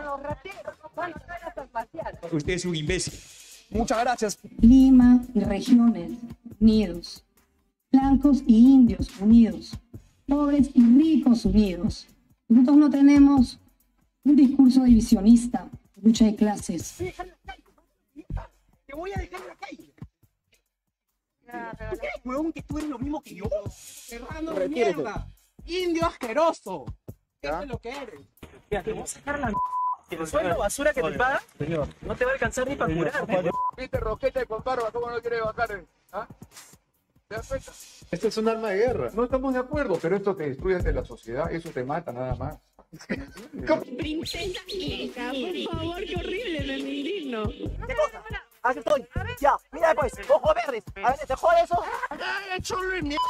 los rateros, van a Usted es un imbécil. Muchas gracias. Lima, y regiones, unidos. Blancos y indios, unidos. Pobres y ricos, unidos. Nosotros no tenemos un discurso divisionista, lucha de clases. Te voy a dejar la calle. ¿Tú crees, huevón, que tú eres lo mismo que yo? Serrano de mierda. Indio asqueroso. ¿Qué es lo que eres. te voy a sacar la que el sueldo basura que te paga no te va a alcanzar ni para curar. Viste eh. roqueta y con barba, ¿cómo no quiere bajar? Eh? ¿Ah? ¿Te das Este es un arma de guerra. No estamos de acuerdo, pero esto te destruye de la sociedad, eso te mata nada más. Princesa por favor, qué horrible, me indigno. ¿Qué cosa? Aquí estoy. Ya, mira pues, Ojo verdes. A ver, ¿te jode eso? ¡Ay, chulo y mierda!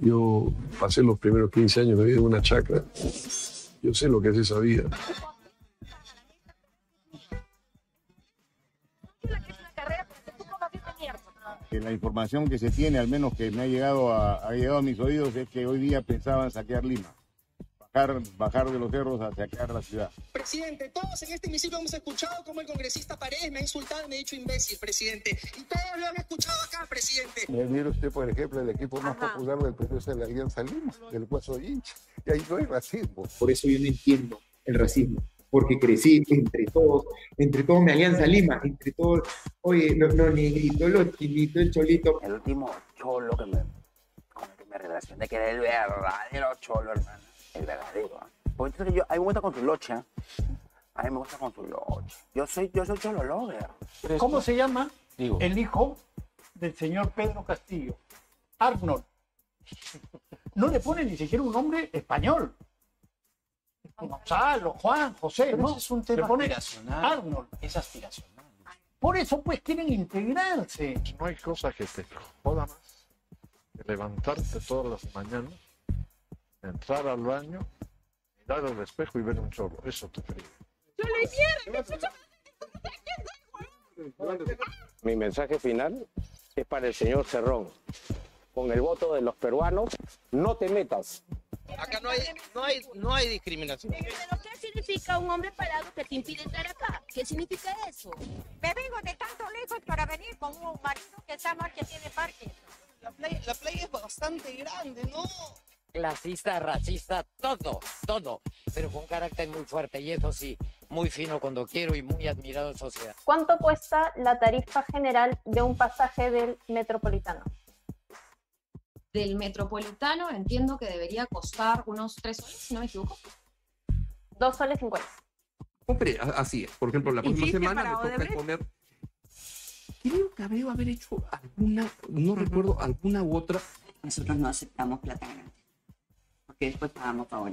Yo pasé los primeros 15 años de vida en una chacra. Yo sé lo que es esa vida. la información que se tiene, al menos que me ha llegado ha llegado a mis oídos, es que hoy día pensaban saquear Lima bajar, de los cerros hacia acá a la ciudad. Presidente, todos en este hemiciclo hemos escuchado cómo el congresista Paredes me ha insultado y me ha dicho imbécil, presidente. Y todos lo han escuchado acá, presidente. Eh, mire usted, por ejemplo, el equipo más popular del presidente de la Alianza Lima, del Guaso Hincha. Y ahí no hay racismo. Por eso yo no entiendo el racismo porque crecí entre todos, entre todos mi Alianza Lima, entre todos, oye, no no negritos, los chinitos, el cholito. El último cholo que me, con el que me relacioné, que era el verdadero cholo, hermano ¿eh? Porque yo, a mí me gusta con su locha. ¿eh? A mí me gusta con su locha. Yo soy, yo soy Cholo ¿Cómo se llama? El hijo del señor Pedro Castillo. Arnold. No le ponen ni siquiera un nombre español. Gonzalo, Juan, José, Pero ¿no? Es un tema aspiracional. Arnold. Es aspiracional. Por eso, pues, quieren integrarse. No hay cosa que te joda más que levantarte todas las mañanas entrar al baño, mirar al espejo y ver un chorro. Eso te fríe. ¡Yo Mi mensaje final es para el señor Cerrón. Con el voto de los peruanos, no te metas. Acá no hay, no hay, discriminación. qué significa un hombre parado que te impide entrar acá? ¿Qué significa eso? Me vengo de tanto lejos para venir con un marido que está más que tiene parque. La playa, la playa es bastante grande, ¿no? clasista, racista, todo, todo, pero con carácter muy fuerte y eso sí, muy fino cuando quiero y muy admirado en sociedad. ¿Cuánto cuesta la tarifa general de un pasaje del metropolitano? Del metropolitano entiendo que debería costar unos tres soles, si no me equivoco. Dos soles cincuenta Hombre, así es. Por ejemplo, la próxima semana me toca comer. creo que haber hecho alguna, no recuerdo, alguna u otra. Nosotros no aceptamos plata que después estábamos favor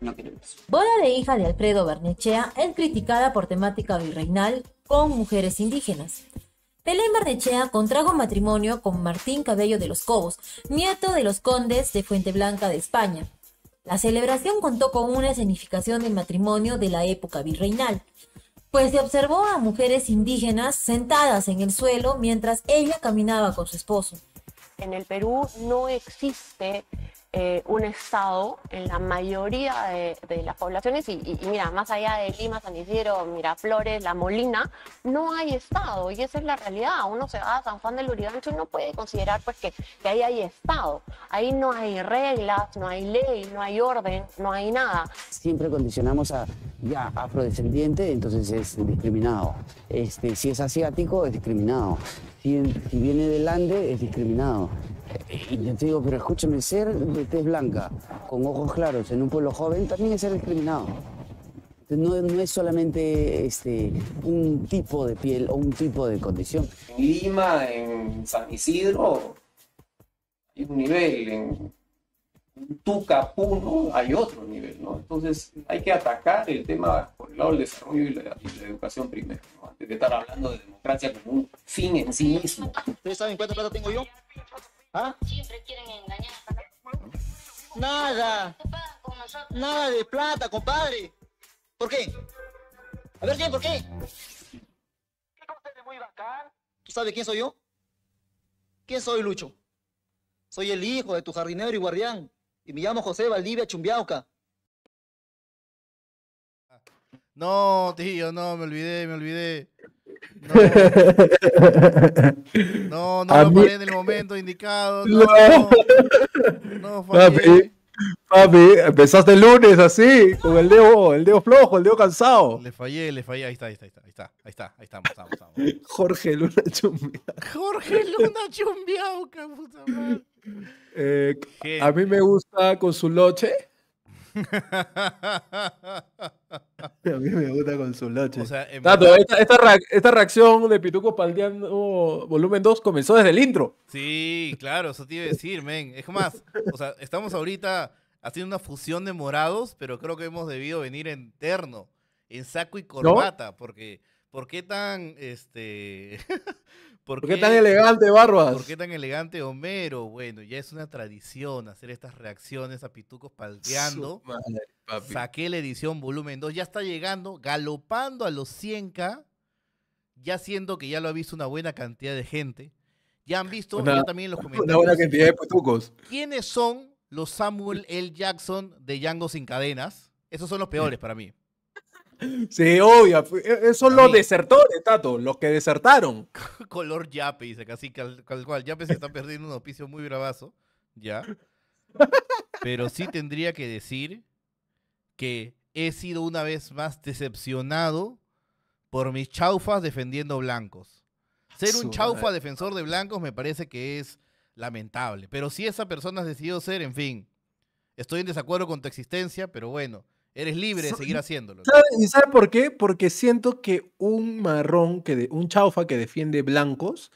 No queremos. Boda de hija de Alfredo Barnechea es criticada por temática virreinal con mujeres indígenas. Belén Barnechea contrajo matrimonio con Martín Cabello de los Cobos, nieto de los condes de Fuente Blanca de España. La celebración contó con una escenificación del matrimonio de la época virreinal, pues se observó a mujeres indígenas sentadas en el suelo mientras ella caminaba con su esposo. En el Perú no existe eh, un estado en la mayoría de, las poblaciones, y, mira, más allá de Lima, San Isidro, Miraflores, La Molina, no hay estado, y esa es la realidad. Uno se va a San Juan del Lurigancho y no puede considerar pues, que, ahí hay estado. Ahí no hay reglas, no hay ley, no hay orden, no hay nada. Siempre condicionamos a ya afrodescendiente, entonces es discriminado. Este, si es asiático, es discriminado. Si, si viene del Ande, es discriminado. Y yo te digo, pero escúchame, ser de tez blanca, con ojos claros, en un pueblo joven, también es ser discriminado. No, es solamente este, un tipo de piel o un tipo de condición. En Lima, en San Isidro, hay un nivel, en Tuca, Puno, hay otro nivel, ¿no? Entonces hay que atacar el tema por el lado del desarrollo y la, educación primero, antes de estar hablando de democracia como un fin en sí mismo. ¿Ustedes saben cuánta plata tengo yo? ¿Ah? Siempre quieren engañar. Nada. Nada de plata, compadre. ¿Por qué? A ver, ¿quién? ¿Por qué? ¿Qué ¿Tú sabes quién soy yo? ¿Quién soy, Lucho? Soy el hijo de tu jardinero y guardián. Y me llamo José Valdivia Chumbiauca. No, tío, no, me olvidé, me olvidé. No, no, no paré en el momento indicado. No, no, no papi, papi, empezaste el lunes así, con el dedo, el dedo flojo, el dedo cansado. Le fallé, le fallé, ahí está, ahí está, ahí está, ahí está, ahí estamos, estamos, Jorge Luna Chumbiao Jorge Luna Chumbiao puta madre. Eh, a mí me gusta con su loche. A mí me gusta con su loche. esta, reacción de Pituco paldeando volumen 2 comenzó desde el intro. Sí, claro, eso te iba a decir, men. Es más, o sea, estamos ahorita haciendo una fusión de morados, pero creo que hemos debido venir en terno, en saco y corbata, porque ¿por qué tan este ¿Por, qué, tan elegante, Barbas? ¿Por qué tan elegante, Homero? Bueno, ya es una tradición hacer estas reacciones a pitucos palteando. Saqué la edición volumen 2, ya está llegando, galopando a los 100k. Ya siendo que ya lo ha visto una buena cantidad de gente. Ya han visto también en los comentarios. Una buena cantidad de pitucos. ¿Quiénes son los Samuel L. Jackson de Django sin cadenas? Esos son los peores para mí. Sí, obvio. E, Son los desertores, Tato, los que desertaron. Color yape, dice casi cal, cual. Yape se está perdiendo un oficio muy bravazo, ya. Pero sí tendría que decir que he sido una vez más decepcionado por mis chaufas defendiendo blancos. Ser un chaufa defensor de blancos me parece que es lamentable. Pero si esa persona ha decidido ser, en fin, estoy en desacuerdo con tu existencia, pero bueno Eres libre de seguir haciéndolo. ¿Y sabes por qué? Porque siento que un marrón, que de, un chaufa que defiende blancos,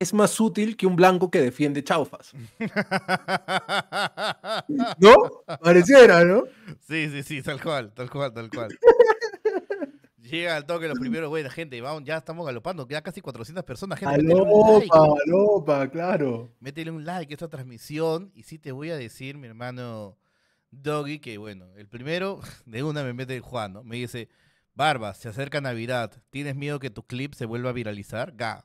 es más útil que un blanco que defiende chaufas. ¿No? Pareciera, ¿no? Sí, sí, sí, tal cual, tal cual, tal cual. Llega al toque los primeros, güey, la gente, vamos, ya estamos galopando, ya casi 400 personas, gente. Galopa, galopa, claro. Métele un like a esta transmisión y sí te voy a decir, mi hermano, Doggy, que bueno, el primero de una me mete Juan, ¿no? Me dice, Barba, se acerca Navidad, ¿tienes miedo que tu clip se vuelva a viralizar? Ga.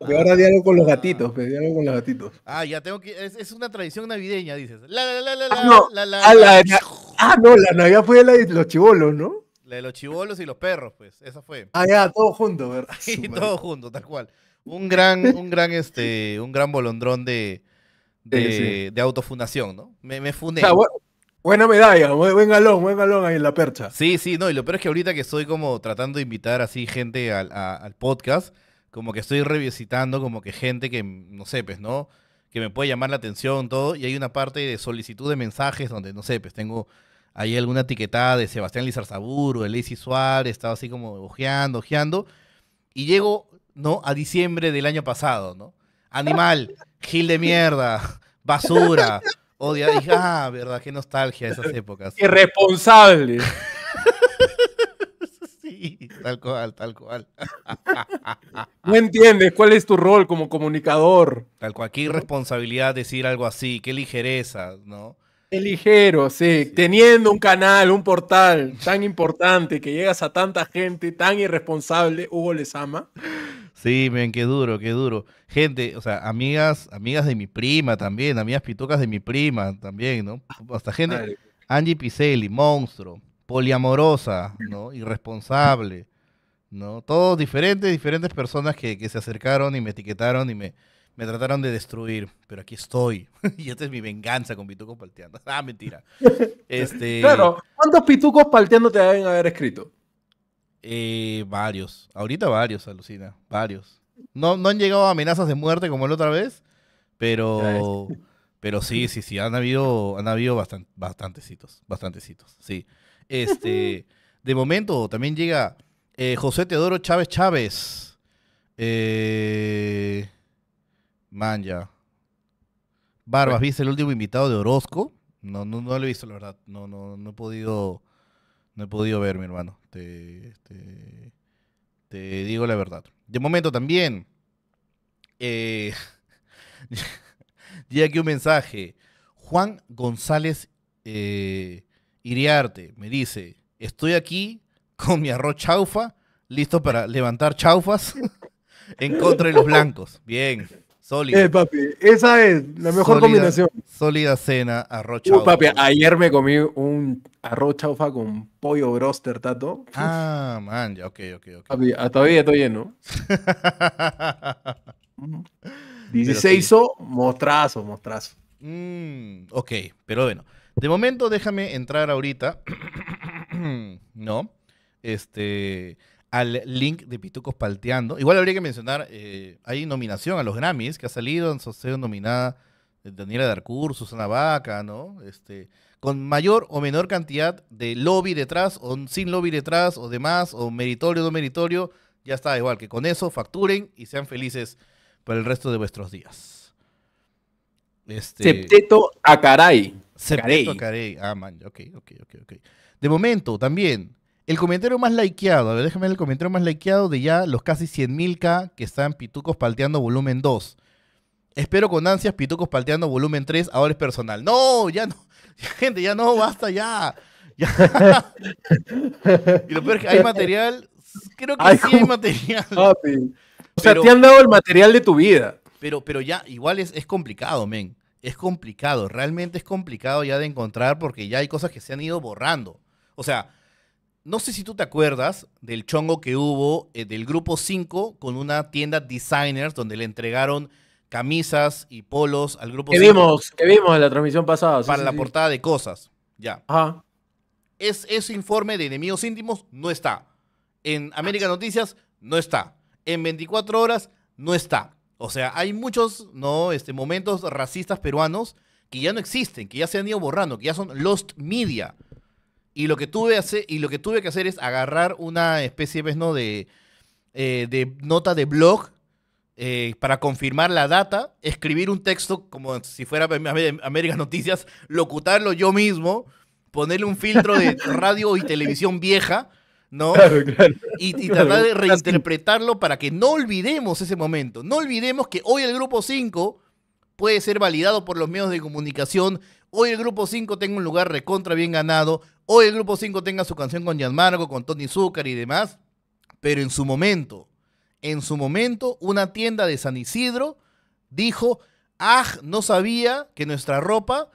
Yo ahora algo con los gatitos, pero pues, algo con los gatitos. Ah, ya tengo que, es, una tradición navideña, dices. La, la, la, la, ah, la, la, ah, la, la, ah, no, la Navidad fue la de los chivolos, ¿no? La de los chivolos y los perros, pues, esa fue. Ah, ya, todo junto, ¿verdad? Sí, todo junto, tal cual. Un gran, un gran, este, un gran bolondrón de de, autofundación, ¿no? Me, me fundé. O sea, buena medalla, buen galón, buen galón ahí en la percha. Sí, sí, no, y lo peor es que ahorita que estoy como tratando de invitar así gente al, podcast, como que estoy revisitando como que gente que, no sé, pues, ¿no? Que me puede llamar la atención, todo, y hay una parte de solicitud de mensajes donde, no sé, pues tengo ahí alguna etiquetada de Sebastián Lizarzabur o de Lacey Suárez, estaba así como ojeando, ojeando, y llego, ¿no? A diciembre del año pasado, ¿no? animal, gil de mierda, basura, odia. Dije, ah, verdad, qué nostalgia esas épocas. Irresponsable. sí, tal cual, tal cual. no entiendes cuál es tu rol como comunicador. Tal cual, qué irresponsabilidad decir algo así, qué ligereza, ¿no? El ligero, sí. Teniendo un canal, un portal tan importante que llegas a tanta gente, tan irresponsable, Hugo les ama. Sí, ven, qué duro, qué duro. Gente, o sea, amigas, amigas de mi prima también, amigas pitucas de mi prima también, ¿no? Hasta gente, Angie Picelli, monstruo, poliamorosa, ¿no? Irresponsable, ¿no? Todos diferentes, diferentes personas que, se acercaron y me etiquetaron y me, me trataron de destruir, pero aquí estoy. y esta es mi venganza con pitucos palteando. Ah, mentira. este... Claro, ¿cuántos pitucos palteando te deben haber escrito? Eh, varios. Ahorita varios, alucina. Varios. No, no han llegado amenazas de muerte como la otra vez, pero, pero sí, sí, sí. Han habido, han habido bastan, bastantecitos. Bastantecitos, sí. Este, de momento también llega eh, José Teodoro Chávez Chávez. Eh, Manja Barbas, ¿viste el último invitado de Orozco? No, no, lo he visto, la verdad. No, no, no he podido no he podido ver, mi hermano. Este, te, digo la verdad. De momento también. Eh, aquí un mensaje. Juan González eh, Iriarte me dice: Estoy aquí con mi arroz chaufa, listo para levantar chaufas en contra de los blancos. Bien. Sólida. Eh, papi, esa es la mejor combinación. Sólida cena, arroz uh, chaufa. papi, ayer me comí un arroz chaufa con pollo broster, tato. Ah, man, ya, ok, ok, ok. Papi, hasta estoy lleno. 16 o mostrazo, mostrazo. Mm, ok, pero bueno. De momento déjame entrar ahorita. ¿No? Este al link de Pitucos Palteando. Igual habría que mencionar, eh, hay nominación a los Grammys que ha salido, han sido nominada eh, Daniela Darcur, Susana Vaca, ¿no? Este, con mayor o menor cantidad de lobby detrás, o sin lobby detrás, o demás, o meritorio o no meritorio, ya está igual, que con eso facturen y sean felices por el resto de vuestros días. Este... Septeto a caray. Septeto a caray. Ah, man, ok, ok, ok. De momento, también, el comentario más likeado, a ver, déjame ver el comentario más likeado de ya los casi 100.000K que están pitucos palteando volumen 2. Espero con ansias pitucos palteando volumen 3, ahora es personal. No, ya no, gente, ya no, basta ya. y lo peor es que hay material, creo que sí hay material. O sea, te han dado el material de tu vida. Pero, pero ya, igual es, es complicado, men. Es complicado, realmente es complicado ya de encontrar porque ya hay cosas que se han ido borrando. O sea, no sé si tú te acuerdas del chongo que hubo eh, del grupo 5 con una tienda designers donde le entregaron camisas y polos al grupo que Vimos, que vimos en la transmisión pasada. para la portada de cosas. Ya. ese informe de enemigos íntimos no está. En América Noticias no está. En 24 horas no está. O sea, hay muchos ¿no? este, momentos racistas peruanos que ya no existen, que ya se han ido borrando, que ya son lost media. Y lo que tuve, hace, y lo que, tuve que hacer es agarrar una especie ¿no? de, eh, de nota de blog eh, para confirmar la data, escribir un texto como si fuera América Noticias, locutarlo yo mismo, ponerle un filtro de radio y televisión vieja, ¿no? y, tratar de reinterpretarlo para que no olvidemos ese momento. No olvidemos que hoy el Grupo 5 puede ser validado por los medios de comunicación. Hoy el Grupo 5 tiene un lugar recontra bien ganado. Hoy el grupo 5 tenga su canción con Gianmarco, con Tony Zucker y demás, pero en su momento, en su momento, una tienda de San Isidro dijo, ah, no sabía que nuestra ropa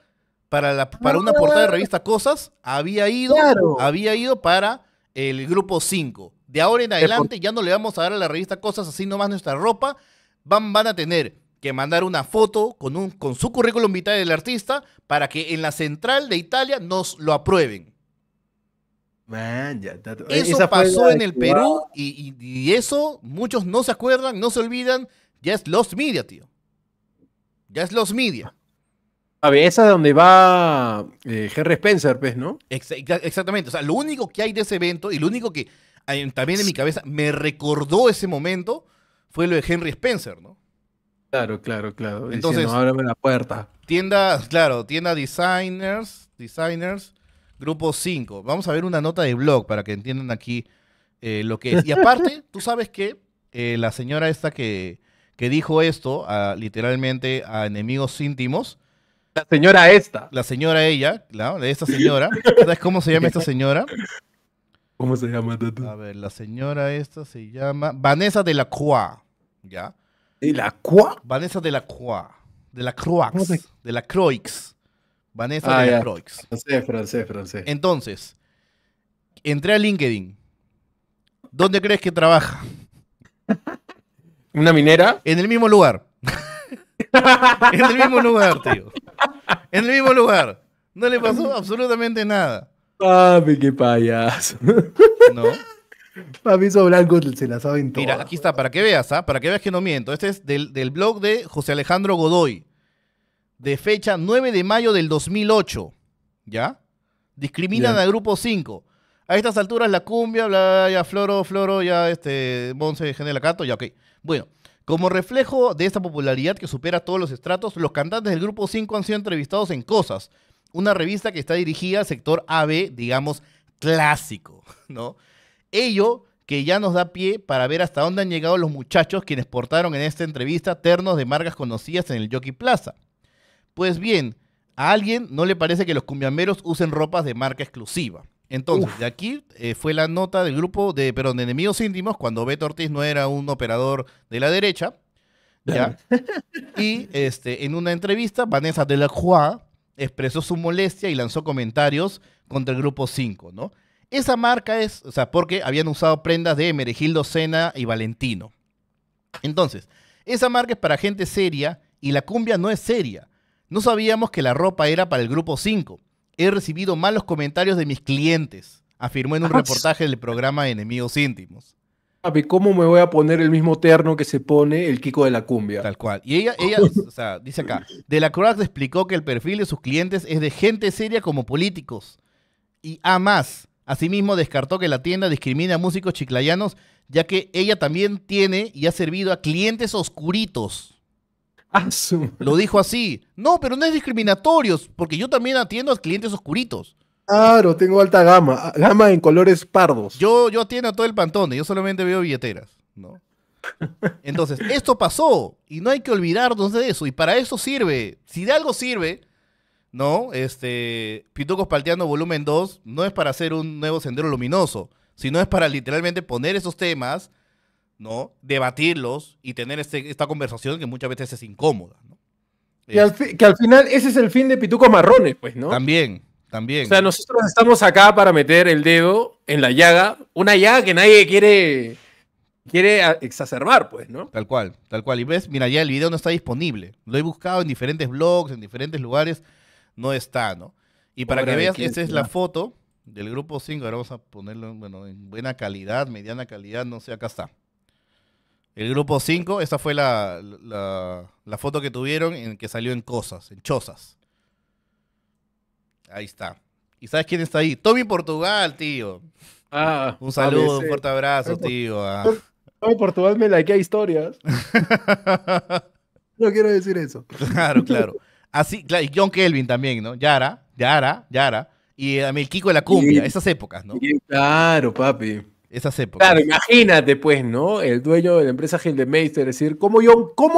para, para una portada de ah. revista Cosas había ido, había ido para el grupo 5. De ahora en adelante ya no le vamos a dar a la revista Cosas así nomás nuestra ropa. Van, van a tener que mandar una foto con, un, con su currículum vitae del artista para que en la central de Italia nos lo aprueben eso pasó en el Perú y, eso muchos no se acuerdan, no se olvidan. Ya es Lost Media, tío. Ya es Lost Media. A ver, esa es donde va eh, Henry Spencer, pues, ¿no? Exactamente. O sea, lo único que hay de ese evento y lo único que también en mi cabeza me recordó ese momento fue lo de Henry Spencer, ¿no? Claro, claro, claro. Entonces, Diciendo, la puerta. Tienda, claro, tienda designers, designers, Grupo 5. Vamos a ver una nota de blog para que entiendan aquí eh, lo que es. Y aparte, tú sabes que eh, la señora esta que, dijo esto, literalmente a enemigos íntimos. La señora esta. La señora ella, claro, de esta señora. ¿Sabes cómo se llama esta señora? ¿Cómo se llama, Tato? A ver, la señora esta se llama Vanessa de la Croix, ¿ya? ¿De la Croix? Vanessa de la Croix. De la Croix. De la Croix. Vanessa ah, de Croix. Francés, francés, francés. Entonces, entré a LinkedIn. ¿Dónde crees que trabaja? ¿Una minera? En el mismo lugar. en el mismo lugar, tío. En el mismo lugar. No le pasó absolutamente nada. Papi, qué payaso. ¿No? Papi, blanco se la saben todas. Mira, aquí está, para que veas, ¿ah? Para que veas que no miento. Este es del blog de José Alejandro Godoy de fecha 9 de mayo del 2008. ¿Ya? Discriminan al grupo 5. A estas alturas la cumbia, bla, ya Floro, Floro, ya este, Monse, Genela Cato, ya ok. Bueno, como reflejo de esta popularidad que supera todos los estratos, los cantantes del grupo 5 han sido entrevistados en Cosas, una revista que está dirigida al sector AB, digamos, clásico, ¿no? Ello que ya nos da pie para ver hasta dónde han llegado los muchachos quienes portaron en esta entrevista ternos de marcas conocidas en el Jockey Plaza. Pues bien, a alguien no le parece que los cumbiameros usen ropas de marca exclusiva. Entonces, de aquí eh, fue la nota del grupo de, perdón, enemigos íntimos, cuando Beto Ortiz no era un operador de la derecha. ¿ya? y este, en una entrevista, Vanessa Delacroix expresó su molestia y lanzó comentarios contra el grupo 5, ¿no? Esa marca es, o sea, porque habían usado prendas de Meregildo Sena y Valentino. Entonces, esa marca es para gente seria y la cumbia no es seria. No sabíamos que la ropa era para el grupo 5. He recibido malos comentarios de mis clientes, afirmó en un ah, reportaje del programa Enemigos Íntimos. ¿cómo me voy a poner el mismo terno que se pone el Kiko de la cumbia? Tal cual. Y ella, ella o sea, dice acá, De la Cruz explicó que el perfil de sus clientes es de gente seria como políticos. Y a más, asimismo descartó que la tienda discrimine a músicos chiclayanos, ya que ella también tiene y ha servido a clientes oscuritos. Lo dijo así. No, pero no es discriminatorio, porque yo también atiendo a clientes oscuritos. Claro, tengo alta gama, gama en colores pardos. Yo, yo atiendo a todo el pantone, yo solamente veo billeteras, ¿no? Entonces, esto pasó y no hay que olvidarnos de eso. Y para eso sirve, si de algo sirve, ¿no? Este, Pitucos Palteando Volumen 2 no es para hacer un nuevo sendero luminoso, sino es para literalmente poner esos temas ¿no? Debatirlos y tener este, esta conversación que muchas veces es incómoda, ¿no? Que al, final ese es el fin de pituco Marrones, pues, ¿no? También, también. O sea, nosotros estamos acá para meter el dedo en la llaga, una llaga que nadie quiere, quiere exacerbar, pues, ¿no? Tal cual, tal cual. Y ves, mira, ya el video no está disponible. Lo he buscado en diferentes blogs, en diferentes lugares, no está, ¿no? Y para que veas, esta es la foto del grupo 5, ahora vamos a ponerlo bueno, en buena calidad, mediana calidad, no sé, acá está. El grupo 5, esa fue la, foto que tuvieron en que salió en Cosas, en Chozas. Ahí está. ¿Y sabes quién está ahí? Tommy Portugal, tío. Ah, un saludo, un fuerte abrazo, tío. Ah. Tommy Portugal me likea historias. no quiero decir eso. Claro, claro. Así, y John Kelvin también, ¿no? Yara, Yara, Yara. Y a Kiko de la Cumbia, esas épocas, ¿no? claro, papi. Esas épocas. Claro, imagínate, pues, ¿no? El dueño de la empresa Hildemeister, es decir, como,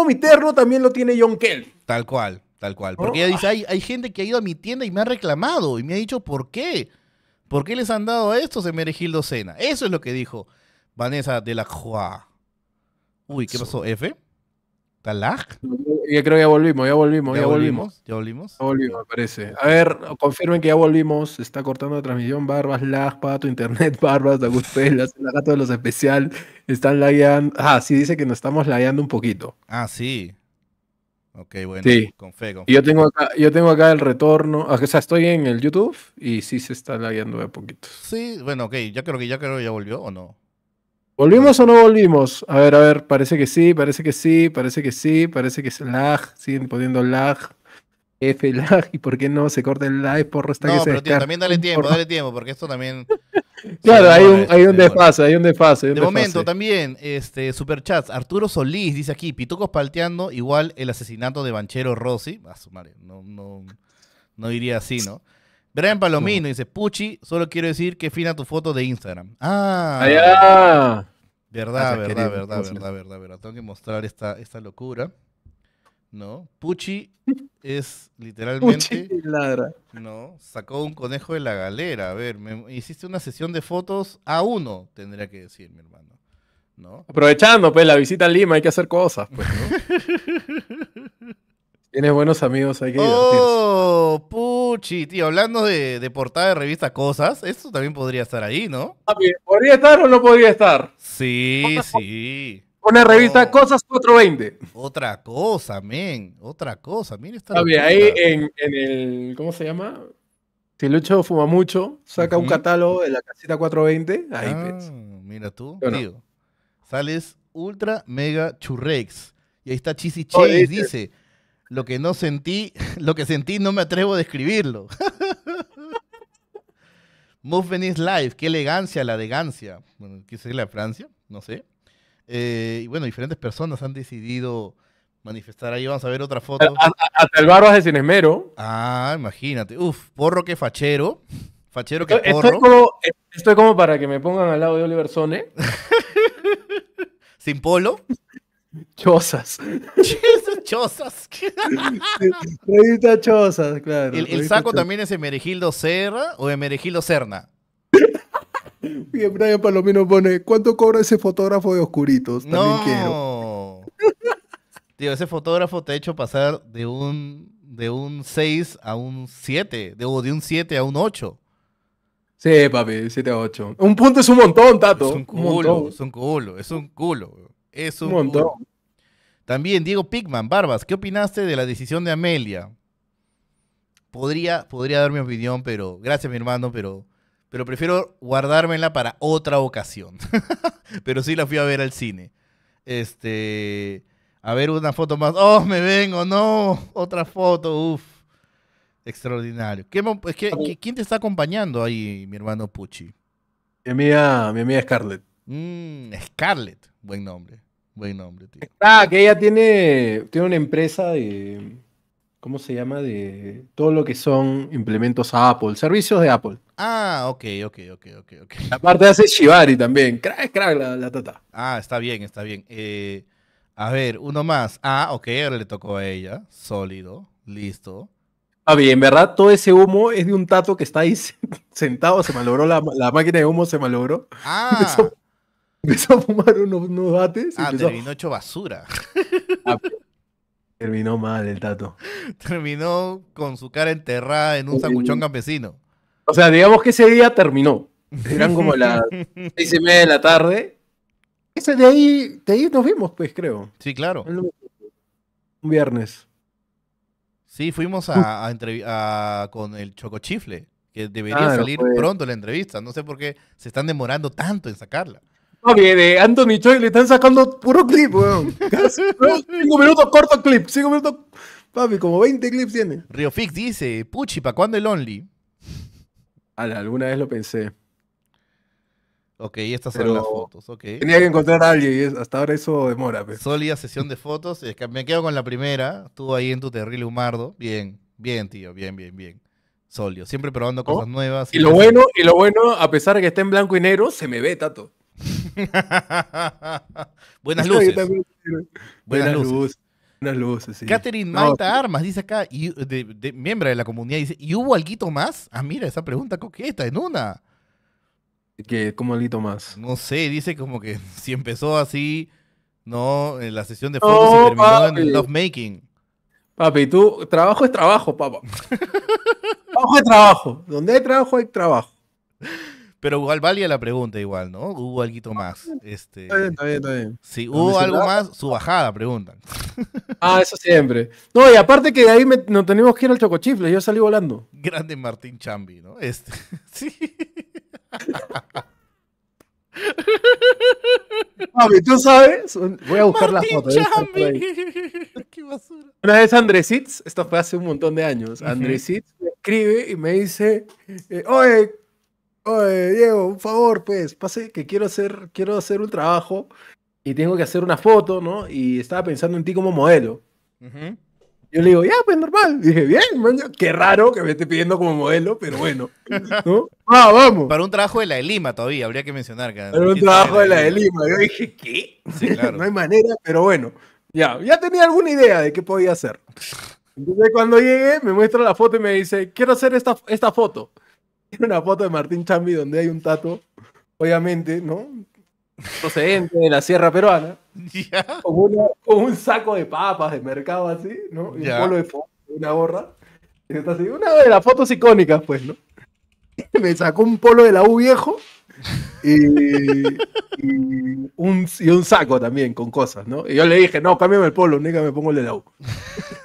mi terno también lo tiene John Kell. Tal cual, tal cual. Porque ella dice, ah. hay, gente que ha ido a mi tienda y me ha reclamado y me ha dicho, ¿por qué? ¿Por qué les han dado esto? Se merece Hildo Sena? Eso es lo que dijo Vanessa de la Juá. Uy, ¿qué pasó, F? lag? Ya creo que ya volvimos, ya volvimos, ya, volvimos. ¿Ya volvimos? Ya volvimos, parece. A ver, confirmen que ya volvimos. está cortando la transmisión. Barbas, lag, tu internet, barbas, Agustelas, la gato de los especial. Están laggeando, Ah, sí, dice que nos estamos laggeando un poquito. Ah, sí. Ok, bueno. Sí. Con fe, Y Yo tengo acá, yo tengo acá el retorno. Ah, o sea, estoy en el YouTube y sí se está laggeando de poquito. Sí, bueno, ok. Ya creo que ya creo que ya volvió o no. ¿Volvimos o no volvimos? A ver, a ver, parece que sí, parece que sí, parece que sí, parece que es lag, siguen poniendo lag, F lag, y por qué no se corta el live, por está que se pero tío, también dale tiempo, dale tiempo, porque esto también... claro, hay un, hay desfase, hay un desfase. de momento también, este, superchats, Arturo Solís dice aquí, pitucos palteando, igual el asesinato de Banchero Rossi, a su madre, no, no, no diría así, ¿no? Gran Palomino dice, Puchi, solo quiero decir que fina tu foto de Instagram. Ah. Allá. Verdad, verdad, verdad, verdad, verdad, verdad, Tengo que mostrar esta, esta locura. ¿no? Puchi es literalmente. No, sacó un conejo de la galera. A ver, hiciste una sesión de fotos a uno, tendría que decir, mi hermano. ¿No? Aprovechando, pues, la visita a Lima, hay que hacer cosas, pues, Tienes buenos amigos, aquí. Oh, puchi, tío, hablando de, portada de revista Cosas, esto también podría estar ahí, ¿no? ¿Podría estar o no podría estar? Sí, sí. Una revista oh. Cosas 420. Otra cosa, men, otra cosa, mira esta. ahí en, el, ¿cómo se llama? Si Lucho fuma mucho, saca un catálogo de la casita 420, ahí ah, pues. Mira tú, tío. Sales ultra mega churrex. Y ahí está Chisi oh, Chase, dice lo que no sentí, lo que sentí no me atrevo a describirlo. move is life, qué elegancia la elegancia. Gancia. Bueno, quise la de Francia, no sé. Eh, y bueno, diferentes personas han decidido manifestar ahí. Vamos a ver otra foto. Hasta el barro de Cinesmero. Ah, imagínate. Uf, porro que fachero. Fachero que porro. es como, estoy como para que me pongan al lado de Oliver Sone. ¿Sin polo? Chozas. chozas. Chozas, claro. ¿El, saco también es Emerigildo Serra o Emerigildo Serna? Bien, Brian Palomino pone, ¿cuánto cobra ese fotógrafo de oscuritos? También no. quiero. Tío, ese fotógrafo te ha hecho pasar de un de un 6 a un 7, de, o de un 7 a un 8. Sí, papi, 7 a 8. Un punto es un montón, Tato. Es un culo, es un culo, es un culo. Es un, También Diego Pigman, Barbas, ¿qué opinaste de la decisión de Amelia? Podría, podría dar mi opinión, pero gracias mi hermano, pero, pero prefiero guardármela para otra ocasión. pero sí la fui a ver al cine. Este, a ver una foto más. Oh, me vengo, no, otra foto, uff. Extraordinario. Pues, quién te está acompañando ahí, mi hermano Pucci? Mi amiga, mi amiga Scarlett. Mm, Scarlett, buen nombre. Buen nombre, tío. Ah, que ella tiene, tiene una empresa de. ¿Cómo se llama? De todo lo que son implementos a Apple, servicios de Apple. Ah, ok, ok, ok, ok. okay. Aparte hace Shibari también. Crack, crack, la, tata. Ah, está bien, está bien. Eh, a ver, uno más. Ah, ok, ahora le tocó a ella. Sólido, listo. Ah, bien, verdad todo ese humo es de un tato que está ahí sentado, se malogró la, la máquina de humo, se malogró. Ah, empezó a fumar unos, bates. Ah, terminó hecho basura. Ah, terminó mal el tato. Terminó con su cara enterrada en un sanguchón campesino. O sea, digamos que ese día terminó. Eran como las seis y media de la tarde. Ese de ahí, nos vimos, pues, creo. Sí, claro. Un viernes. Sí, fuimos a, con el Chocochifle, que debería ah, salir pronto la entrevista. No sé por qué se están demorando tanto en sacarla de Anthony Choi le están sacando puro clip, weón. cinco minutos corto clip, cinco minutos. Papi, como 20 clips tiene. Fix dice, puchi, ¿pa' cuándo el Only? Ala, alguna vez lo pensé. Ok, estas son las fotos, Tenía que encontrar a alguien y hasta ahora eso demora. pe. Pues. Sólida sesión de fotos. Me quedo con la primera. Estuvo ahí en tu terrible humardo. Bien, bien, tío. Bien, bien, bien. Sólido. Siempre probando cosas oh, nuevas. Y lo bueno, y lo bueno, a pesar de que está en blanco y negro, se me ve, Tato. Buenas luces. Buenas, luces. buenas luces, Catherine Malta Armas dice acá, y, de, miembro de la comunidad, dice, ¿y hubo alguito más? Ah, mira, esa pregunta coqueta en una. ¿Qué? ¿Cómo alguito más? No sé, dice como que si empezó así, ¿no? En la sesión de fotos se y terminó en el lovemaking. Papi, tú, trabajo es trabajo, papá. trabajo es trabajo. Donde hay trabajo, hay trabajo. Pero igual valía la pregunta igual, ¿no? Hubo algo ah, más. Este, está bien, está bien, está bien. Si hubo algo más, su bajada, preguntan. Ah, eso siempre. No, y aparte que de ahí no nos tenemos que ir al chocochifle, yo salí volando. Grande Martín Chambi, ¿no? Este, sí. Mami, tú sabes. Voy a buscar Martín las Qué basura. Una vez Andresitz, esto fue hace un montón de años, Andresitz me escribe y me dice: eh, Oye, Oye, Diego, un favor, pues, pase que quiero hacer, quiero hacer un trabajo y tengo que hacer una foto, ¿no? Y estaba pensando en ti como modelo. Yo le digo, ya, pues normal. dije, bien, qué raro que me esté pidiendo como modelo, pero bueno. Ah, vamos. Para un trabajo de la de Lima todavía, habría que mencionar. Que Para un trabajo de la de Lima. Yo dije, ¿qué? no hay manera, pero bueno. Ya, ya tenía alguna idea de qué podía hacer. Entonces cuando llegué, me muestra la foto y me dice, quiero hacer esta, esta foto. Tiene una foto de Martín Chambi donde hay un tato, obviamente, ¿no? Procedente de la sierra peruana. Con, un saco de papas de mercado así, ¿no? Y un polo de fondo, una gorra. Y está así. Una de las fotos icónicas, pues, ¿no? Me sacó un polo de la U viejo. Y, un, y, un, saco también con cosas, ¿no? Y yo le dije, no, cámbiame el polo, nunca me pongo el de la U.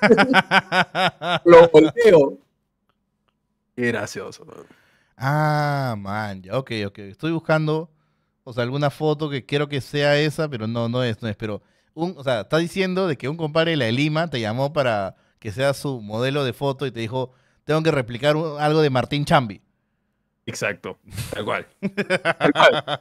Lo volteo. gracioso. Ah, man, ya, ok, ok. Estoy buscando, o sea, alguna foto que quiero que sea esa, pero no, no es, no es. Pero, un, o sea, está diciendo de que un compadre de la Lima te llamó para que sea su modelo de foto y te dijo, tengo que replicar algo de Martín Chambi. Exacto, tal cual. tal cual.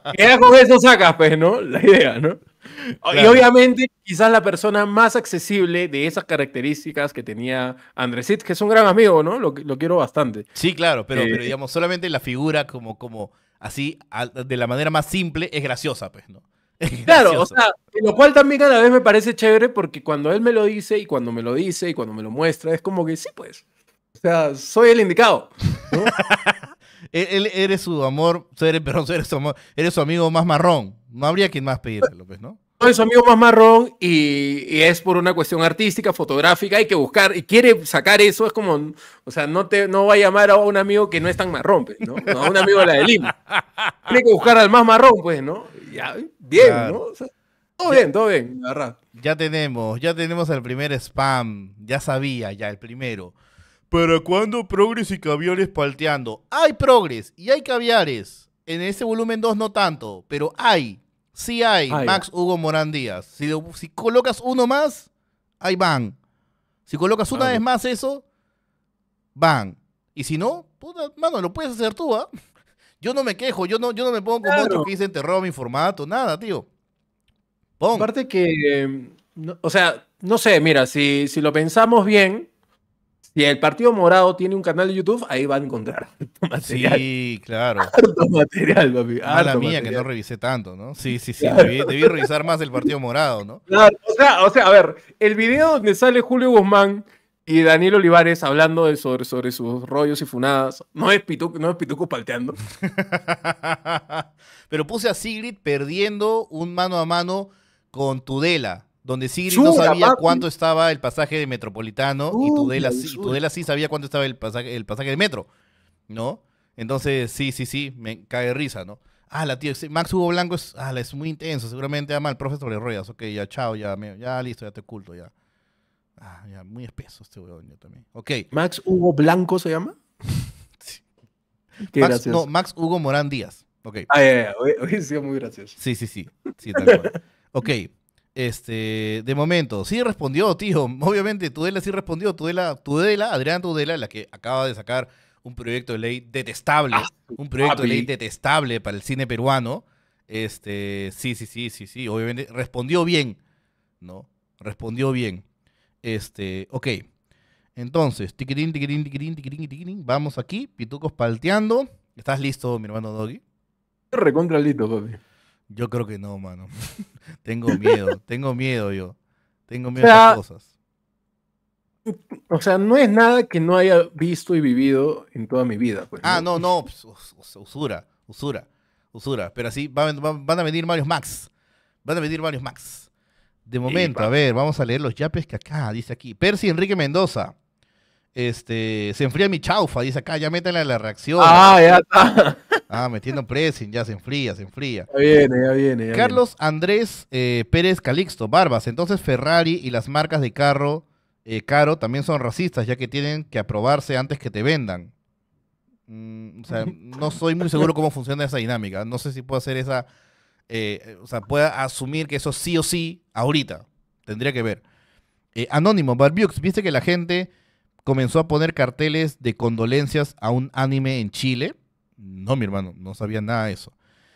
eso sacas, pues, ¿no? La idea, ¿no? Y obviamente, quizás la persona más accesible de esas características que tenía Andresit, que es un gran amigo, ¿no? Lo, lo quiero bastante. Sí, claro, pero, eh, digamos, solamente la figura como, como así, de la manera más simple, es graciosa, pues, ¿no? claro, o sea, lo cual también cada vez me parece chévere porque cuando él me lo dice y cuando me lo dice y cuando me lo muestra, es como que sí, pues. O sea, soy el indicado. ¿no? él, eres su amor, eres, perdón, eres su amor, eres su amigo más marrón. No habría quien más pedirle, pues, López, ¿no? es su amigo más marrón y, es por una cuestión artística, fotográfica, hay que buscar, y quiere sacar eso, es como, o sea, no te no va a llamar a un amigo que no es tan marrón, pues, ¿no? A un amigo de la de Lima. Tiene que buscar al más marrón, pues, ¿no? Ya, bien, ¿no? todo bien, todo bien, Ya tenemos, ya tenemos el primer spam, ya sabía, ya el primero. ¿Para cuándo progres y caviares palteando? Hay progres y hay caviares. En ese volumen 2 no tanto, pero hay. Sí hay, Max Hugo Morán Díaz. Si, colocas uno más, ahí van. Si colocas una vez más eso, van. Y si no, mano, lo puedes hacer tú, ¿ah? Yo no me quejo, yo no, yo no me pongo con que dicen te mi formato, nada, tío. Aparte que, em, o sea, no sé, mira, si, si lo pensamos bien, si el Partido Morado tiene un canal de YouTube, ahí va a encontrar material. Sí, claro. Harto material, papi. Mala mía que no revisé tanto, ¿no? Sí, sí, sí. Debí, revisar más el Partido Morado, ¿no? Claro, o sea, o sea, a ver, el video donde sale Julio Guzmán y Daniel Olivares hablando sobre, sobre sus rollos y funadas. No es Pituco, no es Pituco palteando. Pero puse a Sigrid perdiendo un mano a mano con Tudela donde Sigrid no sabía cuánto estaba el pasaje de Metropolitano y, Tudela, sí sabía cuánto estaba el pasaje, el pasaje de Metro, ¿no? Entonces, sí, sí, sí, me cae risa, ¿no? Ah, la tía, Max Hugo Blanco es, muy intenso, seguramente ama al Profesor de ruedas. Ok, ya, chao, ya, ya, listo, ya te oculto, ya. Ah, ya, muy espeso este huevón yo también. Ok. ¿Max Hugo Blanco se llama? sí. Max, no, Max Hugo Morán Díaz. Ok. Ah, yeah, muy gracioso. Sí, sí, sí. Sí, tal ok, este, de momento, sí respondió, tío. Obviamente, Tudela sí respondió. Tudela, Tudela, Adrián Tudela, la que acaba de sacar un proyecto de ley detestable. Ah, un proyecto de ley detestable para el cine peruano. Este, sí, sí, sí, sí, sí. Obviamente, respondió bien. ¿No? Respondió bien. Este, ok. Entonces, Vamos aquí, pitucos palteando. ¿Estás listo, mi hermano Doggy? Recontra listo, papi. Yo creo que no, mano. tengo miedo, tengo miedo yo. Tengo miedo a esas cosas. O sea, no es nada que no haya visto y vivido en toda mi vida. Pues, ah, no, no, pues, usura, usura, usura. Pero así van, a venir varios Max. Van a venir varios Max. De momento, a ver, vamos a leer los yapes que acá dice aquí. Percy Enrique Mendoza. Este, se enfría mi chaufa, dice acá, ya métela en la reacción. Ah, ya está. Ah, metiendo pressing, ya se enfría, se enfría. Ya viene, ya viene. Carlos Andrés eh, Pérez Calixto, Barbas. Entonces Ferrari y las marcas de carro eh, caro también son racistas, ya que tienen que aprobarse antes que te vendan. Mm, o sea, no soy muy seguro cómo funciona esa dinámica. No sé si puedo hacer esa. Eh, o sea, pueda asumir que eso sí o sí, ahorita. Tendría que ver. Anónimo, Barbux, viste que la gente comenzó a poner carteles de condolencias a un anime en Chile. No, mi hermano, no sabía nada de eso.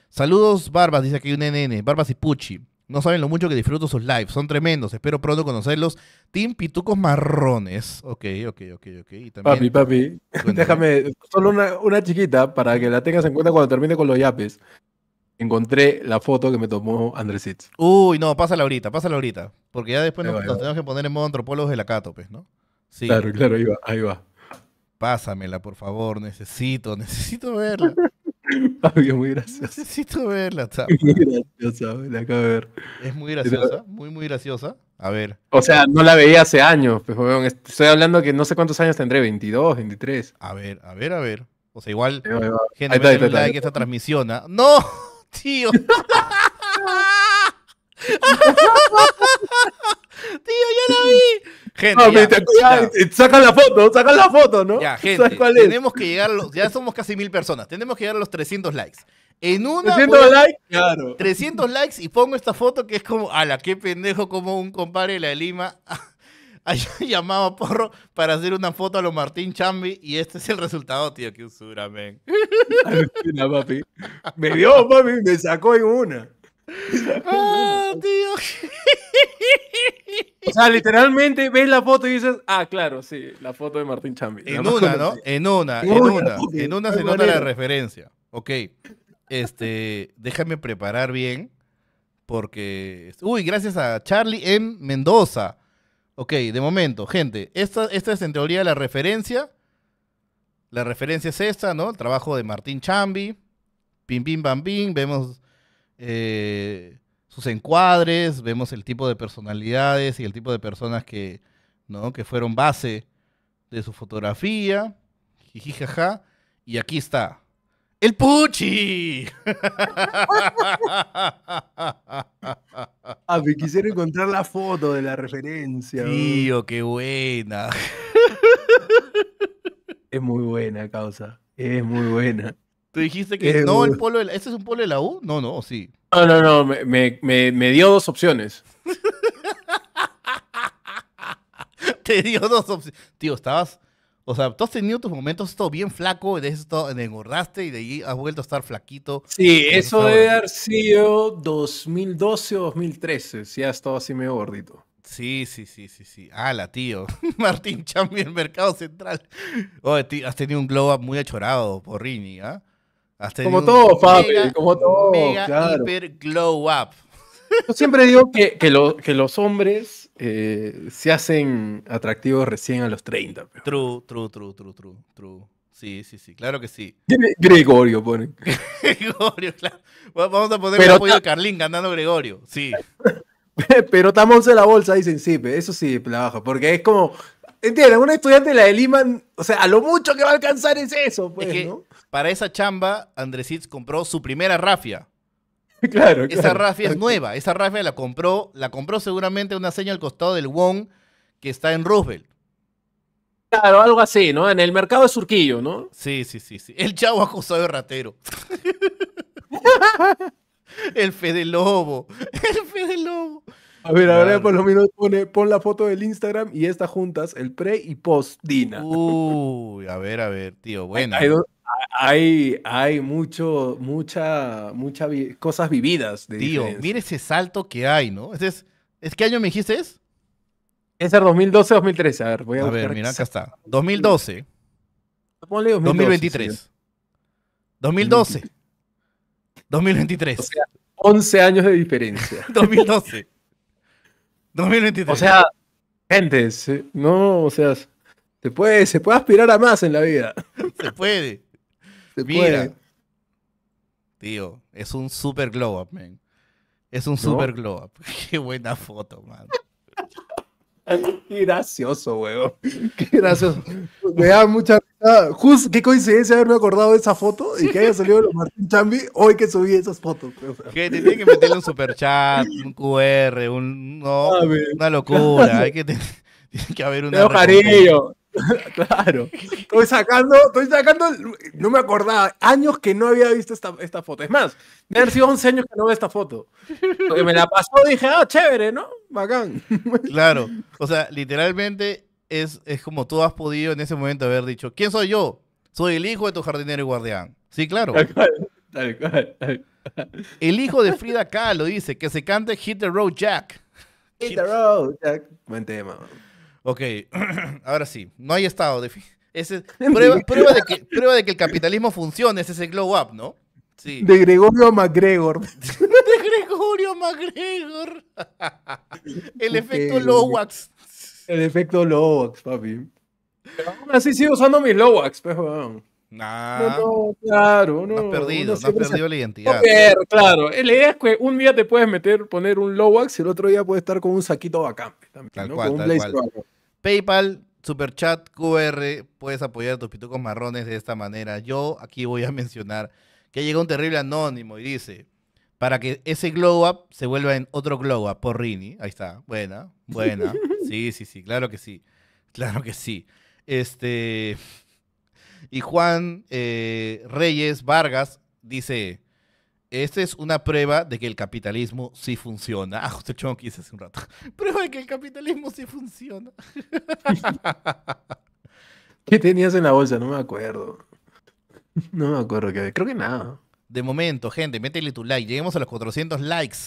Saludos, Barbas, dice aquí un NN. Barbas y Pucci. No saben lo mucho que disfruto sus lives. Son tremendos. Espero pronto conocerlos. Team Pitucos Marrones. Ok, ok, ok, ok. papi, papi. déjame solo una, chiquita para que la tengas en cuenta cuando termine con los yapes. Encontré la foto que me tomó Andrés Uy, no, pásala ahorita, pásala ahorita. Porque ya después nos, tenemos que poner en modo antropólogos de la cátope, pues, ¿no? Sí. Claro, claro, ahí va, ahí va. Pásamela, por favor, necesito, necesito verla. Fabio, ah, muy graciosa. Necesito verla, Es Muy graciosa, la acabo de ver. Es muy graciosa, muy, muy graciosa. A ver. O sea, no la veía hace años, pues, Estoy hablando que no sé cuántos años tendré, 22, 23. A ver, a ver, a ver. O sea, igual, gente, like que esta transmisión. ¿ah? ¡No! ¡Tío! Tío, ya la vi. Gente, saca la foto, sacan la foto, ¿no? Ya, gente, tenemos que llegar a los, ya somos casi mil personas, tenemos que llegar a los 300 likes. En una 300 likes, 300 likes y pongo esta foto que es como, la qué pendejo como un compadre de la de Lima llamado a Porro para hacer una foto a lo Martín Chambi y este es el resultado, tío, qué usura, men. Me dio, papi, me sacó en una. Ah, o sea, literalmente ves la foto y dices, ah, claro, sí, la foto de Martín Chambi. En una, ¿no? En una, en una. En una se nota la referencia. Ok. Este, déjame preparar bien. Porque. Uy, gracias a Charlie En Mendoza. Ok, de momento, gente. Esta, esta es en teoría la referencia. La referencia es esta, ¿no? El trabajo de Martín Chambi. Pim, pim, bam, pim. Vemos eh, sus encuadres, vemos el tipo de personalidades y el tipo de personas que, ¿no? que fueron base de su fotografía. Y aquí está. ¡El Puchi! ah, me quisiera encontrar la foto de la referencia. Tío, qué buena. es muy buena, causa. Es muy buena dijiste que eh, no, el polo, de ¿este es un polo de la U? No, no, sí. No, no, no, me, me, dio dos opciones. Te dio dos opciones. Tío, estabas, o sea, tú has tenido tus momentos todo bien flaco, de esto engordaste y de ahí has vuelto a estar flaquito. Sí, eso debe haber sido 2012 o 2013, si has estado así medio gordito. Sí, sí, sí, sí, sí. Ala, tío. Martín Chambi, el Mercado Central. Oye, tío, has tenido un globo muy achorado, Porrini, ¿ah? como todo, papi, como todo. Mega claro. glow up. Yo siempre digo que, que, que los hombres eh, se hacen atractivos recién a los 30. True, true, true, true, true, true. Sí, sí, sí, claro que sí. Gregorio ponen. Gregorio, claro. Vamos a poner el apoyo de Carlín ganando Gregorio, sí. pero estamos en la bolsa, dicen, sí, eso sí, la baja, porque es como Entienden, un estudiante de la de Lima, o sea, a lo mucho que va a alcanzar es eso, pues, Para esa chamba, Andresitz compró su primera rafia. claro, Esa rafia es nueva, esa rafia la compró, la compró seguramente una seña al costado del Wong que está en Roosevelt. Claro, algo así, ¿no? En el mercado de Surquillo, ¿no? Sí, sí, sí, sí. El chavo acusado de ratero. el Fede Lobo. El Fede Lobo. A ver, a ver, por lo menos pone, pon la foto del Instagram y estas juntas, el pre y post Dina. Uy, a ver, a ver, tío, bueno. Hay, hay, mucho, mucha, muchas cosas vividas. De tío, mira ese salto que hay, ¿no? ¿Es, es, qué año me dijiste es? Es el 2012-2013, a ver, voy a, a ver, mira, acá está. 2012. Ponle 2023. 2012. 2023. O sea, 11 años de diferencia. 2012. 2023. O sea, gente, no, o sea, se puede, se puede aspirar a más en la vida. Se puede. se puede. Tío, es un super glow up, man. Es un super glow up. Qué buena foto, man. Qué gracioso, weón. Qué gracioso. Me da mucha risa. qué coincidencia haberme acordado de esa foto y que haya salido los Martín Chambi hoy que subí esas fotos. Pues. Que te que meterle un superchat, un QR, un, no, una locura. Hay que, tiene que haber un. Leo cariño! claro. Estoy sacando, estoy sacando, no me acordaba, años que no había visto esta, foto. Es más, me han sido 11 años que no veo esta foto. Porque me la pasó y dije, ah, chévere, ¿no? Bacán. claro. O sea, literalmente es, es como tú has podido en ese momento haber dicho, ¿quién soy yo? Soy el hijo de tu jardinero y guardián. Sí, claro. El hijo de Frida Kahlo dice que se cante Hit the Road Jack. Hit, the Road Jack. Buen tema. Ok, ahora sí, no hay Estado. De... prueba, de que, el capitalismo funciona es ese glow up, ¿no? Sí. De Gregorio MacGregor. de Gregorio MacGregor. el efecto Lowax. El efecto Lowax, papi. aún así sigo usando mis Lowax, pero pues, nah. no, claro, no. Has perdido, no has perdido la identidad. Pero, claro, la idea es que un día te puedes meter, poner un Lowax y el otro día puedes estar con un saquito vacante pues, También, con un tal PayPal, Superchat, QR, puedes apoyar a tus pitucos marrones de esta manera. Yo aquí voy a mencionar que llegó un terrible anónimo y dice, para que ese glow up se vuelva en otro glow up por Rini. Ahí está, buena, buena. Sí, sí, sí, claro que sí, claro que sí. Este... Y Juan eh, Reyes Vargas dice, esta es una prueba de que el capitalismo sí funciona. Ah, usted el quise hace un rato. Prueba de que el capitalismo sí funciona. ¿Qué tenías en la bolsa? No me acuerdo. No me acuerdo qué. Creo que nada. De momento, gente, métele tu like. Lleguemos a los 400 likes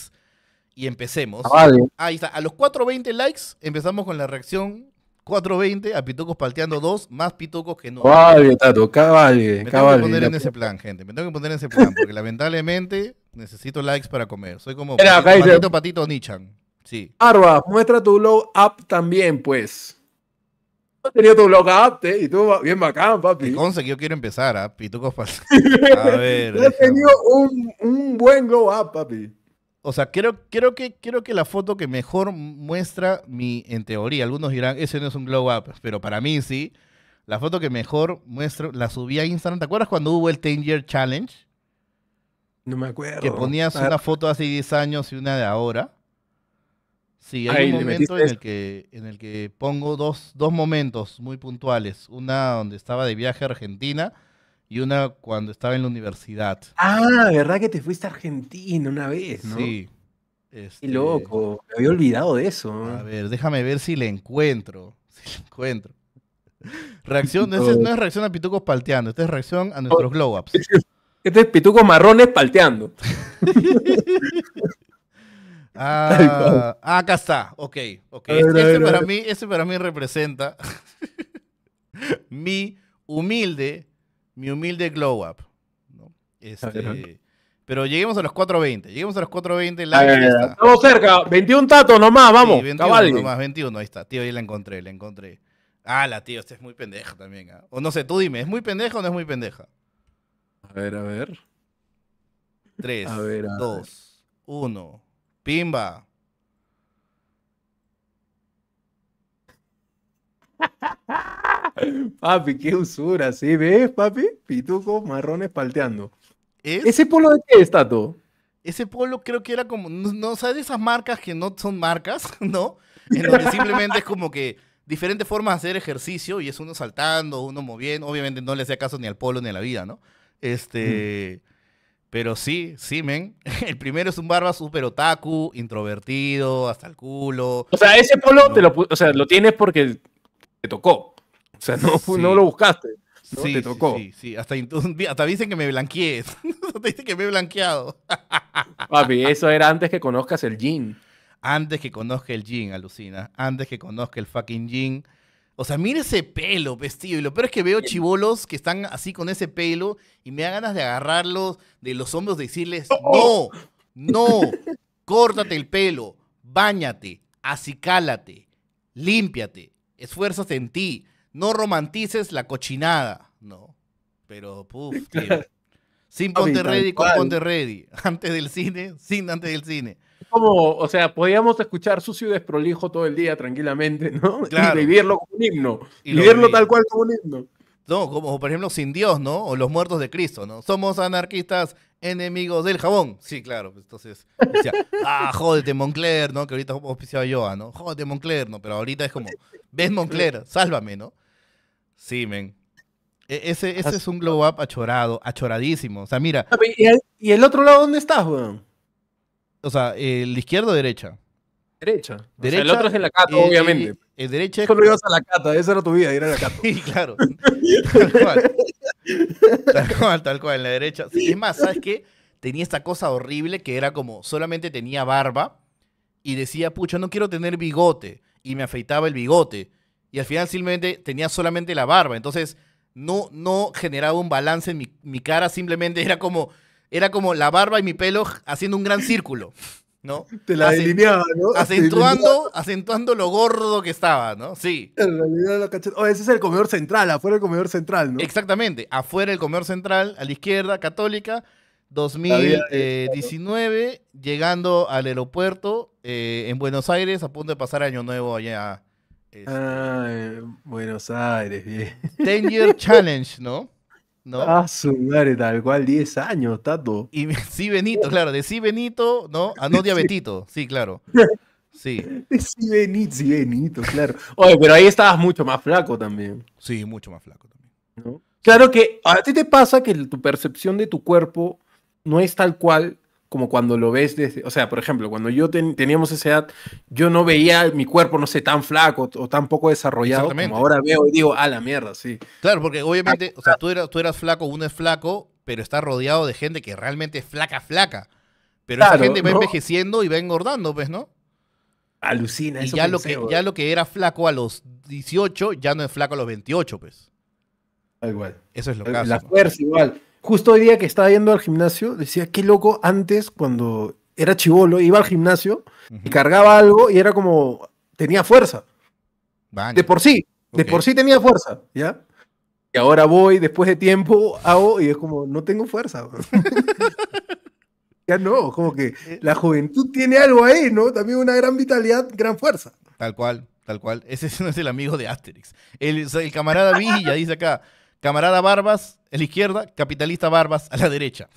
y empecemos. Ah, Ahí está. A los 420 likes empezamos con la reacción 4.20 a Pitucos palteando 2, más Pitucos que no. Cabalgue, Tato, cabalgue, Me tengo que poner en ese plan, gente. Me tengo que poner en ese plan, porque lamentablemente necesito likes para comer. Soy como patito, patito, Nichan. Sí. Arba, muestra tu low up también, pues. No tenido tu blog up, ¿eh? y tú bien bacán, papi. Conce que yo quiero empezar, ¿ah? ¿eh? A ver. he tenido un, un buen low up, papi o sea, creo, creo, que, creo que la foto que mejor muestra mi, en teoría, algunos dirán, ese no es un glow up, pero para mí sí, la foto que mejor muestra, la subí a Instagram. ¿Te acuerdas cuando hubo el Tanger Challenge? No me acuerdo. Que ponías ah. una foto hace 10 años y una de ahora. Sí, hay un momento en el, que, en el que pongo dos, dos momentos muy puntuales. Una donde estaba de viaje a Argentina y una cuando estaba en la universidad. Ah, ¿verdad que te fuiste a Argentina una vez, no? Sí. Este, Qué loco, me había olvidado de eso. A ver, déjame ver si le encuentro. Si le encuentro. Reacción, no. es reacción a pitucos palteando, esta es reacción a nuestros glow-ups. Este es pitucos marrones palteando. Ah, ah, acá está, ok, ok. para mí, para mí representa mi humilde mi humilde glow up. Este, pero lleguemos a los 4.20. Lleguemos a los 4.20. Estamos cerca. 21 tato nomás, vamos. 21 nomás, 21. Ahí está, tío. Ahí la encontré, la encontré. Ah, la tío, este es muy pendeja también. ¿ah? O no sé, tú dime, ¿es muy pendeja o no es muy pendeja? A ver, a ver. 3, 2, 1. Pimba. Papi, qué usura, ¿sí ves, papi? Pituco, marrones palteando. ¿Ese polo de qué está, todo? Ese polo creo que era como, no, sabe esas marcas que no son marcas, ¿no? En donde simplemente es como que diferentes formas de hacer ejercicio y es uno saltando, uno moviendo, obviamente no le hacía caso ni al polo ni a la vida, ¿no? Este, pero sí, sí, men. El primero es un barba super otaku, introvertido, hasta el culo. O sea, ese polo te lo, o sea, lo tienes porque te tocó. O sea, no, lo buscaste. ¿no? te tocó. Sí, sí, hasta, dicen que me blanqueé. te dicen que me he blanqueado. Papi, eso era antes que conozcas el jean. Antes que conozca el jean, alucina. Antes que conozca el fucking jean. O sea, mira ese pelo, vestido. Pues, y lo peor es que veo chivolos que están así con ese pelo y me da ganas de agarrarlos de los hombros, y decirles, no, no, córtate el pelo, báñate, acicálate, límpiate, esfuérzate en ti no romantices la cochinada, ¿no? Pero, puf, tío. Sin Ponte Ready con Ponte Ready. Antes del cine, sin antes del cine. Como, o sea, podíamos escuchar sucio y desprolijo todo el día tranquilamente, ¿no? Y vivirlo como un himno. Y vivirlo tal cual como un himno. No, como por ejemplo Sin Dios, ¿no? O Los Muertos de Cristo, ¿no? Somos anarquistas enemigos del jabón. Sí, claro. Pues, entonces, decía, ah, jódete Moncler, ¿no? Que ahorita auspiciaba yo, ¿no? Jódete Moncler, ¿no? Pero ahorita es como, ves Moncler, sálvame, ¿no? Sí, men. E, ese, es un glow up achorado, achoradísimo. O sea, mira. Ah, ¿Y el, otro lado dónde estás, weón? O sea, el izquierdo o derecha. Derecha. o el otro es en la cata, obviamente. El derecha. ibas a la cata, esa era tu vida, ir a la cata. sí, claro. tal cual. Tal cual, tal cual, en la derecha. es más, ¿sabes qué? Tenía esta cosa horrible que era como solamente tenía barba y decía, pucha, no quiero tener bigote. Y me afeitaba el bigote y al final simplemente tenía solamente la barba. Entonces no, no generaba un balance en mi, cara, simplemente era como, era como la barba y mi pelo haciendo un gran círculo. ¿no? Te la delineaba, ¿no? Acentuando, acentuando lo gordo que estaba, ¿no? Sí. oh, ese es el comedor central, afuera el comedor central, ¿no? Exactamente, afuera el comedor central, a la izquierda, católica, 2019, llegando al aeropuerto eh, en Buenos Aires, a punto de pasar Año Nuevo allá este ah, eh, Buenos Aires, bien. 10 Year Challenge, ¿no? ¿no? Ah, su madre, tal cual, 10 años, Tato. Y sí, Benito, claro, de sí, Benito, ¿no? A no diabetito, sí, claro. Sí. sí, Benito, sí, Benito, claro. Oye, pero ahí estabas mucho más flaco también. Sí, mucho más flaco también. Claro que a ti te pasa que tu percepción de tu cuerpo no es tal cual como cuando lo ves desde, o sea, por ejemplo, cuando yo teníamos esa edad, yo no veía mi cuerpo, no sé, tan flaco o tan poco desarrollado como ahora veo y digo, a la mierda, sí. Claro, porque obviamente, o sea, tú eras, tú eras flaco, uno es flaco, pero está rodeado de gente que realmente es flaca, flaca. Pero esa gente va envejeciendo y va engordando, pues, ¿no? Alucina. Y ya, lo que, ya lo que era flaco a los 18, ya no es flaco a los 28, pues. Igual. Eso es lo que La fuerza igual Justo hoy día que estaba yendo al gimnasio, decía, qué loco, antes cuando era chivolo, iba al gimnasio y cargaba algo y era como, tenía fuerza. De por sí, de por sí tenía fuerza, ¿ya? Y ahora voy, después de tiempo, hago y es como, no tengo fuerza. ya no, como que eh, la juventud tiene algo ahí, ¿no? También una gran vitalidad, gran fuerza. Tal cual, tal cual. Ese no es el amigo de Asterix. El, el camarada Villa dice acá, Camarada Barbas a la izquierda, capitalista Barbas a la derecha.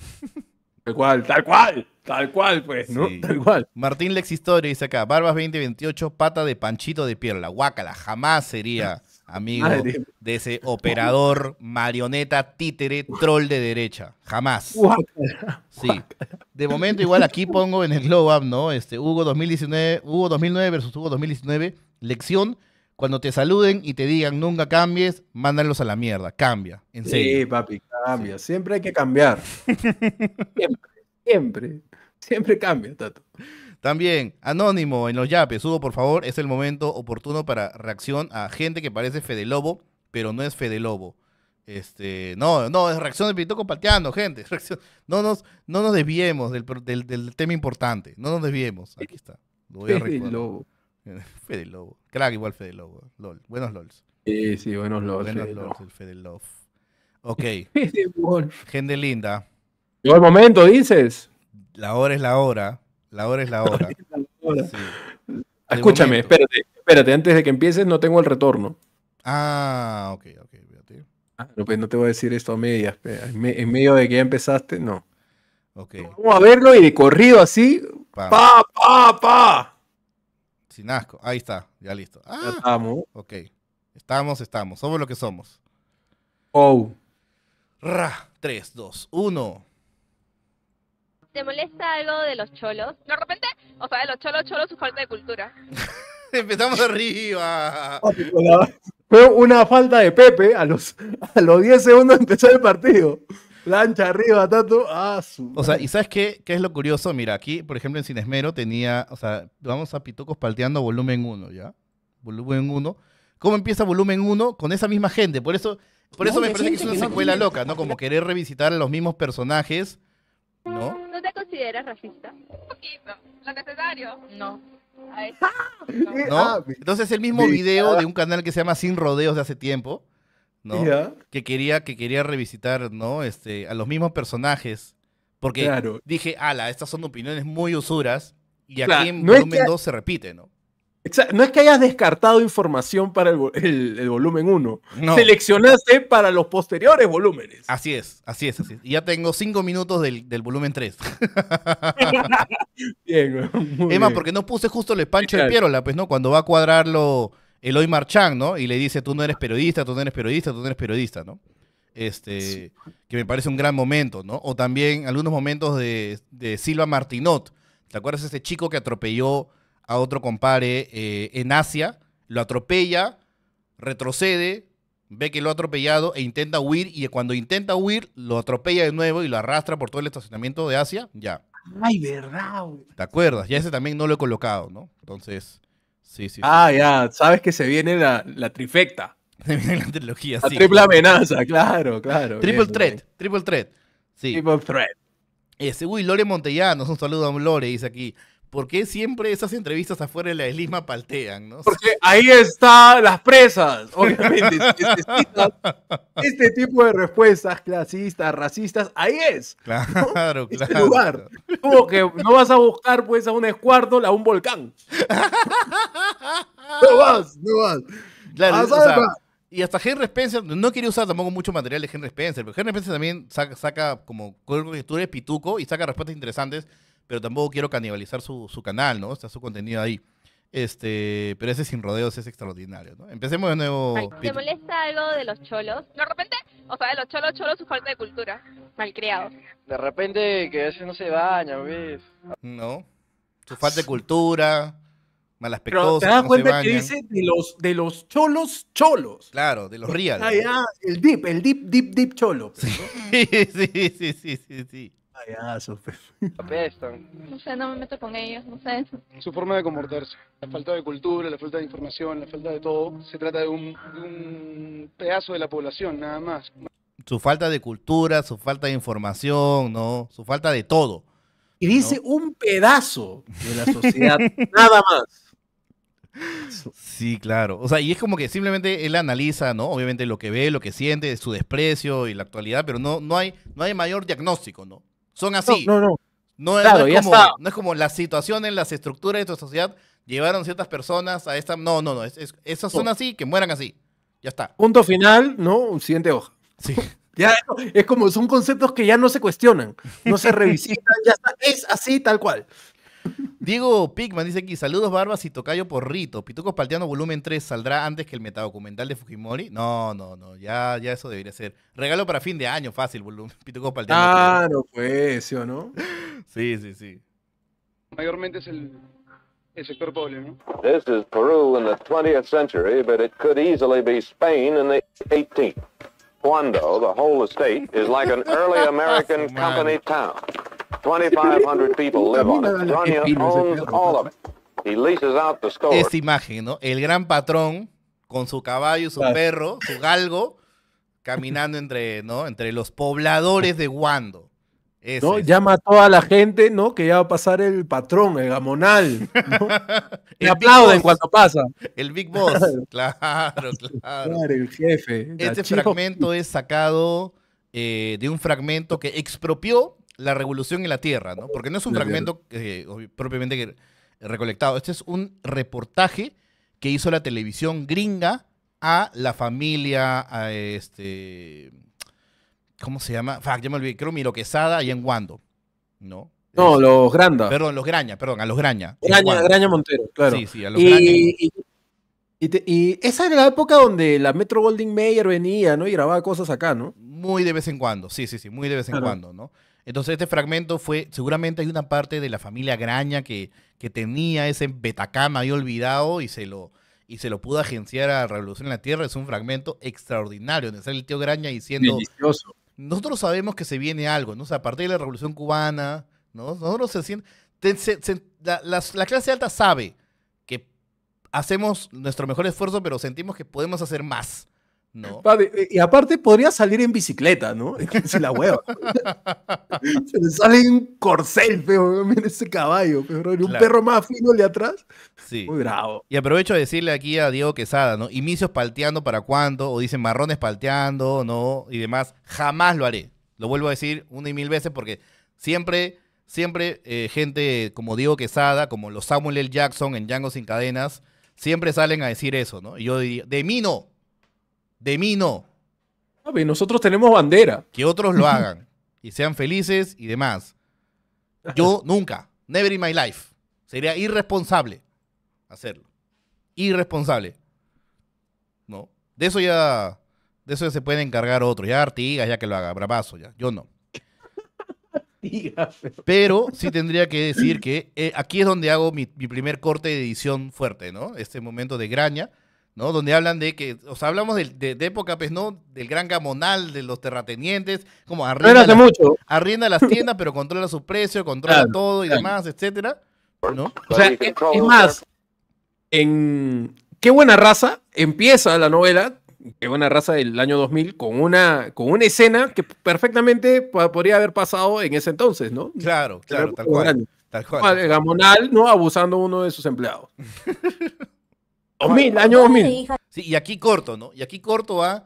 Tal cual, tal cual, tal cual, pues, Tal cual. Martín Historia dice acá, Barbas 2028, pata de panchito de pierna. Guácala, jamás sería amigo de ese operador, marioneta, títere, troll de derecha. Jamás. Sí. De momento, igual aquí pongo en el glow ¿no? Este, Hugo 2019, Hugo 2009 versus Hugo 2019, lección cuando te saluden y te digan nunca cambies, mándalos a la mierda. Cambia. En Sí, papi, cambia. Siempre hay que cambiar. siempre, siempre. Siempre cambia, Tato. También, anónimo en los yapes. Hugo, por favor, es el momento oportuno para reacción a gente que parece Fede Lobo, pero no es Fede Lobo. Este, no, no, es reacción de Pitoco pateando, gente. No, nos, no nos desviemos del, tema importante. No nos desviemos. Aquí está. Lo voy a Fede Lobo. Crack igual Fede Lobo. LOL. Buenos LOLs. Sí, sí, buenos LOLs. Fede LOLs, el Fede Love. Ok. Gente linda. Llegó el momento, dices. La hora es la hora. La hora es la hora. Escúchame, espérate, espérate, antes de que empieces no tengo el retorno. Ah, ok, ok, espérate. Ah, no, pues no te voy a decir esto a medias. En medio de que ya empezaste, no. Okay. Vamos a verlo y de corrido así. pa, pa. pa. Sin asco. Ahí está, ya listo. Ah, estamos. Ok. Estamos, estamos. Somos lo que somos. Oh. Ra, 3, 2, 1. ¿Te molesta algo de los cholos? De repente, o sea, de los cholos, cholos, su falta de cultura. Empezamos arriba. Fue una falta de Pepe a los, a los 10 segundos de empezar el partido. Lancha arriba, Tato. Ah, o sea, ¿y sabes qué, qué es lo curioso? Mira, aquí, por ejemplo, en Cinesmero tenía, o sea, vamos a Pitucos palteando volumen 1, ¿ya? Volumen 1. ¿Cómo empieza volumen 1? Con esa misma gente. Por eso, por eso me parece que es una secuela loca, ¿no? Como querer revisitar a los mismos personajes, ¿no? ¿No te consideras racista? Un poquito. ¿Lo necesario? No. Ah, ¿No? Ah, Entonces el mismo video de un canal que se llama Sin Rodeos de hace tiempo que quería, que quería revisitar, ¿no? Este, a los mismos personajes. Porque dije, ala, estas son opiniones muy usuras. Y aquí en volumen 2 se repite, ¿no? No es que hayas descartado información para el, volumen 1. Seleccionaste para los posteriores volúmenes. Así es, así es, así Y ya tengo 5 minutos del, volumen 3. Emma, porque no puse justo el espancho el Piérola, pues, ¿no? Cuando va a cuadrarlo Eloy Marchán, ¿no? Y le dice, tú no eres periodista, tú no eres periodista, tú no eres periodista, ¿no? Este, que me parece un gran momento, ¿no? O también algunos momentos de, Silva Martinot. ¿Te acuerdas de ese chico que atropelló a otro compare eh, en Asia? Lo atropella, retrocede, ve que lo ha atropellado e intenta huir. Y cuando intenta huir, lo atropella de nuevo y lo arrastra por todo el estacionamiento de Asia. Ya. Ay, verdad, ¿Te acuerdas? Ya ese también no lo he colocado, ¿no? Entonces, Ah, ya, sabes que se viene la, la trifecta. Se viene la trilogía, la triple amenaza, claro, claro. Triple threat, triple threat. Sí. Triple threat. uy, Lore Montellano, un saludo a Lore, dice aquí. ¿Por qué siempre esas entrevistas afuera de la eslisma paltean? ¿no? Porque ahí están las presas, obviamente. este tipo de respuestas clasistas, racistas, ahí es. Claro, claro. Este lugar. Como que no vas a buscar pues a un escuarto, a un volcán. no vas, no vas. Claro, y hasta Henry Spencer, no quería usar tampoco mucho material de Henry Spencer, pero Henry Spencer también saca, saca como tú eres pituco y saca respuestas interesantes pero tampoco quiero canibalizar su, su canal, ¿no? Está su contenido ahí. Este, pero ese sin rodeos es extraordinario, ¿no? Empecemos de nuevo. ¿Te molesta algo de los cholos? De repente, o sea, de los cholos, cholos su falta de cultura, malcriados. De repente que a veces no se baña, ¿ves? No. Su falta de cultura, mal Pero te das cuenta que dice de los, de los cholos, cholos. Claro, de los reales. Ah, ya, el dip, el dip, dip, dip cholo. Pues, sí, sí, sí, sí, sí. sí. No sé, no me meto con ellos, no sé. Su forma de comportarse, la falta de cultura, la falta de información, la falta de todo, se trata de un, pedazo de la población, nada más. Su falta de cultura, su falta de información, ¿no? Su falta de todo. Y dice un pedazo de la sociedad, nada más. Sí, claro. O sea, y es como que simplemente él analiza, ¿no? Obviamente lo que ve, lo que siente, su desprecio y la actualidad, pero no, no, hay, no hay mayor diagnóstico, ¿no? son así. No, no, no. es como, no, es, como, las situaciones, las estructuras de tu sociedad llevaron ciertas personas a esta. No, no, no. esas son así, que mueran así. Ya está. Punto final, ¿no? Siguiente hoja. Sí. ya es como, son conceptos que ya no se cuestionan, no se revisitan, ya Es así, tal cual. Diego Pigman dice aquí, saludos barbas y tocayo porrito. Pitucos Palteano volumen 3 saldrá antes que el metadocumental de Fujimori. No, no, no, ya, ya eso debería ser. Regalo para fin de año, fácil, volumen. Pitucos Palteano. ah, no pues, ¿sí no? sí, sí, sí. Mayormente es el, el sector pobre, ¿no? This is Peru in the 20th century, but it could easily be Spain in the 18th. Cuando, the whole estate, is like an early American company town. Esta imagen, ¿no? El gran patrón con su caballo, su perro, su galgo, caminando entre, ¿no? entre los pobladores de Wando. Ya ¿no? Llama a toda la gente, ¿no? Que ya va a pasar el patrón, el gamonal. y aplauden cuando pasa. El Big Boss. Claro, claro. claro el jefe. Este fragmento es sacado eh, de un fragmento que expropió la revolución en la Tierra, ¿no? Porque no es un fragmento eh, propiamente recolectado, este es un reportaje que hizo la televisión gringa a la familia, a este, ¿cómo se llama? Fuck, ya me olvidé, creo Miro Quesada y en Wando, ¿no? No, los Granda. Perdón, los Graña, perdón, a los Graña. Graña, Graña Montero, claro. Sí, sí, a los y, Graña. Y, esa era la época donde la Metro Golding Mayer venía, ¿no? Y grababa cosas acá, ¿no? Muy de vez en cuando, sí, sí, sí, muy de vez en cuando, ¿no? Entonces este fragmento fue, seguramente hay una parte de la familia Graña que, tenía ese betacama ahí olvidado y se lo, y se lo pudo agenciar a Revolución en la Tierra. Es un fragmento extraordinario, donde sale el tío Graña diciendo... Nosotros sabemos que se viene algo, ¿no? O sea, a partir de la Revolución Cubana, ¿no? Nosotros se la clase alta sabe que hacemos nuestro mejor esfuerzo, pero sentimos que podemos hacer más y aparte podría salir en bicicleta, ¿no? Es la hueva. Se le sale un corcel, feo. ese caballo, pero Un perro más fino de atrás. Sí. Muy bravo. Y aprovecho de decirle aquí a Diego Quesada, ¿no? Inicios palteando para cuándo, o dicen marrones palteando, ¿no? Y demás. Jamás lo haré. Lo vuelvo a decir una y mil veces porque siempre, siempre eh, gente como Diego Quesada, como los Samuel L. Jackson en Django Sin Cadenas, siempre salen a decir eso, ¿no? Y yo diría, de mí no de mí no. nosotros tenemos bandera. Que otros lo hagan. y sean felices y demás. Yo nunca, never in my life. Sería irresponsable hacerlo. Irresponsable. No. De eso ya. De eso se puede encargar otros. Ya Artigas, ya que lo haga. Bravazo, ya. Yo no. Pero sí tendría que decir que eh, aquí es donde hago mi, primer corte de edición fuerte, ¿no? Este momento de graña ¿no? Donde hablan de que, o sea, hablamos de, época, pues, ¿no? Del gran gamonal, de los terratenientes, como arrienda, las, arrienda las tiendas, pero controla su precio, controla todo y demás, etcétera, ¿no? O sea, es, más, en Qué Buena Raza empieza la novela, Qué Buena Raza del año 2000, con una, con una escena que perfectamente podría haber pasado en ese entonces, ¿no? Claro, claro, tal cual. Tal cual. Gamonal, ¿no? Abusando uno de sus empleados. 2000, años e Sí, y aquí corto, ¿no? Y aquí corto a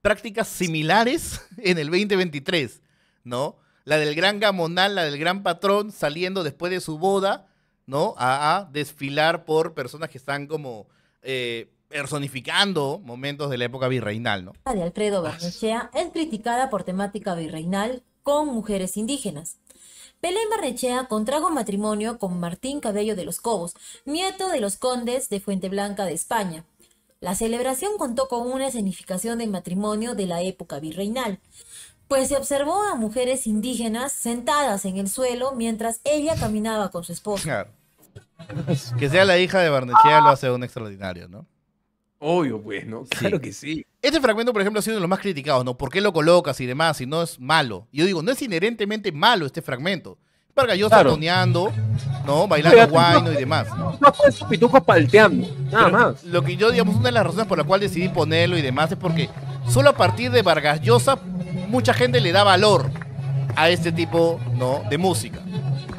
prácticas similares en el 2023, ¿no? La del gran gamonal, la del gran patrón saliendo después de su boda, ¿no? A, desfilar por personas que están como eh, personificando momentos de la época virreinal, ¿no? La De Alfredo Barnechea es criticada por temática virreinal con mujeres indígenas. Belén Barnechea contrajo matrimonio con Martín Cabello de los Cobos, nieto de los condes de Fuente Blanca de España. La celebración contó con una escenificación del matrimonio de la época virreinal, pues se observó a mujeres indígenas sentadas en el suelo mientras ella caminaba con su esposo. Claro. Que sea la hija de Barnechea lo hace un extraordinario, ¿no? Obvio, pues, ¿no? Claro que sí. Este fragmento, por ejemplo, ha sido uno de los más criticados, ¿no? ¿Por qué lo colocas y demás si no es malo? Yo digo, no es inherentemente malo este fragmento. Vargas Llosa ¿no? Bailando guayno y demás. No, fue palteando, nada más. Lo que yo, digamos, una de las razones por la cual decidí ponerlo y demás es porque solo a partir de Vargas mucha gente le da valor a este tipo, ¿no? De música.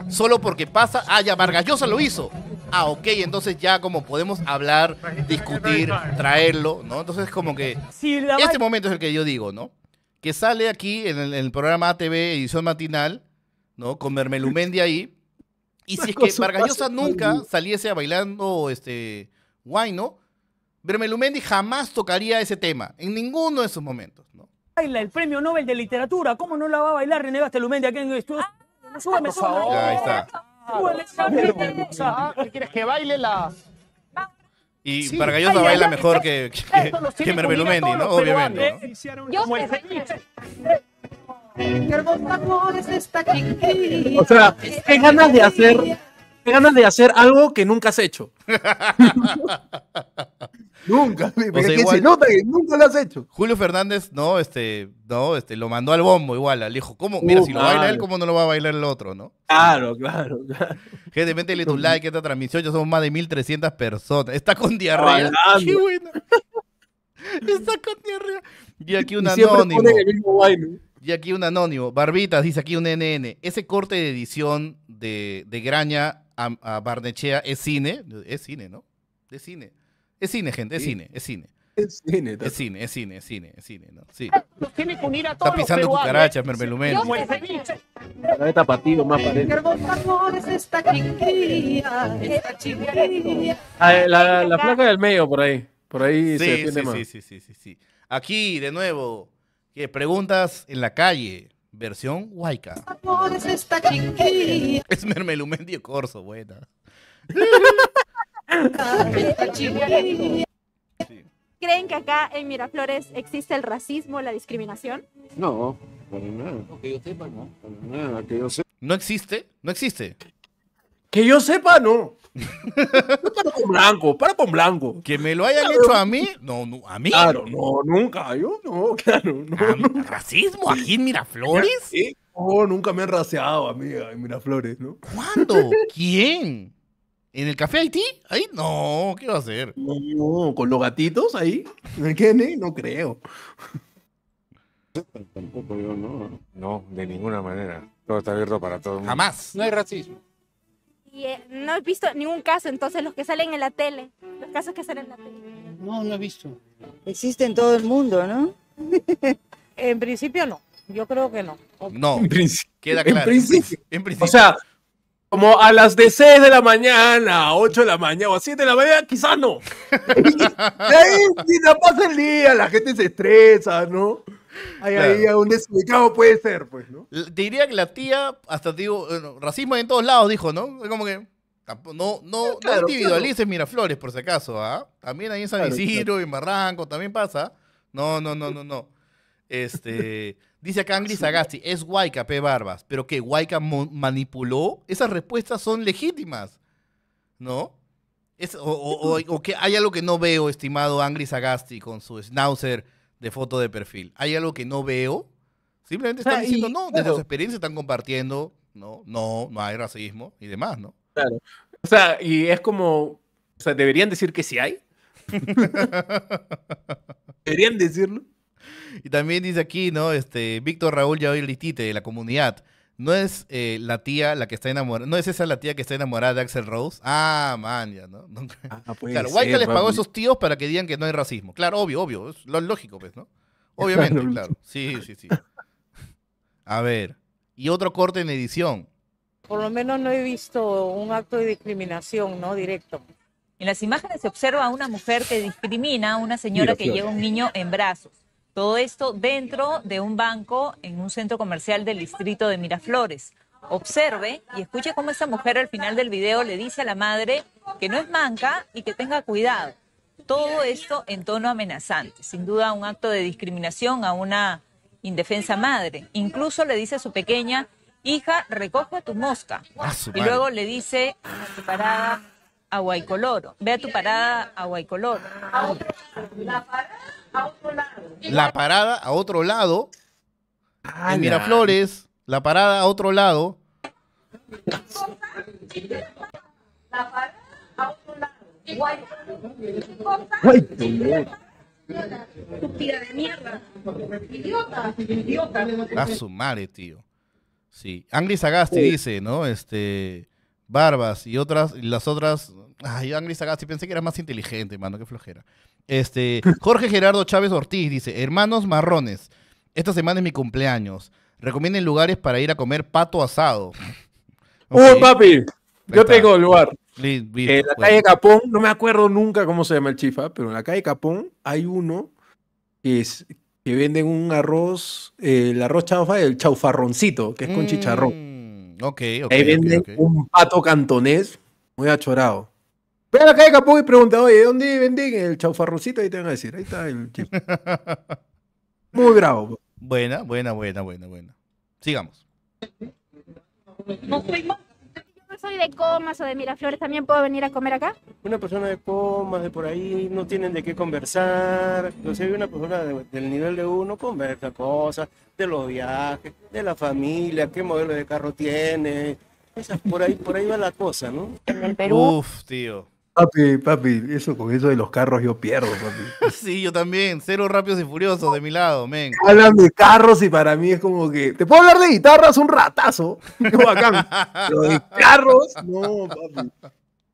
Solo porque pasa, ah, ya, Vargas lo hizo ah, ok, entonces ya como podemos hablar, discutir, traerlo, ¿no? Entonces como que este momento es el que yo digo, ¿no? Que sale aquí en el, programa ATV, edición matinal, ¿no? Con Bermelumendi ahí. Y si es que Vargas Llosa nunca saliese a bailando este ¿no? Bermelumendi jamás tocaría ese tema, en ninguno de esos momentos, ¿no? Baila el premio Nobel de literatura, ¿cómo no la va a bailar René Lumendi aquí en el estudio? Ah, súbeme. ahí está. Ah, ¿Qué quieres que baile la...? Y sí. yo no baila mejor que, que, ¿no? Obviamente. ¿no? Yo O sea, qué ganas de hacer, qué ganas de hacer algo que nunca has hecho. Nunca, porque se nota que nunca lo has hecho. Julio Fernández, no, este, no, este, lo mandó al bombo igual, le dijo, ¿cómo? Mira, si lo baila él, ¿cómo no lo va a bailar el otro, no? Claro, claro, Gente, métele tu like a esta transmisión, ya somos más de 1300 personas. Está con diarrea. Qué bueno. Está con diarrea. Y aquí un anónimo. Y aquí un anónimo. Barbitas dice aquí un NN. Ese corte de edición de, Graña a, a Barnechea es cine. Es cine, ¿no? Es cine. Es cine, gente, es cine, es cine. Es cine, es cine, es cine, es cine, ¿no? Sí. tiene que a todos Está pisando cucarachas, mermelumén. La patido más parece. esta chiquilla, ah, eh, La, la placa del medio por ahí, por ahí sí, se tiene sí, más. Sí, sí, sí, sí, sí. Aquí, de nuevo, que preguntas en la calle, versión huayca. Es mermelumen corso, buena. ¿Creen que acá en Miraflores existe el racismo, la discriminación? No, para nada. Que yo sepa, no. que yo ¿No existe? ¿No existe? Que yo sepa, no. para con blanco, para con blanco. Que me lo hayan hecho a mí, no, no, a mí. Claro, no, nunca, yo no, claro. ¿Racismo aquí en Miraflores? ¿Sí? No, nunca me han raseado, amiga, en Miraflores, ¿no? ¿Cuándo? ¿Quién? ¿En el café Haití? Ahí no, ¿qué va a hacer? No, con los gatitos ahí. ¿En el No creo. Tampoco yo, no. No, de ninguna manera. Todo está abierto para todo el mundo. Jamás. No hay racismo. Y eh, no he visto ningún caso, entonces los que salen en la tele, los casos que salen en la tele. No, no he visto. Existe en todo el mundo, ¿no? en principio no. Yo creo que no. No, queda claro. En principio. O sea, como a las de 6 de la mañana, 8 de la mañana o a 7 de la mañana, quizás no. Y ahí si pasa el día, la gente se estresa, ¿no? Ahí, ahí un desubicado puede ser, pues, ¿no? Diría que la tía, hasta digo, racismo en todos lados, dijo, ¿no? Como que no, no, no individualices Miraflores, por si acaso, ¿ah? También ahí en San Isidro, en Barranco, también pasa. No, no, no, no, no. Este. Dice acá Angry Sagasti, es Huayca, P. Barbas. Pero que ¿Guayca manipuló, esas respuestas son legítimas, ¿no? o, o, que hay algo que no veo, estimado Angri Sagasti, con su schnauzer de foto de perfil. Hay algo que no veo. Simplemente están diciendo, no, desde su experiencia están compartiendo, no, no, no hay racismo y demás, ¿no? Claro. O sea, y es como, o sea, deberían decir que sí hay. deberían decirlo. Y también dice aquí, ¿no? Este, Víctor Raúl ya Litite de la comunidad. No es eh, la tía la que está enamorada, no es esa la tía que está enamorada de Axel Rose. Ah, man, ya, ¿no? Ah, pues claro, guay les pagó a esos tíos para que digan que no hay racismo. Claro, obvio, obvio, es lo lógico, pues, ¿no? Obviamente, claro. Sí, sí, sí. A ver, y otro corte en edición. Por lo menos no he visto un acto de discriminación, ¿no? Directo. En las imágenes se observa a una mujer que discrimina a una señora que lleva un niño en brazos. Todo esto dentro de un banco en un centro comercial del distrito de Miraflores. Observe y escuche cómo esa mujer al final del video le dice a la madre que no es manca y que tenga cuidado. Todo esto en tono amenazante, sin duda un acto de discriminación a una indefensa madre. Incluso le dice a su pequeña, hija, recoge tu mosca. Ah, y luego le dice, separada, a Guaycoloro. Ve a tu parada a Guaycoloro. A La parada a otro lado. La parada a otro lado. En Miraflores, la parada a otro lado. La parada a otro lado. Estúpida de mierda. Idiota, idiota. A su madre, tío. Sí. Angry Sagasti dice, ¿no? Este. Barbas y otras, y las otras Ay, Angry Si pensé que era más inteligente, mano, qué flojera. Este, Jorge Gerardo Chávez Ortiz dice, hermanos marrones, esta semana es mi cumpleaños. Recomienden lugares para ir a comer pato asado. ¡Uy, papi! Yo tengo el lugar. en la calle Capón, no me acuerdo nunca cómo se llama el chifa, pero en la calle Capón hay uno que, es, que venden un arroz, el arroz chaufa, el chaufarroncito, que es con chicharrón. Mm, ok, ok. Ahí venden un pato cantonés muy achorado pero acá la calle y pregunta, oye, ¿dónde vendí el chaufarrucito? Ahí te van a decir, ahí está el chip. Muy bravo. Pues. Buena, buena, buena, buena, buena. Sigamos. Yo soy de Comas o de Miraflores, ¿también puedo venir a comer acá? Una persona de Comas, de por ahí, no tienen de qué conversar. Entonces, una persona del nivel de uno conversa cosas de los viajes, de la familia, qué modelo de carro tiene. Esas, por, ahí, por ahí va la cosa, ¿no? En el Perú Uf, tío. Papi, papi, eso con eso de los carros yo pierdo, papi. Sí, yo también. Cero rápidos y furiosos de mi lado, men. Hablan de carros y para mí es como que. Te puedo hablar de guitarras un ratazo. Qué Pero de carros, no, papi.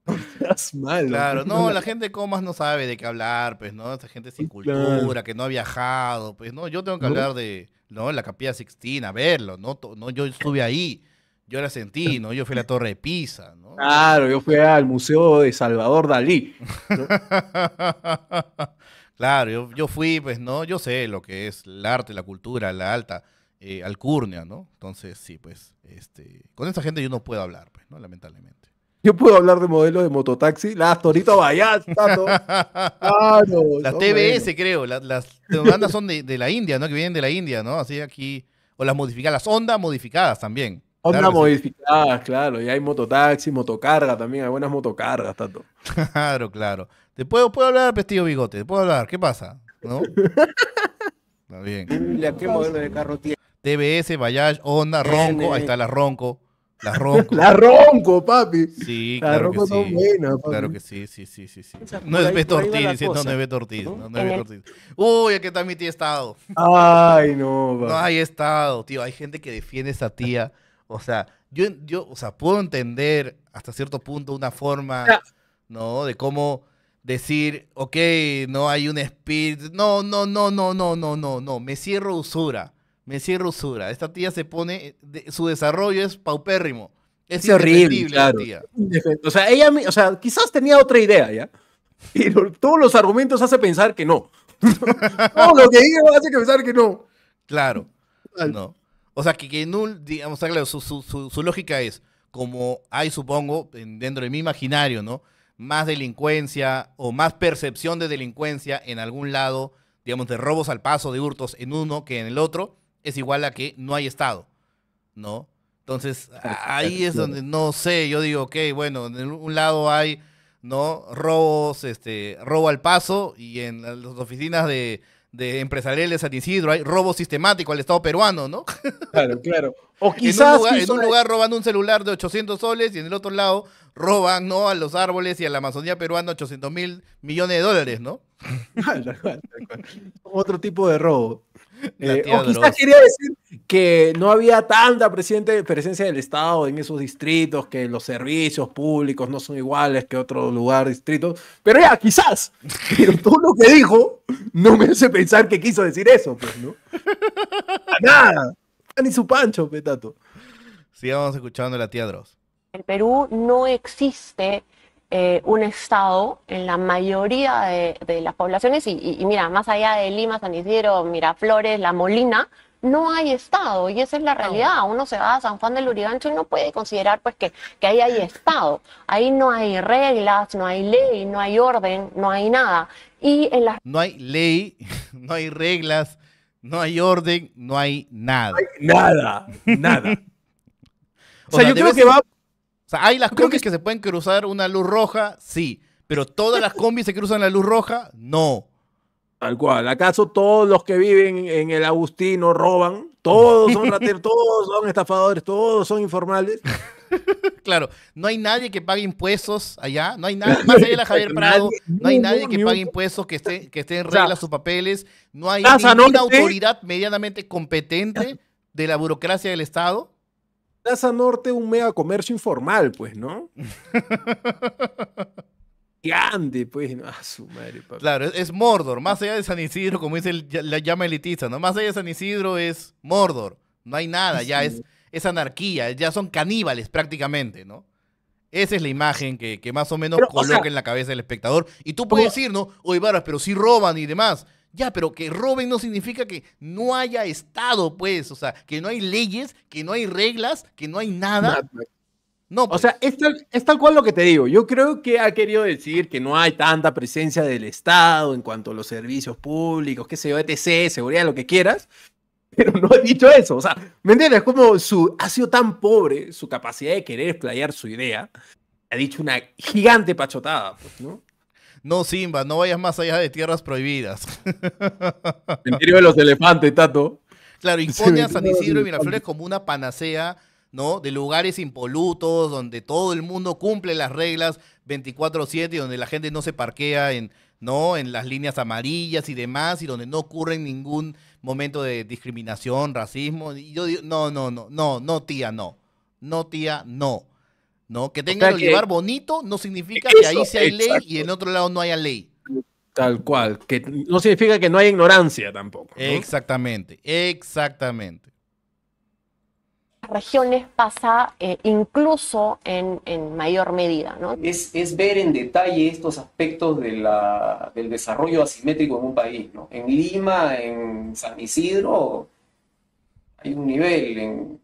No mal. Claro, no, la gente de más no sabe de qué hablar, pues, ¿no? Esta gente sin cultura, que no ha viajado, pues, ¿no? Yo tengo que hablar de, ¿no? La Capilla Sixtina, verlo, ¿no? No, yo estuve ahí yo la sentí, ¿no? Yo fui a la Torre de Pisa, ¿no? Claro, yo fui al Museo de Salvador Dalí. claro, yo, fui, pues, ¿no? Yo sé lo que es el arte, la cultura, la alta eh, alcurnia, ¿no? Entonces, sí, pues, este, con esa gente yo no puedo hablar, pues, ¿no? Lamentablemente. Yo puedo hablar de modelos de mototaxi, las Torito Vallas, claro. Las TBS, creo, las, las son de, de la India, ¿no? Que vienen de la India, ¿no? Así aquí, o las modificadas, las ondas modificadas también. Honda modificadas, modificada, claro. Y hay mototaxi, motocarga también. Hay buenas motocargas, tanto. Claro, claro. Te puedo, puedo hablar, Pestillo Bigote. Te puedo hablar. ¿Qué pasa? ¿No? está bien. ¿Qué modelo de carro tiene? TBS, Bayash, Honda, Ronco. Ahí está la Ronco. La Ronco. la Ronco, papi. Sí, la claro Ronco que sí. papi. Claro que sí, sí, sí, sí. sí. No es Beto Ortiz, no es No, es Uy, aquí está mi tía Estado. Ay, no, papi. No hay Estado, tío. Hay gente que defiende a esa tía. O sea, yo, yo sea, puedo entender hasta cierto punto una forma, ¿no? De cómo decir, ok, no hay un speed. No, no, no, no, no, no, no, no. Me cierro usura. Me cierro usura. Esta tía se pone. su desarrollo es paupérrimo. Es, horrible, O sea, ella, o sea, quizás tenía otra idea, ¿ya? Pero todos los argumentos hace pensar que no. Todo lo que digo hace pensar que no. Claro. No. O sea, que, Null, digamos, su, lógica es, como hay, supongo, dentro de mi imaginario, ¿no? Más delincuencia o más percepción de delincuencia en algún lado, digamos, de robos al paso, de hurtos en uno que en el otro, es igual a que no hay Estado, ¿no? Entonces, ahí es donde no sé, yo digo, ok, bueno, en un lado hay, ¿no? Robos, este, robo al paso y en las oficinas de de empresariales de San Isidro, hay robo sistemático al Estado peruano, ¿no? Claro, claro. O quizás... En un, lugar, un roban un celular de 800 soles y en el otro lado roban, ¿no? A los árboles y a la Amazonía peruana 800 mil millones de dólares, ¿no? Otro tipo de robo. Eh, o quizás quería decir que no había tanta presencia del Estado en esos distritos, que los servicios públicos no son iguales que otro lugar, distrito. Pero ya, quizás. Pero todo lo que dijo no me hace pensar que quiso decir eso, pues, ¿no? Nada. Ni su pancho, petato. Sigamos escuchando la tía Dross. El Perú no existe eh, un estado en la mayoría de, las poblaciones, y, mira, más allá de Lima, San Isidro, Miraflores, La Molina, no hay estado, y esa es la realidad. Uno se va a San Juan del Urigancho y no puede considerar pues que, ahí hay estado. Ahí no hay reglas, no hay ley, no hay orden, no hay nada. Y en No hay ley, no hay reglas, no hay orden, no hay nada. nada, nada. o sea, yo creo que va o sea, hay las creo combis que... se pueden cruzar una luz roja, sí. Pero todas las combis se cruzan la luz roja, no. Tal cual. ¿Acaso todos los que viven en el Agustino roban? Todos son rateros, todos son estafadores, todos son informales. claro, no hay nadie que pague impuestos allá, no hay nadie, más allá de Javier Prado, no hay nadie que pague impuestos, que esté, que esté en regla sus papeles, no hay ninguna autoridad medianamente competente de la burocracia del Estado Plaza Norte, un mega comercio informal, pues, ¿no? Grande, pues, no, a ah, su madre, Claro, es, Mordor, más allá de San Isidro, como dice la llama elitista, ¿no? Más allá de San Isidro es Mordor, no hay nada, ya es, es anarquía, ya son caníbales prácticamente, ¿no? Esa es la imagen que, más o menos coloca en la cabeza del espectador. Y tú puedes decir, ¿no? Oye, Varas, pero sí roban y demás. Ya, pero que roben no significa que no haya Estado, pues. O sea, que no hay leyes, que no hay reglas, que no hay nada. No, O sea, pues. es tal, es tal, cual lo que te digo. Yo creo que ha querido decir que no hay tanta presencia del Estado en cuanto a los servicios públicos, qué sé yo, ETC, seguridad, lo que quieras. Pero no ha dicho eso. O sea, ¿me entiendes? Como su, ha sido tan pobre su capacidad de querer explayar su idea. Ha dicho una gigante pachotada, pues, ¿no? No, Simba, no vayas más allá de tierras prohibidas. Cementerio de los elefantes, Tato. Claro, impone a San Isidro y Miraflores como una panacea, ¿no? De lugares impolutos, donde todo el mundo cumple las reglas 24-7, donde la gente no se parquea en, ¿no? En las líneas amarillas y demás, y donde no ocurre ningún momento de discriminación, racismo. Y yo digo, no, no, no, no, no, tía, no. No, tía, no. ¿no? Que tenga el olivar bonito no significa que ahí sí hay ley y en otro lado no haya ley. Tal cual, que no significa que no haya ignorancia tampoco. ¿no? Exactamente, exactamente. Las regiones pasa eh, incluso en, mayor medida, ¿no? Es, ver en detalle estos aspectos de del desarrollo asimétrico en un país, ¿no? En Lima, en San Isidro, hay un nivel, en,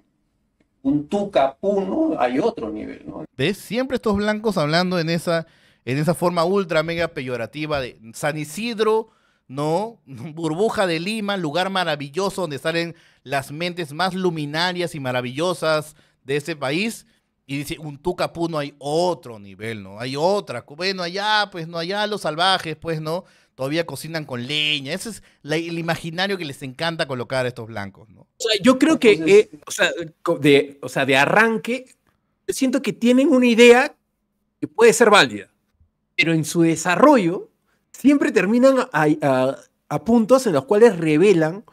un hay otro nivel, ¿no? ¿Ves? Siempre estos blancos hablando en esa, en esa forma ultra mega peyorativa de San Isidro, ¿no? Burbuja de Lima, lugar maravilloso donde salen las mentes más luminarias y maravillosas de ese país. Y dice, un Tucapuno hay otro nivel, ¿no? Hay otra. Bueno, allá, pues no, allá los salvajes, pues no todavía cocinan con leña. Ese es el imaginario que les encanta colocar a estos blancos, ¿no? O sea, yo creo que, eh, o, sea, de, arranque, siento que tienen una idea que puede ser válida, pero en su desarrollo siempre terminan a, puntos en los cuales revelan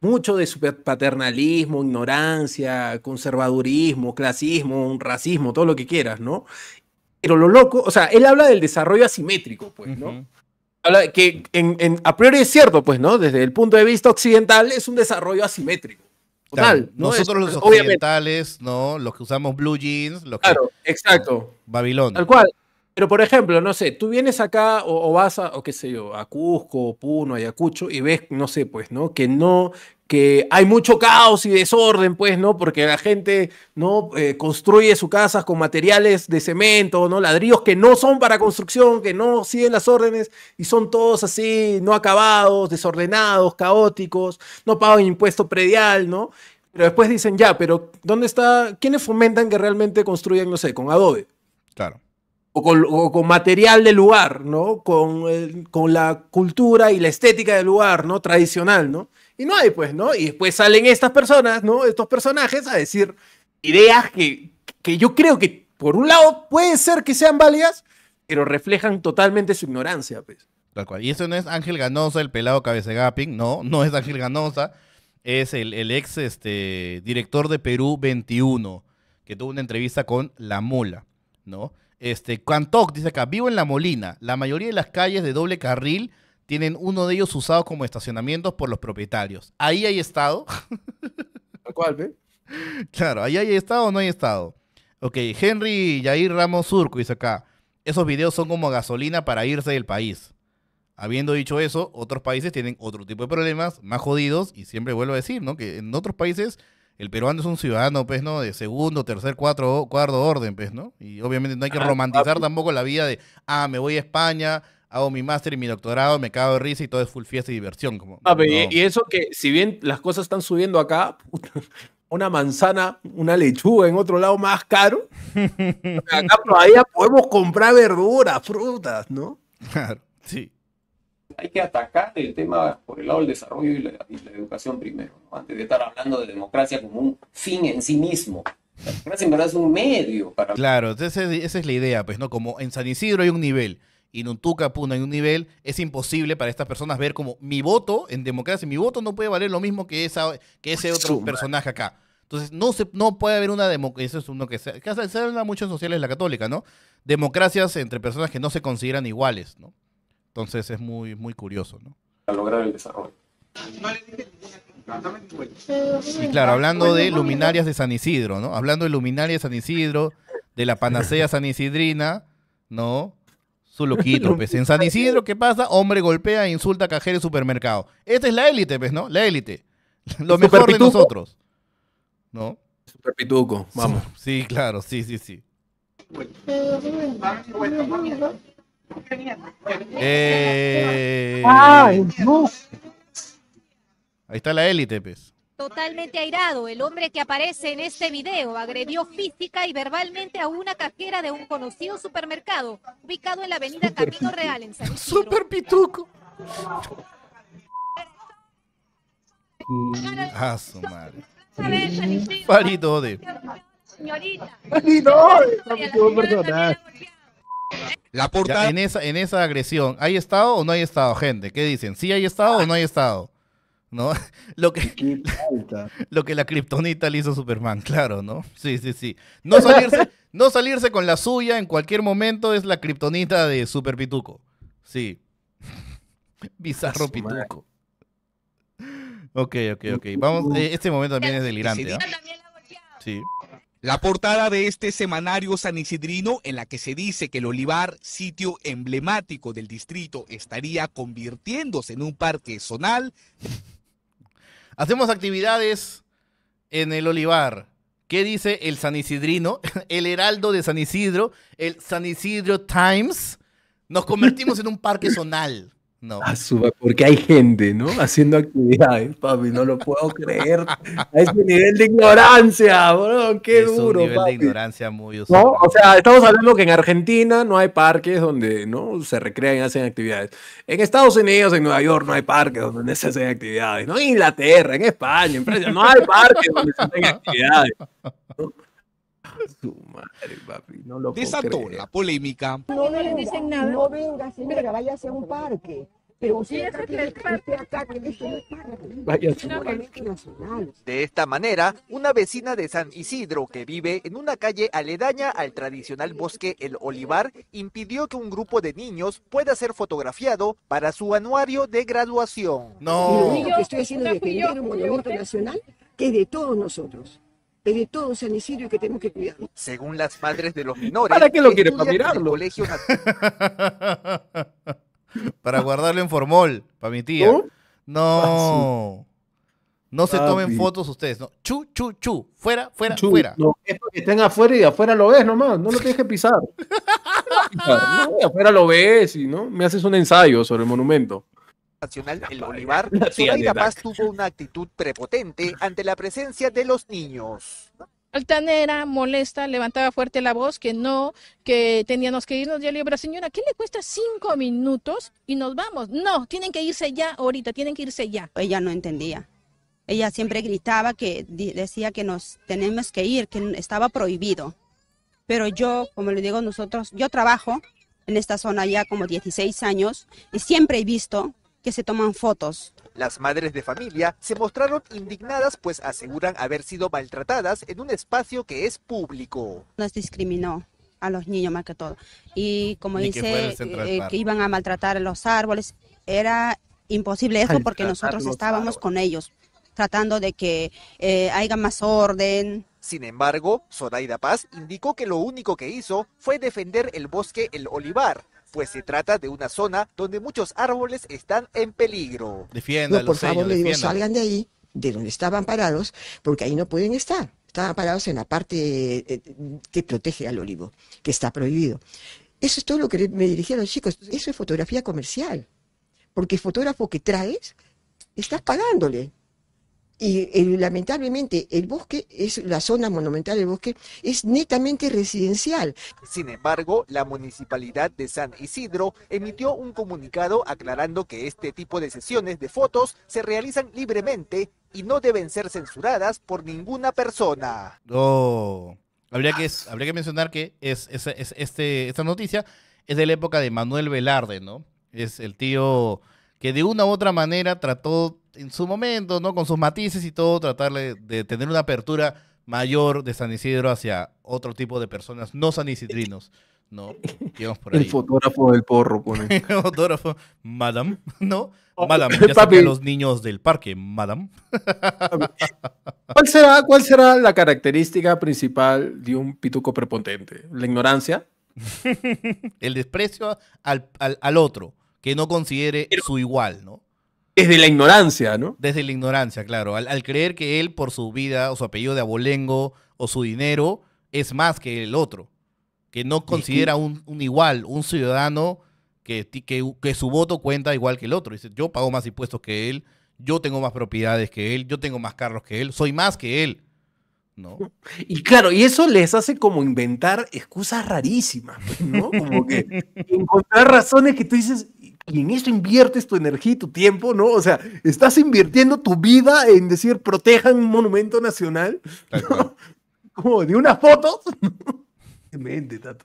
mucho de su paternalismo, ignorancia, conservadurismo, clasismo, racismo, todo lo que quieras, ¿no? Pero lo loco, o sea, él habla del desarrollo asimétrico, pues, ¿no? que en, a priori es cierto, pues, ¿no? Desde el punto de vista occidental es un desarrollo asimétrico. Total, Nosotros los occidentales, ¿no? Los que usamos blue jeans, los que... Claro, exacto. Tal cual. Pero, por ejemplo, no sé, tú vienes acá o, vas a, o qué sé yo, a Cusco, Puno, Ayacucho, y ves, no sé, pues, ¿no? Que no, que hay mucho caos y desorden, pues, ¿no? Porque la gente, ¿no? Eh, construye sus casas con materiales de cemento, ¿no? Ladrillos que no son para construcción, que no siguen las órdenes y son todos así, no acabados, desordenados, caóticos, no pagan impuesto predial, ¿no? Pero después dicen, ya, pero ¿dónde está? ¿Quiénes fomentan que realmente construyan, no sé, con adobe? Claro o con, material del lugar, ¿no? Con, con, la cultura y la estética del lugar, ¿no? Tradicional, ¿no? Y no hay, pues, ¿no? Y después salen estas personas, ¿no? Estos personajes a decir ideas que, que yo creo que, por un lado, puede ser que sean válidas, pero reflejan totalmente su ignorancia, pues. Tal cual. Y eso no es Ángel Ganosa, el pelado cabecegapping, no, no es Ángel Ganosa, es el, ex este, director de Perú 21, que tuvo una entrevista con La Mula, ¿no? Este, Cantoc dice acá, vivo en La Molina. La mayoría de las calles de doble carril tienen uno de ellos usado como estacionamientos por los propietarios. Ahí hay estado. ¿Tal cual, ve? Claro, ahí hay estado o no hay estado. Ok, Henry Yair Ramos Surco dice acá, esos videos son como gasolina para irse del país. Habiendo dicho eso, otros países tienen otro tipo de problemas, más jodidos, y siempre vuelvo a decir, ¿no? Que en otros países el peruano es un ciudadano, pues, ¿no? De segundo, tercer, cuatro, cuarto orden, pues, ¿no? Y obviamente no hay que romantizar tampoco la vida de, ah, me voy a España, hago mi máster y mi doctorado, me cago de risa y todo es full fiesta y diversión. Como, y, y, eso que, si bien las cosas están subiendo acá, una manzana, una lechuga en otro lado más caro, acá todavía podemos comprar verduras, frutas, ¿no? Claro, sí hay que atacar el tema por el lado del desarrollo y la, educación primero, ¿no? antes de estar hablando de democracia como un fin en sí mismo. La democracia en verdad es un medio para... Claro, esa es la idea, pues, ¿no? Como en San Isidro hay un nivel y en Untuca, Puna hay un nivel, es imposible para estas personas ver como mi voto en democracia, mi voto no puede valer lo mismo que, esa, que ese otro personaje acá. Entonces, no, se, no puede haber una democracia, eso es uno que se, que se habla mucho en sociales la católica, ¿no? Democracias entre personas que no se consideran iguales, ¿no? Entonces es muy, muy curioso, ¿no? Para lograr el desarrollo. Y claro, hablando de luminarias de San Isidro, ¿no? Hablando de luminarias de San Isidro, de la panacea san isidrina, ¿no? Su loquito, pues. En San Isidro, ¿qué pasa? Hombre golpea e insulta a cajero de supermercado. Esta es la élite, pues, ¿no? La élite. Lo mejor de nosotros. ¿No? Super pituco, vamos. Sí, claro, sí, sí, sí. Eh, ahí está la élite, pues. Totalmente airado, el hombre que aparece en este video agredió física y verbalmente a una cajera de un conocido supermercado ubicado en la avenida Camino Real en San Isidro. Super pituco. Ah, su de. La puerta en, esa, en esa agresión, ¿hay Estado o no hay Estado, gente? ¿Qué dicen? ¿Sí hay Estado o no hay Estado? ¿No? Lo que, lo que la kriptonita le hizo Superman, claro, ¿no? Sí, sí, sí. No salirse, no salirse con la suya en cualquier momento es la kriptonita de Super Pituco. Sí. Bizarro Pituco. Ok, ok, ok. Vamos, eh, este momento también es delirante. ¿ah? Sí. La portada de este semanario Isidrino, en la que se dice que el olivar, sitio emblemático del distrito, estaría convirtiéndose en un parque zonal. Hacemos actividades en el olivar. ¿Qué dice el San Isidrino? El Heraldo de San Isidro, el San Isidro Times. Nos convertimos en un parque zonal. No. porque hay gente, ¿no? Haciendo actividades, papi, no lo puedo creer. A ese nivel de ignorancia, bro, qué es duro. Un nivel de ignorancia muy usado. ¿No? O sea, estamos hablando que en Argentina no hay parques donde ¿no? se recrean y hacen actividades. En Estados Unidos, en Nueva York, no hay parques donde se hacen actividades. ¿no? En Inglaterra, en España, en Francia, no hay parques donde se hacen actividades. Desató la polémica. No, dicen nada. No venga, señora, vaya un parque. Pero De esta manera, una vecina de San Isidro que vive en una calle aledaña al tradicional bosque El Olivar impidió que un grupo de niños pueda ser fotografiado para su anuario de graduación. No. Lo único que estoy haciendo es defender un monumento nacional que es de todos nosotros de todo San que tenemos que cuidar Según las madres de los menores. ¿Para qué lo quiere? Para mirarlo. para guardarlo en formol, para mi tía. No. No ah, se ah, tomen fotos ustedes, Chu, chu, chu. Fuera, fuera, fuera. No, es porque estén afuera y afuera lo ves nomás. No lo tienes que pisar. no, afuera lo ves y ¿no? me haces un ensayo sobre el monumento. Nacional el Bolívar, Zoraida tuvo una actitud prepotente ante la presencia de los niños. Altanera, molesta, levantaba fuerte la voz que no, que teníamos que irnos. Ya le digo, señora, ¿qué le cuesta cinco minutos y nos vamos? No, tienen que irse ya ahorita, tienen que irse ya. Ella no entendía. Ella siempre gritaba que decía que nos tenemos que ir, que estaba prohibido. Pero yo, como le digo, nosotros, yo trabajo en esta zona ya como 16 años y siempre he visto que se toman fotos. Las madres de familia se mostraron indignadas pues aseguran haber sido maltratadas en un espacio que es público. Nos discriminó a los niños más que todo. Y como dice, eh, que, iban a maltratar los árboles, era imposible eso porque nosotros estábamos con ellos, tratando de que eh, haya más orden. Sin embargo, Zoraida Paz indicó que lo único que hizo fue defender el bosque El Olivar, pues se trata de una zona donde muchos árboles están en peligro. Defiendo, no, por favor, salgan de ahí, de donde estaban parados, porque ahí no pueden estar. Estaban parados en la parte eh, que protege al olivo, que está prohibido. Eso es todo lo que me dirigieron, chicos. Eso es fotografía comercial. Porque el fotógrafo que traes, estás pagándole. Y, eh, lamentablemente el bosque, es la zona monumental del bosque, es netamente residencial. Sin embargo, la municipalidad de San Isidro emitió un comunicado aclarando que este tipo de sesiones de fotos se realizan libremente y no deben ser censuradas por ninguna persona. No. Habría que, habría que mencionar que es, este, esta noticia es de la época de Manuel Velarde, ¿no? Es el tío que de una u otra manera trató en su momento, ¿no? Con sus matices y todo, tratarle de tener una apertura mayor de San Isidro hacia otro tipo de personas, no sanisidrinos. No, El fotógrafo del porro, pone. El fotógrafo, madam, ¿no? Oh, madam, ya papi. los niños del parque, madam. ¿Cuál será, ¿Cuál será la característica principal de un pituco prepotente? ¿La ignorancia? el desprecio al, al, otro, que no considere su igual, ¿no? Desde la ignorancia, ¿no? Desde la ignorancia, claro. Al, creer que él, por su vida o su apellido de abolengo o su dinero, es más que el otro. Que no considera un, igual, un ciudadano que, que, que, su voto cuenta igual que el otro. Dice, yo pago más impuestos que él, yo tengo más propiedades que él, yo tengo más carros que él, soy más que él. ¿no? Y claro, y eso les hace como inventar excusas rarísimas, pues, ¿no? Como que encontrar razones que tú dices, y en eso inviertes tu energía y tu tiempo, ¿no? O sea, estás invirtiendo tu vida en decir, protejan un monumento nacional, ¿no? como de unas fotos. Tato.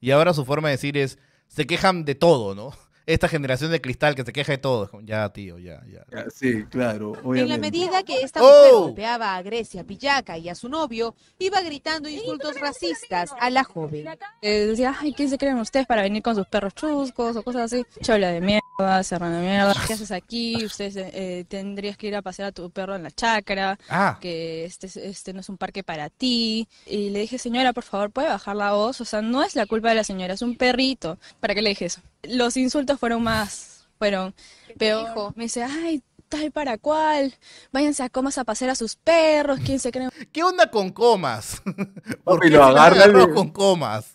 Y ahora su forma de decir es, se quejan de todo, ¿no? esta generación de cristal que se queja de todo. Ya, tío, ya, ya. Sí, claro, En la medida que esta ¡Oh! mujer golpeaba a Grecia Pillaca y a su novio, iba gritando insultos racistas a la joven. Eh, decía, ay, ¿quién se creen ustedes para venir con sus perros chuscos o cosas así? Chola de mierda, serrano de mierda, ¿qué haces aquí? Ustedes eh, eh, tendrías que ir a pasear a tu perro en la chacra, ah. que este, este no es un parque para ti. Y le dije, señora, por favor, ¿puede bajar la voz? O sea, no es la culpa de la señora, es un perrito. ¿Para qué le dije eso? los insultos fueron más, fueron peor. Me dice, ay, tal para cual, váyanse a comas a pasear a sus perros, quién se cree. ¿Qué onda con comas? Porque lo agarra con comas.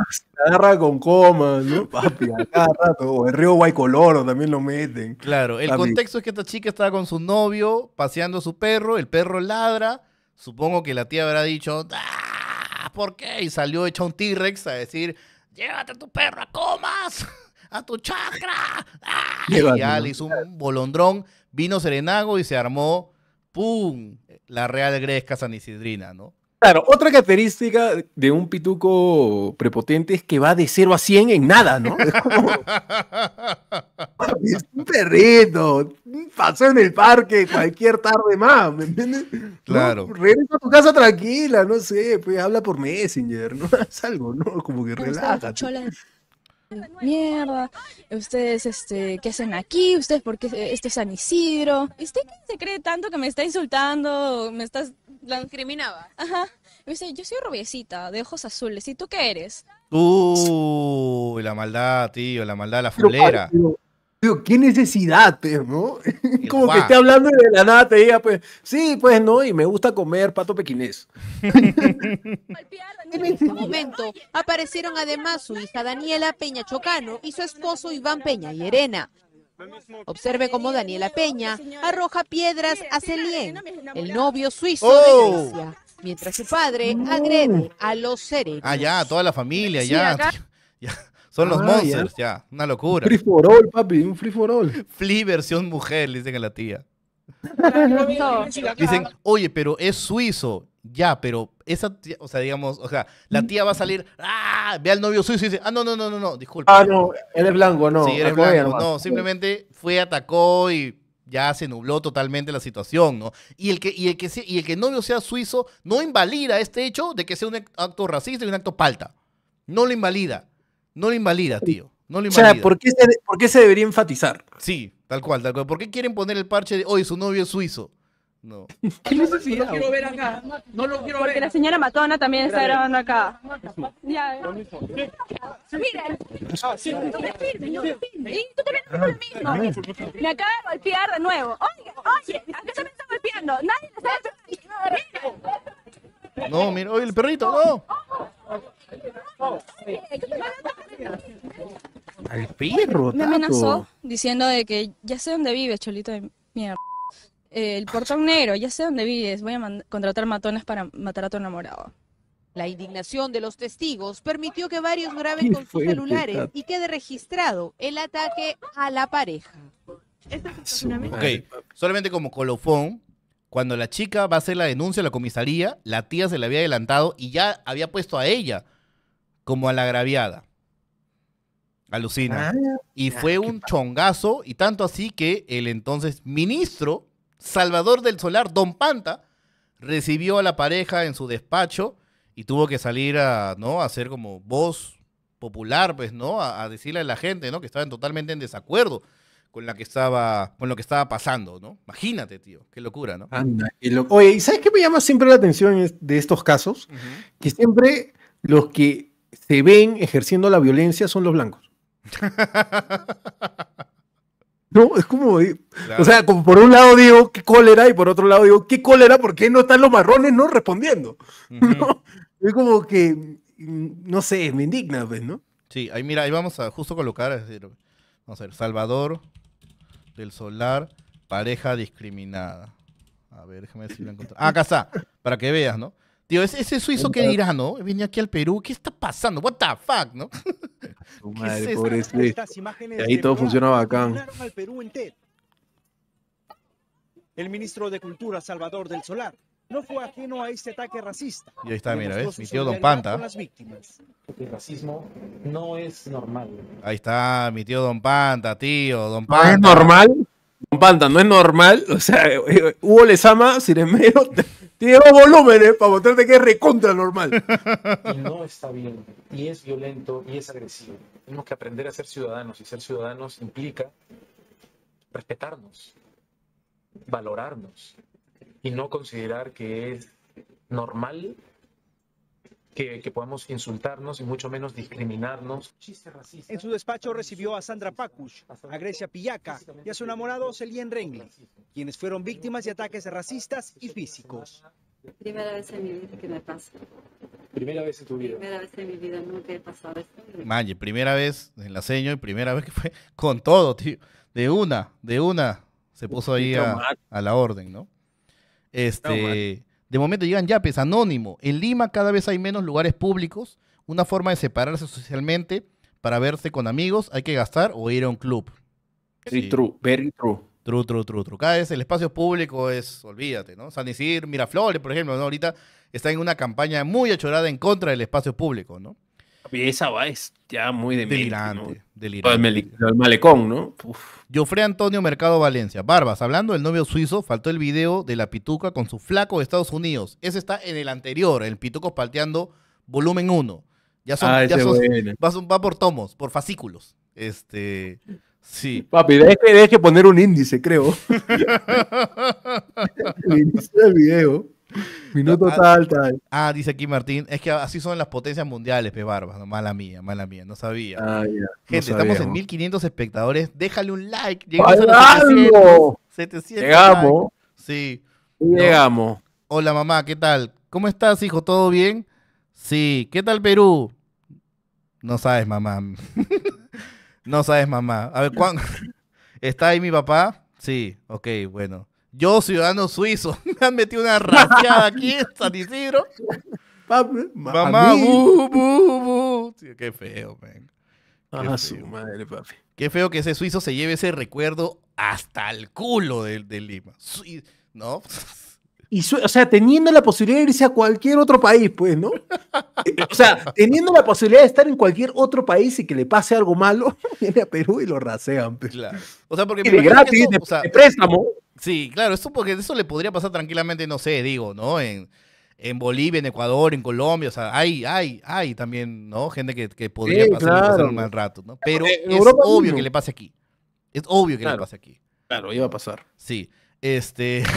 agarra con comas, ¿no? Papi, agarra, cada el río Guaycoloro también lo meten. Claro, el contexto es que esta chica estaba con su novio, paseando a su perro, el perro ladra, supongo que la tía habrá dicho, ¡Ah! ¿por qué? Y salió hecha un T-Rex a decir, llévate a tu perro a comas. a tu chakra. Y ya le hizo un bolondrón, vino Serenago y se armó, ¡pum! La Real Gresca San Isidrina, ¿no? Claro, otra característica de un pituco prepotente es que va de 0 a 100 en nada, ¿no? Es un perrito, pasó en el parque cualquier tarde más, ¿me entiendes? Claro. a tu casa tranquila, no sé, pues habla por Messenger, ¿no? Es algo, ¿no? Como que relájate mierda, ustedes, este, ¿qué hacen aquí? Ustedes, qué este es San Isidro. ¿Usted se cree tanto que me está insultando? Me estás... La incriminaba. Ajá. Me dice, yo soy rubiecita, de ojos azules. ¿Y tú qué eres? Uy, la maldad, tío, la maldad, la fulera. Digo, ¿qué necesidad, no? Como que esté hablando de la nada, te diga, pues, sí, pues no, y me gusta comer pato pequinés. en este momento aparecieron además su hija Daniela Peña Chocano y su esposo Iván Peña y Elena. Observe cómo Daniela Peña arroja piedras a Celien, el novio suizo de oh. mientras su padre agrede a los seres. Ah, ya, toda la familia, ya. ya. Son los ah, monsters, ya. Una locura. free for all, papi, un free for all. Flea versión mujer, le dicen a la tía. Dicen, oye, pero es suizo. Ya, pero esa o sea, digamos, o sea, la tía va a salir, ah, ve al novio suizo y dice, ah, no, no, no, no, no, disculpa. Ah, no, es blanco, no. Sí, eres blanco, no, simplemente fue, atacó y ya se nubló totalmente la situación, ¿no? Y el que, y el y el que el novio sea suizo no invalida este hecho de que sea un acto racista y un acto palta. No lo invalida. No lo invalida, tío. No lo invalida. O sea, ¿por qué, se, ¿por qué se debería enfatizar? Sí, tal cual, tal cual. ¿Por qué quieren poner el parche de hoy su novio es suizo? No. ¿Qué necesidad? No lo quiero ver acá. No lo quiero ver. Porque la señora Matona también está grabando acá. Ya. Miren. Ah, no me Y tú también haces ah, lo mismo. Ah. Me acaba de golpear de nuevo. Oye, oye, se me está golpeando. Nadie está golpeando. No, mira, oye, el perrito, no. Oh, oh, al Me amenazó diciendo de que ya sé dónde vives, cholito de mierda. Eh, el portón negro, ya sé dónde vives, voy a contratar matones para matar a tu enamorado. La indignación de los testigos permitió que varios graben con sus celulares y quede registrado el ataque a la pareja. Ok, solamente como colofón, cuando la chica va a hacer la denuncia a la comisaría, la tía se le había adelantado y ya había puesto a ella como a la agraviada. Alucina. Ah, y fue un chongazo, y tanto así que el entonces ministro Salvador del Solar, Don Panta, recibió a la pareja en su despacho y tuvo que salir a, ¿no? hacer como voz popular, pues, ¿no? A, decirle a la gente, ¿no? Que estaban totalmente en desacuerdo con la que estaba, con lo que estaba pasando, ¿no? Imagínate, tío, qué locura, ¿no? Oye, ¿y sabes qué me llama siempre la atención de estos casos? Que siempre los que se ven ejerciendo la violencia son los blancos. No, es como, eh, o sea, como por un lado digo qué cólera y por otro lado digo qué cólera, ¿por qué no están los marrones no respondiendo? Es como que, mm, no sé, me indigna, pues, ¿no? Sí, ahí mira, ahí vamos a justo colocar, vamos a ver, Salvador del Solar, pareja discriminada. A ver, déjame si lo ah, acá está, para que veas, ¿no? Tío, ese, suizo que dirá, ¿no? Venía aquí al Perú, ¿qué está pasando? What the fuck, ¿no? y ahí todo funcionaba acá. Al Perú en TED. El ministro de Cultura, Salvador del Solar, no fue ajeno a este ataque racista. Y ahí está, mira, ¿ves? Mi tío Don Panta. Las víctimas. El racismo no es normal. Ahí está, mi tío Don Panta, tío, Don Panta. ¿No es normal? Don Panta, ¿no es normal? O sea, eh, eh, Hugo Lezama, sin embargo, tiene volúmenes para mostrarte que es recontra normal. Y no está bien, y es violento, y es agresivo. Tenemos que aprender a ser ciudadanos, y ser ciudadanos implica respetarnos, valorarnos, y no considerar que es normal que, que, podemos insultarnos y mucho menos discriminarnos. En su despacho recibió a Sandra Pakush, a Grecia Pillaca y a su enamorado Celien Rengle, quienes fueron víctimas de ataques racistas y físicos. Primera vez en mi vida que me pasa. Primera vez en tu vida. Primera vez en mi vida, nunca he pasado esto. Maye, primera vez en la seño y primera vez que fue con todo, tío. De una, de una, se puso ahí a, a la orden, ¿no? Este, de momento llegan yapes, anónimo. En Lima cada vez hay menos lugares públicos, una forma de separarse socialmente para verse con amigos, hay que gastar o ir a un club. Sí, true, very true. True, true, true, true. Cada vez el espacio público es, olvídate, ¿no? San Isidro, Miraflores, por ejemplo, Ahorita está en una campaña muy achorada en contra del espacio público, ¿no? Y esa va es ya muy de delirante. delirante. El malecón, ¿no? Jofre Antonio Mercado Valencia. Barbas, hablando del novio suizo, faltó el video de la pituca con su flaco de Estados Unidos. Ese está en el anterior, el pituco espalteando volumen 1. Ya son, ah, ya va, por tomos, por fascículos. Este. Sí. Papi, debes que, poner un índice, creo. el índice del video. Minuto ah, Ah, dice aquí Martín, es que así son las potencias mundiales, pe mala mía, mala mía, no sabía. Ah, Gente, estamos en 1500 espectadores. Déjale un like. Llegamos Llegamos. Sí. Llegamos. Hola mamá, ¿qué tal? ¿Cómo estás, hijo? ¿Todo bien? Sí. ¿Qué tal Perú? No sabes, mamá. no sabes, mamá. A ver, ¿cuándo? ¿Está ahí mi papá? Sí, ok, bueno. Yo, ciudadano suizo, me han metido una rachada aquí en San Isidro. Mamá, bu, bu, bu. qué feo, man. Qué ah, feo. madre, papi. Qué feo que ese suizo se lleve ese recuerdo hasta el culo de, de Lima. ¿No? o sea, teniendo la posibilidad de irse a cualquier otro país, pues, ¿no? O sea, teniendo la posibilidad de estar en cualquier otro país y que le pase algo malo, viene a Perú y lo rasean. Pues. O sea, porque. gratis, de, préstamo. Sí, claro, eso porque eso le podría pasar tranquilamente, no sé, digo, ¿no? En, en Bolivia, en Ecuador, en Colombia, o sea, hay, hay, hay también, ¿no? Gente que, podría pasar, un mal rato, ¿no? Pero eh, es obvio que le pase aquí. Es obvio que le pase aquí. Claro, iba a pasar. Sí. Este.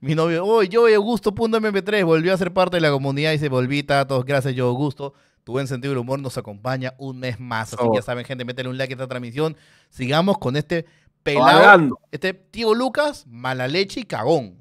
Mi novio, hoy eh, Augusto yo, mp 3 volvió a ser parte de la comunidad y se volví todos Gracias, yo, Augusto. Tu buen sentido del humor nos acompaña un mes más. Así que ya oh. saben, gente, métele un like a esta transmisión. Sigamos con este pelado. Este tío Lucas, mala leche y cagón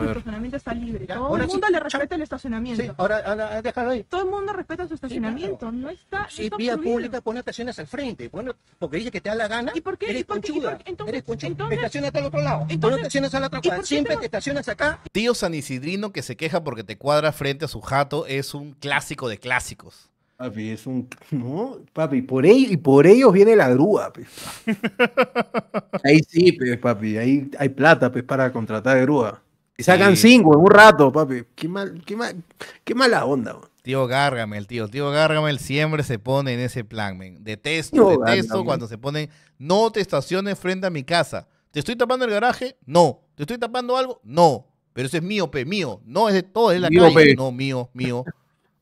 el estacionamiento está libre. Todo el mundo le respeta el estacionamiento. Sí, ahora, ha ah, dejado ahí. Todo el mundo respeta su estacionamiento. No está. Si vía pública pone estaciones al frente, bueno, porque dice que te da la gana. ¿Y por qué? Eres conchuda. eres conchuda. Entonces, estacionate al otro lado. Entonces, estaciones al otro lado. Siempre te... estacionas acá. Tío San Isidrino que se queja porque te cuadra frente a su jato es un clásico de clásicos. Papi, es un. No, papi, por ellos, y por ellos viene la grúa, Ahí sí, pues, papi, ahí hay plata, pues, para contratar grúa. Y sacan cinco en un rato, papi. Qué, mal, qué, mal, qué mala onda, man. Tío el tío, tío Gargamel siempre se pone en ese plan, men. Detesto, detesto cuando se pone no te estaciones frente a mi casa. ¿Te estoy tapando el garaje? No. ¿Te estoy tapando algo? No. Pero eso es mío, pe, mío. No, es de todo, es la calle. No, mío, mío.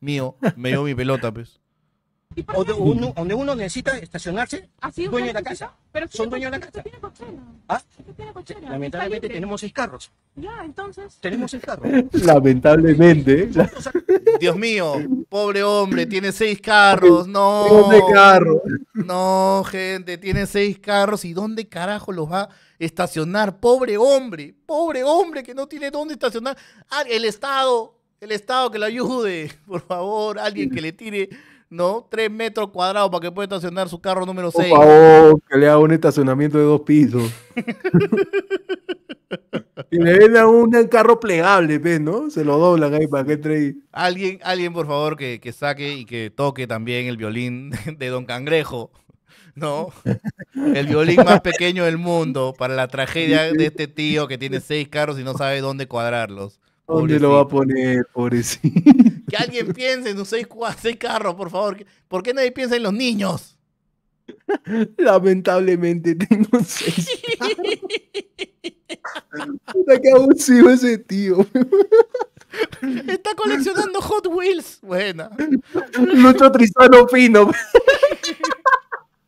Mío, me dio mi pelota, pues. O uno, donde uno necesita estacionarse, ah, dueño de la casa. son dueños de la casa. ¿Ah? Lamentablemente tenemos seis carros. Ya, entonces. Tenemos seis carros. Lamentablemente. Dios mío, pobre hombre, tiene seis carros. No. carro. No, gente, tiene seis carros. ¿Y dónde carajo los va a estacionar? Pobre hombre, pobre hombre que no tiene dónde estacionar. Ah, el Estado, el Estado que lo ayude, por favor, alguien que le tire ¿no? Tres metros cuadrados para que pueda estacionar su carro número seis. Por favor, que le haga un estacionamiento de dos pisos. y le da un carro plegable, ¿ves, pues, no? Se lo doblan ahí para que entre ahí. Alguien, alguien por favor, que, que saque y que toque también el violín de Don Cangrejo. ¿no? El violín más pequeño del mundo para la tragedia de este tío que tiene seis carros y no sabe dónde cuadrarlos. ¿Dónde lo va a poner, pobrecito? Que alguien piense en un seis, carros, por favor. ¿Por qué nadie piensa en los niños? Lamentablemente tengo seis carros. qué abusivo ese tío. Está coleccionando Hot Wheels. Buena. Lucho Trisano fino.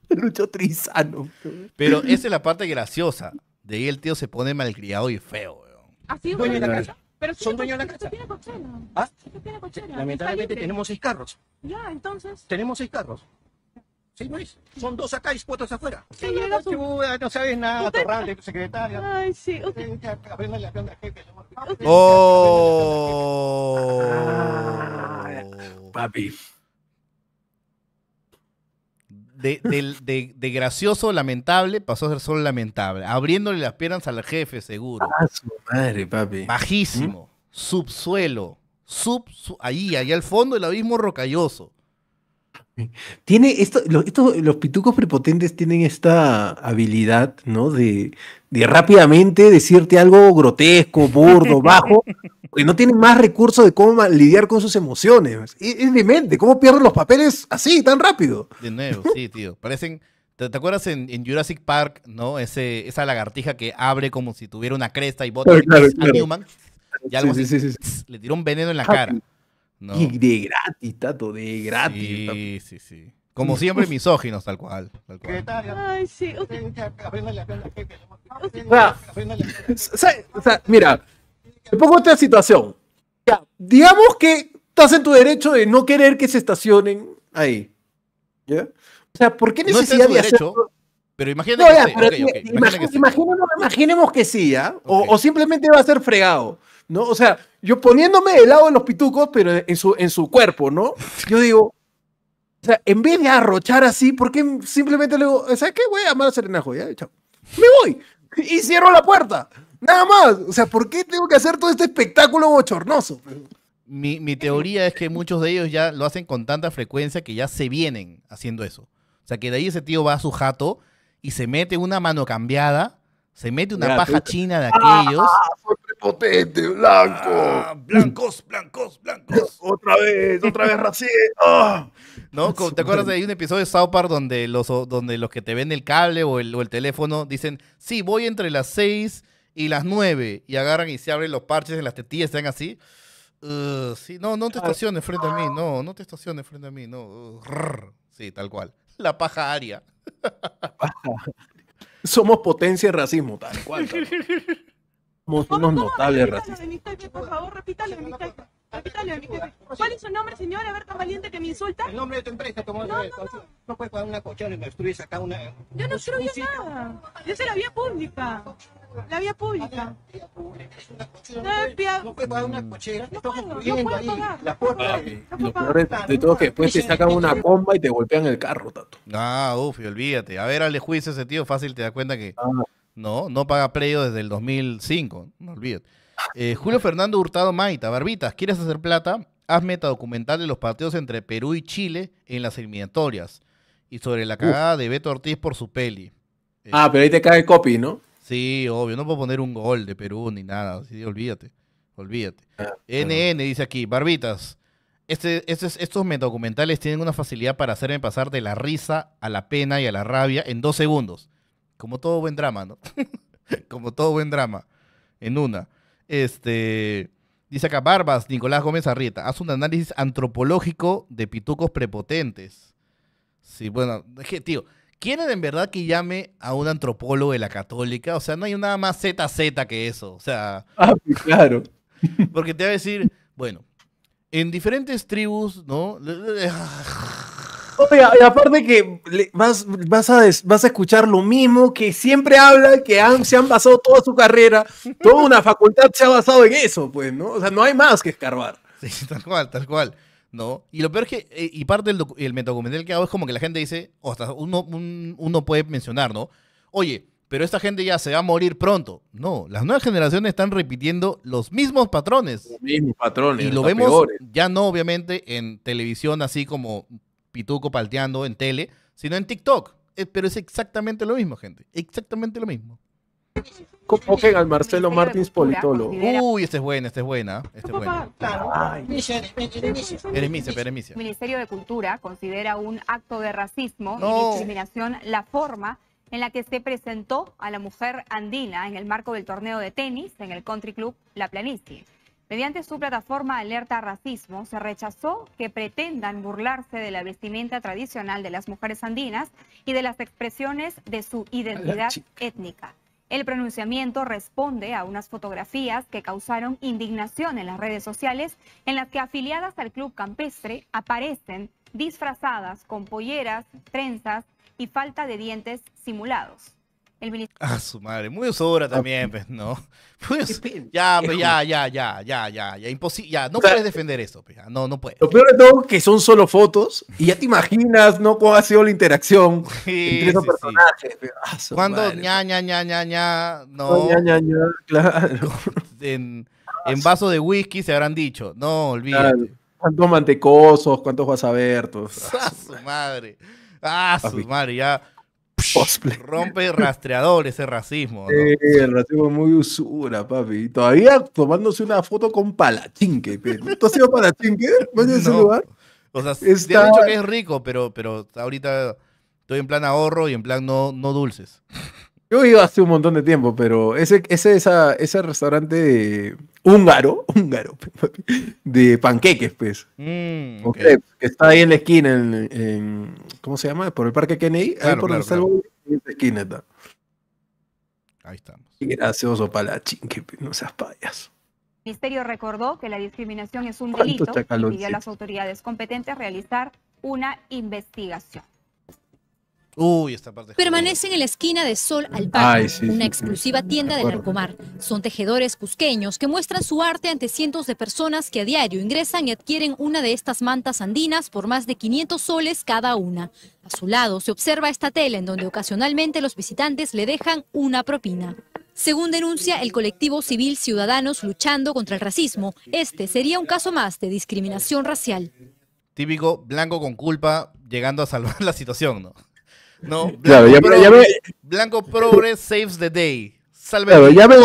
Lucho Trisano. Pero esa es la parte graciosa. De ahí el tío se pone malcriado y feo. Weón. ¿Así, bueno, la casa? Pero son dueños de la casa. ¿Ah? Eh, lamentablemente tenemos seis carros. Ya, entonces. Tenemos seis carros. Sí, Luis. Son dos acá y cuatro afuera. Sí, no, sé. no sabes nada, torrante, secretario. Ay, sí. Eh, usted... la la jefe. Oh. Ah, papi de, de, de, gracioso, lamentable, pasó a ser solo lamentable. Abriéndole las piernas al jefe, seguro. Ah, madre, papi. Bajísimo, ¿Mm? subsuelo, sub, ahí, ahí al fondo del abismo rocalloso. Tiene esto, los pitucos prepotentes tienen esta habilidad, ¿no? De, rápidamente decirte algo grotesco, burdo, bajo, que no tienen más recursos de cómo lidiar con sus emociones. Es, es mente, cómo pierden los papeles así, tan rápido. De nuevo, sí, tío. Parecen. ¿Te, acuerdas en, Jurassic Park, ¿no? Ese, esa lagartija que abre como si tuviera una cresta y bota a Newman. le tiró un veneno en la cara. Y de gratis, Tato, de gratis. Sí, sí, sí. Como siempre, misóginos, tal cual. Tal Ay, sí. Ah, o sea, mira, te pongo esta situación. digamos que estás en tu derecho de no querer que se estacionen ahí. ¿Ya? O sea, ¿por qué necesidad de derecho, Pero imagínate que, sí. Imaginemos, que sí, ¿ya? O, o simplemente va a ser fregado. ¿no? O sea, yo poniéndome del lado de los pitucos, pero en su, en su cuerpo, ¿no? Yo digo, o sea, en vez de arrochar así, ¿por qué simplemente le digo, ¿sabes qué? Voy a amar a Serenajo, ya, chao. Me voy y cierro la puerta. Nada más. O sea, ¿por qué tengo que hacer todo este espectáculo bochornoso? Mi, teoría es que muchos de ellos ya lo hacen con tanta frecuencia que ya se vienen haciendo eso. O sea, que de ahí ese tío va a su jato y se mete una mano cambiada, se mete una paja china de ah, aquellos potente, blanco. Ah, blancos, blancos, blancos. otra vez, otra vez racié. Ah. ¿No? ¿Te acuerdas de un episodio de South Park donde los, donde los que te ven el cable o el, teléfono dicen, sí, voy entre las 6 y las 9 y agarran y se abren los parches en las tetillas, están así. Uh, sí, no, no te estaciones frente a mí, no, no te estaciones frente a mí, no. Uh, sí, tal cual. La paja aria. Somos potencia y racismo, Tal cual. somos unos notables racistas. Mi jefe, por favor, repítale mi mi ¿Cuál es su nombre, señora? A ver, tan valiente que me insulta. El nombre de tu empresa, como no, no, no. puedes pagar una cochera y destruyes acá una. Yo no destruyo nada. Yo sé la vía pública. La vía pública. No puedes pagar una mm. cochera. No puedo, no puedo pagar. La puerta. Lo peor de todo que después te sacan una bomba y te golpean el carro, Tato. Ah, uff, olvídate. A ver, al juicio ese tío fácil te da cuenta que... Ah. ¿no? No paga predio desde el 2005, no olvides. Eh, ah. Julio Fernando Hurtado Maita, Barbitas, ¿quieres hacer plata? Haz meta documental de los partidos entre Perú y Chile en las eliminatorias. Y sobre la cagada de Beto Ortiz por su peli. Eh, ah, pero ahí te cae el copy, ¿no? Sí, obvio, no puedo poner un gol de Perú ni nada, así olvídate, olvídate. NN ah, dice aquí, Barbitas, este, este estos, estos metadocumentales tienen una facilidad para hacerme pasar de la risa a la pena y a la rabia en dos segundos como todo buen drama, ¿no? como todo buen drama, en una. Este, dice acá, Barbas, Nicolás Gómez Arrieta, haz un análisis antropológico de pitucos prepotentes. Sí, bueno, es tío, ¿quieren en verdad que llame a un antropólogo de la católica? O sea, no hay nada más ZZ que eso, o sea... Ah, pues, claro. Porque te va a decir, bueno, en diferentes tribus, ¿no? Oiga, y aparte que vas, vas, a vas a escuchar lo mismo que siempre habla, que se han basado toda su carrera, toda una facultad se ha basado en eso, pues, ¿no? O sea, no hay más que escarbar. Sí, tal cual, tal cual. ¿no? Y lo peor es que, eh, y parte del el documental que hago es como que la gente dice, hasta uno, uno puede mencionar, ¿no? Oye, pero esta gente ya se va a morir pronto. No, las nuevas generaciones están repitiendo los mismos patrones. Los mismos patrones. Y lo vemos ya no, obviamente, en televisión así como pituco palteando en tele, sino en TikTok. Eh, pero es exactamente lo mismo, gente. Exactamente lo mismo. al Marcelo Martins politólogo. Uy, esta es buena, esta es buena. Esta es El Ministerio de Cultura considera un acto de racismo y discriminación la forma en la que se presentó a la mujer andina en el marco del torneo de tenis en el Country Club La Planicie. Mediante su plataforma Alerta Racismo, se rechazó que pretendan burlarse de la vestimenta tradicional de las mujeres andinas y de las expresiones de su identidad étnica. El pronunciamiento responde a unas fotografías que causaron indignación en las redes sociales, en las que afiliadas al club campestre aparecen disfrazadas con polleras, trenzas y falta de dientes simulados. El Ah, su madre. Muy usura también, pues, ¿no? ya, pues, ya, ya, ya, ya, ya, ya. Imposible. Ya, no puedes defender eso, pues, No, no puedes. Lo peor de todo es que son solo fotos y ya te imaginas, ¿no? ¿Cómo ha sido la interacción entre esos personajes? Pues. Ah, Cuando ña, pues. ña, ña, ña, ña, no. ña, ña, ña, claro. En, vaso de whisky se habrán dicho. No, olvídate. ¿Cuántos mantecosos? ¿Cuántos vas a ah, su madre. Ah, su madre, ya Rompe rastreador ese racismo. ¿no? el racismo es muy usura, papi. Todavía tomándose una foto con palachinque. ¿Tú has ido palachinque? ¿Vas a ese lugar? O sea, Está... dicho que es rico, pero, pero ahorita estoy en plan ahorro y en plan no, no dulces. Yo iba hace un montón de tiempo, pero ese, ese, esa, ese restaurante húngaro, húngaro, de panqueques, pues. Mm, que está ahí en la esquina, ¿cómo se llama? Por el Parque Kennedy, ahí por el esquina está. Ahí estamos. Gracioso para la chinque, no seas payas. El ministerio recordó que la discriminación es un delito y pidió a las autoridades competentes realizar una investigación esta parte. Permanecen en la esquina de Sol al Parque, una exclusiva tienda de Narcomar. Son tejedores cusqueños que muestran su arte ante cientos de personas que a diario ingresan y adquieren una de estas mantas andinas por más de 500 soles cada una. A su lado se observa esta tela en donde ocasionalmente los visitantes le dejan una propina. Según denuncia el colectivo civil Ciudadanos Luchando contra el Racismo, este sería un caso más de discriminación racial. Típico blanco con culpa llegando a salvar la situación, ¿no? No, Blanco, claro, progress, saves the day. Salve llamen,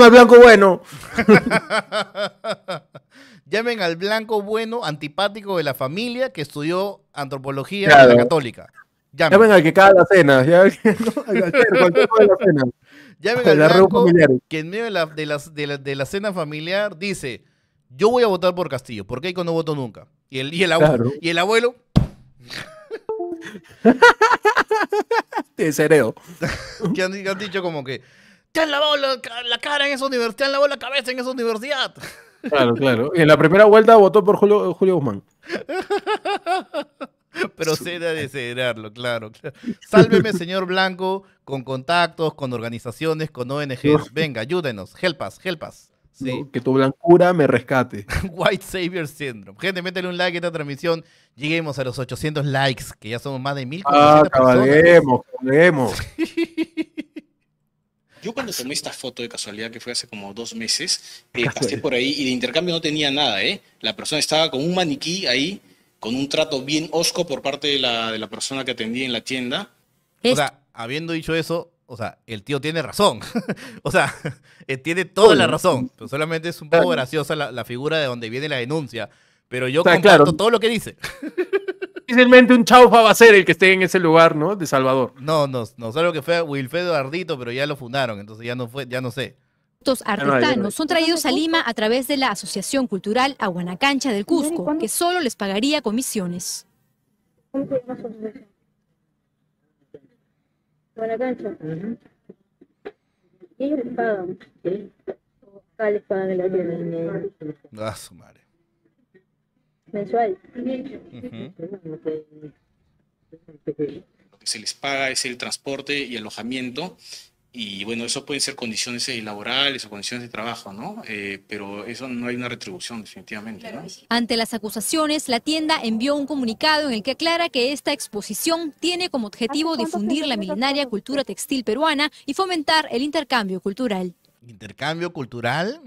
al Blanco bueno. llamen al Blanco bueno, antipático de la familia, que estudió antropología la católica. Llamen. al que caga la cena. Llamen, al Blanco que en medio de la, cena familiar dice, yo voy a votar por Castillo, porque que no voto nunca. Y el, y abuelo, y el abuelo cereo. que han, han, dicho como que te han lavado la, cara en esa universidad, te han lavado la cabeza en esa universidad. Claro, claro. Y en la primera vuelta votó por Julio, Julio Guzmán. Procede a desederarlo claro, claro. Sálveme, señor Blanco, con contactos, con organizaciones, con ONGs. Venga, ayúdenos. Help us, help us. Que tu blancura me rescate. White Savior Syndrome. Gente, métele un like a esta transmisión. Lleguemos a los 800 likes, que ya somos más de mil ah, cabalemos, Yo cuando tomé esta foto de casualidad, que fue hace como dos meses, eh, pasé por ahí y de intercambio no tenía nada, ¿eh? La persona estaba con un maniquí ahí, con un trato bien osco por parte de la, de la persona que atendía en la tienda. O sea, habiendo dicho eso, o sea, el tío tiene razón. o sea, eh, tiene toda la razón. Pero solamente es un poco graciosa la, figura de donde viene la denuncia. Pero yo comparto claro. todo lo que dice. Difícilmente un chaufa va a ser el que esté en ese lugar, ¿no? De Salvador. No, no, no solo que fue Wilfredo Ardito, pero ya lo fundaron, entonces ya no fue, ya no sé. Estos no son traídos a Lima a través de la Asociación Cultural Aguanacancha del Cusco, que solo les pagaría comisiones buena cancha. Uh -huh. Y el espada. ¿Sí? la espada que ah, su madre. Mensual. Uh -huh. Lo que se les paga es el transporte y alojamiento y bueno, eso pueden ser condiciones eh, laborales o condiciones de trabajo, ¿no? Eh, pero eso no hay una retribución, definitivamente. ¿no? Ante las acusaciones, la tienda envió un comunicado en el que aclara que esta exposición tiene como objetivo difundir la milenaria cultura textil peruana y fomentar el intercambio cultural. ¿Intercambio cultural?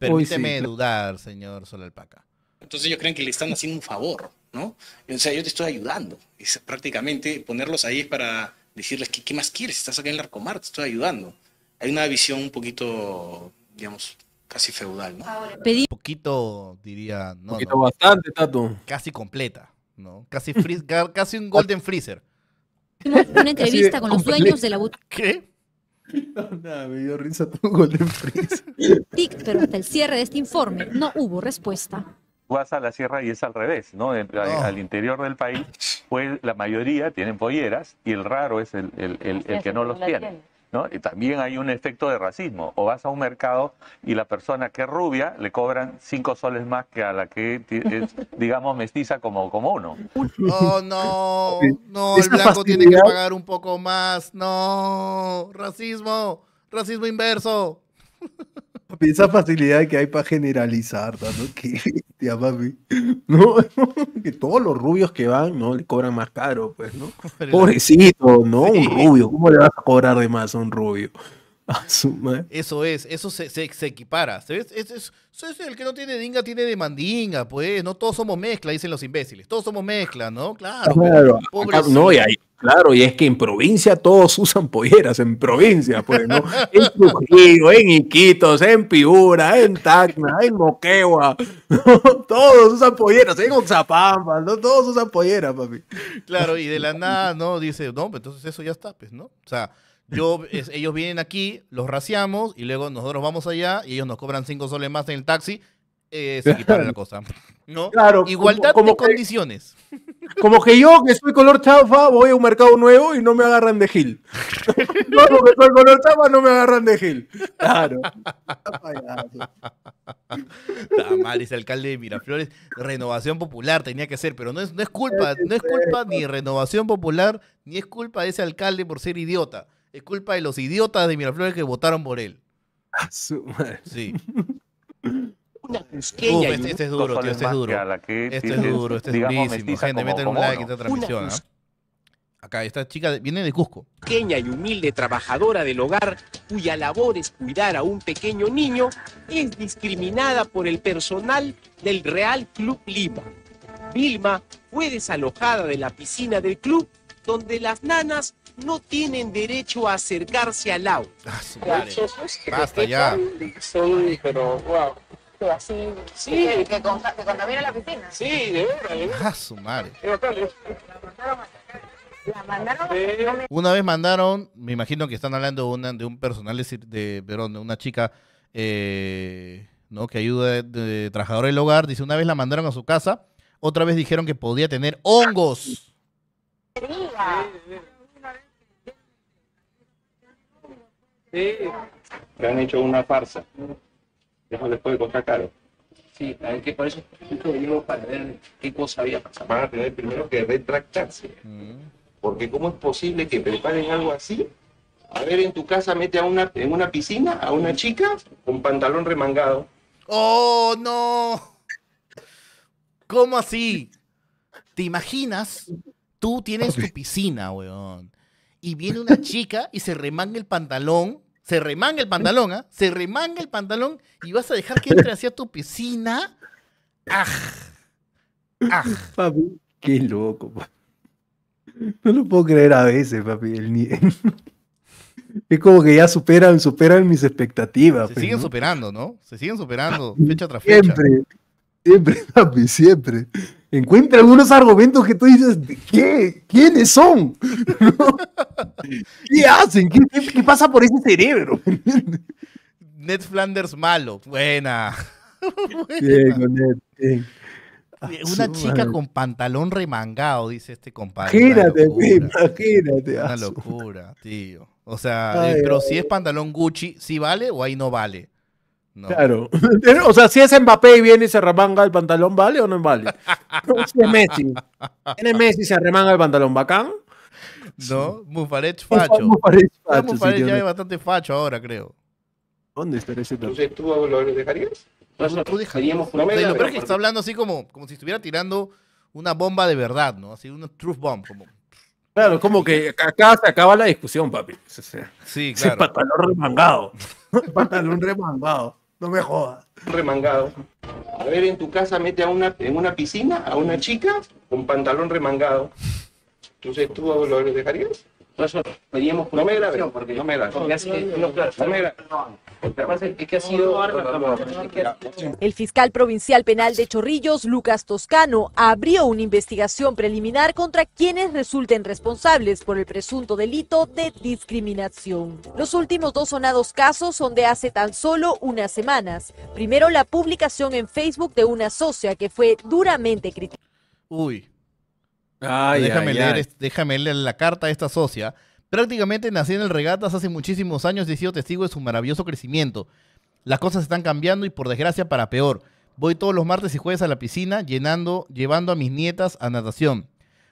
Permíteme dudar, señor Solalpaca. Entonces ellos creen que le están haciendo un favor, ¿no? O sea, yo te estoy ayudando. Es prácticamente ponerlos ahí es para decirles qué más quieres, estás acá en el Arcomar, te estoy ayudando. Hay una visión un poquito, digamos, casi feudal, ¿no? Pedí... Poquito, diría, no, poquito bastante, Tato. Casi completa, ¿no? Casi, casi un Golden Freezer. Una entrevista con los dueños de la boutique. ¿Qué? No, nada, me dio risa tu Golden Freezer. Tic, pero hasta el cierre de este informe no hubo respuesta vas a la sierra y es al revés, ¿no? Al, interior del país, pues la mayoría tienen polleras y el raro es el, que no los tiene. ¿no? Y también hay un efecto de racismo. O vas a un mercado y la persona que es rubia le cobran cinco soles más que a la que es, digamos, mestiza como, como uno. Oh, no, no, el blanco tiene que pagar un poco más. No, racismo, racismo inverso. piensa esa facilidad que hay para generalizar, ¿no? Que, todos los rubios que van, ¿no? Le cobran más caro, pues, ¿no? Pobrecito, ¿no? Un rubio, ¿cómo le vas a cobrar de más a un rubio? Eso es, eso se, equipara. el que no tiene dinga tiene de mandinga, pues. No todos somos mezcla, dicen los imbéciles. Todos somos mezcla, ¿no? Claro. claro. no, y Claro, y es que en provincia todos usan polleras, en provincia, pues, ¿no? En Trujillo, en Iquitos, en Piura, en Tacna, en Moquegua, todos usan polleras, en Oxapampa, Todos usan polleras, papi. Claro, y de la nada, ¿no? Dice, no, pues entonces eso ya está, pues, ¿no? O sea, yo, ellos vienen aquí, los raciamos y luego nosotros vamos allá y ellos nos cobran cinco soles más en el taxi, eh, se quitaron la cosa, ¿no? Claro. Igualdad de condiciones. Como que yo, que soy color chafa, voy a un mercado nuevo y no me agarran de Gil. no, porque soy color chafa, no me agarran de Gil. Claro. ese alcalde de Miraflores, renovación popular tenía que ser, pero no es, no es culpa, no es culpa ni renovación popular, ni es culpa de ese alcalde por ser idiota. Es culpa de los idiotas de Miraflores que votaron por él. Sí. una cusqueña. es tío, es este es este es un like ¿ah? Acá esta chica viene de Cusco. Pequeña y humilde trabajadora del hogar, cuya labor es cuidar a un pequeño niño, es discriminada por el personal del Real Club Lima. Vilma fue desalojada de la piscina del club, donde las nanas no tienen derecho a acercarse al agua. Ah, Basta ya así sí. que, contamina la piscina. Sí, de verdad, Una vez mandaron, me imagino que están hablando de, de un personal de, de, de una chica eh, ¿no? que ayuda de, trabajador el del hogar. Dice, una vez la mandaron a su casa, otra vez dijeron que podía tener hongos. Sí. Le han hecho una farsa. Eso les puede costar caro. Sí, ver que por eso para ver qué cosa había pasado. Van a tener primero que retractarse. Mm. Porque cómo es posible que preparen algo así. A ver, en tu casa mete a una, en una piscina a una chica con pantalón remangado. ¡Oh, no! ¿Cómo así? ¿Te imaginas? Tú tienes tu piscina, weón. Y viene una chica y se remanga el pantalón se remanga el pantalón, ¿ah? Se remanga el pantalón y vas a dejar que entre hacia tu piscina. ¡Aj! ¡Aj! Papi, qué loco, papi. No lo puedo creer a veces, papi. Es como que ya superan, superan mis expectativas. Se pues, siguen superando, ¿no? Se siguen superando, fecha tras fecha. Siempre, siempre, papi, siempre encuentra algunos argumentos que tú dices, ¿qué? ¿quiénes son? ¿Qué hacen? ¿Qué, pasa por ese cerebro? Ned Flanders malo, buena. Ah, una chica con pantalón remangado, dice este compadre. Imagínate, imagínate. Una ah, locura, tío. O sea, pero si es pantalón Gucci, ¿sí vale o ahí no vale? Claro. O sea, si es Mbappé y viene y se remanga el pantalón, ¿vale o no vale? si es Messi. Tiene Messi y se remanga el pantalón, ¿bacán? No, Mufarech facho. Mufarech facho. ya es bastante facho ahora, creo. ¿Dónde está ese Entonces, ¿tú lo dejarías? ¿Tú, tú es que está hablando así como, como si estuviera tirando una bomba de verdad, ¿no? Así una truth bomb. Como... Claro, como que acá se acaba la discusión, papi. Sí, claro. pantalón remangado. pantalón remangado. No me jodas. Remangado. A ver, en tu casa mete a una, en una piscina a una chica con pantalón remangado. Entonces, ¿tú lo dejarías? No, eso pedíamos no me grabes, porque no me grabes. no me grabes. El fiscal provincial penal de Chorrillos, Lucas Toscano, abrió una investigación preliminar contra quienes resulten responsables por el presunto delito de discriminación. Los últimos dos sonados casos son de hace tan solo unas semanas. Primero la publicación en Facebook de una socia que fue duramente criticada. Uy. déjame, déjame leer la carta de esta socia Prácticamente nací en el Regatas hace muchísimos años y he sido testigo de su maravilloso crecimiento. Las cosas están cambiando y por desgracia para peor. Voy todos los martes y jueves a la piscina llenando, llevando a mis nietas a natación.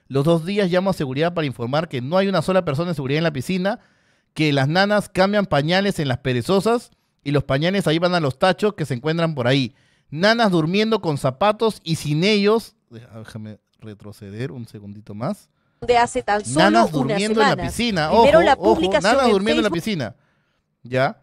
Los dos días llamo a seguridad para informar que no hay una sola persona de seguridad en la piscina, que las nanas cambian pañales en las perezosas y los pañales ahí van a los tachos que se encuentran por ahí. Nanas durmiendo con zapatos y sin ellos. Déjame retroceder un segundito más de hace tan solo nanas durmiendo en la piscina. nanas durmiendo en la piscina. ¿Ya?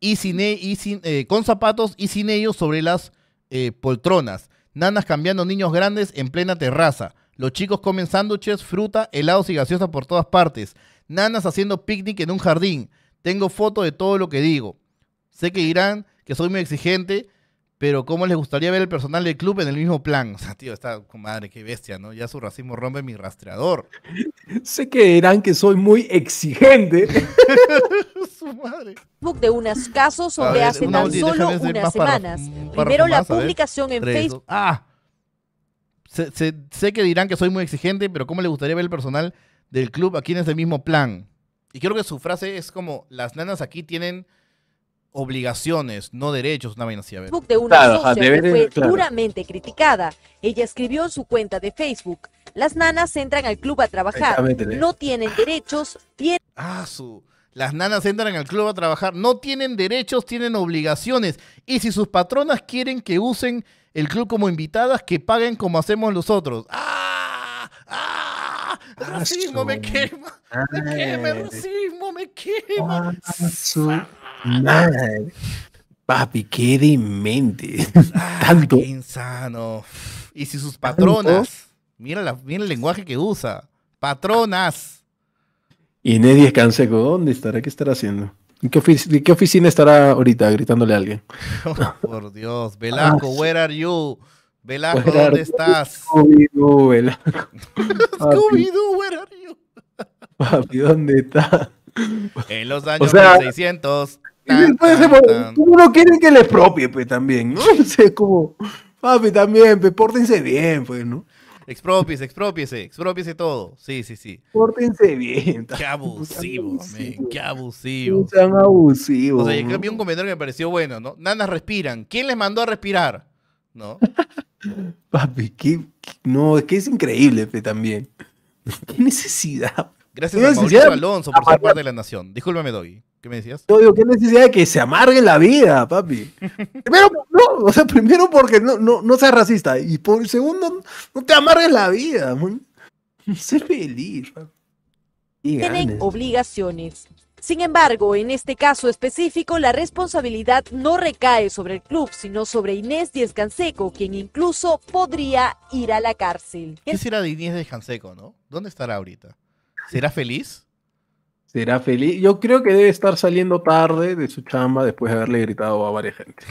Y, sin, e, y sin, eh, con zapatos y sin ellos sobre las eh, poltronas. Nanas cambiando niños grandes en plena terraza. Los chicos comen sándwiches, fruta, helados y gaseosa por todas partes. Nanas haciendo picnic en un jardín. Tengo fotos de todo lo que digo. Sé que dirán que soy muy exigente, pero cómo les gustaría ver el personal del club en el mismo plan. O sea, tío, está, madre, qué bestia, ¿no? Ya su racismo rompe mi rastreador. sé que dirán que soy muy exigente. su madre. de unas casos sobre hace tan solo unas semanas. Primero la publicación en Facebook. Ah, sé, que dirán que soy muy exigente, pero cómo les gustaría ver el personal del club aquí en ese mismo plan. Y creo que su frase es como, las nanas aquí tienen obligaciones, no derechos, una vaina así. de una claro, fue duramente criticada. Ella escribió en su cuenta de Facebook, las nanas entran al club a trabajar, no tienen derechos, tienen... Ah, su... Las nanas entran al club a trabajar, no tienen derechos, tienen obligaciones. Y si sus patronas quieren que usen el club como invitadas, que paguen como hacemos los otros. ¡Ah! ¡Ah! ah ¡Racismo me quema! ¡Me quema, racismo me quema! papi, qué demente. Tanto. Qué insano. Y si sus patronas, mira, el lenguaje que usa. Patronas. Y Nedie, Canseco, ¿dónde estará? ¿Qué estará haciendo? ¿En qué, oficina estará ahorita gritándole a alguien? por Dios, Velasco, ah, where are you? Velasco, ¿dónde estás? Scooby-Doo, Velasco. Scooby-Doo, where are you? Papi, ¿dónde está? En los años 600. 1600 no quiere que les propie, pues también, ¿no? sé cómo papi, también, pues pórtense bien, pues, ¿no? Expropiese, expropiese, expropiese todo. Sí, sí, sí. Pórtense bien. Qué abusivo, man, qué abusivo. tan abusivos. O sea, yo un comentario que me pareció bueno, ¿no? Nanas respiran. ¿Quién les mandó a respirar? ¿No? Papi, ¿qué, no, es que es increíble pe, pues, también. qué necesidad. Gracias a Alonso por ser parte de la nación. Discúlpame, doy ¿Qué me decías? Yo qué necesidad de que se amargue la vida, papi. primero, no, o sea, primero porque no, seas racista. Y por segundo, no te amargues la vida, Sé feliz. Tienen obligaciones. Sin embargo, en este caso específico, la responsabilidad no recae sobre el club, sino sobre Inés Díez Canseco, quien incluso podría ir a la cárcel. ¿Qué será de Inés Díez Canseco, no? ¿Dónde estará ahorita? ¿Será feliz? Será feliz. Yo creo que debe estar saliendo tarde de su chamba después de haberle gritado a varias gente.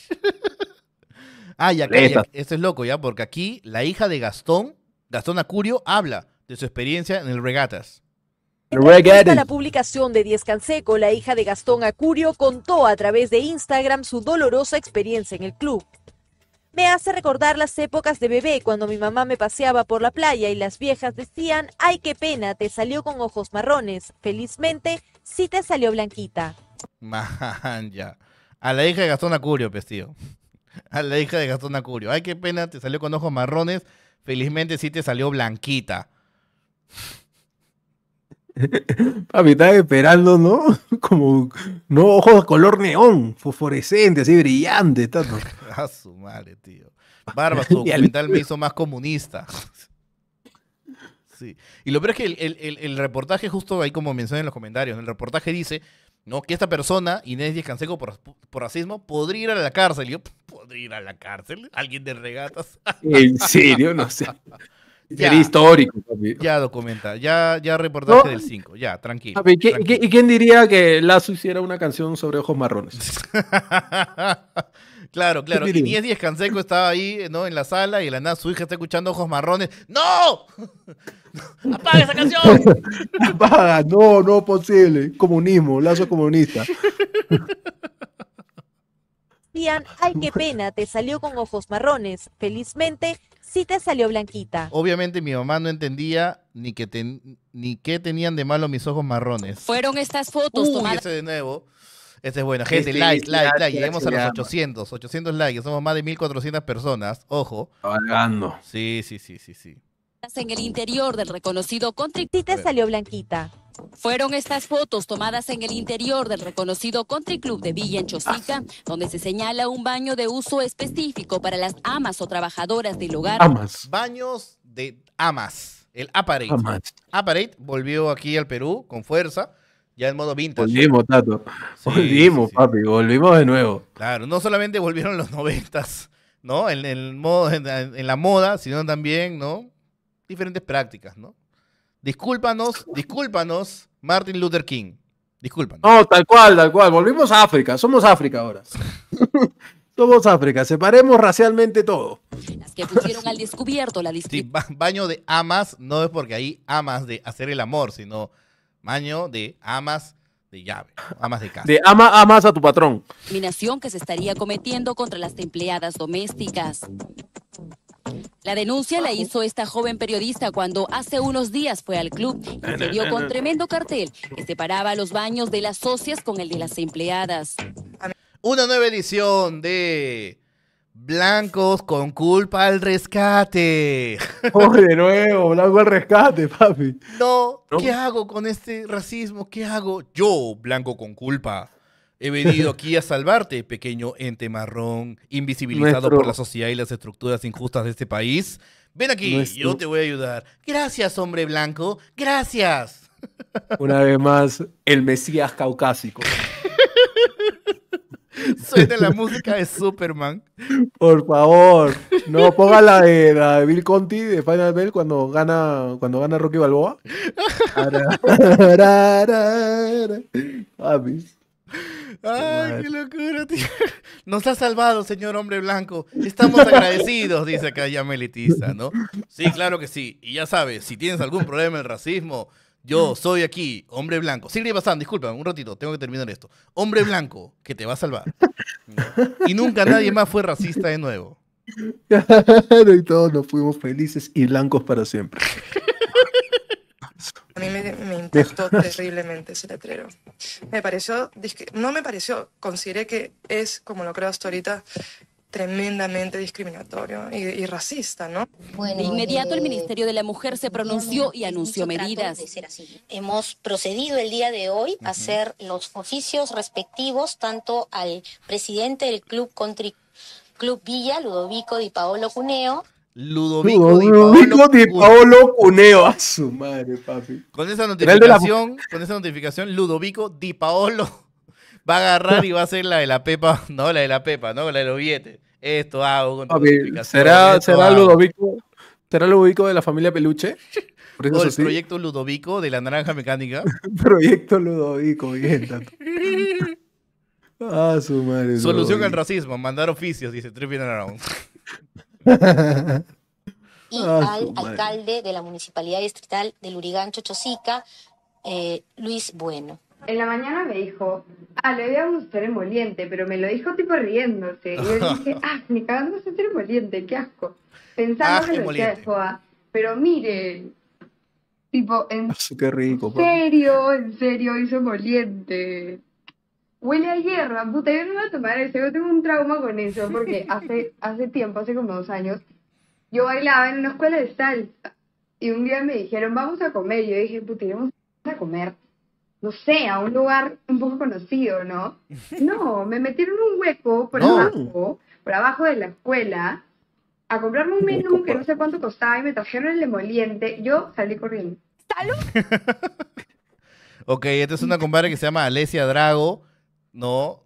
ah, y acá, esto es loco ya, porque aquí la hija de Gastón, Gastón Acurio, habla de su experiencia en el regatas. En la publicación de Diez Canseco, la hija de Gastón Acurio contó a través de Instagram su dolorosa experiencia en el club me hace recordar las épocas de bebé cuando mi mamá me paseaba por la playa y las viejas decían, ay, qué pena, te salió con ojos marrones. Felizmente, sí te salió blanquita. Man, ya. A la hija de Gastón Acurio, pestío. A la hija de Gastón Acurio. Ay, qué pena, te salió con ojos marrones. Felizmente sí te salió blanquita. Papi, estaba esperando, ¿no? Como, no, ojos de color neón, fosforescente, así brillante, A su madre, tío. Barba, su documental me hizo más comunista. Sí. Y lo peor es que el, reportaje, justo ahí como mencioné en los comentarios, el reportaje dice ¿no? que esta persona, Inés Díaz Canseco, por, por, racismo, podría ir a la cárcel. Y yo, ¿podría ir a la cárcel? ¿Alguien de regatas? ¿En serio? No sé. Ya, histórico. Ya documenta, ya, ya reportaste del 5, ya, tranquilo. ¿Y quién diría que Lazo hiciera una canción sobre ojos marrones? claro, claro. Y 10 Canseco estaba ahí, ¿no? En la sala y la nada su hija está escuchando ojos marrones. ¡No! ¡Apaga esa canción! Apaga, no, no posible. Comunismo, Lazo comunista. Dian, ay, qué pena, te salió con ojos marrones. Felizmente sí te salió blanquita. Obviamente mi mamá no entendía ni que ni qué tenían de malo mis ojos marrones. Fueron estas fotos Uy, tomadas. Ese de nuevo. Este es buena. Gente, like, like, like. Lleguemos a los 800. 800 likes. Somos más de 1400 personas. Ojo. Hablando. Sí, sí, sí, sí, sí. En el interior del reconocido country, te salió blanquita. Fueron estas fotos tomadas en el interior del reconocido Country Club de Villa en Chosica, donde se señala un baño de uso específico para las amas o trabajadoras del hogar. Amas. Baños de amas. El Apparate. volvió aquí al Perú con fuerza. Ya en modo vintage. Volvimos, Tato. volvimos, papi. Volvimos de nuevo. Claro, no solamente volvieron los noventas, ¿no? En, el modo, en la moda, sino también, ¿no? Diferentes prácticas, ¿no? Discúlpanos, discúlpanos, Martin Luther King. Discúlpanos. No, tal cual, tal cual. Volvimos a África. Somos África ahora. Somos África. Separemos racialmente todo. Las que pusieron al descubierto la baño de amas no es porque ahí amas de hacer el amor, sino baño de amas de llave, amas de casa. De ama, amas a tu patrón. Discriminación que se estaría cometiendo contra las empleadas domésticas. La denuncia la ah, hizo esta joven periodista cuando hace unos días fue al club y se vio con tremendo cartel que separaba los baños de las socias con el de las empleadas. Una nueva edición de Blancos con culpa al rescate. Oh, de nuevo, blanco al rescate, papi. No, ¿qué hago con este racismo? ¿Qué hago? Yo, blanco con culpa. He venido aquí a salvarte, pequeño ente marrón, invisibilizado por la sociedad y las estructuras injustas de este país. Ven aquí, yo te voy a ayudar. Gracias, hombre blanco, gracias. Una vez más, el Mesías caucásico. Suelta la música de Superman. Por favor, no ponga la de, Bill Conti de Final Bell cuando gana, cuando gana Rocky Balboa. Ay, qué locura, tío. Nos ha salvado, señor hombre blanco. Estamos agradecidos, dice acá ya Melitiza ¿no? Sí, claro que sí. Y ya sabes, si tienes algún problema el racismo, yo soy aquí, hombre blanco. sigue pasando, disculpa, un ratito, tengo que terminar esto. Hombre blanco, que te va a salvar. Y nunca nadie más fue racista de nuevo. y todos nos fuimos felices y blancos para siempre. A mí me, impactó terriblemente ese letrero. Me pareció, no me pareció, consideré que es, como lo creo hasta ahorita, tremendamente discriminatorio y, racista, ¿no? Bueno, de inmediato el eh, Ministerio de la Mujer se pronunció y anunció medidas. Hemos procedido el día de hoy a hacer los oficios respectivos tanto al presidente del Club Club Villa, Ludovico Di Paolo Cuneo, Ludovico, Di Paolo, Cuneo. A su madre, papi. Con esa notificación, Ludovico Di Paolo va a agarrar y va a ser la de la Pepa. No, la de la Pepa, no, la de los billetes. Esto hago con papi, ¿Será, será Ludovico? de la familia Peluche? o el proyecto Ludovico de la naranja mecánica. proyecto Ludovico, bien su madre. Solución al racismo, mandar oficios, dice Trippin Around y ah, al alcalde de la Municipalidad Distrital del Lurigancho, Chosica, eh, Luis Bueno. En la mañana me dijo, ah, le voy a en emoliente, pero me lo dijo tipo riéndose. Y yo dije, ah, me cagando se hacer emoliente, qué asco. Pensaba ah, que lo decía Pero mire tipo, en ah, serio, en serio hizo emoliente huele a hierba, puta, yo no voy a tomar eso, yo tengo un trauma con eso, porque hace, hace tiempo, hace como dos años, yo bailaba en una escuela de salsa, y un día me dijeron, vamos a comer, yo dije, puta, vamos a comer, no sé, a un lugar un poco conocido, ¿no? No, me metieron un hueco por abajo, por abajo de la escuela, a comprarme un menú que no sé cuánto costaba, y me trajeron el emoliente, yo salí corriendo. ¡Salud! ok, esta es una compadre que se llama Alesia Drago, ¿no?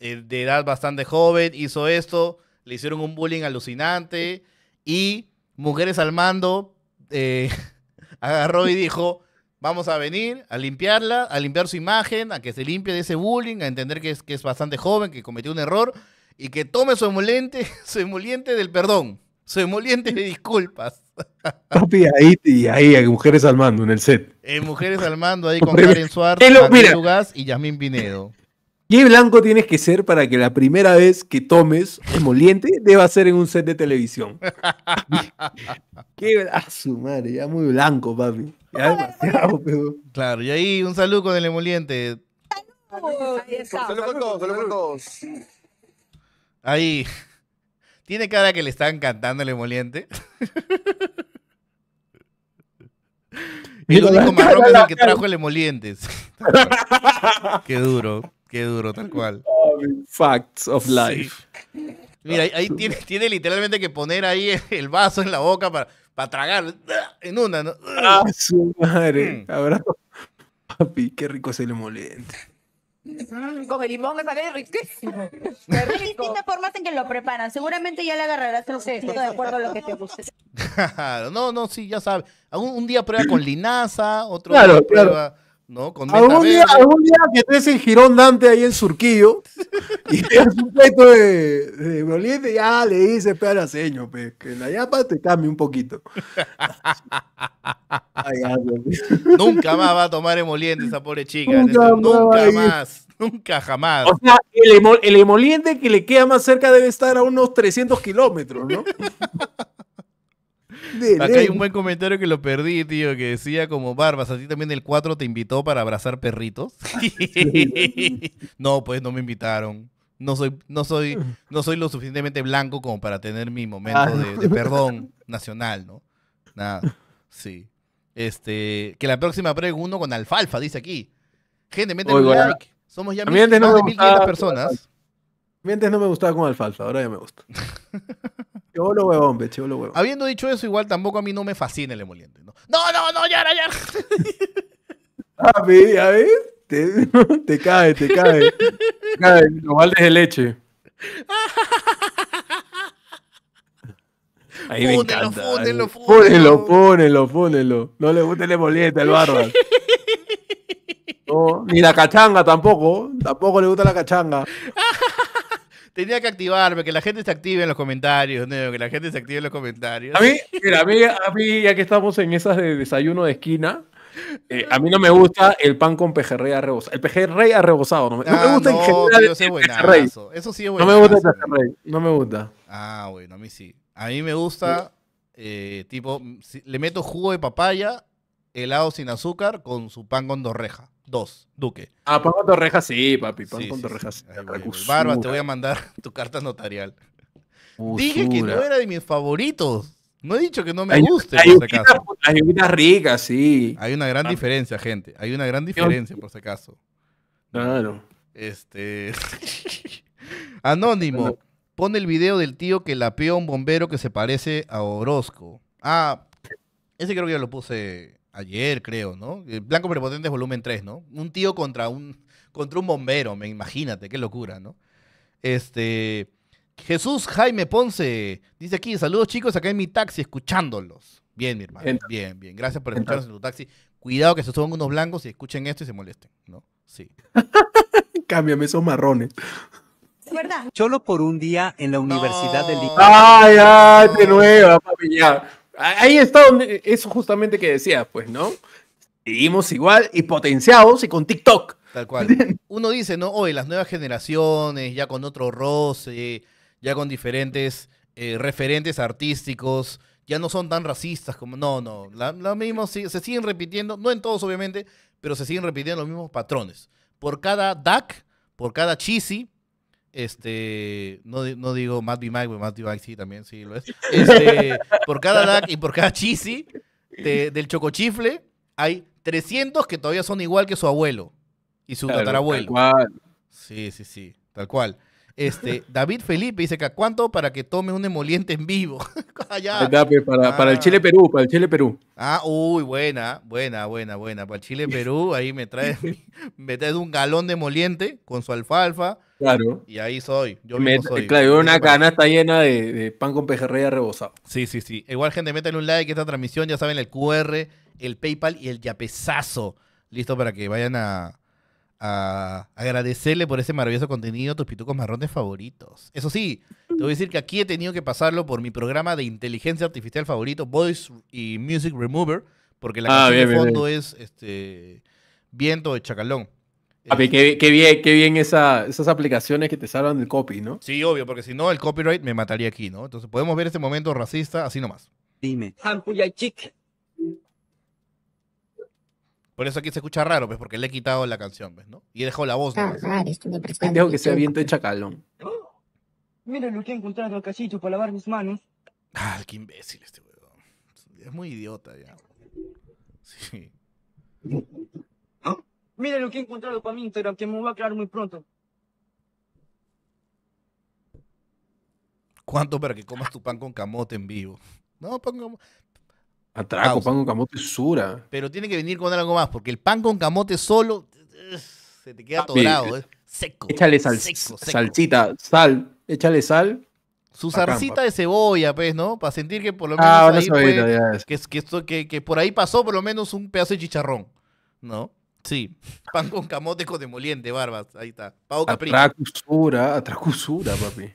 Eh, de edad bastante joven, hizo esto, le hicieron un bullying alucinante y Mujeres al Mando eh, agarró y dijo, vamos a venir a limpiarla, a limpiar su imagen, a que se limpie de ese bullying, a entender que es, que es bastante joven, que cometió un error y que tome su emoliente, su emoliente del perdón, su emoliente de disculpas. ahí, Mujeres al Mando, en el set. mujeres al Mando, ahí con Karen Suárez, y Yasmín Pinedo. ¿Qué blanco tienes que ser para que la primera vez que tomes emoliente deba ser en un set de televisión? Qué a su madre, ya muy blanco, papi. Ya demasiado, pedo. Claro, y ahí un saludo con el emoliente. Saludos ¡Saludos a todos, saludos a todos. Ahí. Tiene cara que le están cantando el emoliente. lo único marrón es el que trajo el emoliente. Qué duro. Qué duro, tal cual. Facts of life. Mira, ahí tiene, literalmente que poner ahí el vaso en la boca para, para tragar. En una, ¿no? Ah, su madre! Mm. Papi, qué rico es el molesta. Mm, con el limón me parece riquísimo. Hay distintas formas en que lo preparan. Seguramente ya le agarrarás el sexo, de acuerdo a lo que te puse. no, no, sí, ya sabes. Un, día prueba con linaza, otro día prueba ¿no? Con algún, día, algún día que estés en Girón Dante ahí en Surquillo y el un pleito de, emoliente ya le dices, pe a seño, pues, que la yapa te cambie un poquito. nunca más va a tomar emoliente esa pobre chica. Nunca, más. Nunca jamás. O sea, el, el emoliente que le queda más cerca debe estar a unos 300 kilómetros, ¿no? Acá hay un buen comentario que lo perdí, tío, que decía como Barbas, a ti también el 4 te invitó para abrazar perritos. no, pues no me invitaron. No soy, no soy, no soy lo suficientemente blanco como para tener mi momento ah, de, perdón nacional, ¿no? Nada. Sí. Este, que la próxima prueba uno con alfalfa, dice aquí. Gente, mete like. Somos ya más de 1500 personas. Mientras no me gustaba con alfalfa, ahora ya me gusta. lo huevón, pe, lo huevón. Habiendo dicho eso, igual tampoco a mí no me fascina el emoliente. No, no, no, no ya, ya. a ver, a ver. Te, cae, te cae. Te cae, lo vale de leche. Ahí me encanta. Fúnelo, fúnelo, fúnelo, No le gusta el emoliente al barba. No, ni la cachanga tampoco. Tampoco le gusta la cachanga. Tenía que activarme, que la gente se active en los comentarios, que la gente se active en los comentarios. A mí, mira, a mí, a mí ya que estamos en esas de desayuno de esquina, eh, a mí no me gusta el pan con pejerrey arrebozado. El pejerrey arrebozado no me, ah, gusta en general. el pejerrey. Eso sí es bueno No me gusta el pejerrey, no me gusta. Ah, bueno, a mí sí. A mí me gusta, eh, tipo, le meto jugo de papaya, helado sin azúcar, con su pan con dorreja. Dos, Duque. Ah, pon Torrejas, sí, papi. Pon Torrejas. Barba, te voy a mandar tu carta notarial. Dije que no era de mis favoritos. No he dicho que no me guste, hay por si acaso. Una, hay una sí. Hay una gran ah. diferencia, gente. Hay una gran diferencia, por si acaso. Claro. Este. Anónimo. Pone el video del tío que lapeó a un bombero que se parece a Orozco. Ah, ese creo que ya lo puse ayer, creo, ¿no? Eh, Blanco Prepotente volumen 3, ¿no? Un tío contra un, contra un bombero, me imagínate, qué locura, ¿no? Este. Jesús Jaime Ponce dice aquí, saludos chicos, acá en mi taxi escuchándolos. Bien, mi hermano. bien, bien. Gracias por escucharnos en tu taxi. Cuidado que se son unos blancos y escuchen esto y se molesten, ¿no? Sí. Cámbiame esos marrones. ¿Verdad? Cholo por un día en la Universidad del... de Ay, ay, de nuevo, papi, Ahí está donde, e-, eso justamente que decía, pues, ¿no? Seguimos igual y potenciados y con TikTok. Tal cual. Uno dice, ¿no? Hoy las nuevas generaciones, ya con otro roce, ya con diferentes eh, referentes artísticos, ya no son tan racistas como. No, no. Los mismos se siguen repitiendo, no en todos, obviamente, pero se siguen repitiendo los mismos patrones. Por cada DAC, por cada Chisi, este, no, digo Matt B. Mike, Matt B. Mike sí también, sí lo es. Este, por cada DAC y por cada chisi del chocochifle hay 300 que todavía son igual que su abuelo y su tatarabuelo. Sí, sí, sí, tal cual. Este, David Felipe dice que cuánto para que tome un emoliente en vivo. Para, el Chile ah. Perú, para el Chile Perú. Ah, uy, buena, buena, buena, buena. Para el Chile Perú, ahí me traes, me un galón de emoliente con su alfalfa. Claro. Y ahí soy. Yo me, soy. Claro, una canasta llena de, pan con pejerrey rebosado. Sí, sí, sí. Igual, gente, métanle un like a esta transmisión. Ya saben, el QR, el PayPal y el yapezazo. Listo para que vayan a, a agradecerle por ese maravilloso contenido tus pitucos marrones favoritos. Eso sí, te voy a decir que aquí he tenido que pasarlo por mi programa de inteligencia artificial favorito, Voice y Music Remover, porque la ah, canción de fondo es este Viento de Chacalón. Ah, eh, qué, bien, qué bien esas aplicaciones que te salvan el copy, ¿no? Sí, obvio, porque si no, el copyright me mataría aquí, ¿no? Entonces podemos ver este momento racista así nomás. Dime. Por eso aquí se escucha raro, pues, porque le he quitado la canción, ¿ves? Pues, ¿no? Y he dejado la voz. Pues. Este, ¿no? raro, Dejo que sea viento de chacalón. Mira lo que he encontrado cachito para lavar mis manos. Ah, qué imbécil este weón. Es muy idiota ya. Sí. Mira lo que he encontrado para mi Instagram, que me va a aclarar muy pronto. ¿Cuánto para que comas tu pan con camote en vivo? No, pan Atraco, pan con camote sura. Pero tiene que venir con algo más, porque el pan con camote solo eh, se te queda atorado, eh, ¿eh? seco. Échale sal, seco, salsita, sal, échale sal. Su salsita de cebolla, pues, ¿no? Para sentir que por lo menos ah, ahí pues, que, esto, que, por ahí pasó por lo menos un pedazo de chicharrón, ¿no? Sí, pan con camote con demoliente, barbas, ahí está. Pau usura, Atracusura, atracusura, papi.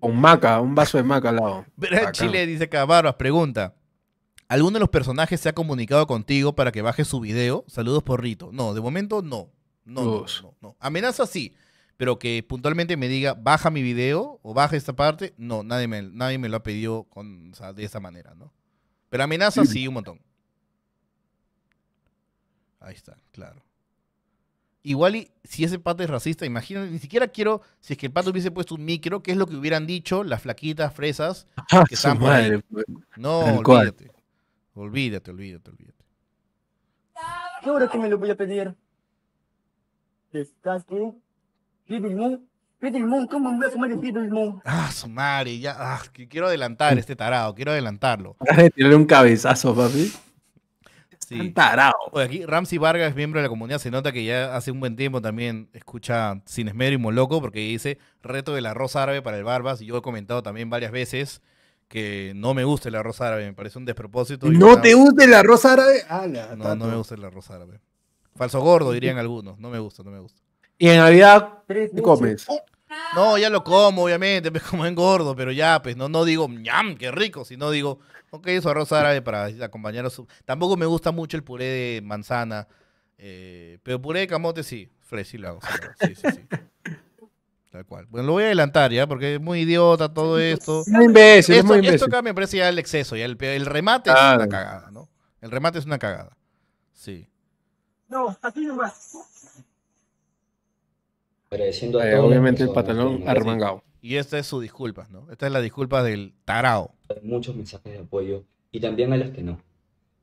un maca, un vaso de maca al lado. Chile dice acá, barbas, pregunta. ¿Alguno de los personajes se ha comunicado contigo para que baje su video? Saludos por Rito. No, de momento no. No, no, Amenaza sí, pero que puntualmente me diga, baja mi video o baja esta parte, no, nadie me, nadie me lo ha pedido de esa manera, ¿no? Pero amenaza sí. un montón. Ahí está, claro. Igual y si ese pato es racista, imagínate, ni siquiera quiero, si es que el pato hubiese puesto un micro, ¿qué es lo que hubieran dicho las flaquitas fresas ah, que están pues. No, olvídate. Olvídate, olvídate, olvídate. ¿Qué hora que me lo voy a pedir? ¿Estás tú ¿Pides Moon? Moon? ¿Cómo me voy a comer el Moon? Ah, su ya. Ah, quiero adelantar este tarado, quiero adelantarlo. Tirarle un cabezazo, papi. Sí. Tarado. aquí Ramsey Vargas, miembro de la comunidad, se nota que ya hace un buen tiempo también escucha Sin Esmero y Moloco, porque dice reto del arroz árabe para el Barbas. Y yo he comentado también varias veces que no me gusta el arroz árabe, me parece un despropósito. ¿No te gusta el arroz árabe? no, no me gusta el arroz árabe. Falso gordo, dirían algunos. No me gusta, no me gusta. ¿Y en realidad qué comes? Oh, no, ya lo como, obviamente, me pues, como gordo, pero ya, pues no, no digo, ñam, qué rico, sino digo, ok, eso arroz árabe para acompañar a su... Tampoco me gusta mucho el puré de manzana, eh, pero puré de camote sí, fresh Sí, sí, sí. Tal cual. Bueno, lo voy a adelantar ya, porque es muy idiota todo esto. Muy imbécil, es muy imbécil. Esto acá me parece ya el exceso, ya el, el remate es una cagada, ¿no? El remate es una cagada. Sí. No, aquí no Agradeciendo a eh, Obviamente el patalón arremangado. Y esta es su disculpa, ¿no? Esta es la disculpa del tarao. Muchos mensajes de apoyo y también a los que no,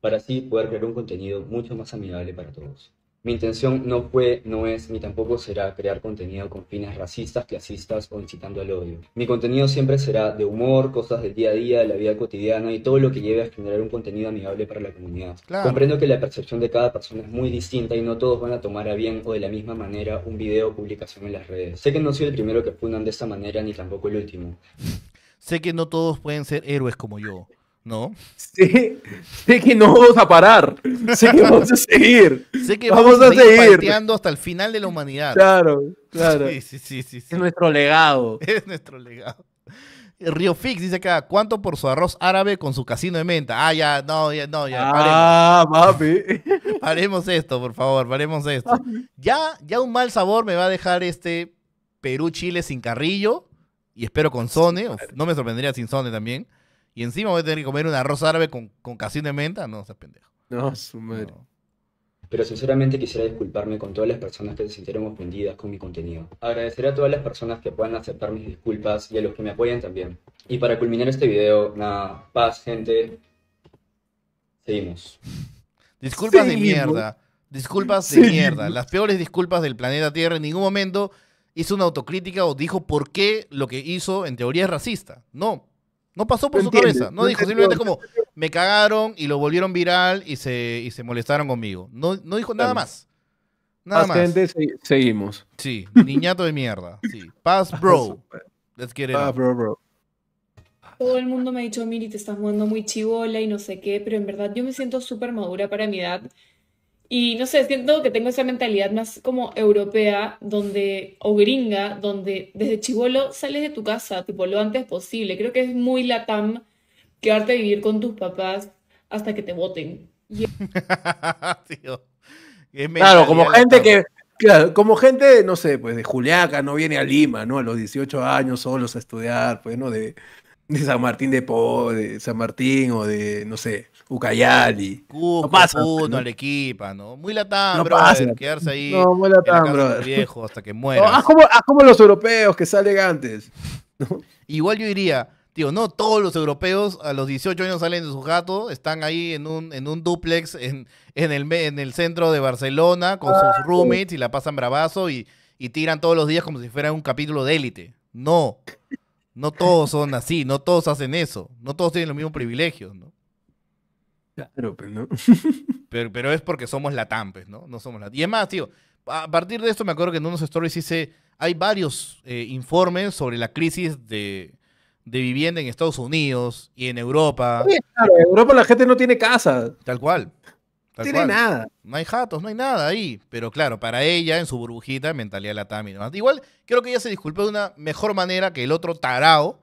para así poder crear un contenido mucho más amigable para todos. Mi intención no fue, no es, ni tampoco será crear contenido con fines racistas, clasistas o incitando al odio. Mi contenido siempre será de humor, cosas del día a día, de la vida cotidiana y todo lo que lleve a generar un contenido amigable para la comunidad. Comprendo que la percepción de cada persona es muy distinta y no todos van a tomar a bien o de la misma manera un video o publicación en las redes. Sé que no soy el primero que fundan de esta manera ni tampoco el último. Sé que no todos pueden ser héroes como yo. No. sí sé, que no vamos a parar. Sé que vamos a seguir. Sé que vamos, a seguir, seguir. hasta el final de la humanidad. Claro, claro. Sí, sí, sí, sí, Es nuestro legado. Es nuestro legado. Río Fix dice acá, ¿cuánto por su arroz árabe con su casino de menta? Ah, ya, no, ya, no, ya. Ah, papi. Paremos esto, por favor, paremos esto. Ya, ya un mal sabor me va a dejar este Perú-Chile sin carrillo. Y espero con Sone. no me sorprendería sin Sone también. Y encima voy a tener que comer un arroz árabe con, con casín de menta. No, seas pendejo. No, su madre. Pero sinceramente quisiera disculparme con todas las personas que se sintieron ofendidas con mi contenido. Agradecer a todas las personas que puedan aceptar mis disculpas y a los que me apoyan también. Y para culminar este video, nada, paz, gente. Seguimos. Disculpas de mierda. Disculpas de mierda. Las peores disculpas del planeta Tierra. En ningún momento hizo una autocrítica o dijo por qué lo que hizo en teoría es racista. No. No pasó por su cabeza. No, dijo simplemente como, me cagaron y lo volvieron viral y se, se molestaron conmigo. No, dijo nada más. Nada más. seguimos. Sí, niñato de mierda. Sí. Paz, bro. Let's bro, bro. Todo el mundo me ha dicho, Miri, te estás jugando muy chivola y no sé qué, pero en verdad yo me siento súper madura para mi edad. Y no sé, siento que tengo esa mentalidad más como europea donde, o gringa, donde desde chivolo sales de tu casa, tipo lo antes posible. Creo que es muy latam quedarte a vivir con tus papás hasta que te voten. claro, como gente que, claro, como gente, no sé, pues de Juliaca no viene a Lima, ¿no? A los 18 años solos a estudiar, pues, ¿no? De, de San Martín de Po, de San Martín o de, no sé, Ucayali. Cusco, no pasa, ¿no? ¿no? Muy latán, bro, quedarse ahí. No, Viejo hasta que muera. No, como, como, los europeos que salen antes. Igual yo diría, tío, no todos los europeos a los 18 años salen de su gato, están ahí en un, en un duplex en, el, en el centro de Barcelona con ah, sus roommates y la pasan bravazo y, y tiran todos los días como si fuera un capítulo de élite. No, no todos son así, no todos hacen eso, no todos tienen los mismos privilegios, ¿no? Pues, pero, pero es porque somos latampes, ¿no? No somos la Y es más, tío, a partir de esto me acuerdo que en unos stories hice, hay varios eh, informes sobre la crisis de, vivienda en Estados Unidos y en Europa. claro, en Europa la gente no tiene casa. Tal cual. no tiene nada. No hay jatos, no hay nada ahí. Pero claro, para ella, en su burbujita, mentalidad la Igual, creo que ella se disculpó de una mejor manera que el otro tarao,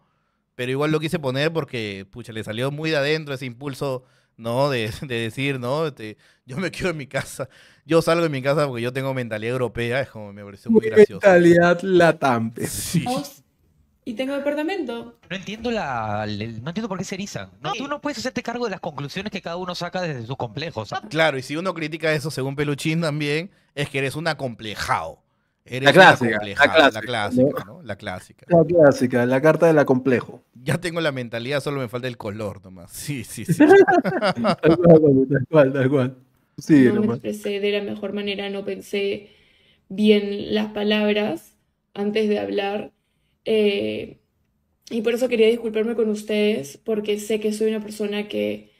pero igual lo quise poner porque, pucha, le salió muy de adentro ese impulso ¿no? De, de decir, ¿no? yo me quedo en mi casa, yo salgo de mi casa porque yo tengo mentalidad europea, es como me parece muy, gracioso. Mentalidad latante. Sí. Y tengo departamento. No entiendo la, no entiendo por qué se eriza. No, tú no puedes hacerte cargo de las conclusiones que cada uno saca desde sus complejos. ¿ah? Claro, y si uno critica eso según Peluchín también, es que eres un acomplejado. Era la clásica, la clásica, la clásica, ¿no? La clásica. La clásica, la carta de la complejo. Ya tengo la mentalidad, solo me falta el color nomás. Sí, sí, sí. tal cual, tal cual, tal Sí, no expresé de la mejor manera, no pensé bien las palabras antes de hablar. Eh, y por eso quería disculparme con ustedes, porque sé que soy una persona que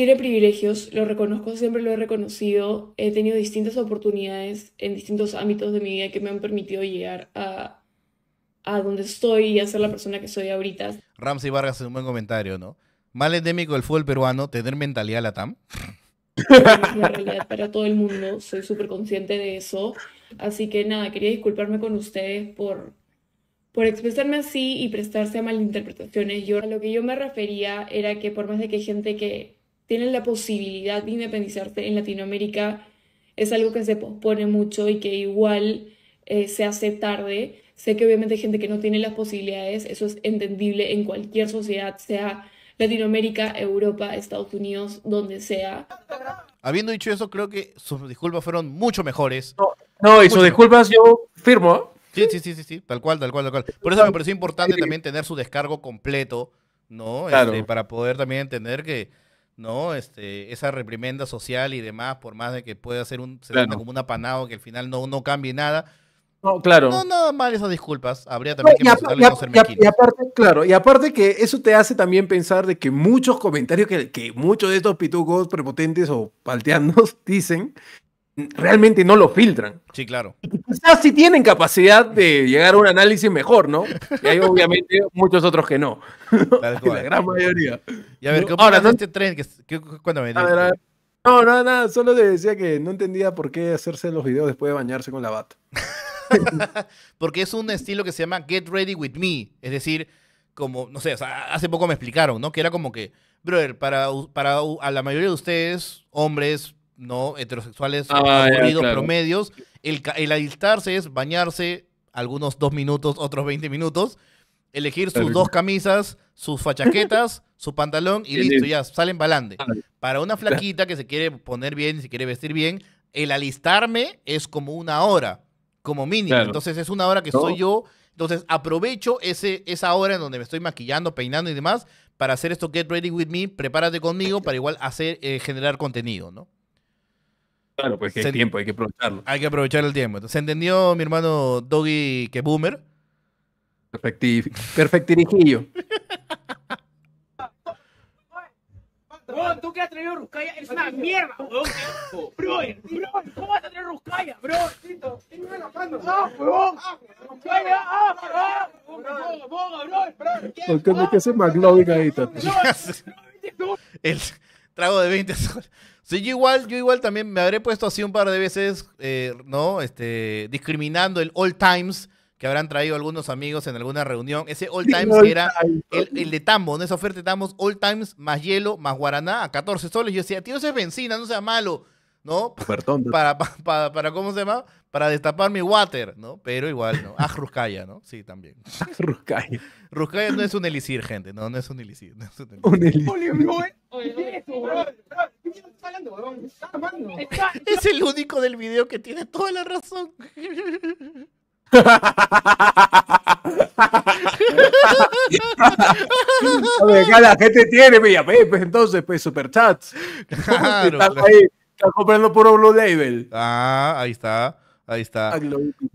tiene privilegios, lo reconozco, siempre lo he reconocido. He tenido distintas oportunidades en distintos ámbitos de mi vida que me han permitido llegar a, donde estoy y a ser la persona que soy ahorita. Ramsey Vargas es un buen comentario, ¿no? Mal endémico del fútbol peruano, tener mentalidad latam. es realidad para todo el mundo, soy súper consciente de eso. Así que nada, quería disculparme con ustedes por, por expresarme así y prestarse a malinterpretaciones. Yo a lo que yo me refería era que por más de que hay gente que tienen la posibilidad de independizarse en Latinoamérica es algo que se pospone mucho y que igual eh, se hace tarde. Sé que obviamente hay gente que no tiene las posibilidades, eso es entendible en cualquier sociedad, sea Latinoamérica, Europa, Estados Unidos, donde sea. Habiendo dicho eso, creo que sus disculpas fueron mucho mejores. No, y sus disculpas yo firmo. Sí, sí, sí, sí, sí, tal cual, tal cual, tal cual. Por eso me pareció importante también tener su descargo completo, ¿no? Este, para poder también entender que ¿no? Este, esa reprimenda social y demás, por más de que pueda ser un, como un apanado que al final no, cambie nada. No, claro. No, nada mal esas disculpas. Habría también que y, a, y, a, y, aparte, claro, y aparte que eso te hace también pensar de que muchos comentarios que, que muchos de estos pitucos prepotentes o palteanos dicen realmente no lo filtran. Sí, claro. quizás sí tienen capacidad de llegar a un análisis mejor, ¿no? Y hay obviamente muchos otros que no. La gran mayoría. Y a ver, ¿cómo Ahora, no... este tren? me No, no, nada, solo te decía que no entendía por qué hacerse los videos después de bañarse con la bata. Porque es un estilo que se llama Get Ready With Me. Es decir, como, no sé, hace poco me explicaron, ¿no? Que era como que, brother, para, para a la mayoría de ustedes, hombres, ¿no? Heterosexuales ah, promedios. El, alistarse es bañarse algunos dos minutos, otros 20 minutos, elegir sus dos camisas, sus fachaquetas, su pantalón y listo, ya salen balande. Ah, para una flaquita que se quiere poner bien, se quiere vestir bien, el alistarme es como una hora, como mínimo. Entonces es una hora que soy yo. Entonces aprovecho ese, esa hora en donde me estoy maquillando, peinando y demás para hacer esto Get Ready With Me, prepárate conmigo para igual hacer, eh, generar contenido, ¿no? Claro, pues que tiempo, hay que aprovecharlo. Hay que aprovechar el tiempo. Entonces, ¿entendió mi hermano Doggy que boomer? perfecto tú qué has traído es una mierda, Bro, bro, ¿cómo vas a traer Ruscaya, bro? ah, ruscaya ah El... Trago de 20 soles. Sí, yo igual, yo igual también me habré puesto así un par de veces, eh, ¿no? Este, discriminando el All Times que habrán traído algunos amigos en alguna reunión. Ese All Times era el, de Tambo, En Esa oferta de All Times más hielo, más guaraná, a 14 soles. Yo decía, tío, ese es benzina, no sea malo. ¿no? Pues. Para, para, para, ¿cómo se llama? Para destapar mi water, ¿no? Pero igual, ¿no? Ah, Ruskaya, ¿no? Sí, también. Ah, Ruskaya. Ruskaya no es un elixir, gente, no, no es un elixir. es Es el único del video que tiene toda la razón. La gente tiene, pues, entonces, pues, superchats. Claro, claro. Está comprando puro Blue Label. Ah, ahí está. Ahí está.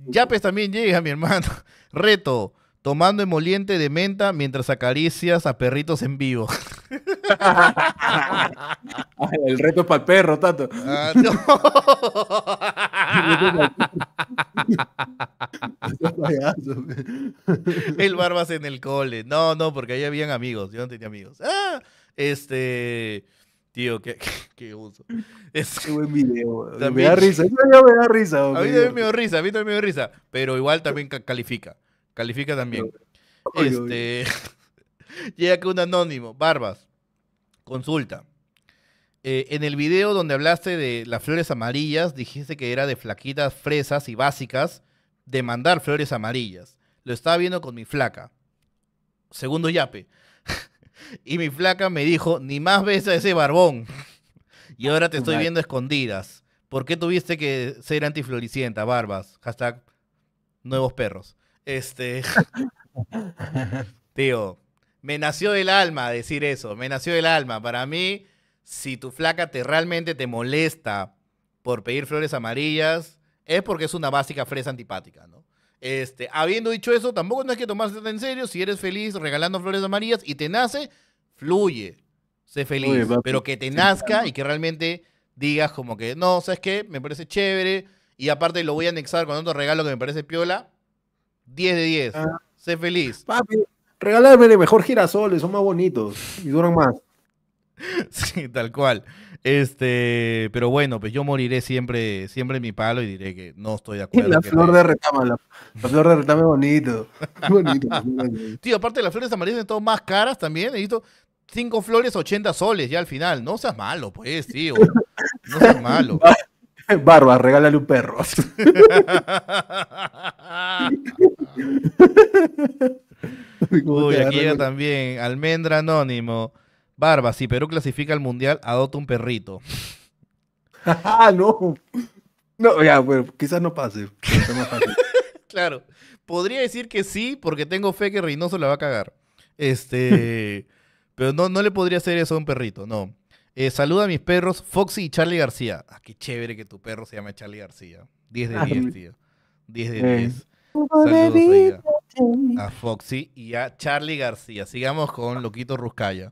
Yapes también llega, mi hermano. Reto. Tomando emoliente de menta mientras acaricias a perritos en vivo. el reto es para el perro, Tato. Ah, el Barbas en el cole. No, no, porque ahí habían amigos. Yo no tenía amigos. Ah, este. Tío, qué, qué uso. Es... Qué buen video, Me da risa. A mí me da risa, a mí también me da risa. Pero igual también califica. Califica también. este... Llega que un anónimo. Barbas. Consulta. Eh, en el video donde hablaste de las flores amarillas, dijiste que era de flaquitas, fresas y básicas de mandar flores amarillas. Lo estaba viendo con mi flaca. Segundo yape. Y mi flaca me dijo, ni más ves a ese barbón. Y ahora te estoy viendo escondidas. ¿Por qué tuviste que ser antifloricienta, barbas? Hashtag nuevos perros. Este. Tío, me nació del alma decir eso. Me nació del alma. Para mí, si tu flaca te realmente te molesta por pedir flores amarillas, es porque es una básica fresa antipática, ¿no? Este, habiendo dicho eso, tampoco no hay que tomarse en serio. Si eres feliz regalando flores amarillas y te nace, fluye. Sé feliz. pero que te nazca y que realmente digas como que, no, ¿sabes qué? Me parece chévere. Y aparte lo voy a anexar con otro regalo que me parece piola. 10 de 10. Ah. Sé feliz. Papi, regálame mejor girasoles, son más bonitos y duran más. sí, tal cual. Este, pero bueno, pues yo moriré siempre, siempre en mi palo y diré que no estoy de acuerdo. La flor de retama, la, flor de retama es bonito. Tío, aparte las flores amarillas son todo más caras también, necesito cinco flores ochenta soles ya al final. No seas malo, pues, tío. No seas malo. Barba, regálale un perro. Uy, aquí también Almendra Anónimo. Barba, si Perú clasifica al mundial, adopta un perrito. Ah, no! No, ya, bueno, quizás no pase. claro. Podría decir que sí, porque tengo fe que Reynoso la va a cagar. Este. pero no, no le podría hacer eso a un perrito, no. Eh, saluda a mis perros, Foxy y Charlie García. Ah, qué chévere que tu perro se llame Charlie García. 10 de 10, ah, tío. 10 de 10. Eh. Saludos a, a Foxy y a Charlie García. Sigamos con Loquito Ruscaya.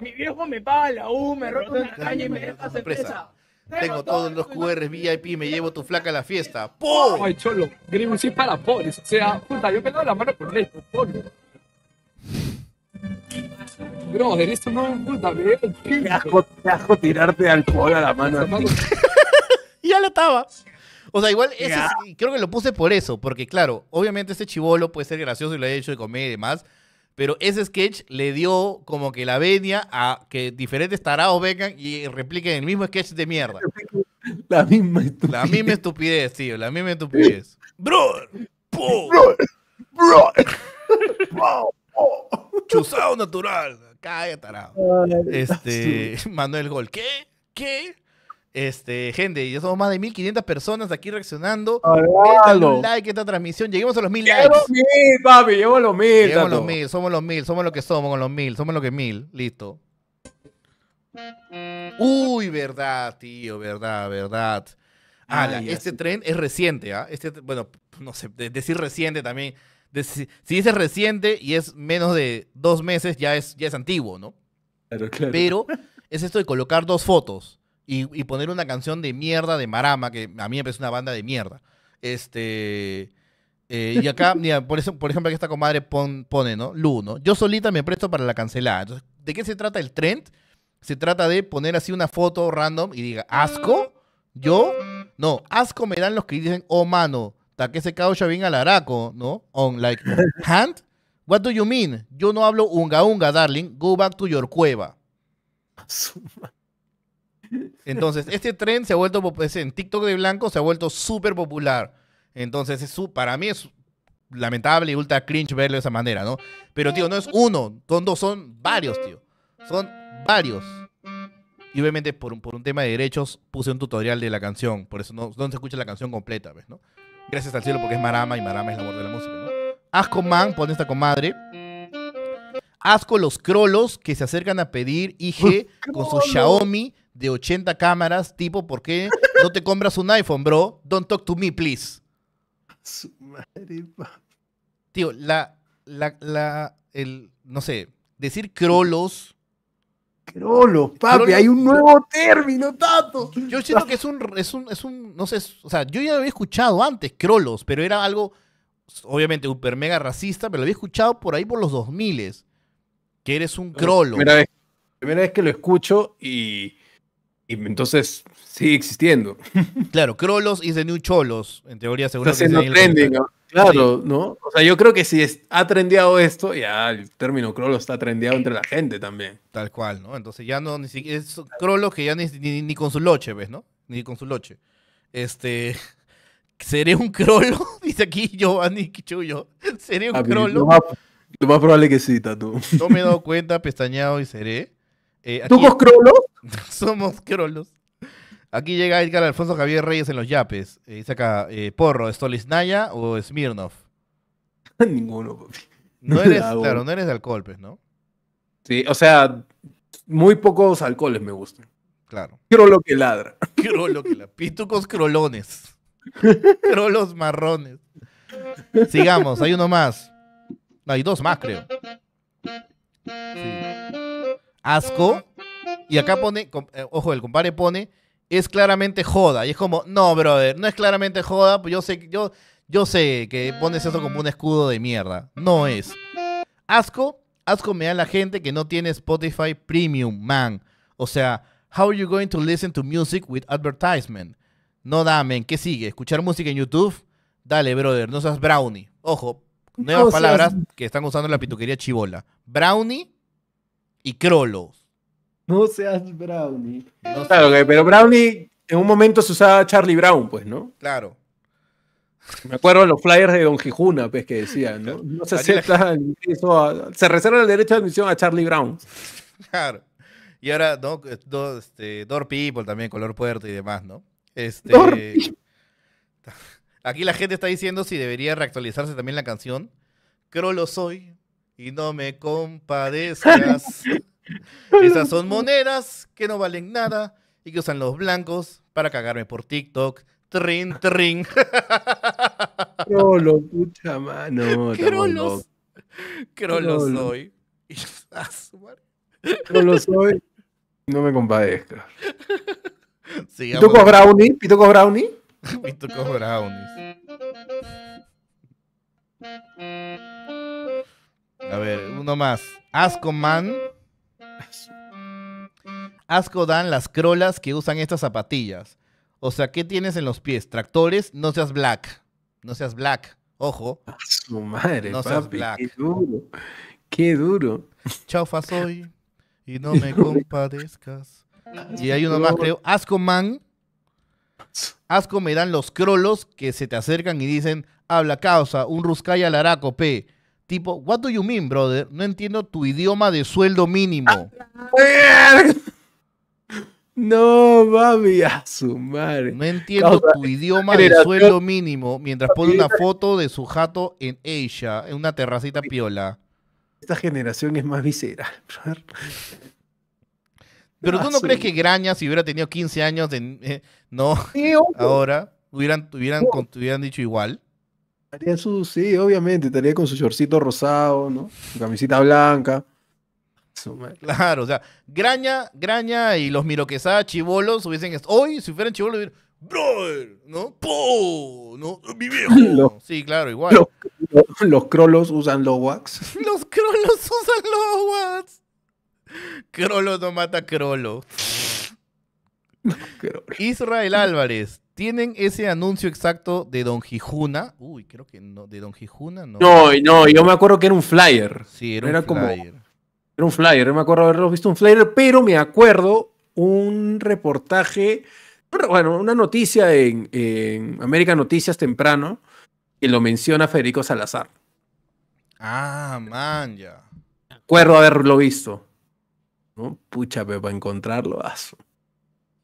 Mi viejo me paga la U, me roto una caña y me deja sorpresa. Tengo todos los QR VIP, me llevo tu flaca a la fiesta. ¡Pum! Ay, cholo, Green sí para pobres. O sea, puta, yo he lavo la mano con esto, No, Brother, esto no es puta, me el asco, Te asco tirarte alcohol a la mano. ya lo estaba. O sea, igual ese creo que lo puse por eso, porque claro, obviamente este chivolo puede ser gracioso y lo ha hecho de comer y demás, pero ese sketch le dio como que la venia a que diferentes tarados vengan y repliquen el mismo sketch de mierda. La misma estupidez. La misma estupidez, tío. La misma estupidez. ¡Bro! ¡Bro! ¡Bro! ¡Bro! ¡Bro! Chuzado natural. Cállate, tarado. Este, Manuel Gol. ¿Qué? ¿Qué? Este, gente, ya somos más de 1500 personas aquí reaccionando. un like a esta transmisión. Lleguemos a los 1000 likes. los mil, papi, lleguemos los 1000. Lleguemos los 1000, somos los 1000, somos lo que somos, los mil somos lo que 1000. Listo. Uy, verdad, tío, verdad, verdad. este tren es reciente, ¿ah? Este, bueno, no sé, decir reciente también. si dices reciente y es menos de dos meses, ya es, ya es antiguo, ¿no? claro. Pero es esto de colocar dos fotos y, poner una canción de mierda de Marama, que a mí me parece una banda de mierda. Este. Eh, y acá, mira, por, eso, por ejemplo, aquí esta comadre madre pone, ¿no? Lu, ¿no? Yo solita me presto para la cancelada. ¿de qué se trata el trend? Se trata de poner así una foto random y diga, asco, mm. yo, no, asco me dan los que dicen, oh mano, que ese ya bien al araco, ¿no? On like, hand, what do you mean? Yo no hablo unga unga, darling, go back to your cueva. Entonces, este tren se ha vuelto en TikTok de blanco se ha vuelto súper popular. Entonces, es para mí es lamentable y ultra cringe verlo de esa manera, ¿no? Pero, tío, no es uno, son dos, son varios, tío. Son varios. Y obviamente por un, tema de derechos puse un tutorial de la canción, por eso no, se escucha la canción completa, ¿ves? ¿no? Gracias al cielo porque es Marama y Marama es el amor de la música, Asco Man, pone esta comadre. Asco los crolos que se acercan a pedir IG con su Xiaomi de 80 cámaras, tipo, ¿por qué no te compras un iPhone, bro? Don't talk to me, please. Su madre, Tío, la, la, la, el, no sé, decir crolos. Crolos, papi, hay un nuevo término, tato. Yo siento que es un, es un, no sé, o sea, yo ya lo había escuchado antes, crolos, pero era algo, obviamente, super mega racista, pero lo había escuchado por ahí por los 2000 que eres un crolo. primera vez que lo escucho y y entonces sigue existiendo. Claro, crolos y the new Cholos, en teoría seguramente Está haciendo trending, claro, ¿no? O sea, yo creo que si ha trendeado esto, ya el término Krolos está trendeado entre la gente también. Tal cual, ¿no? Entonces ya no, ni siquiera, es Krolos que ya ni, con su loche, ¿ves, no? Ni con su loche. Este, ¿seré un Crolo? Dice aquí Giovanni Chuyo. ¿Seré un ah, Crolo? Lo más, probable que sí, Tatu. No me he dado cuenta, pestañado y seré. Eh, aquí, Somos crolos. Aquí llega Edgar Alfonso Javier Reyes en los yapes. Eh, dice acá, eh, Porro, ¿Stolisnaya o Smirnov? Ninguno. No eres, ah, claro, no eres de alcohol, pues, ¿no? Sí, o sea, muy pocos alcoholes me gustan. Claro. Crolo que ladra. Crolo que ladra. Pitucos crolones. Crolos marrones. Sigamos, hay uno más. No, hay dos más, creo. Sí asco. Y acá pone, eh, ojo, el compadre pone, es claramente joda. Y es como, no, brother, no es claramente joda. Pues yo sé, yo, yo sé que pones eso como un mm. escudo de mierda. No es. Asco, asco me da la gente que no tiene Spotify Premium, man. O sea, how are you going to listen to music with advertisement? No damen, ¿Qué sigue? ¿Escuchar música en YouTube? Dale, brother, no seas brownie. Ojo, nuevas palabras que están usando la pituquería chivola. Brownie y Crolos. No seas Brownie. pero Brownie en un momento se usaba Charlie Brown, pues, ¿no? Claro. Me acuerdo los flyers de Don Gijuna, pues, que decían, ¿no? No se acepta reserva el derecho de admisión a Charlie Brown. Claro. Y ahora ¿no? Eh, este, Door People también, color puerto y demás, ¿no? Este, aquí la gente está diciendo si debería reactualizarse también la canción. Crolo soy, y no me compadezcas. Esas son monedas que no valen nada y que usan los blancos para cagarme por TikTok. Trin, trin. lo pucha mano. Crolos. Crolos soy. los soy. No me compadezcas. ¿Pitucos brownie? ¿Pitucos brownie? Pitucos Brownie? A ver, mm. uno más. Asco Man. Asco dan las crolas que usan estas zapatillas. O sea, ¿qué tienes en los pies? Tractores, no seas black. No seas black. Ojo. A madre, no seas black. Qué duro. Qué duro. Chaufa soy y no me compadezcas. Y hay uno más, creo. Asco man. Asco me dan los crolos que se te acercan y dicen, habla causa, un ruscaya araco, P. Tipo, what do you mean, brother? No entiendo tu idioma de sueldo mínimo. No, mami, a su madre. No entiendo tu idioma de sueldo mínimo mientras pone una foto de su jato en Asia, en una terracita piola. Esta generación es más visera. Pero tú no crees que Graña, si hubiera tenido 15 años, de, eh, no, ahora hubieran, hubieran dicho igual sí, obviamente, estaría con su shortcito rosado, ¿no? Su camisita blanca. Claro, o sea, Graña, Graña y los miroquesas Chibolos, hubiesen hoy, si fueran Chibolos, hubieran, brother, ¿no? Po, ¿no? Mi viejo. sí, claro, igual. Los, crolos usan los wax. los crolos usan los wax. Crolo no mata crolo. Israel Álvarez, ¿tienen ese anuncio exacto de Don Gijuna? Uy, creo que no, de Don Gijuna no. No, no, yo me acuerdo que era un flyer. Sí, era, un flyer. Como, era un flyer, yo me acuerdo haberlo visto un flyer, pero me acuerdo un reportaje, bueno, una noticia en, América Noticias temprano que lo menciona Federico Salazar. Ah, man, ya. Me Acuerdo haberlo visto. ¿No? Pucha, pero para encontrarlo. Aso.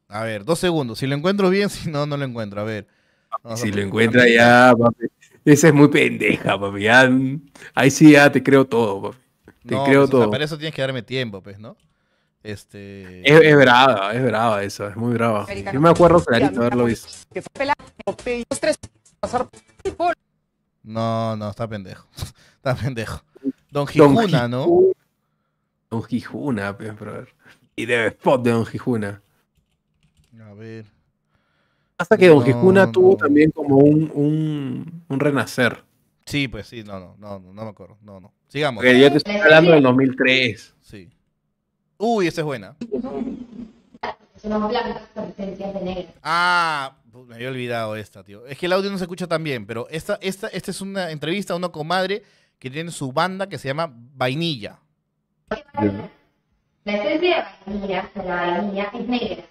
A ver, dos segundos. Si lo encuentro bien, si no, no lo encuentro. A ver. si lo encuentra ya, papi. Esa es muy pendeja, papi. Mm, ahí sí ya te creo todo, papi. Te no, creo pues, todo. para eso tienes que darme tiempo, pues, ¿no? Este... Es, brava, es brava eso, es muy brava. Yo me acuerdo clarito haberlo visto. No, no, está pendejo. Está pendejo. Don Gijuna, ¿no? Don Gijuna, ver. Y de spot de Don Gijuna. A ver. Hasta que Don Quixote tuvo también como un, un, un, renacer. Sí, pues sí, no, no, no, no me acuerdo. No, no. Sigamos. Porque yo te estoy hablando del 2003. Sí. Uy, esa es buena. Ah, pues me había olvidado esta, tío. Es que el audio no se escucha tan bien, pero esta, esta, esta es una entrevista a una comadre que tiene su banda que se llama Vainilla. La esencia de vainilla, de la vainilla, es negra.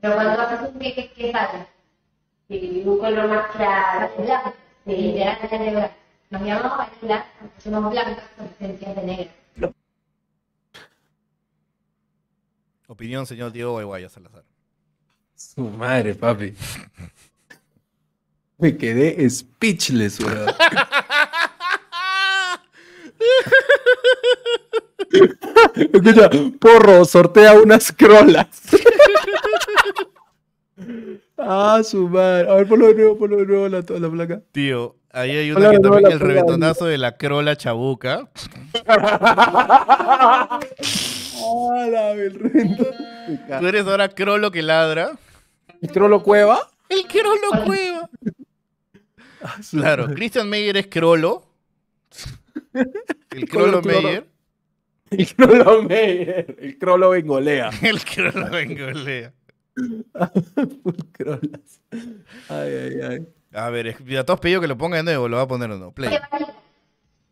Pero cuando haces un que ¿qué pasa? Que un color más claro, blanco, sí. literalmente negro. Nos llamamos vanilla porque somos blancas con esencias de negro. Opinión, señor Diego Guayguaya Salazar. Su madre, papi. Me quedé speechless, weón. Escucha, porro, sortea unas crolas. Ah, su madre. A ver, ponlo de nuevo, ponlo de nuevo la, la placa. Tío, ahí hay una que también el reventonazo de la crola chabuca. Hola, ah, Tú eres ahora crolo que ladra. ¿El crolo cueva? El crolo cueva. Ah, claro, Christian Meyer es crolo. El crolo Meyer. El crolo Meyer. El crolo bengolea. El crolo bengolea. A ver, a todos pedido que lo ponga de nuevo, lo va a poner o no.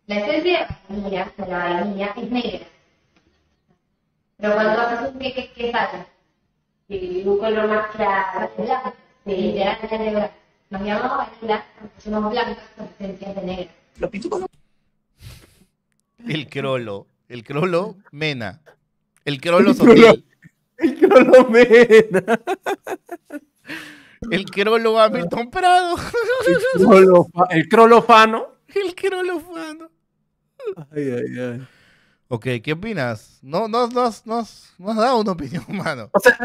La esencia de la vainilla, es negra. Pero cuando haces un queque, ¿qué pasa? Y un color más claro, blanco, literalmente negro. Nos llamamos vainilla porque somos blancos con esencia de negra. Los pitucos El crolo. El crolo mena. El crolo social. El Crolo El Crolo Hamilton ah. Prado. El, el Crolofano. El Crolofano. Ay, ay, ay. Ok, ¿qué opinas? No, no, no, no, no has dado una opinión, mano. O sea,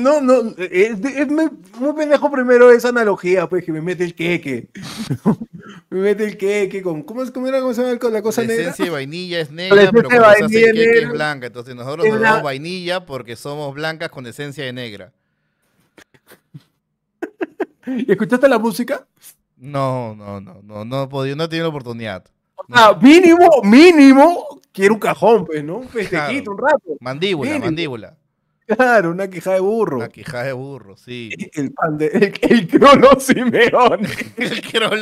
no, no, es, es me, dejo pendejo primero esa analogía, pues, que me mete el queque. me mete el queque con, ¿cómo, es, cómo era cómo se llama la cosa negra? La esencia de vainilla es negra, pero cuando se hace el queque es blanca. Entonces nosotros nos vainilla porque somos blancas con esencia de negra. ¿Y escuchaste la música? No, no, no, no, no, no, no he tenido la oportunidad. O sea, mínimo, mínimo, Quiero un cajón, pues, ¿no? Un festejito, un rato. Mandíbula, mandíbula. Claro, una queja de burro. Una quijada de burro, sí. El, pan de, el, el Crolo Simeone. el Crolo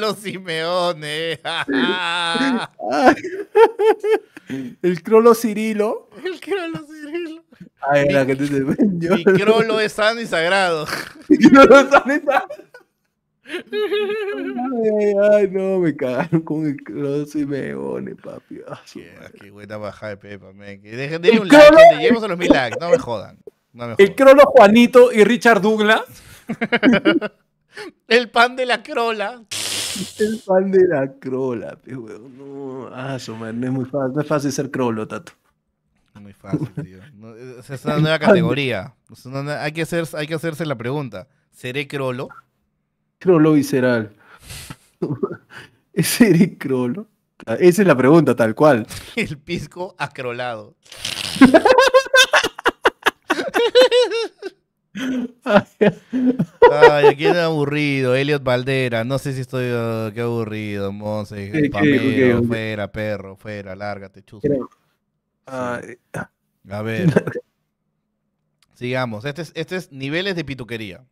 el Crolo Cirilo. El Crolo Cirilo. Ay, la gente se... Crolo es sano y sagrado. El Crolo es sano y sagrado. Ay, no, me cagaron con el cross y me pone papi. Ay, ah, qué buena bajada de Pepa, Dejen de un like, lleguemos a los mil likes, no me jodan. El crono Juanito y Richard Douglas. el pan de la crola. El pan de la crola, weón. No, ah, no es muy fácil, no es fácil ser crolo, tato. Muy fácil, tío. No, es una nueva categoría. hay, que hay que hacerse la pregunta. ¿Seré crolo? Crolo visceral. ¿Es Eric Esa es la pregunta, tal cual. El pisco acrolado. Ay, aquí es aburrido. Elliot Valdera. No sé si estoy. Oh, qué aburrido, Monse. Fuera, perro, fuera. Lárgate, chuzo. Ah. A ver. Sigamos. Este este es niveles de pituquería.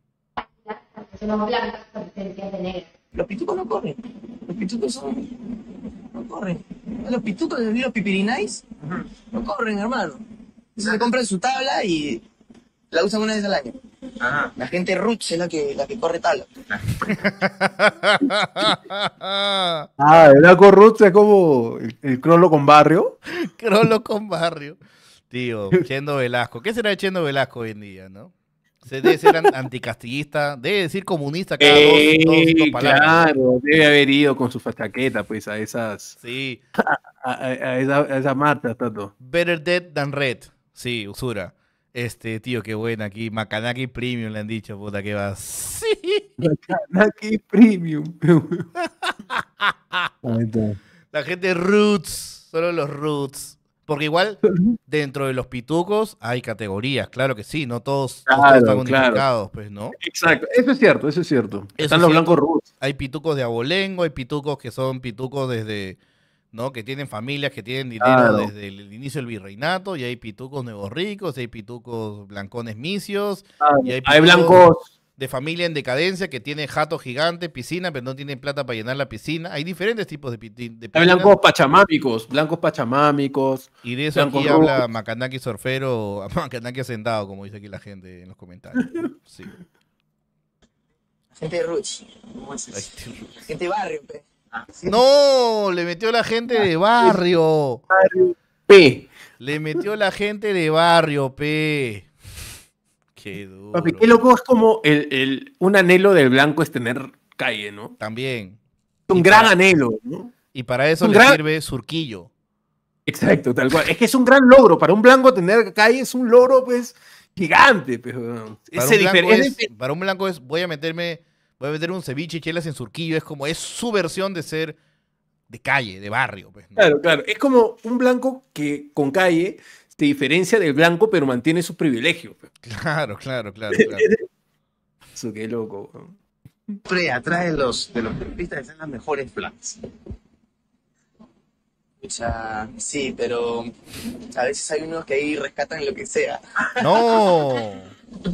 Los pitucos no corren. Los pitucos son. No corren. Los pitucos de los pipirinais no corren, hermano. se compran su tabla y la usan una vez al año. La gente ruche es la que, la que corre tabla. ah, el Aco es como el, el crolo con barrio. crolo con barrio. Tío, Chendo Velasco. ¿Qué será Chendo Velasco hoy en día, no? debe ser anticastillista, debe decir comunista cada eh, Claro, debe haber ido con su fastaqueta, pues, a esas. Sí. A, esas esa tanto. Better dead than red. Sí, usura. Este, tío, qué buena aquí. Macanaki Premium le han dicho, puta, que va. Sí. Premium. La gente Roots, solo los Roots. Porque igual dentro de los pitucos hay categorías, claro que sí, no todos, están unificados, pues, ¿no? Exacto, eso es cierto, eso es cierto. están los blancos rusos. Hay pitucos de abolengo, hay pitucos que son pitucos desde, ¿no? Que tienen familias, que tienen dinero desde el inicio del virreinato, y hay pitucos nuevos ricos, hay pitucos blancones misios, hay blancos de familia en decadencia que tiene jatos gigante piscina, pero no tienen plata para llenar la piscina. Hay diferentes tipos de, de blancos pachamámicos, blancos pachamámicos. Y de eso aquí habla Macanaki Surfero, Macanaki Asentado, como dice aquí la gente en los comentarios. Sí. Gente Ruchi. Gente barrio, pe. Ah. No, le metió la gente de ah, barrio. Barrio, P. Le metió la gente de barrio, P. Qué qué loco es como el, un anhelo del blanco es tener calle, ¿no? También. Un gran anhelo, Y para eso le sirve Surquillo. Exacto, tal cual. Es que es un gran logro. Para un blanco tener calle es un logro, pues, gigante. Pues, para, un blanco es, voy a meterme, voy a meter un ceviche y chelas en Surquillo. Es como, es su versión de ser de calle, de barrio. Pues, claro, claro. Es como un blanco que con calle te diferencia del blanco, pero mantiene sus privilegios. Pues. Claro, claro, claro. claro. Eso qué loco. ¿no? atrás de los, de los que son las mejores blancas. O sea, sí, pero a veces hay unos que ahí rescatan lo que sea. ¡No!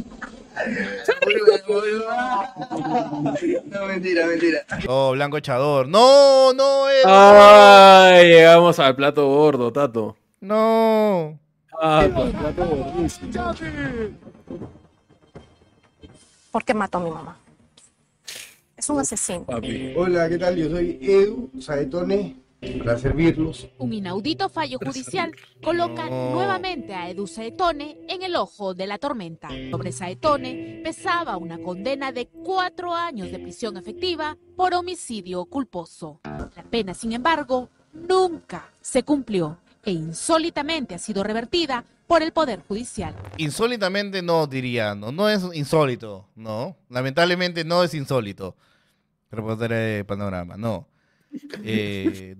No, mentira, mentira. Oh, Blanco Echador. No, no, eh! Ay, llegamos al plato gordo, Tato. No. Ah, pues, ¿Por qué mató a mi mamá? Es un oh, asesino. Eh, Hola, ¿qué tal? Yo soy Edu Saetone para servirlos. Un inaudito fallo judicial coloca nuevamente a Edu Saetone en el ojo de la tormenta. Sobre Saetone pesaba una condena de cuatro años de prisión efectiva por homicidio culposo. La pena, sin embargo, nunca se cumplió e insólitamente ha sido revertida por el Poder Judicial. Insólitamente no, diría, no, no es insólito, no, lamentablemente no es insólito, reportera de Panorama, no. Eh,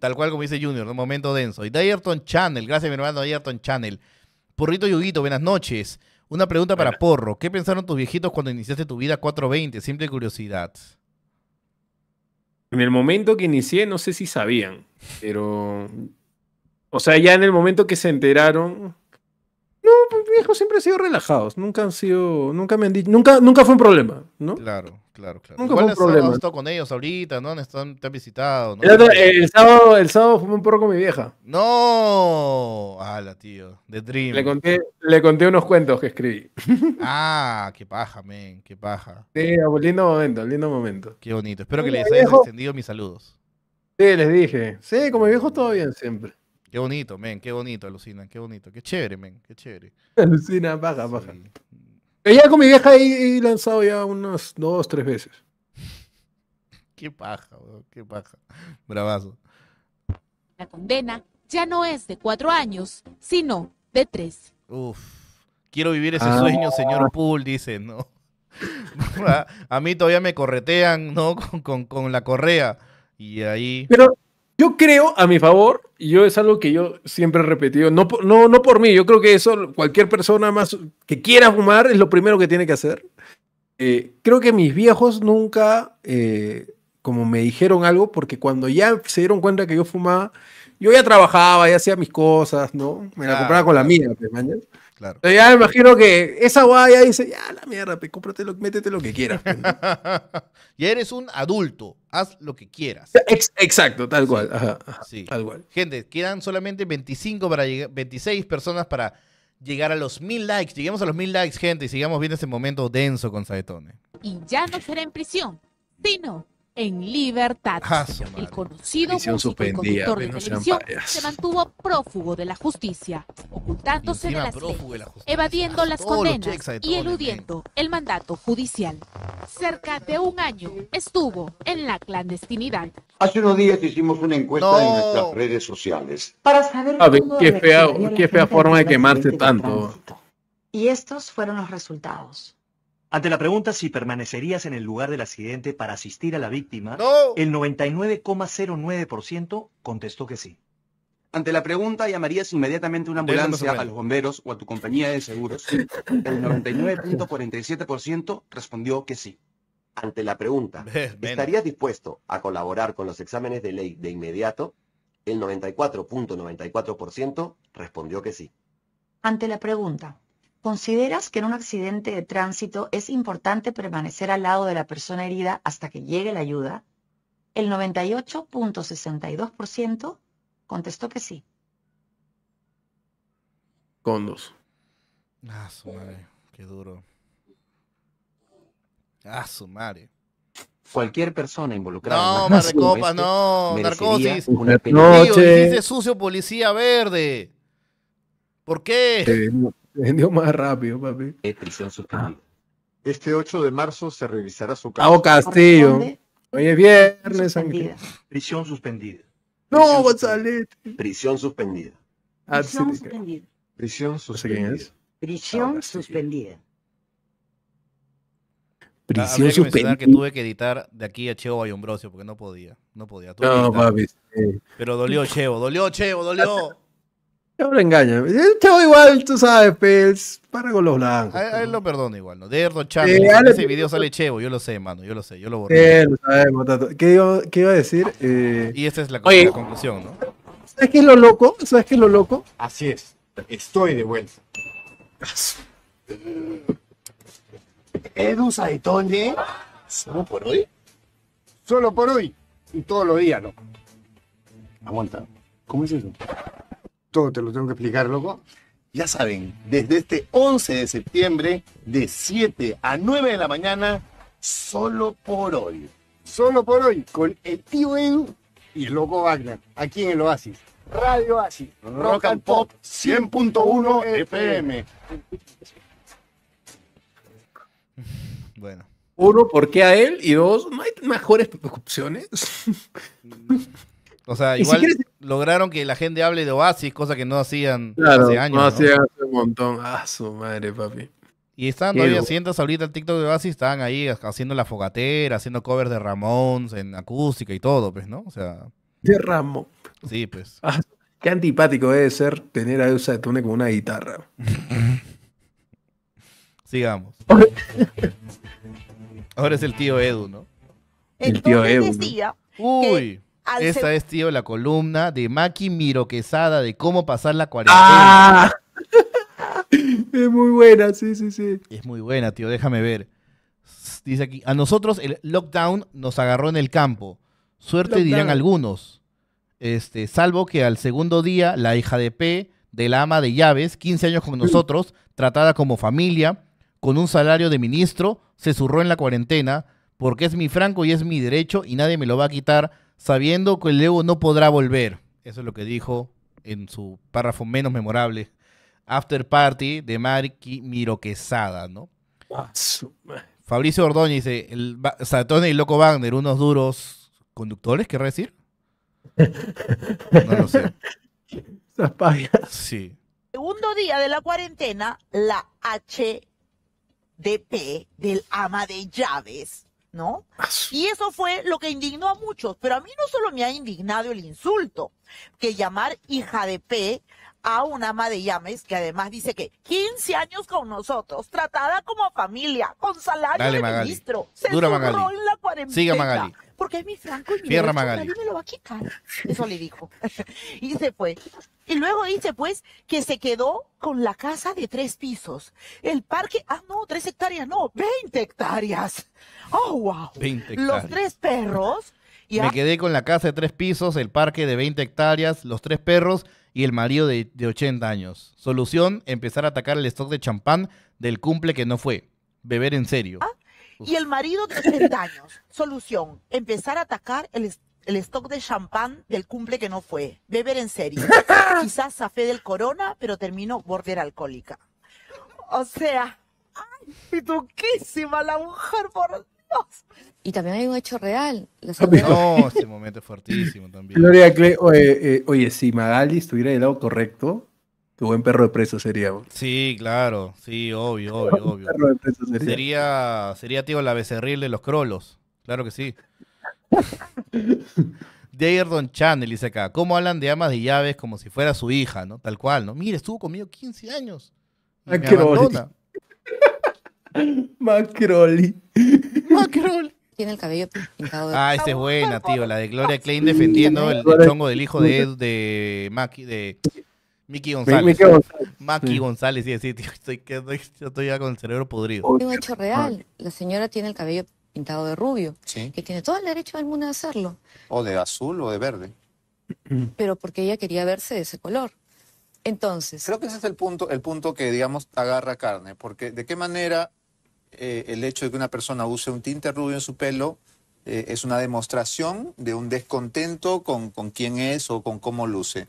tal cual como dice Junior, un momento denso. Y Dayerton Channel, gracias mi hermano Dayerton Channel. Porrito Yuguito, buenas noches. Una pregunta para Porro. ¿Qué pensaron tus viejitos cuando iniciaste tu vida 420? Simple curiosidad. En el momento que inicié, no sé si sabían, pero o sea, ya en el momento que se enteraron. No, pues, viejos siempre han sido relajados. Nunca han sido. Nunca me han dicho. Nunca, nunca fue un problema, ¿no? Claro, claro, claro. Nunca fue un problema. Has estado con ellos ahorita, ¿no? te han visitado, ¿no? El, sábado, el fumé un porro con mi vieja. ¡No! ¡Hala, tío! de Dream. Le conté, unos cuentos que escribí. ah, qué paja, men, qué paja. Sí, lindo momento, lindo momento. Qué bonito. Espero que les hayas extendido mis saludos. Sí, les dije. Sí, como viejo todo bien siempre. Qué bonito, men, qué bonito, alucinan, qué bonito, qué chévere, men, qué chévere. Alucina, baja, baja. Ella con mi vieja ahí lanzado ya unas dos, tres veces. qué paja, qué paja. Bravazo. La condena ya no es de cuatro años, sino de tres. Uf, quiero vivir ese ah. sueño, señor Pool, dice, ¿no? a, mí todavía me corretean, ¿no? Con, con la correa. Y ahí. Pero yo creo, a mi favor, y yo es algo que yo siempre he repetido, no, no, no por mí, yo creo que eso cualquier persona más que quiera fumar es lo primero que tiene que hacer. Eh, creo que mis viejos nunca, eh, como me dijeron algo, porque cuando ya se dieron cuenta que yo fumaba, yo ya trabajaba, ya hacía mis cosas, ¿no? Me la compraba con la mía, ¿me ya me imagino que esa guaya dice, ya la mierda, pues cómprate lo, métete lo que quieras. ya eres un adulto, haz lo que quieras. exacto, tal cual. Tal cual. Gente, quedan solamente 25 para 26 personas para llegar a los mil likes. Lleguemos a los mil likes, gente, y sigamos viendo ese momento denso con Saetone. Y ya no será en prisión, sino en libertad. Ah, el conocido músico conductor se mantuvo prófugo de la justicia, ocultándose de las leyes, evadiendo las condenas y eludiendo el mandato judicial. Cerca de un año estuvo en la clandestinidad. Hace unos días hicimos una encuesta en nuestras redes sociales. Para saber qué qué fea forma de quemarse tanto. Y estos fueron los resultados. Ante la pregunta si permanecerías en el lugar del accidente para asistir a la víctima, el 99,09% contestó que sí. Ante la pregunta, ¿llamarías inmediatamente una ambulancia a los bomberos o a tu compañía de seguros? El 99.47% respondió que sí. Ante la pregunta, ¿estarías dispuesto a colaborar con los exámenes de ley de inmediato? El 94.94% respondió que sí. Ante la pregunta, ¿Consideras que en un accidente de tránsito es importante permanecer al lado de la persona herida hasta que llegue la ayuda? El 98.62% contestó que sí. Condos. Ah, su madre, qué duro. Ah, su madre. Cualquier persona involucrada. No, Copa, no, narcosis. Una noche. Dice sucio policía verde. ¿Por qué? Eh, Vendió más rápido, papi. Prisión suspendida. Ah. Este 8 de marzo se revisará su caso. Cabo Castillo. Hoy es viernes. Prisión suspendida. No, González. Prisión suspendida. Ah, prisión suspendida. Prisión suspendida. Prisión suspendida. Prisión que tuve que editar de aquí a Cheo Bayombrosio porque no podía. No podía. no, papi. Pero dolió Cheo, dolió Cheo, dolió. No engaña, engaña El igual, tú sabes, pues, para con los blancos. él lo perdono igual, ¿no? De Erdo eh, ese video sale Chevo, yo lo sé, mano, yo lo sé, yo lo borré. ¿Qué, iba, ¿Qué iba, a decir? Eh, y esta es la, conclusión, ¿no? ¿Sabes qué es lo loco? ¿Sabes qué es lo loco? Así es, estoy de vuelta. Edu solo por hoy. Solo por hoy y todos los días, ¿no? Aguanta, ¿cómo es eso? todo te lo tengo que explicar, loco. Ya saben, desde este 11 de septiembre, de 7 a 9 de la mañana, solo por hoy. Solo por hoy, con el tío Edu y el loco Wagner, aquí en el Oasis. Radio Oasis. Rock, and Pop 100.1 FM. Bueno. Uno, ¿por qué a él? Y dos, ¿no hay mejores opciones? O sea, igual lograron que la gente hable de Oasis, cosa que no hacían hace años. No hacían hace un montón. Ah, su madre, papi. Y están todavía sientas ahorita el TikTok de Oasis, están ahí haciendo la fogatera, haciendo covers de Ramón en acústica y todo, pues, ¿no? O sea. De Ramo. Sí, pues. Ah, qué antipático debe ser tener a Elsa de con una guitarra. Sigamos. Ahora es el tío Edu, ¿no? El tío Edu. Uy. Esta es, tío, la columna de Maki Miroquesada de cómo pasar la cuarentena. Ah. Es muy buena, sí, sí, sí. Es muy buena, tío, déjame ver. Dice aquí, a nosotros el lockdown nos agarró en el campo. Suerte dirán algunos. Este, salvo que al segundo día la hija de P, de la ama de llaves, 15 años como nosotros, tratada como familia, con un salario de ministro, se zurró en la cuarentena, porque es mi franco y es mi derecho y nadie me lo va a quitar sabiendo que el ego no podrá volver. Eso es lo que dijo en su párrafo menos memorable, After Party de Marky Miroquesada, ¿no? Ah, Fabricio Ordóñez dice, el Satone y Loco Wagner, unos duros conductores, querrá decir. No lo sé. Sí. Segundo día de la cuarentena, la HDP del ama de llaves ¿no? Ah, y eso fue lo que indignó a muchos, pero a mí no solo me ha indignado el insulto, que llamar hija de P a una ama de llames que además dice que 15 años con nosotros, tratada como familia, con salario de ministro, se Dura en la cuarentena. Siga Magali. Porque es mi franco y mi derecho, me lo va a quitar. Eso le dijo. y se fue. Y luego dice, pues, que se quedó con la casa de tres pisos. El parque, ah, no, tres hectáreas, no, 20 hectáreas. ¡Oh, wow! Los tres perros. Me quedé con la casa de tres pisos, el parque de 20 hectáreas, los tres perros y el marido de, 80 años. Solución, empezar a atacar el stock de champán del cumple que no fue. Beber en serio. Ah, y el marido de 80 años. Solución, empezar a atacar el stock de champán del cumple que no fue. Beber en serio. Quizás fe del corona, pero terminó border alcohólica. O sea, ay, la mujer, por y también hay un hecho real. No, ese momento es fuertísimo también. Gloria eh, oye, si Magali estuviera del lado correcto, tu buen perro de preso sería. Sí, claro, sí, obvio, obvio, sería. sería. tío la becerril de los crolos. Claro que sí. Don Channel dice acá, ¿cómo hablan de amas de llaves como si fuera su hija, no? Tal cual, ¿no? Mire, estuvo conmigo 15 años. Ah, Macroli. Macroli. Tiene el cabello pintado de... Ah, esa es buena, tío. La de Gloria Klein defendiendo el, chongo del hijo de Ed, de Maki, de Mickey González. González. Maki sí. González, sí, sí, tío. Estoy, estoy ya con el cerebro podrido. Un hecho real. La señora tiene el cabello pintado de rubio, que tiene todo el derecho al mundo de hacerlo. O de azul o de verde. Pero porque ella quería verse de ese color. Entonces. Creo que ese es el punto, el punto que, digamos, agarra carne, porque de qué manera eh, el hecho de que una persona use un tinte rubio en su pelo eh, es una demostración de un descontento con, con quién es o con cómo luce.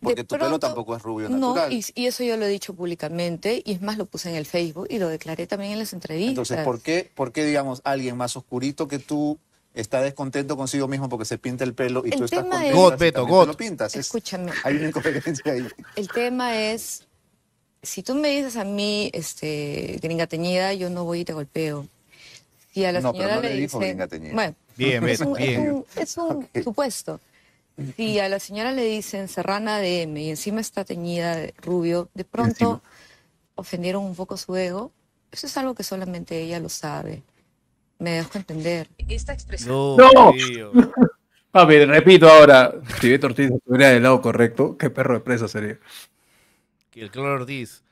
Porque tu pelo tampoco es rubio natural. No, y, eso yo lo he dicho públicamente, y es más, lo puse en el Facebook y lo declaré también en las entrevistas. Entonces, ¿por qué, por digamos, alguien más oscurito que tú está descontento consigo mismo porque se pinta el pelo y tú estás contento? Es... God, Beto, God. pintas. Escúchame. Hay una incoherencia ahí. El tema es si tú me dices a mí, este, gringa teñida, yo no voy y te golpeo. Si a la no, señora no le, gringa teñida. Bueno, bien, es, un, supuesto. Si a la señora le dicen serrana de M y encima está teñida de rubio, de pronto ofendieron un poco su ego. Eso es algo que solamente ella lo sabe. Me dejo entender. Esta expresión. No. no. ver, repito ahora, si Beto Ortiz estuviera del lado correcto, ¿qué perro de presa sería? que el Cloro Ortiz.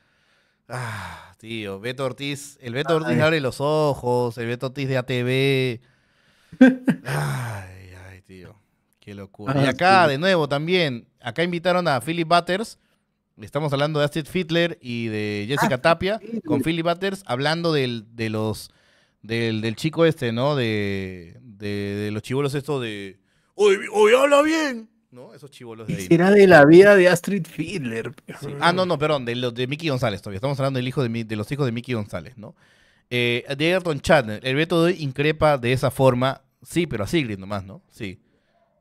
Ah, tío, Beto Ortiz. El Beto Ortiz abre los ojos, el Beto Ortiz de ATV. ay, ay, tío. Qué locura. Ah, y acá, de nuevo, también, acá invitaron a Philip Butters. Estamos hablando de Astrid Fitler y de Jessica ah, Tapia, con Philip Butters, hablando del, de los, del, chico este, ¿no? De, de, los chibolos estos de... ¡Oy, hoy habla bien! ¿no? Esos chivolos de ahí. Era de la vida de Astrid Fiedler. Ah, no, no, perdón, de, los de Mickey González todavía. Estamos hablando del hijo de, de los hijos de Mickey González, ¿no? Eh, de Ayrton Chandler, el veto hoy increpa de esa forma, sí, pero así, Sigrid nomás, ¿no? Sí.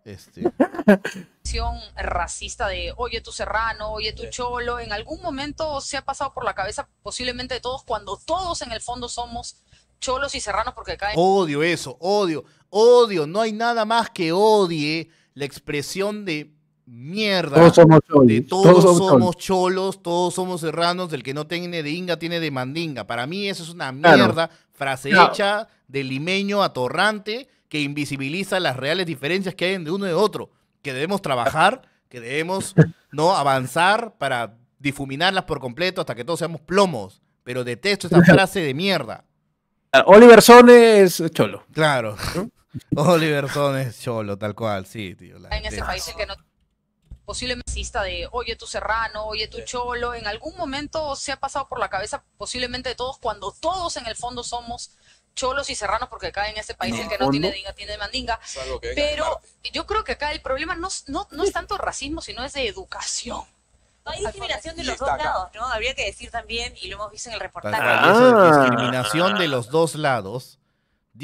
Este. racista de oye tu serrano, oye tu cholo, en algún momento se ha pasado por la cabeza posiblemente de todos cuando todos en el fondo somos cholos y serranos porque caen. Odio eso, odio, odio, no hay nada más que odie la expresión de mierda. Todos somos De todos, somos, cholos. todos somos serranos. del que no tiene de inga tiene de mandinga. Para mí eso es una mierda. Frase hecha de limeño atorrante que invisibiliza las reales diferencias que hay entre uno y otro. Que debemos trabajar, que debemos no avanzar para difuminarlas por completo hasta que todos seamos plomos. Pero detesto esa frase de mierda. Oliver son es cholo. Claro. Oliver Stone cholo, tal cual, sí, tío. en ese país el que no posiblemente exista de oye tu serrano, oye tu cholo, en algún momento se ha pasado por la cabeza posiblemente de todos cuando todos en el fondo somos cholos y serranos porque acá en este país el que no tiene tiene mandinga. Pero yo creo que acá el problema no, no, no es tanto racismo, sino es de educación. No hay discriminación de los dos lados, ¿no? Habría que decir también, y lo hemos visto en el reportaje. discriminación de los dos lados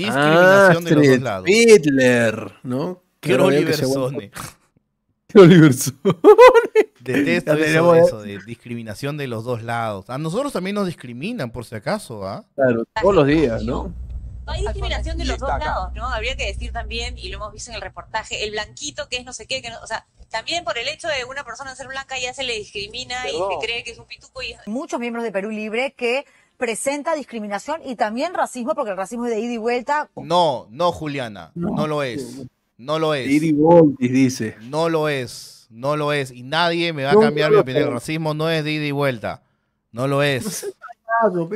Ah, discriminación de los dos lados. Hitler, ¿no? Que Oliver Sone. Qué Oliver Sone. Detesto eso, de discriminación de los dos lados. A nosotros también nos discriminan, por si acaso, ¿ah? Claro, todos los días, ¿no? No hay discriminación de los dos lados, ¿no? Habría que decir también, y lo hemos visto en el reportaje, el blanquito que es no sé qué, que o sea, también por el hecho de una persona ser blanca ya se le discrimina y se cree que es un pituco. Y... Muchos miembros de Perú Libre que presenta discriminación y también racismo, porque el racismo es de ida y vuelta. No, no, Juliana, no, lo es. No lo es. y dice. No lo es, no lo es. Y nadie me va a cambiar mi opinión. El racismo no es de ida y vuelta. No lo es.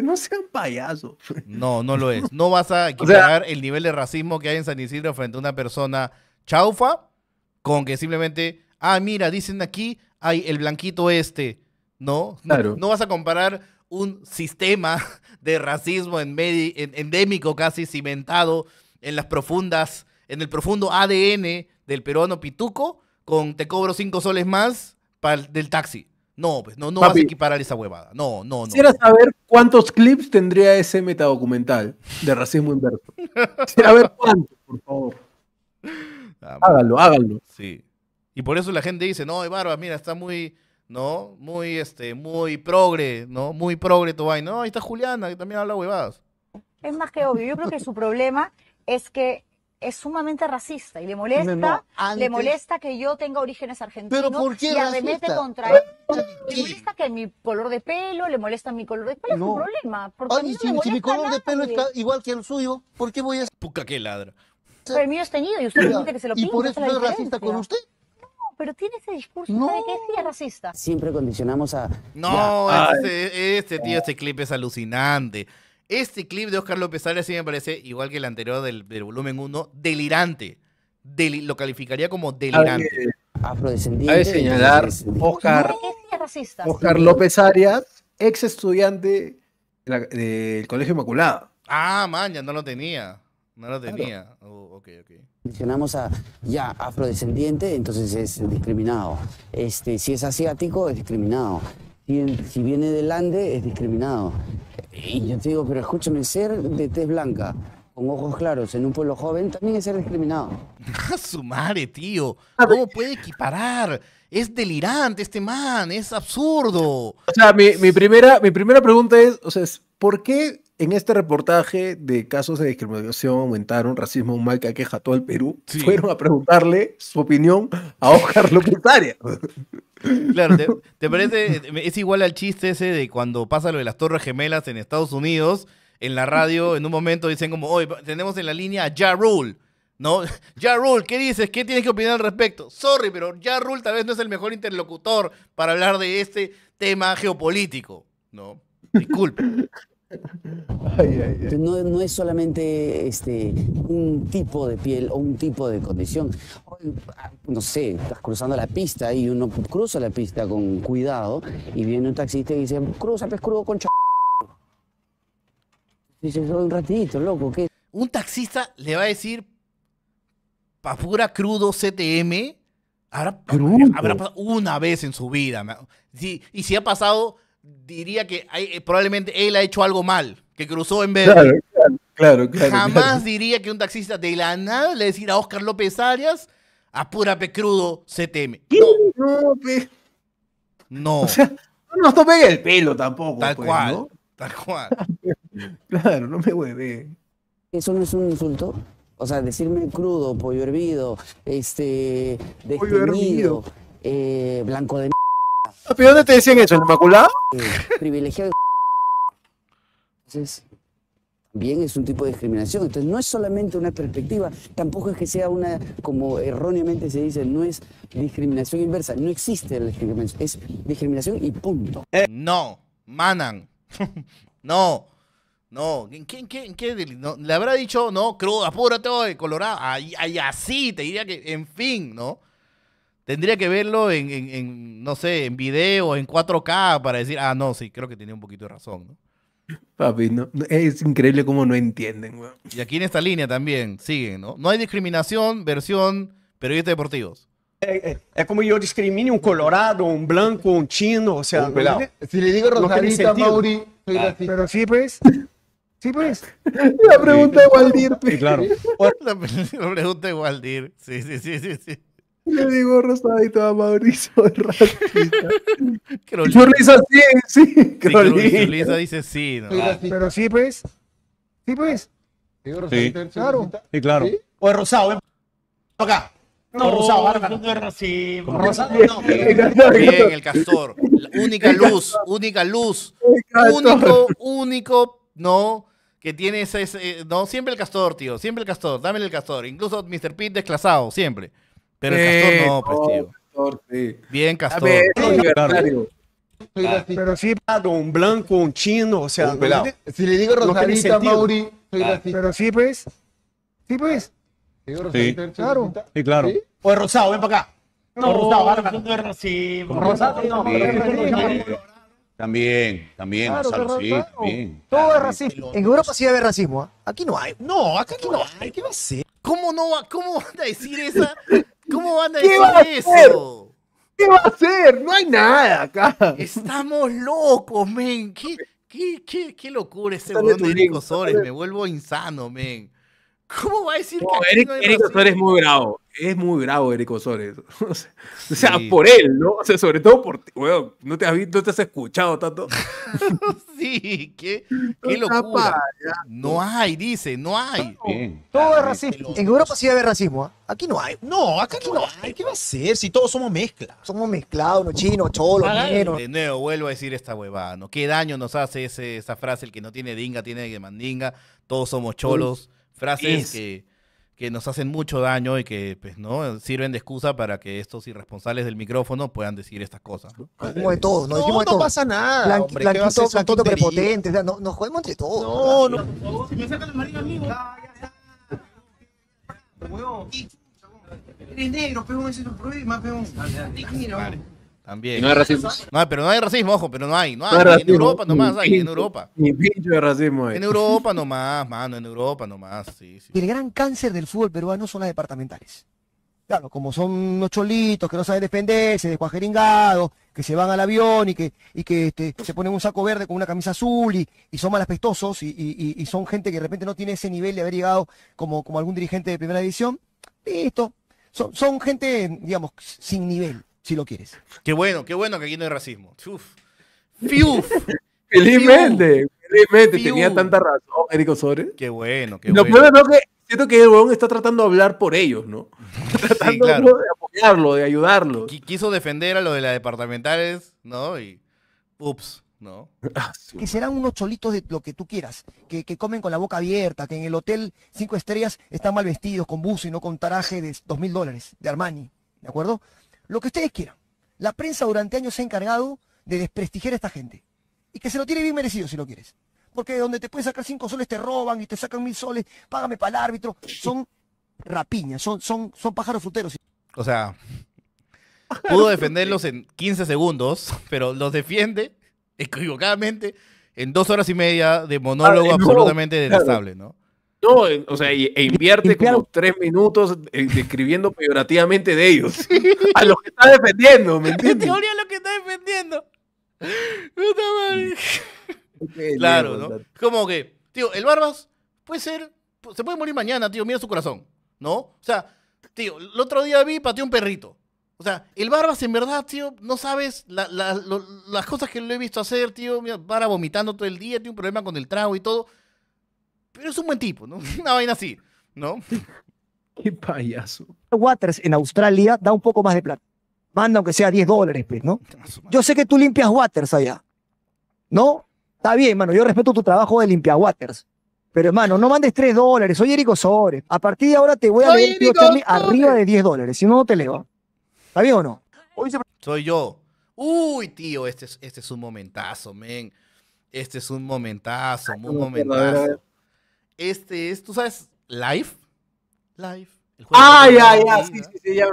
No sean payaso No, no lo es. No vas a equiparar el nivel de racismo que hay en San Isidro frente a una persona chaufa con que simplemente, ah, mira, dicen aquí, hay el blanquito este. ¿No? No, no vas a comparar un sistema de racismo endémico casi cimentado en las profundas, en el profundo ADN del peruano pituco, con te cobro cinco soles más del taxi. No, pues no, no vas a equiparar esa huevada. No, no, no. Quisiera saber cuántos clips tendría ese metadocumental de racismo inverso. Quisiera ver cuántos, por favor. Ah, hágalo, hágalo. Sí. Y por eso la gente dice, no, Barba, mira, está muy, ¿no? Muy, este, muy progre, ¿no? Muy progre tu No, ahí está Juliana, que también habla huevadas. Es más que obvio. Yo creo que su problema es que es sumamente racista y le molesta, le molesta que yo tenga orígenes argentinos ¿Pero por qué y arremete contra él. Le molesta que mi color de pelo, le molesta mi color de pelo, no. es un problema. Porque si, mi color de pelo está igual que el suyo, ¿por qué voy a... Puca, qué ladra. Pero el mío es tenido y usted dice que se lo pinta. ¿Y por eso es racista con usted? pero tiene ese discurso de que es racista. Siempre condicionamos a... No, este, este, tío, este clip es alucinante. Este clip de Oscar López Arias sí me parece, igual que el anterior del, volumen 1, delirante. lo calificaría como delirante. Eh, afrodescendiente. Hay señalar Oscar, López Arias, ex estudiante del Colegio Inmaculado. Ah, man, ya no lo tenía. No lo tenía. Oh, ok, ok mencionamos a ya afrodescendiente, entonces es discriminado. Este, si es asiático, es discriminado. Si, viene del Ande, es discriminado. Y yo te digo, pero escúchame, ser de tez blanca, con ojos claros, en un pueblo joven, también es ser discriminado. ¡A su madre, tío! ¿Cómo puede equiparar? Es delirante este man, es absurdo. O sea, mi, primera, mi primera pregunta es, o ¿por qué en este reportaje de casos de discriminación aumentaron, racismo, un mal que aqueja todo el Perú, fueron a preguntarle su opinión a Oscar López Claro, ¿te, parece? Es igual al chiste ese de cuando pasa lo de las Torres Gemelas en Estados Unidos, en la radio, en un momento dicen como, hoy tenemos en la línea a Ja Rule. ¿No? Ja Rule, ¿qué dices? ¿Qué tienes que opinar al respecto? Sorry, pero Ja Rule tal vez no es el mejor interlocutor para hablar de este tema geopolítico. No, disculpe. No, es solamente este, un tipo de piel o un tipo de condición. Ah, no sé, estás cruzando la pista y uno cruza la pista con cuidado y viene un taxista y dice, cruza pescudo con ch... Dice, un ratito, loco, ¿qué? Un taxista le va a decir, papura crudo CTM, habrá, pasado una vez en su vida. y si ha pasado diría que eh, probablemente él ha hecho algo mal, que cruzó en vez claro, Claro, Jamás diría que un taxista de la nada le decir a Oscar López Arias, apúrate crudo, se teme. No, no. no nos tomen el pelo tampoco. Tal pues, cual, tal cual. claro, no me hueve. Eso no es un insulto. O sea, decirme crudo, pollo hervido, este, pollo hervido. Eh, blanco de ¿Pero dónde te decían eso? ¿En Inmaculada? privilegiado. Entonces, bien es un tipo de discriminación. Entonces, no es solamente una perspectiva, tampoco es que sea una, como erróneamente se dice, no es discriminación inversa. No existe la discriminación, es discriminación y punto. Eh, no, manan. no. No, ¿en qué, le habrá dicho, no, cruz, apúrate colorado? Ahí, ahí así, te diría que, en fin, ¿no? Tendría que verlo en, en, no sé, en video, en 4K para decir, ah, no, sí, creo que tenía un poquito de razón, ¿no? Papi, no, es increíble cómo no entienden, weón. Y aquí en esta línea también siguen, ¿no? No hay discriminación, versión, periodistas deportivos. Eh, eh, es, como yo discrimine un colorado, un blanco, un chino, o sea... si le digo Rosalita, Mauri, ah, Pero sí, pues... Sí, pues. La pregunta de Waldir. Sí, claro. Pues. la pregunta de Waldir. Sí, sí, sí, sí. sí. Le digo rosadito a Mauricio racista. Churliza sí, sí. dice ah. sí. Pero sí, pues. Sí, pues. Sí. Claro. Sí, claro. O el rosado, ven. Acá. No, rosado, bárbaro. No Rosado, no. Bien, el castor. única luz, única luz. Único, único, no que tiene ese, no siempre el castor, tío, siempre el castor, dame el castor, incluso Mr. Pete desclasado, siempre. Pero el Castor no, pues, Bien, Castor. pero sí, un blanco, un chino, o sea, si le digo Rosarita, no Mauri, soy Pero sí, pues. Sí, pues. sí. claro. O el Rosado, ven para acá. No, Rosado, bárbaro. No, Rosado, Rosado, no. También, también, Rosado sí, también. Todo es racismo. En Europa sí hay racismo, Aquí no hay. No, acá aquí no hay. ¿Qué va a ser? ¿Cómo no va? ¿Cómo a decir esa? ¿Cómo van a decir eso? ¿Qué va a hacer? No hay nada acá. Estamos locos, men. ¿Qué, qué, qué, locura ese weón de Eric Osores. Me vuelvo insano, men. ¿Cómo va a decir que Eric, no es muy bravo es muy bravo Eric Osores. o sea, por él, ¿no? O sea, sobre todo por ti, No te has te has escuchado tanto. sí, qué, qué locura. No hay, dice, no hay. Todo es racismo. En Europa sí debe racismo, ¿ah? Aquí no hay. No, acá aquí no hay. ¿Qué va a ser si todos somos mezcla? Somos mezclados, no chinos, cholos, negros. De nuevo, vuelvo a decir esta huevada, ¿no? ¿Qué daño nos hace ese, esa frase, el que no tiene dinga, tiene que mandinga, todos somos cholos? Frases que que nos hacen mucho daño y que pues, ¿no? sirven de excusa para que estos irresponsables del micrófono puedan decir estas cosas. ¿no? Como de todos, no, no, de todo. no pasa nada. Blanqui, hombre, blanquito, blanquito prepotente, o sea, no, nos jodemos entre todos. No, no. Si me sacan el marido amigo. Ya, ya, ya. Eres negro, pegón, ese es un problema, pegón. vale no hay racismo. pero no hay racismo, ojo, pero no hay. No hay. en Europa nomás hay, en Europa. Ni racismo En Europa nomás, mano, en Europa nomás, sí, El gran cáncer del fútbol peruano son las departamentales. Claro, como son Los cholitos que no saben defenderse, cuajeringados, que se van al avión y que, y que este, se ponen un saco verde con una camisa azul y, son mal y, son gente que de repente no tiene ese nivel de haber llegado como, como algún dirigente de primera división. Listo. son gente, digamos, sin nivel si lo quieres. Qué bueno, qué bueno que aquí no hay racismo. Felizmente, felizmente tenía tanta razón, Eric Osorio. Qué bueno, qué bueno. que siento que el huevón está tratando de hablar por ellos, ¿no? tratando de apoyarlo, de ayudarlo. Quiso defender a lo de las departamentales, ¿no? Y ups, ¿no? Ah, que serán unos cholitos de lo que tú quieras, que, que comen con la boca abierta, que en el hotel cinco estrellas están mal vestidos, con buzo y no con taraje de dos mil dólares, de Armani, ¿de acuerdo? lo que ustedes quieran. La prensa durante años se ha encargado de desprestigiar a esta gente. Y que se lo tiene bien merecido si lo quieres. Porque donde te pueden sacar cinco soles te roban y te sacan mil soles, págame para el árbitro. Son rapiñas, son, son, son pájaros fruteros. O sea, pudo defenderlos en 15 segundos, pero los defiende equivocadamente en dos horas y media de monólogo ah, absolutamente ¿no? No, o sea, e invierte como tres minutos eh, describiendo peyorativamente de ellos. A los que está defendiendo, ¿me entiendes? teoría lo que está defendiendo. claro, ¿no? Como que, tío, el Barbas puede ser, se puede morir mañana, tío, mira su corazón, ¿no? O sea, tío, el otro día vi pateó un perrito. O sea, el Barbas en verdad, tío, no sabes las cosas que lo he visto hacer, tío, mira, para vomitando todo el día, tiene un problema con el trago y todo. Pero es un buen tipo, ¿no? Una vaina así, ¿no? Qué payaso. Waters en Australia da un poco más de plata. Manda aunque sea 10 dólares, pues, ¿no? Yo sé que tú limpias Waters allá. ¿No? Está bien, mano. Yo respeto tu trabajo de limpiar Waters. Pero, hermano, no mandes 3 dólares. Soy Eric Osores. A partir de ahora te voy a ver, arriba de 10 dólares. Si no, no te leo. ¿Está bien o no? Soy yo. Uy, tío, este este es un momentazo, men. Este es un momentazo, un momentazo. Este es, ¿tú sabes? Live. Live. El ah, ya, ya, sí, sí, sí, ya.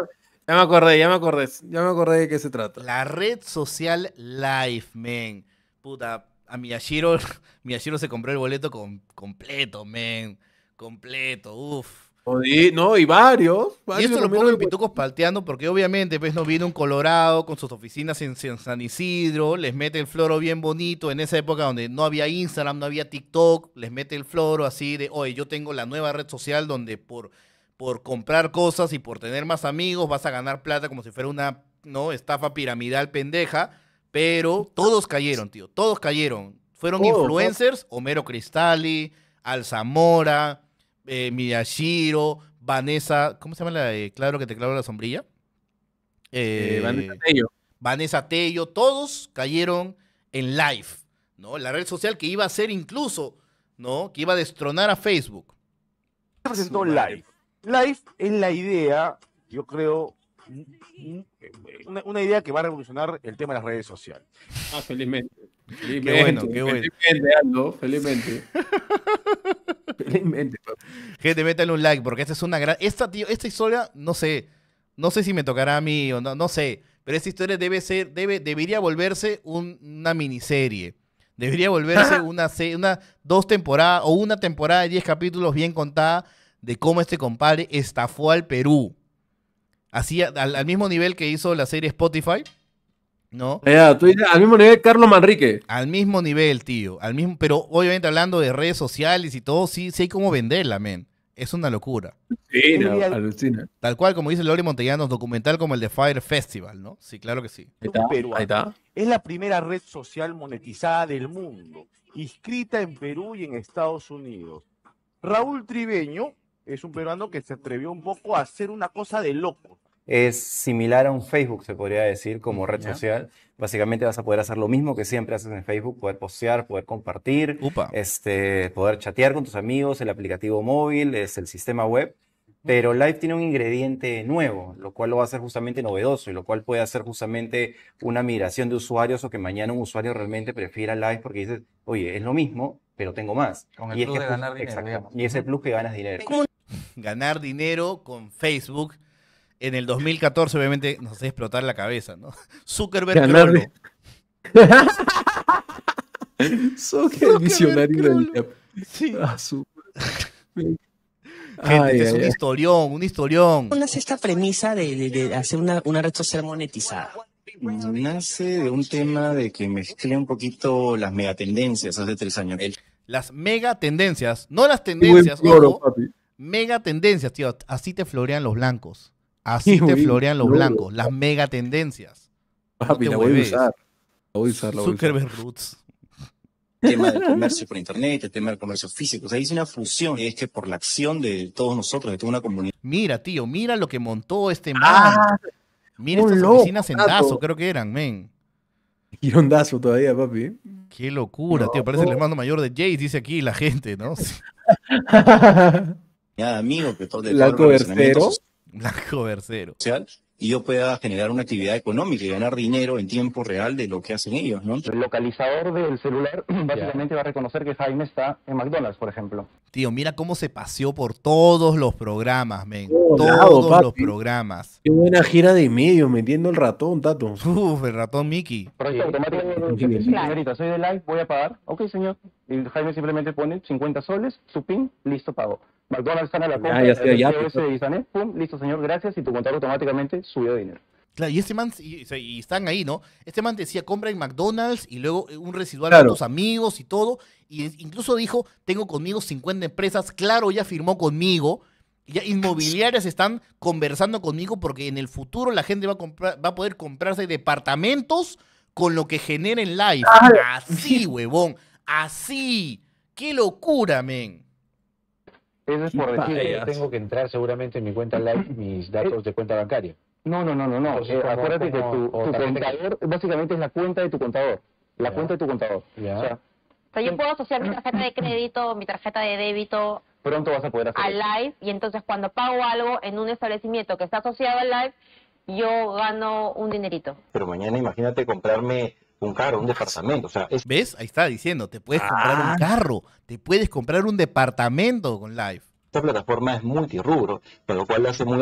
me acordé, ya me acordé, ya me acordé de qué se trata. La red social Live, men. Puta, a Miyashiro, Miyashiro se compró el boleto completo, men. Completo, uff no, y varios. varios y esto lo pongo en Pitucos palteando porque obviamente pues no viene un Colorado con sus oficinas en, San Isidro, les mete el floro bien bonito en esa época donde no había Instagram, no había TikTok, les mete el floro así de, oye, yo tengo la nueva red social donde por, por comprar cosas y por tener más amigos vas a ganar plata como si fuera una no estafa piramidal pendeja, pero todos cayeron, tío, todos cayeron. Fueron influencers, Homero Cristalli, Alzamora. Zamora, eh, Miyashiro, Vanessa, ¿cómo se llama la Claro que te clavo la sombrilla? Eh, eh, Vanessa Tello. Vanessa Tello, todos cayeron en live, ¿no? La red social que iba a ser incluso, ¿no? Que iba a destronar a Facebook. Se presentó live. Live es la idea, yo creo, una, idea que va a revolucionar el tema de las redes sociales. Ah, felizmente. felizmente qué bueno, qué bueno. Felizmente, felizmente. Pues. Gente, métale un like porque esta es una gran. Esta, tío, esta historia, no sé. No sé si me tocará a mí o no, no sé. Pero esta historia debe ser, debe, debería volverse una miniserie. Debería volverse una, una dos temporadas o una temporada de 10 capítulos bien contada de cómo este compadre estafó al Perú. Así, al mismo nivel que hizo la serie Spotify ¿no? al mismo nivel Carlos Manrique. Al mismo nivel, tío. Al mismo, pero obviamente hablando de redes sociales y todo, sí, sí hay cómo venderla, men. Es una locura. Sí, no, alucina. Tal cual, como dice Lori Montellanos, documental como el de Fire Festival, ¿no? Sí, claro que sí. está, ahí está. Es la primera red social monetizada del mundo, inscrita en Perú y en Estados Unidos. Raúl Tribeño es un peruano que se atrevió un poco a hacer una cosa de loco es similar a un Facebook, se podría decir, como red social. Básicamente vas a poder hacer lo mismo que siempre haces en Facebook, poder postear, poder compartir, Este, poder chatear con tus amigos, el aplicativo móvil, es el sistema web. Pero Live tiene un ingrediente nuevo, lo cual lo va a hacer justamente novedoso y lo cual puede hacer justamente una migración de usuarios o que mañana un usuario realmente prefiera Live porque dices, oye, es lo mismo, pero tengo más. el y es que pues ganar dinero. ese plus que ganas dinero. Ganar dinero con Facebook en el 2014 obviamente nos hace explotar la cabeza, ¿no? Zuckerberg Crollo. Zuckerberg visionario Sí. es un historión, un historión. ¿Cómo nace esta premisa de, hacer una, una, red social monetizada? Nace de un tema de que mezcle un poquito las megatendencias hace tres años. Las megatendencias, no las tendencias, megatendencias, tío. Así te florean los blancos. Así te florean los blancos, las mega tendencias. Papi, la voy a usar. La voy a usar, la Roots. tema del comercio por internet, el tema del comercio físico. O sea, es una fusión, es que por la acción de todos nosotros, de toda una comunidad. Mira, tío, mira lo que montó este man. Ah, mira estas oficinas en Dazo, creo que eran, men. Dazo todavía, papi. Qué locura, tío. Parece el hermano mayor de Jace, dice aquí la gente, ¿no? Nada, amigo, que todo el La Blanco Bercero. Y yo pueda generar una actividad económica y ganar dinero en tiempo real de lo que hacen ellos, ¿no? El localizador del celular básicamente va a reconocer que Jaime está en McDonald's, por ejemplo. Tío, mira cómo se paseó por todos los programas, men. todos los programas. Qué buena gira de medio, metiendo el ratón, dato Uf, el ratón Mickey. Proyecto Señorita, soy de live, voy a pagar. Ok, señor. Y Jaime simplemente pone 50 soles, su pin, listo, pago. McDonald's en la compra, ah, ya ya, ya, pum, listo, señor, gracias, y tu contador automáticamente subió dinero. Claro, y este man, y, están ahí, ¿no? Este man decía, compra en McDonald's y luego eh, un residual a los amigos y todo. Y incluso dijo, tengo conmigo 50 empresas, claro, ya firmó conmigo. Ya inmobiliarias están conversando conmigo porque en el futuro la gente va a, comprar, va a poder comprarse departamentos con lo que generen live. Ah, Así, huevón así. ¡Qué locura, men! Eso es por decir que tengo que entrar seguramente en mi cuenta live mis datos de cuenta bancaria. No, no, no, no, no. Eh, acuérdate que tu, tu contador básicamente es la cuenta de tu contador. La cuenta de tu contador. O, sea, yo puedo asociar mi tarjeta de crédito, mi tarjeta de débito. Pronto vas a poder hacer. Al live, y entonces cuando pago algo en un establecimiento que está asociado al live, yo gano un dinerito. Pero mañana imagínate comprarme un carro, un departamento. O sea, ¿Ves? Ahí está diciendo, te puedes comprar un ah. carro, te puedes comprar un departamento con Life esta plataforma es multirrubro, con lo cual la hace muy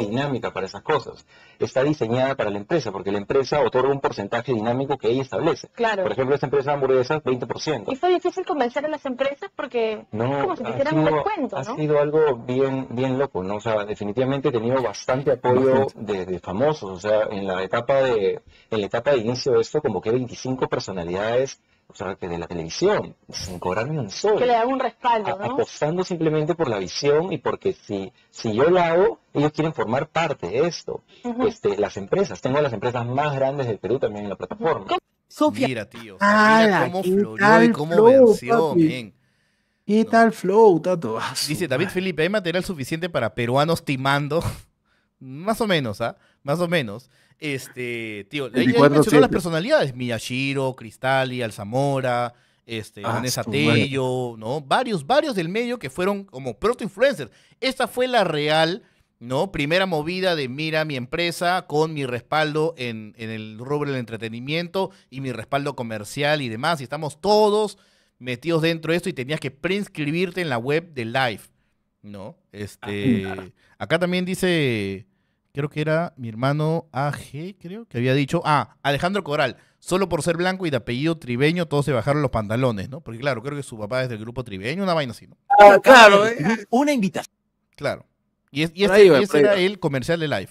dinámica para esas cosas. Está diseñada para la empresa, porque la empresa otorga un porcentaje dinámico que ella establece. Claro. Por ejemplo, esta empresa de 20%. Y fue difícil convencer a las empresas porque no, es como si quisieran ¿no? Ha sido algo bien, bien loco, ¿no? O sea, definitivamente he tenido bastante apoyo de, famosos. O sea, en la etapa de, en la etapa de inicio de esto, como que 25 personalidades o sea, que de la televisión, sin cobrarme un sol. Que le un respaldo, ¿no? Apostando simplemente por la visión y porque si, si yo la hago, ellos quieren formar parte de esto. este, las empresas, tengo las empresas más grandes del Perú también en la plataforma. Sofía. Mira, tío, ah, mira cómo floreó y cómo flow, ¿Qué tal flow, tato? Ah, Dice David Felipe, ¿hay material suficiente para peruanos timando? más o menos, ¿ah? Más o menos. Este, tío, ella mencionó las personalidades, Miyashiro, Cristali, Alzamora, este, ah, Vanessa Tello, ¿no? Varios, varios del medio que fueron como proto-influencers. Esta fue la real, ¿no? Primera movida de mira mi empresa con mi respaldo en, en el rubro del entretenimiento y mi respaldo comercial y demás. Y estamos todos metidos dentro de esto y tenías que preinscribirte en la web de Live, ¿no? Este, ah. acá también dice creo que era mi hermano AG, creo, que había dicho, ah, Alejandro Coral, solo por ser blanco y de apellido tribeño, todos se bajaron los pantalones, ¿no? Porque claro, creo que su papá es del grupo tribeño, una vaina así, ¿no? Ah, claro, eh. Eh. una invitación. Claro. Y, este, era el comercial de Live.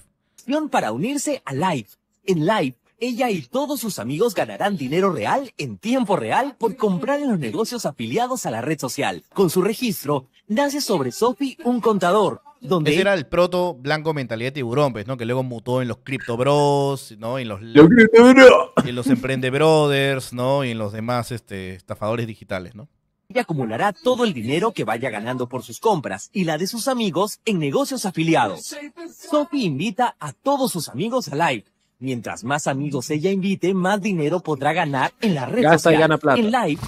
Para unirse a Live. En Live ella y todos sus amigos ganarán dinero real en tiempo real por comprar en los negocios afiliados a la red social. Con su registro, nace sobre Sophie un contador. Donde Ese era el proto blanco mentalidad tiburón, pues, ¿no? Que luego mutó en los Crypto Bros, ¿no? En los, los Emprende Brothers, ¿no? Y en los demás este, estafadores digitales, ¿no? Ella acumulará todo el dinero que vaya ganando por sus compras y la de sus amigos en negocios afiliados. Sophie invita a todos sus amigos a live Mientras más amigos ella invite, más dinero podrá ganar en la red social, y en live.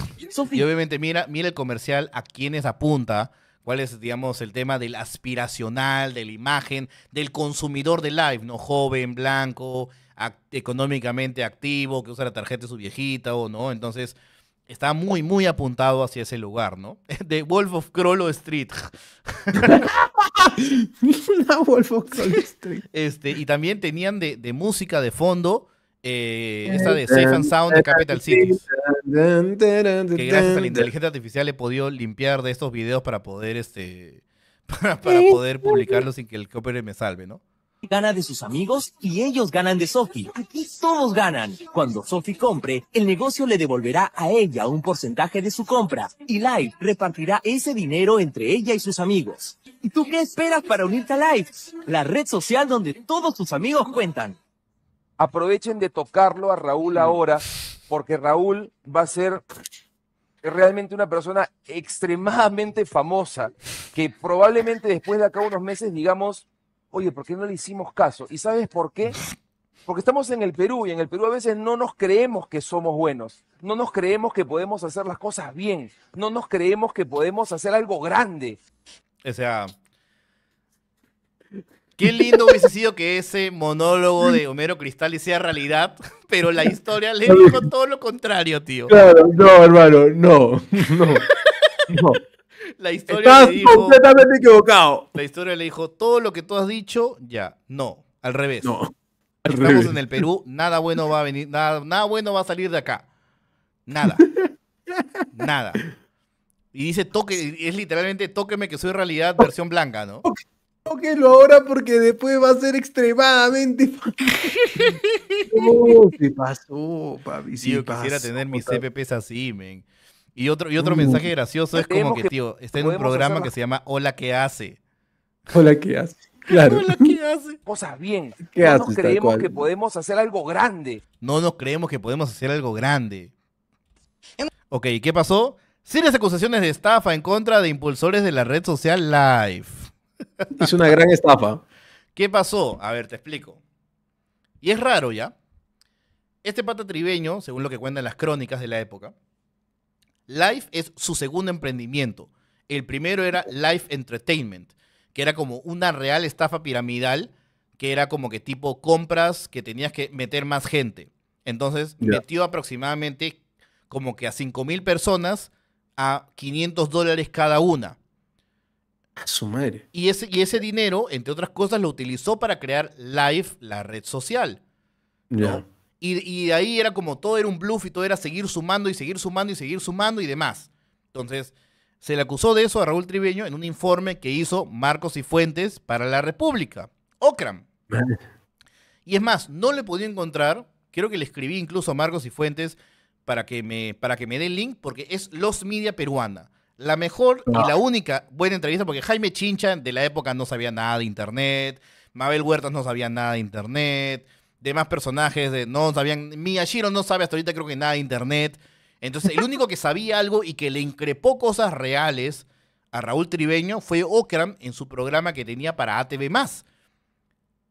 Y obviamente mira, mira el comercial a quienes apunta, cuál es, digamos, el tema del aspiracional, de la imagen, del consumidor de live, ¿no? Joven, blanco, económicamente activo, que usa la tarjeta de su viejita o no. Entonces, está muy, muy apuntado hacia ese lugar, ¿no? De Wolf of Crollo Street. Wolf of Crollo Street. Este, y también tenían de, de música de fondo. Eh, esta de Safe and Sound de Capital City. Que gracias a la inteligencia artificial he podido limpiar de estos videos para poder este para, para poder publicarlos sin que el copyright me salve, ¿no? gana de sus amigos y ellos ganan de Sofi. Aquí todos ganan. Cuando Sofi compre, el negocio le devolverá a ella un porcentaje de su compra y Live repartirá ese dinero entre ella y sus amigos. ¿Y tú qué esperas para unirte a Live? La red social donde todos tus amigos cuentan. Aprovechen de tocarlo a Raúl ahora, porque Raúl va a ser realmente una persona extremadamente famosa, que probablemente después de acá unos meses digamos, oye, ¿por qué no le hicimos caso? ¿Y sabes por qué? Porque estamos en el Perú y en el Perú a veces no nos creemos que somos buenos, no nos creemos que podemos hacer las cosas bien, no nos creemos que podemos hacer algo grande. O sea, Qué lindo hubiese sido que ese monólogo de Homero Cristal sea realidad, pero la historia le dijo todo lo contrario, tío. Claro, no, hermano, no, no, no. La historia Estás completamente equivocado. La historia le dijo, todo lo que tú has dicho, ya. No, al revés. Estamos en el Perú, nada bueno va a venir, nada, nada bueno va a salir de acá. Nada. nada. Y dice, toque, es literalmente, tóqueme que soy realidad versión blanca, ¿no? Tóquelo ahora porque después va a ser extremadamente. si se pasó, papi. yo quisiera tener mis CPPs así, men. Y otro, y otro mensaje mm. gracioso es como que, tío, está en un programa que se llama Hola, ¿qué hace? Hola, ¿qué hace? Claro. Hola, ¿qué hace? Cosas bien. no nos creemos que podemos hacer algo grande. No nos creemos que podemos hacer algo grande. Ok, ¿qué pasó? Serias acusaciones de estafa en contra de impulsores de la red social Live. Es una gran estafa. ¿Qué pasó? A ver, te explico. Y es raro ya. Este pata tribeño, según lo que cuentan las crónicas de la época, Life es su segundo emprendimiento. El primero era Life Entertainment, que era como una real estafa piramidal, que era como que tipo compras que tenías que meter más gente. Entonces metió aproximadamente como que a 5.000 mil personas a 500 dólares cada una. A su madre. Y ese, y ese dinero, entre otras cosas, lo utilizó para crear Life, la red social. Y, ahí era como todo era un bluff y todo era seguir sumando y seguir sumando y seguir sumando y demás. Entonces, se le acusó de eso a Raúl Tribeño en un informe que hizo Marcos y Fuentes para la República, Ocram. Y es más, no le podía encontrar, creo que le escribí incluso a Marcos y Fuentes para que me, para que me dé el link, porque es Los Media Peruana. La mejor y ah. la única buena entrevista, porque Jaime Chincha de la época no sabía nada de internet, Mabel Huertas no sabía nada de internet, demás personajes de, no sabían. Miyashiro no sabe hasta ahorita, creo que nada de internet. Entonces, el único que sabía algo y que le increpó cosas reales a Raúl Tribeño fue Okram en su programa que tenía para ATV.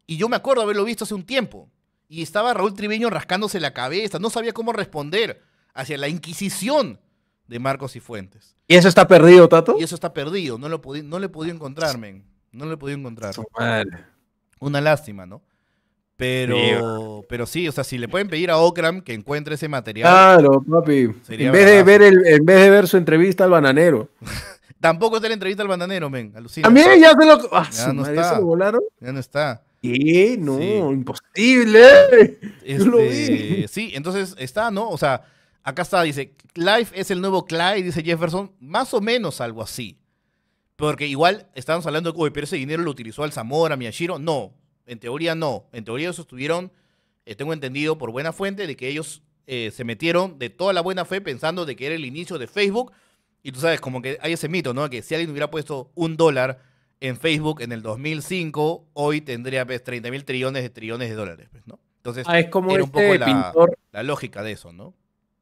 Y yo me acuerdo haberlo visto hace un tiempo. Y estaba Raúl Tribeño rascándose la cabeza, no sabía cómo responder hacia la Inquisición de Marcos y Fuentes. ¿Y eso está perdido, Tato? Y eso está perdido, no, lo no le he podido encontrar, men. No lo he encontrar. Una lástima, ¿no? Pero sí, pero sí, o sea, si le pueden pedir a Okram que encuentre ese material. Claro, papi. En vez, de ver en vez de ver su entrevista al bananero. Tampoco está la entrevista al bananero, men. A mí ya se lo. Ah, ya no está. Ya no está. ¿Qué? No, imposible. Este, sí, entonces está, ¿no? O sea, acá está, dice, Life es el nuevo Clyde, dice Jefferson, más o menos algo así. Porque igual estamos hablando de, uy, pero ese dinero lo utilizó al a Miyashiro. No, en teoría no. En teoría ellos estuvieron, eh, tengo entendido por buena fuente, de que ellos eh, se metieron de toda la buena fe pensando de que era el inicio de Facebook. Y tú sabes, como que hay ese mito, ¿no? Que si alguien hubiera puesto un dólar en Facebook en el 2005, hoy tendría pues, 30 mil trillones de trillones de dólares, pues, ¿no? Entonces, ah, es como era este poco la, lógica de eso, ¿no?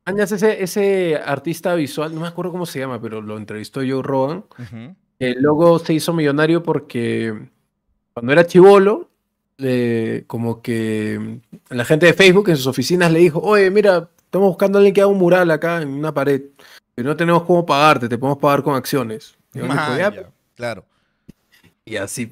Ah, ese, ese, artista visual, no me acuerdo cómo se llama, pero lo entrevistó Joe Rogan. Eh, luego se hizo millonario porque cuando era chivolo como que mm, la gente de Facebook en sus oficinas le dijo, oye, mira, estamos buscando a alguien que haga un mural acá en una pared, pero no tenemos cómo pagarte, te podemos pagar con acciones. claro. Y así,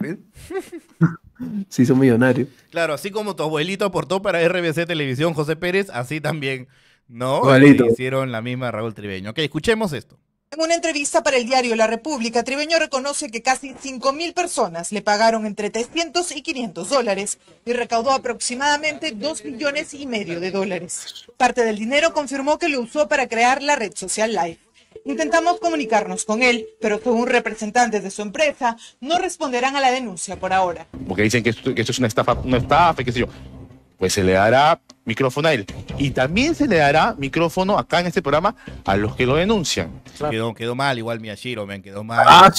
Se hizo millonario. Claro, así como tu abuelito aportó para RBC Televisión José Pérez, así también, ¿no? Hicieron la misma Raúl Tribeño. Ok, escuchemos esto. En una entrevista para el diario La República, Tribeño reconoce que casi 5.000 personas le pagaron entre 300 y 500 dólares y recaudó aproximadamente 2 millones y medio de dólares. Parte del dinero confirmó que lo usó para crear la red social Live. Intentamos comunicarnos con él, pero según representantes de su empresa, no responderán a la denuncia por ahora. Porque dicen que esto, es una estafa, una estafa, qué sé yo. Pues se le dará micrófono a él. Y también se le dará micrófono acá en este programa a los que lo denuncian. Quedó, quedó mal igual Miyashiro, me quedó mal. Ah,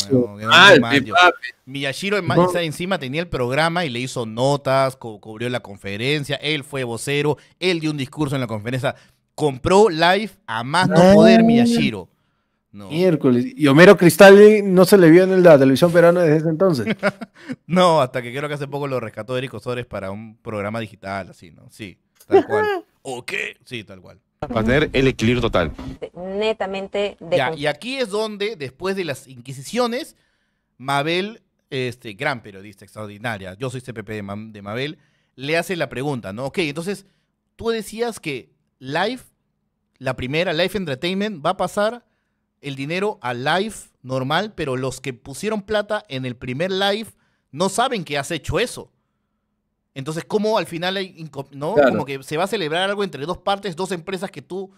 mal, Miyashiro encima tenía el programa y le hizo notas, cubrió la conferencia, él fue vocero, él dio un discurso en la conferencia. Compró live a más no poder Miyashiro. No. Miércoles. Y Homero Cristalli no se le vio en la televisión peruana desde ese entonces. no, hasta que creo que hace poco lo rescató Eric Osores para un programa digital, así, ¿no? Sí. Tal cual. Sí, tal cual. Para tener el equilibrio total. Netamente de. y aquí es donde, después de las Inquisiciones, Mabel, este, gran periodista extraordinaria, yo soy CPP de, Mabel, le hace la pregunta, ¿no? Ok, entonces, tú decías que Life, la primera, Life Entertainment, va a pasar el dinero a live normal, pero los que pusieron plata en el primer live no saben que has hecho eso. Entonces, ¿cómo al final no? Como que se va a celebrar algo entre dos partes, dos empresas que tú,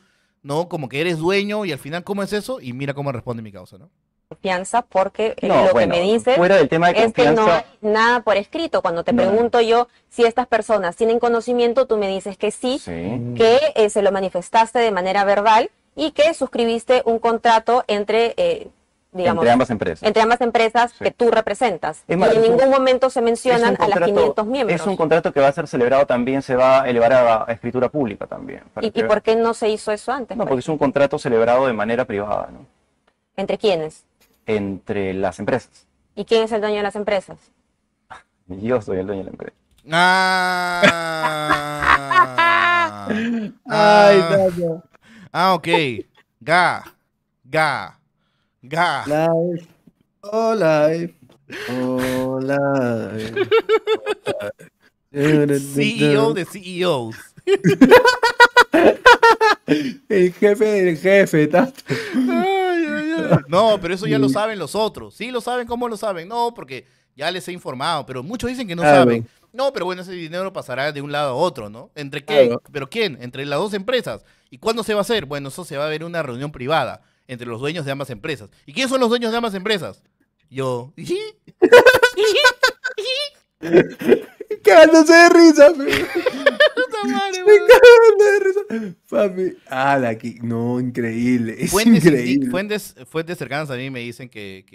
¿no? Como que eres dueño y al final, ¿cómo es eso? Y mira cómo responde mi causa, ¿no? Confianza, porque eh, lo que me dice es que no hay nada por escrito. Cuando te pregunto yo si estas personas tienen conocimiento, tú me dices que sí, que eh, se lo manifestaste de manera verbal y que suscribiste un contrato entre eh, entre ambas empresas. Entre ambas empresas que tú representas. y en ningún momento se mencionan a las 500 miembros. Es un contrato que va a ser celebrado también, se va a elevar a, escritura pública también. ¿Y, por qué no se hizo eso antes? No, pues? porque es un contrato celebrado de manera privada, ¿Entre quiénes? Entre las empresas. ¿Y quién es el dueño de las empresas? Yo soy el dueño de la empresa. Ah, ah. ah ok. Ga. Ga. Ga. Live. CEO de CEOs. El jefe del jefe, No, pero eso ya lo saben los otros. Sí, lo saben, ¿cómo lo saben? No, porque ya les he informado, pero muchos dicen que no saben. No, pero bueno, ese dinero pasará de un lado a otro, ¿no? ¿Entre qué? ¿Pero quién? Entre las dos empresas. ¿Y cuándo se va a hacer? Bueno, eso se va a ver en una reunión privada entre los dueños de ambas empresas. ¿Y quiénes son los dueños de ambas empresas? Yo. Cagándose de risa, madre, de risa. Papi, No, increíble. Es fuentes, increíble. Fuentes, cercanas a mí me dicen que,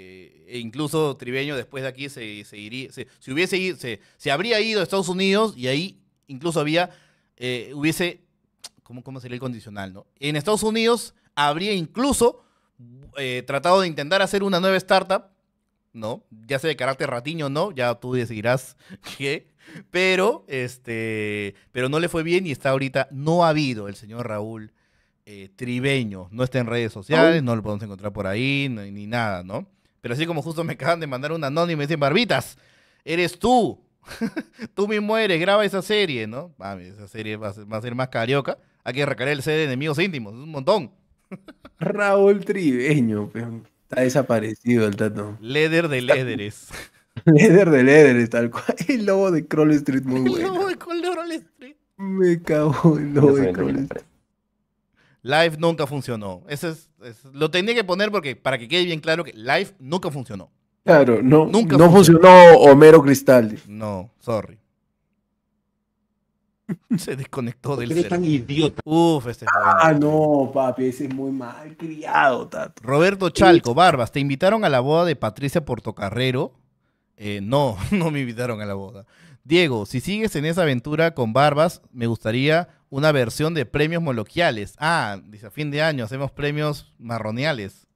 e incluso Tribeño después de aquí se, iría, se, hubiese ido se, habría ido a Estados Unidos y ahí incluso había, eh, hubiese, ¿cómo, ¿cómo sería el condicional? no? En Estados Unidos habría incluso eh, tratado de intentar hacer una nueva startup, ¿no? Ya sea de carácter ratiño no, ya tú decidirás qué. Pero, este, pero no le fue bien y está ahorita, no ha habido el señor Raúl eh, Tribeño, no está en redes sociales, no lo podemos encontrar por ahí, ni nada, ¿no? Pero así como justo me acaban de mandar un anónimo y me dicen, Barbitas, eres tú, tú mismo eres, graba esa serie, ¿no? esa serie va a ser, más carioca, hay que recargar el CD de enemigos íntimos, es un montón. Raúl Tribeño, Está desaparecido el tato. Leder de Lederes. Leder de Lederes, tal cual. El lobo de Crawl Street, muy bueno. lobo de Crawl Street. Me cago el lobo de Crawl Street. Live nunca funcionó. Eso es, lo tenía que poner porque para que quede bien claro que Live nunca funcionó. Claro, no, nunca funcionó. funcionó Homero Cristal. No, sorry. Se desconectó del Eres tan idiota. Uf, este Ah, no, papi, ese es muy mal criado, Roberto Chalco, Barbas, ¿te invitaron a la boda de Patricia Portocarrero? Eh, no, no me invitaron a la boda. Diego, si sigues en esa aventura con Barbas, me gustaría una versión de premios moloquiales. Ah, dice a fin de año hacemos premios marroneales.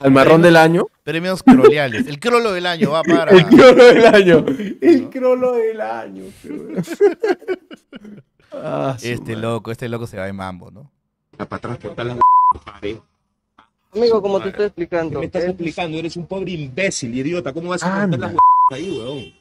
Al marrón del año. Premios croleales. El crolo del año va para. El crolo del año. El crolo del año. Ah, este loco, este loco se va de mambo, ¿no? Para transportar las Amigo, como te estoy explicando. Me estás ¿eh? explicando, eres un pobre imbécil, idiota. ¿Cómo vas a transportar ah, las ahí, weón?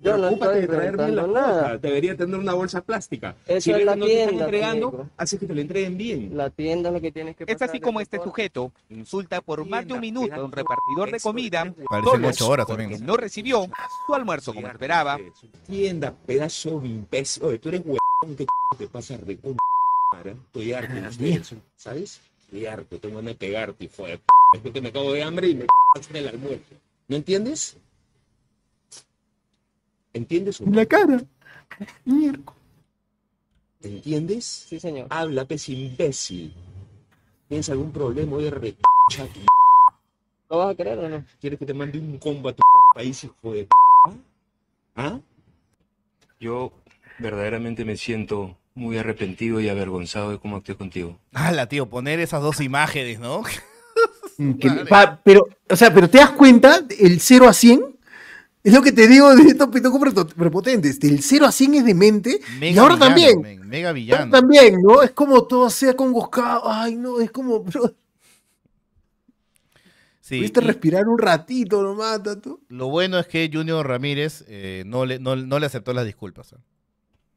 Yo no no de Debería tener una bolsa plástica. Eso si la tienda, entregando, hace que te lo entreguen bien. La tienda es lo que tienes que Es así como este sujeto insulta por más de un minuto a un repartidor de comida. Parecen ocho horas también. No recibió su almuerzo como esperaba. Tienda, pedazo de imbécil. Oye, tú eres huevón, ¿qué te pasa rico? Estoy harto de ustedes, ah, ¿sabes? Estoy harto, tengo ganas de pegarte, hijo de p. Es que me cago de hambre y me c***as el almuerzo. ¿No entiendes? ¿Entiendes? La cara. ¿Entiendes? Sí, señor. Habla, pez pues, imbécil. ¿Tienes algún problema de re... ¿Lo vas a creer o no? ¿Quieres que te mande un combo a tu país, hijo de... ¿Ah? ¿Ah? Yo verdaderamente me siento muy arrepentido y avergonzado de cómo actué contigo. Hala, tío, poner esas dos imágenes, ¿no? Mm, pero, o sea, pero te das cuenta, el 0 a 100 es lo que te digo de estos pues, pitocos prepotentes. Del 0 a 100 es demente. mente y ahora también. mega villano. También, ¿no? Es como todo sea congoscado. Ay, no, es como. Bro. Sí, respirar un ratito nomás, tú? Lo bueno es que Junior Ramírez eh, no, le, no, le aceptó las disculpas. ¿eh?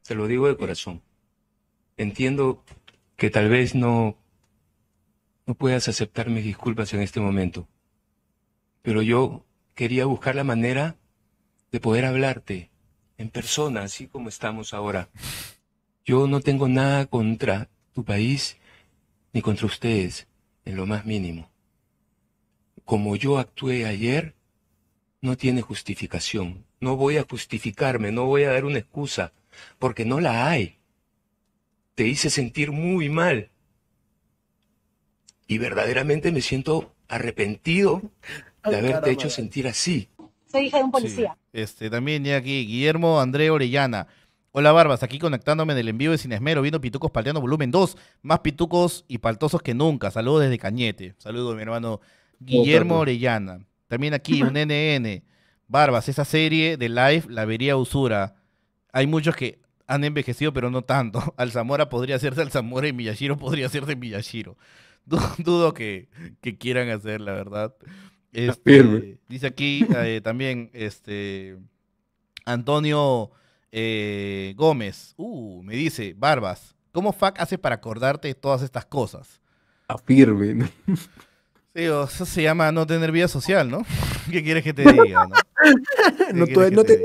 Se lo digo de corazón. Entiendo que tal vez no, no puedas aceptar mis disculpas en este momento. Pero yo quería buscar la manera de poder hablarte en persona, así como estamos ahora. Yo no tengo nada contra tu país ni contra ustedes, en lo más mínimo. Como yo actué ayer, no tiene justificación. No voy a justificarme, no voy a dar una excusa, porque no la hay. Te hice sentir muy mal. Y verdaderamente me siento arrepentido de haberte hecho sentir así. Soy hija de un policía. Este, también ya aquí, Guillermo André Orellana. Hola Barbas, aquí conectándome en el envío de Cinesmero, viendo Pitucos Palteando Volumen 2, más pitucos y paltosos que nunca. Saludos desde Cañete. Saludos, mi hermano Guillermo Orellana. También aquí, un NN. Barbas, esa serie de live la vería usura. Hay muchos que han envejecido, pero no tanto. Alzamora podría hacerse Alzamora y Miyashiro podría hacerse Miyashiro. Dudo que, que quieran hacer, la verdad. Este, dice aquí eh, también este Antonio eh, Gómez. Uh, me dice, Barbas, ¿cómo fuck hace para acordarte de todas estas cosas? Afirme. Sí, eso se llama no tener vida social, ¿no? ¿Qué quieres que te diga? No, no, amigos en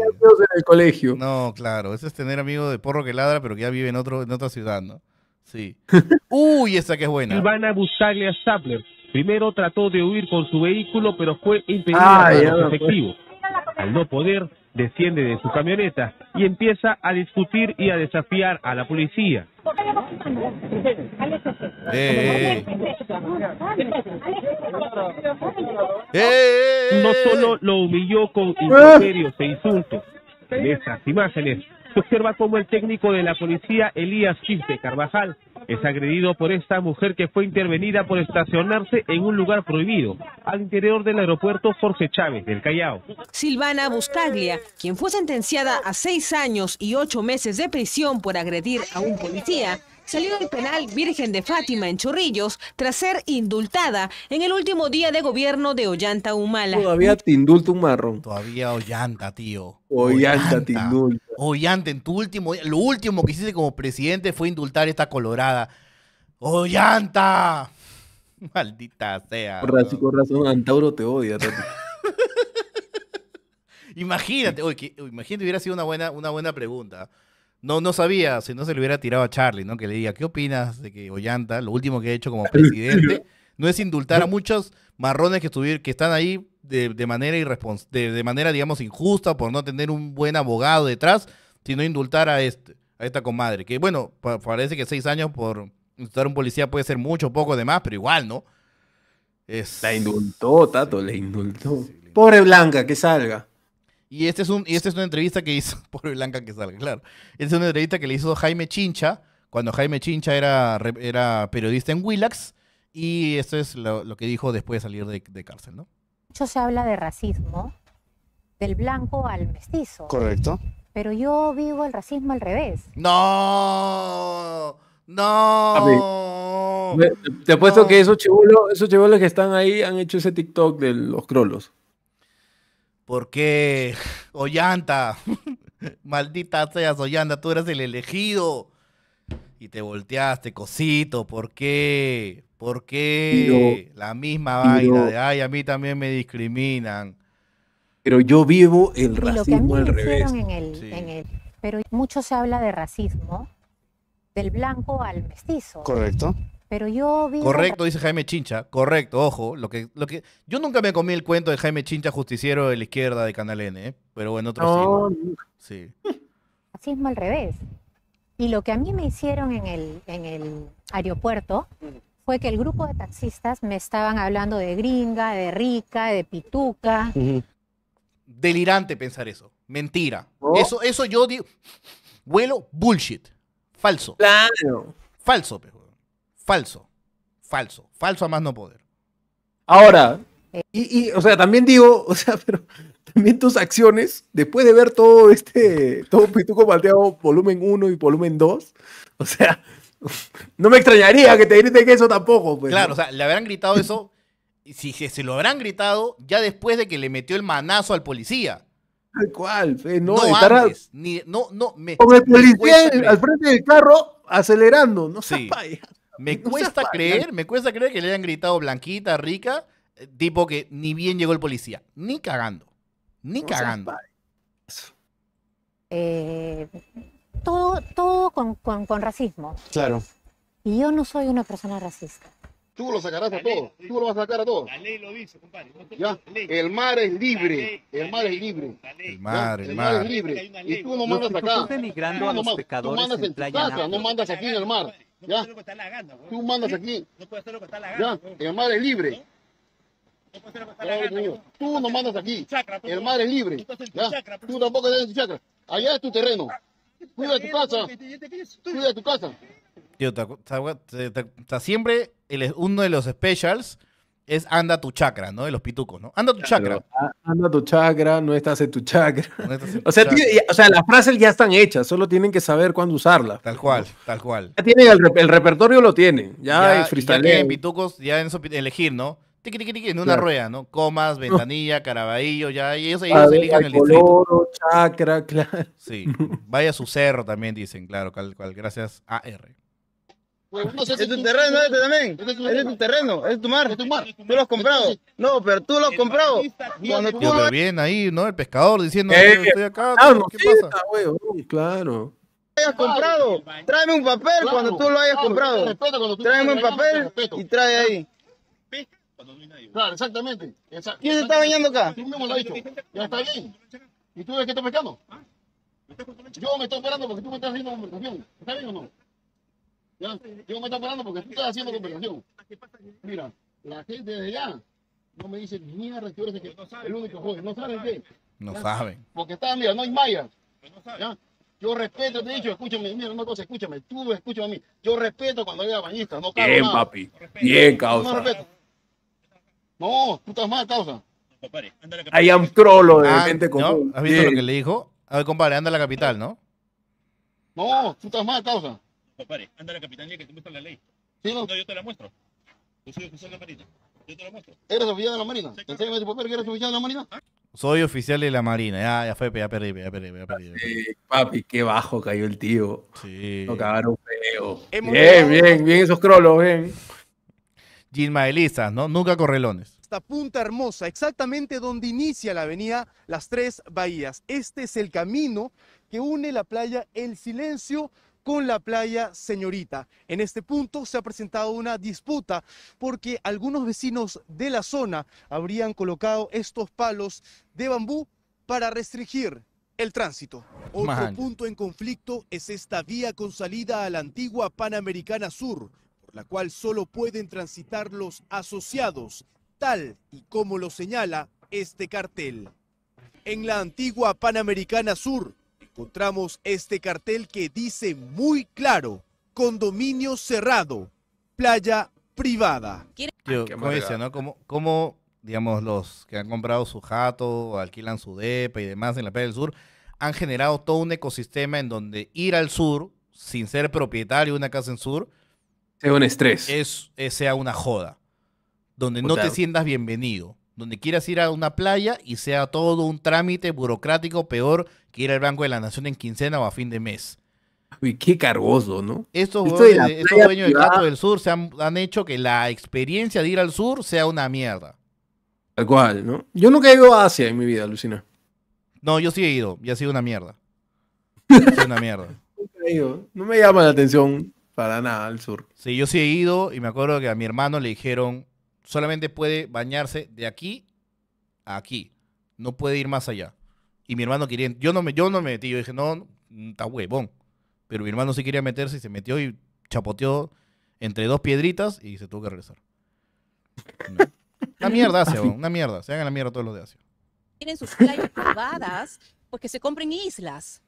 el colegio. No, claro, eso es tener amigos de porro que ladra, pero que ya vive en, otro, en otra ciudad, ¿no? Sí. Uy, esa que es buena. Y van a buscarle a Stapler Primero trató de huir con su vehículo, pero fue impedido por los efectivos. Al no poder, desciende de su camioneta y empieza a discutir y a desafiar a la policía. No solo lo humilló con ah. improperios e insultos. en estas imágenes observa como el técnico de la policía Elías Chiste Carvajal es agredido por esta mujer que fue intervenida por estacionarse en un lugar prohibido al interior del aeropuerto Jorge Chávez del Callao. Silvana Buscaglia, quien fue sentenciada a seis años y ocho meses de prisión por agredir a un policía, Salió del penal Virgen de Fátima en Chorrillos tras ser indultada en el último día de gobierno de Ollanta Humala. Todavía te indulta un marrón. Todavía Ollanta, tío. Ollanta, te Ollanta, en tu último lo último que hiciste como presidente fue indultar esta colorada. ¡Ollanta! Maldita sea. Por razón, Antauro te odia, imagínate, que, imagínate hubiera sido una buena, una buena pregunta. No, no sabía, si no se le hubiera tirado a Charlie, ¿no? Que le diga, ¿qué opinas de que Ollanta, lo último que ha he hecho como presidente, no es indultar a muchos marrones que, que están ahí de, manera de, manera, digamos, injusta por no tener un buen abogado detrás, sino indultar a este, a esta comadre. Que bueno, parece que seis años por indultar a un policía puede ser mucho, o poco de más, pero igual, ¿no? Es... La indultó, Tato, le indultó. Pobre Blanca, que salga. Y, este es un, y esta es una entrevista que hizo, por Blanca que salga, claro. Esta es una entrevista que le hizo Jaime Chincha, cuando Jaime Chincha era, era periodista en Willax. Y esto es lo, lo que dijo después de salir de, de cárcel, ¿no? Mucho se habla de racismo, del blanco al mestizo. Correcto. Pero yo vivo el racismo al revés. No. No. te apuesto que esos chivolos, esos que están ahí han hecho ese TikTok de los crolos. ¿Por qué? Ollanta, maldita seas Ollanta, tú eres el elegido. Y te volteaste, cosito, ¿por qué? ¿Por qué? la misma vaina de, ay, a mí también me discriminan. Pero yo vivo el racismo al revés. En el, en el, pero mucho se habla de racismo, del blanco al mestizo. Correcto. Pero yo vi. Correcto, dice Jaime Chincha. Correcto, ojo. Lo que, lo que, yo nunca me comí el cuento de Jaime Chincha, justiciero de la izquierda de Canal N, ¿eh? pero bueno, otro sí, Así es, al revés. Y lo que a mí me hicieron en el, en el aeropuerto fue que el grupo de taxistas me estaban hablando de gringa, de rica, de pituca. Delirante pensar eso. Mentira. Eso, eso yo digo. Vuelo bullshit. Falso. Claro. Falso, pero falso, falso, falso a más no poder. Ahora, eh. y, y o sea, también digo, o sea, pero también tus acciones, después de ver todo este, todo Pituco Pateado volumen 1 y volumen 2, o sea, no me extrañaría que te griten eso tampoco. Pues, claro, o sea, le habrán gritado eso, si, si se lo habrán gritado ya después de que le metió el manazo al policía. Tal cual, no, no no, con el policía al frente del carro acelerando, no se Me cuesta creer, me cuesta creer que le hayan gritado blanquita, rica, eh, tipo que ni bien llegó el policía. Ni cagando. Ni cagando. Eh, todo todo con, con, racismo. Claro. Y yo no soy una persona racista. Tú lo sacarás a todos. Tú lo vas a sacar a todos. La ley lo dice, compadre. El mar es libre. el mar es libre. El mar, el, mar. es libre. Y tú no mandas acá. a los pecadores. en tu casa, no mandas aquí en el mar. ¿Ya? lo Tú mandas aquí. No El mar es libre. Tú no mandas aquí. el mar es libre. Tú, tampoco tienes tu Allá es tu terreno. Ah, Cuida tu casa. Cuida tu casa. Tío, está siempre uno de los specials es anda tu chakra, ¿no? De los pitucos, ¿no? Anda tu chakra. Ah, anda tu chakra, no estás en tu chakra. o, sea, las frases ya están hechas, solo tienen que saber cuándo usarlas. Tal cual, tal cual. Ya tienen el, repertorio, lo tiene. Ya, ya, ya en pitucos, ya en eso elegir, ¿no? Tiki tiki en una rueda, ¿no? Comas, ventanilla, caraballo, ya, y ellos, eligen el coloro, chakra, claro. Sí, vaya su cerro también dicen, claro, cual, cual, gracias AR es tu terreno este también. Es, tu terreno, es tu mar. Tú lo has comprado. No, pero tú lo has comprado. Cuando tú... Pero ahí, ¿no? El pescador diciendo, eh, estoy acá. ¿qué pasa? Claro wey, claro. Hayas comprado, tráeme un papel cuando tú lo hayas comprado. Tráeme un papel y trae ahí. Claro, exactamente. ¿Quién se está bañando acá? Tú mismo lo has dicho. Ya está bien. ¿Y tú ves que estás pescando? Ah. Yo me estoy esperando porque tú me estás haciendo conversación. ¿Está bien o no? Ya, yo me estoy parando porque tú estás haciendo conversación. Mira, la gente de allá no me dice ni mierda que no el, el único juego No saben qué. No saben. Porque están, mira, no hay mayas Yo respeto, te he dicho, escúchame, mira una cosa, escúchame, tú escúchame a mí. Yo respeto cuando hay bañista, no Bien, papi. Bien, causa. No, respeto. no, tú estás mal, causa. hay un trolo de ah, gente común. ¿Has visto lo que le dijo? A ver, compadre, anda a la capital, ¿no? No, tú estás mal, causa. Papá, anda a la capitanía que te muestra la ley. Sí, no. yo te la muestro. Yo soy oficial de la Marina. Yo te la muestro. ¿Eres oficial de la Marina? que eres oficial de la Marina? Ah. Soy oficial de la Marina. Ya, ya fue, ya perdí, ya perdí, ya perdí. papi, qué bajo cayó el tío. Sí. No cagaron feo. bien, bien, bien, esos crolos, bien. Gilma Elisa, ¿no? Nunca correlones. Esta punta hermosa, exactamente donde inicia la avenida Las Tres Bahías. Este es el camino que une la playa El Silencio con la playa Señorita. En este punto se ha presentado una disputa porque algunos vecinos de la zona habrían colocado estos palos de bambú para restringir el tránsito. Otro punto en conflicto es esta vía con salida a la antigua Panamericana Sur, por la cual solo pueden transitar los asociados, tal y como lo señala este cartel. En la antigua Panamericana Sur, encontramos este cartel que dice muy claro, condominio cerrado, playa privada. como ¿no? Como, digamos, los que han comprado su jato, alquilan su depa y demás en la playa del sur, han generado todo un ecosistema en donde ir al sur, sin ser propietario de una casa en sur, sea un estrés. Es, una joda. Donde no te sientas bienvenido donde quieras ir a una playa y sea todo un trámite burocrático peor que ir al Banco de la Nación en quincena o a fin de mes. Uy, qué cargoso, ¿no? Estos, dueños del Sur se han, hecho que la experiencia de ir al sur sea una mierda. Tal cual, ¿no? Yo nunca he ido a Asia en mi vida, Lucina. No, yo sí he ido y ha sido una mierda. Ha sido una mierda. no me llama la atención para nada al sur. Sí, yo sí he ido y me acuerdo que a mi hermano le dijeron, solamente puede bañarse de aquí a aquí. No puede ir más allá. Y mi hermano quería. Yo no me, yo no me metí. Yo dije, no, mm, está huevón. Pero mi hermano sí quería meterse y se metió y chapoteó entre dos piedritas y se tuvo que regresar. Una mierda Asia, una mierda. Se hagan la mierda todos los de Asia. Tienen sus playas privadas, porque se compren islas.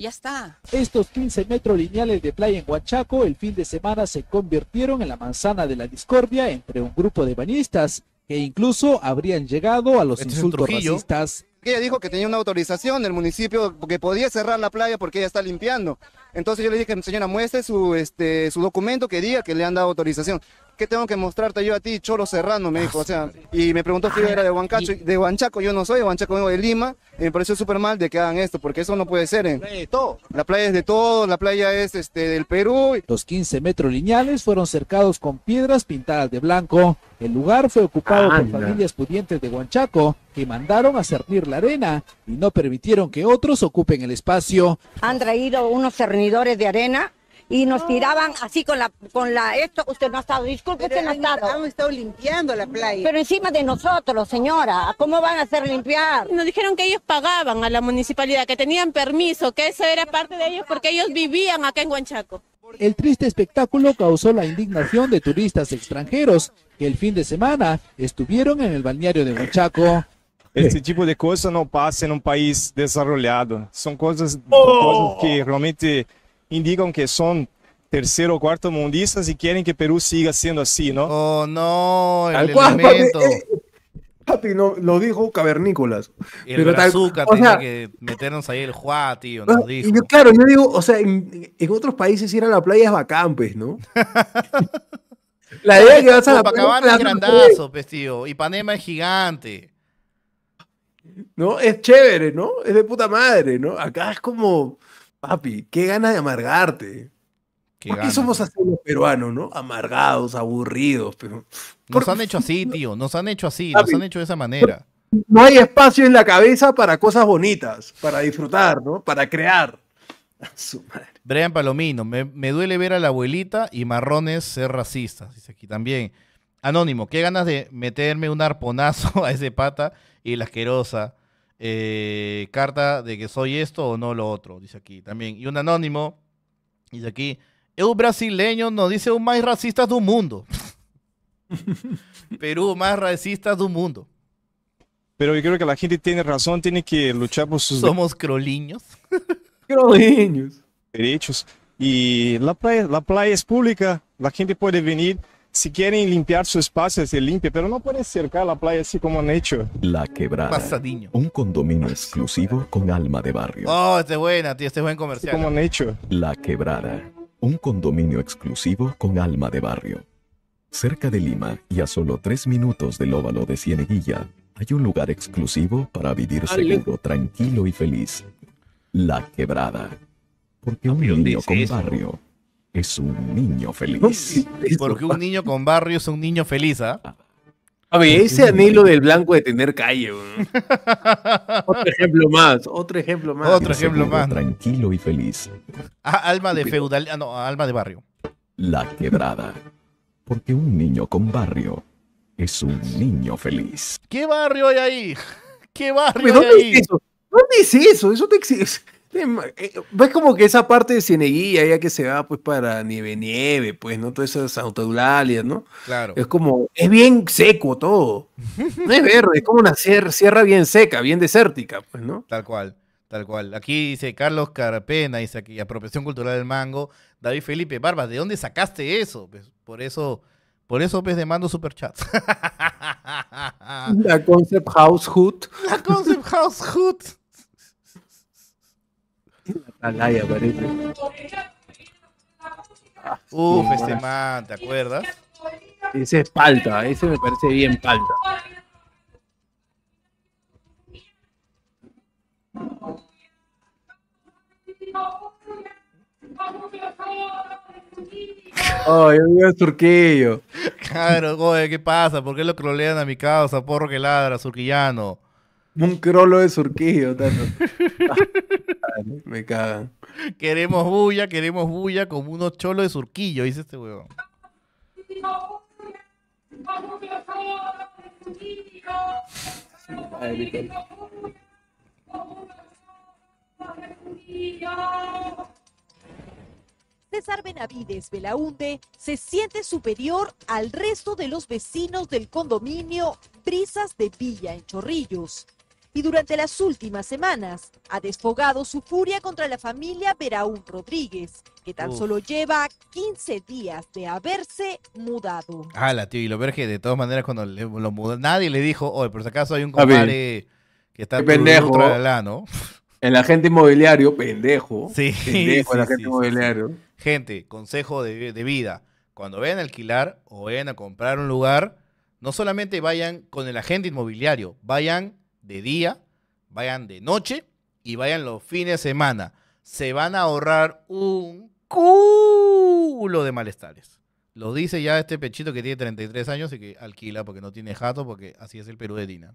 Ya está. Estos 15 metros lineales de playa en Huachaco el fin de semana se convirtieron en la manzana de la discordia entre un grupo de bañistas que incluso habrían llegado a los este insultos racistas. Ella dijo que tenía una autorización del municipio que podía cerrar la playa porque ella está limpiando. Entonces yo le dije, señora, muestre su, este, su documento que diga que le han dado autorización. ¿qué tengo que mostrarte yo a ti, Cholo Serrano? Me ah, dijo, o sea, y me preguntó si era de Huancacho, Huanchaco, yo no soy, de Huanchaco vengo de Lima, y me pareció súper mal de que hagan esto, porque eso no puede ser. Eh. La playa es de todo. La playa es de todo, la playa es este, del Perú. Los 15 metros lineales fueron cercados con piedras pintadas de blanco. El lugar fue ocupado por familias pudientes de Huanchaco que mandaron a cernir la arena y no permitieron que otros ocupen el espacio. Han traído unos cernidores de arena y nos tiraban así con la, con la, esto, usted no ha estado, disculpe, usted no ha estado. Han estado limpiando la playa. Pero encima de nosotros, señora, ¿cómo van a hacer limpiar? Nos dijeron que ellos pagaban a la municipalidad, que tenían permiso, que eso era parte de ellos porque ellos vivían acá en Huanchaco. El triste espectáculo causó la indignación de turistas extranjeros que el fin de semana estuvieron en el balneario de Huanchaco. Este tipo de cosas no pasa en un país desarrollado. Son cosas oh. que realmente indican que son tercero o cuarto mundistas y quieren que Perú siga siendo así, ¿no? Oh, no, el Al elemento. lo dijo Cavernícolas. El pero tal, que meternos ahí el juá, tío, claro, yo digo, o sea, en, otros países ir a la playa es bacán, pues, ¿no? la idea que vas a la playa... es grandazo, pues, tío. Ipanema es gigante. ¿No? Es chévere, ¿no? Es de puta madre, ¿no? Acá es como Papi, qué ganas de amargarte. Qué somos así los peruanos, no? Amargados, aburridos. Pero... Nos han hecho así, tío. Nos han hecho así. nos han hecho de esa manera. No hay espacio en la cabeza para cosas bonitas, para disfrutar, ¿no? Para crear. Su Brian Palomino, me, me, duele ver a la abuelita y marrones ser racistas. Dice aquí también. Anónimo, qué ganas de meterme un arponazo a ese pata y la asquerosa. Eh, carta de que soy esto o no lo otro, dice aquí también. Y un anónimo dice aquí, el brasileño nos dice un más racista del mundo. Perú más racista del mundo. Pero yo creo que la gente tiene razón, tiene que luchar por sus... Somos croliños. croliños. Derechos. Y la la playa es pública, la gente puede venir si quieren limpiar su espacio, se limpia, pero no pueden cercar la playa así como han hecho. La Quebrada. Un condominio exclusivo con alma de barrio. Oh, este es buena, tío, este es buen comercial. como han hecho. La Quebrada. Un condominio exclusivo con alma de barrio. Cerca de Lima y a solo tres minutos del óvalo de Cieneguilla, hay un lugar exclusivo para vivir seguro, tranquilo y feliz. La Quebrada. Porque un niño con barrio es un niño feliz. Porque un niño con barrio es un niño feliz, ¿ah? A ver, ese anhelo del blanco de tener calle. otro ejemplo más, otro ejemplo más. Otro ejemplo más. Tranquilo y feliz. Ah, alma de feudal, ah, no, alma de barrio. La quebrada. Porque un niño con barrio es un niño feliz. ¿Qué barrio hay ahí? ¿Qué barrio hay ahí? Es eso? ¿Dónde es eso? Eso te existe. Eh, ves como que esa parte de Cieneguilla, ya que se va pues para Nieve Nieve, pues, ¿no? Todas esas autodulalias, ¿no? Claro. Es como, es bien seco todo. No es verde, es como una sierra, sierra bien seca, bien desértica, pues, ¿no? Tal cual, tal cual. Aquí dice Carlos Carpena, dice aquí, apropiación cultural del mango. David Felipe Barbas, ¿de dónde sacaste eso? Pues, por eso, por eso, pues, demando superchats. La Concept House Hood. La Concept House Hood. Atalaya parece. Uf, este man, ¿te acuerdas? Ese es palta, ese me parece bien palta. Oh, yo en Surquillo. Claro, joder, ¿qué pasa? ¿Por qué lo crolean a mi causa? Porro que ladra, surquillano. Un crolo de Surquillo, tanto. me cagan. Queremos bulla, queremos bulla como unos cholos de surquillo, dice este huevón. César Benavides Belaunde se siente superior al resto de los vecinos del condominio Brisas de Villa en Chorrillos y durante las últimas semanas ha desfogado su furia contra la familia Veraún Rodríguez, que tan solo lleva 15 días de haberse mudado. Ah, la tío, y lo que de todas maneras cuando lo mudó, nadie le dijo, oye, por si acaso hay un compadre que está en la ¿no? El agente inmobiliario, pendejo. Sí, agente inmobiliario. Gente, consejo de, de vida. Cuando vayan a alquilar o vayan a comprar un lugar, no solamente vayan con el agente inmobiliario, vayan de día, vayan de noche y vayan los fines de semana. Se van a ahorrar un culo de malestares. Lo dice ya este pechito que tiene 33 años y que alquila porque no tiene jato, porque así es el Perú de Dina.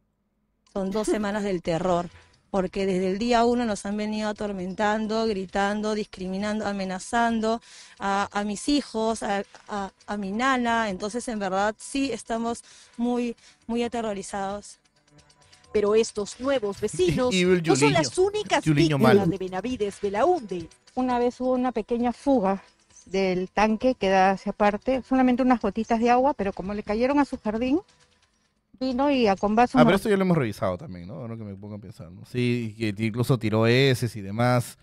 Son dos semanas del terror, porque desde el día uno nos han venido atormentando, gritando, discriminando, amenazando a, mis hijos, a, a, mi nana. Entonces, en verdad, sí estamos muy, muy aterrorizados. Pero estos nuevos vecinos no son las únicas víctimas de Benavides de Benavides Belaunde. Una vez hubo una pequeña fuga del tanque que da hacia aparte, solamente unas gotitas de agua, pero como le cayeron a su jardín, vino y a combazo. Ah, pero esto ya lo hemos revisado también, ¿no? Ahora que me pongo a pensar, Sí, que incluso tiró heces y demás.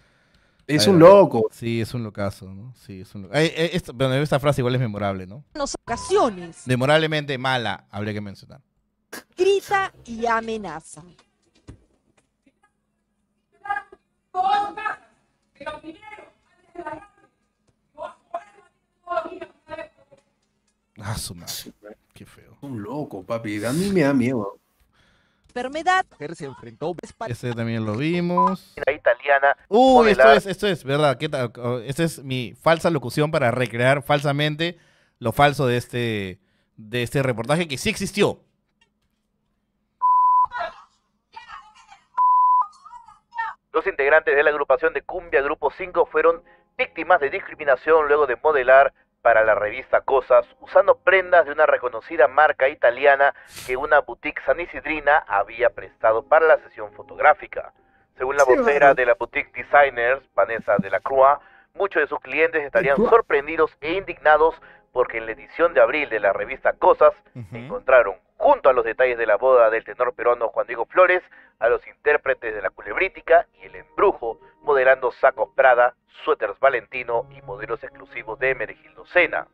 Es un loco. Sí, es un locazo, ¿no? Sí, es un loco. Eh, esta, frase igual es memorable, ¿no? En ocasiones. Memorablemente mala, habría que mencionar grita y amenaza. Ah, su madre. Qué feo. Un loco, papi. A mí me da miedo. Enfermedad. Se enfrentó. Este también lo vimos. La italiana. esto es, esto es, ¿verdad? Oh, esta es mi falsa locución para recrear falsamente lo falso de este, de este reportaje que sí existió. Los integrantes de la agrupación de Cumbia Grupo 5 fueron víctimas de discriminación luego de modelar para la revista Cosas usando prendas de una reconocida marca italiana que una boutique sanisidrina había prestado para la sesión fotográfica. Según la vocera de la boutique Designers, Vanessa de la Crua, muchos de sus clientes estarían sorprendidos e indignados porque en la edición de abril de la revista Cosas encontraron, junto a los detalles de la boda del tenor peruano Juan Diego Flores, a los intérpretes de la culebrítica y el embrujo, modelando sacos Prada, suéteres Valentino y modelos exclusivos de Meregildo Sena.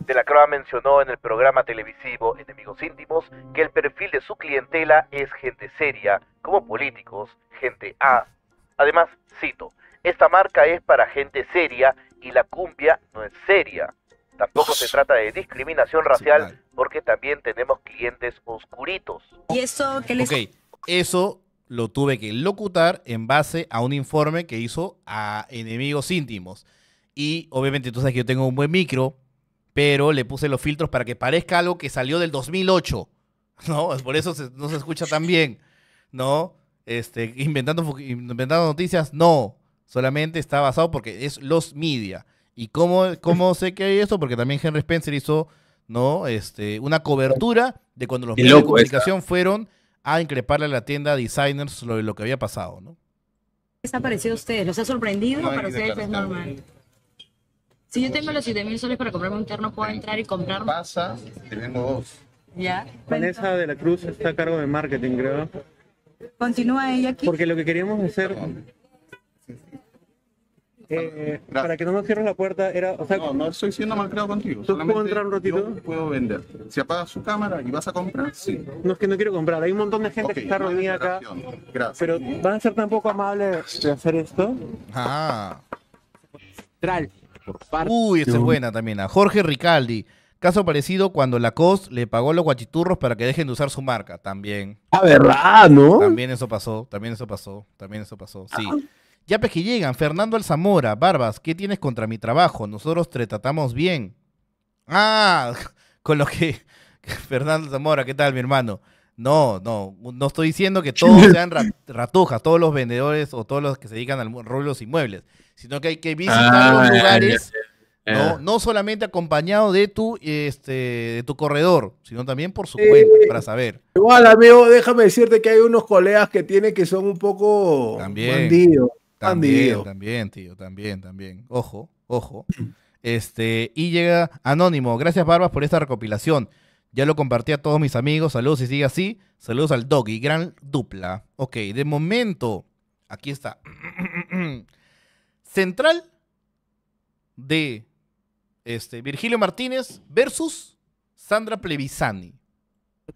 De la Croa mencionó en el programa televisivo Enemigos Íntimos que el perfil de su clientela es gente seria, como políticos, gente A. Además, cito, esta marca es para gente seria y la cumbia no es seria. Tampoco se trata de discriminación racial porque también tenemos clientes oscuritos. ¿Y eso Ok, eso lo tuve que locutar en base a un informe que hizo a enemigos íntimos. Y obviamente tú sabes que yo tengo un buen micro, pero le puse los filtros para que parezca algo que salió del 2008. ¿No? Por eso no se escucha tan bien. ¿No? Este, inventando, inventando noticias, no. Solamente está basado porque es los media. ¿Y cómo, cómo sé que hay eso? Porque también Henry Spencer hizo ¿no? este, una cobertura de cuando los medios de comunicación fueron a increparle a la tienda designers lo, que había pasado. ¿no? ¿Qué les ha parecido a ustedes? ¿Los ha sorprendido no, para ustedes es normal? Si yo tengo los 7 mil soles para comprarme un terno, ¿puedo entrar y comprarlo? Pasa, tenemos dos. ¿Ya? Vanessa de la Cruz está a cargo de marketing, creo. Continúa ella aquí. Porque lo que queríamos hacer eh, para que no me cierres la puerta, era. no, no estoy siendo creado contigo. puedo entrar un ratito? Yo puedo vender. Si apagas su cámara y vas a comprar, sí. No es que no quiero comprar. Hay un montón de gente que está reunida acá. Pero van a ser tan poco amables de hacer esto. Ah. Uy, esa es buena también. A Jorge Ricaldi. Caso parecido cuando Lacoste le pagó a los guachiturros para que dejen de usar su marca. También. Ah, verdad, ¿no? También eso pasó. También eso pasó. También eso pasó. Sí. Ah. Ya pues que llegan, Fernando Alzamora, Barbas, ¿qué tienes contra mi trabajo? Nosotros te tratamos bien. Ah, con lo que... Fernando Alzamora, ¿qué tal, mi hermano? No, no, no estoy diciendo que todos sean ratujas, todos los vendedores o todos los que se dedican al rollo de los inmuebles, sino que hay que visitar ah, los lugares, ah. ¿no? solamente acompañado de tu, este, de tu corredor, sino también por su cuenta, para saber. Igual, amigo, déjame decirte que hay unos colegas que tienen que son un poco también. bandidos. También, tío, también, también. Ojo, ojo. Este, y llega Anónimo. Gracias, Barbas, por esta recopilación. Ya lo compartí a todos mis amigos. Saludos y sigue así. Saludos al Doggy. Gran dupla. Ok, de momento. Aquí está. Central de este, Virgilio Martínez versus Sandra Plebisani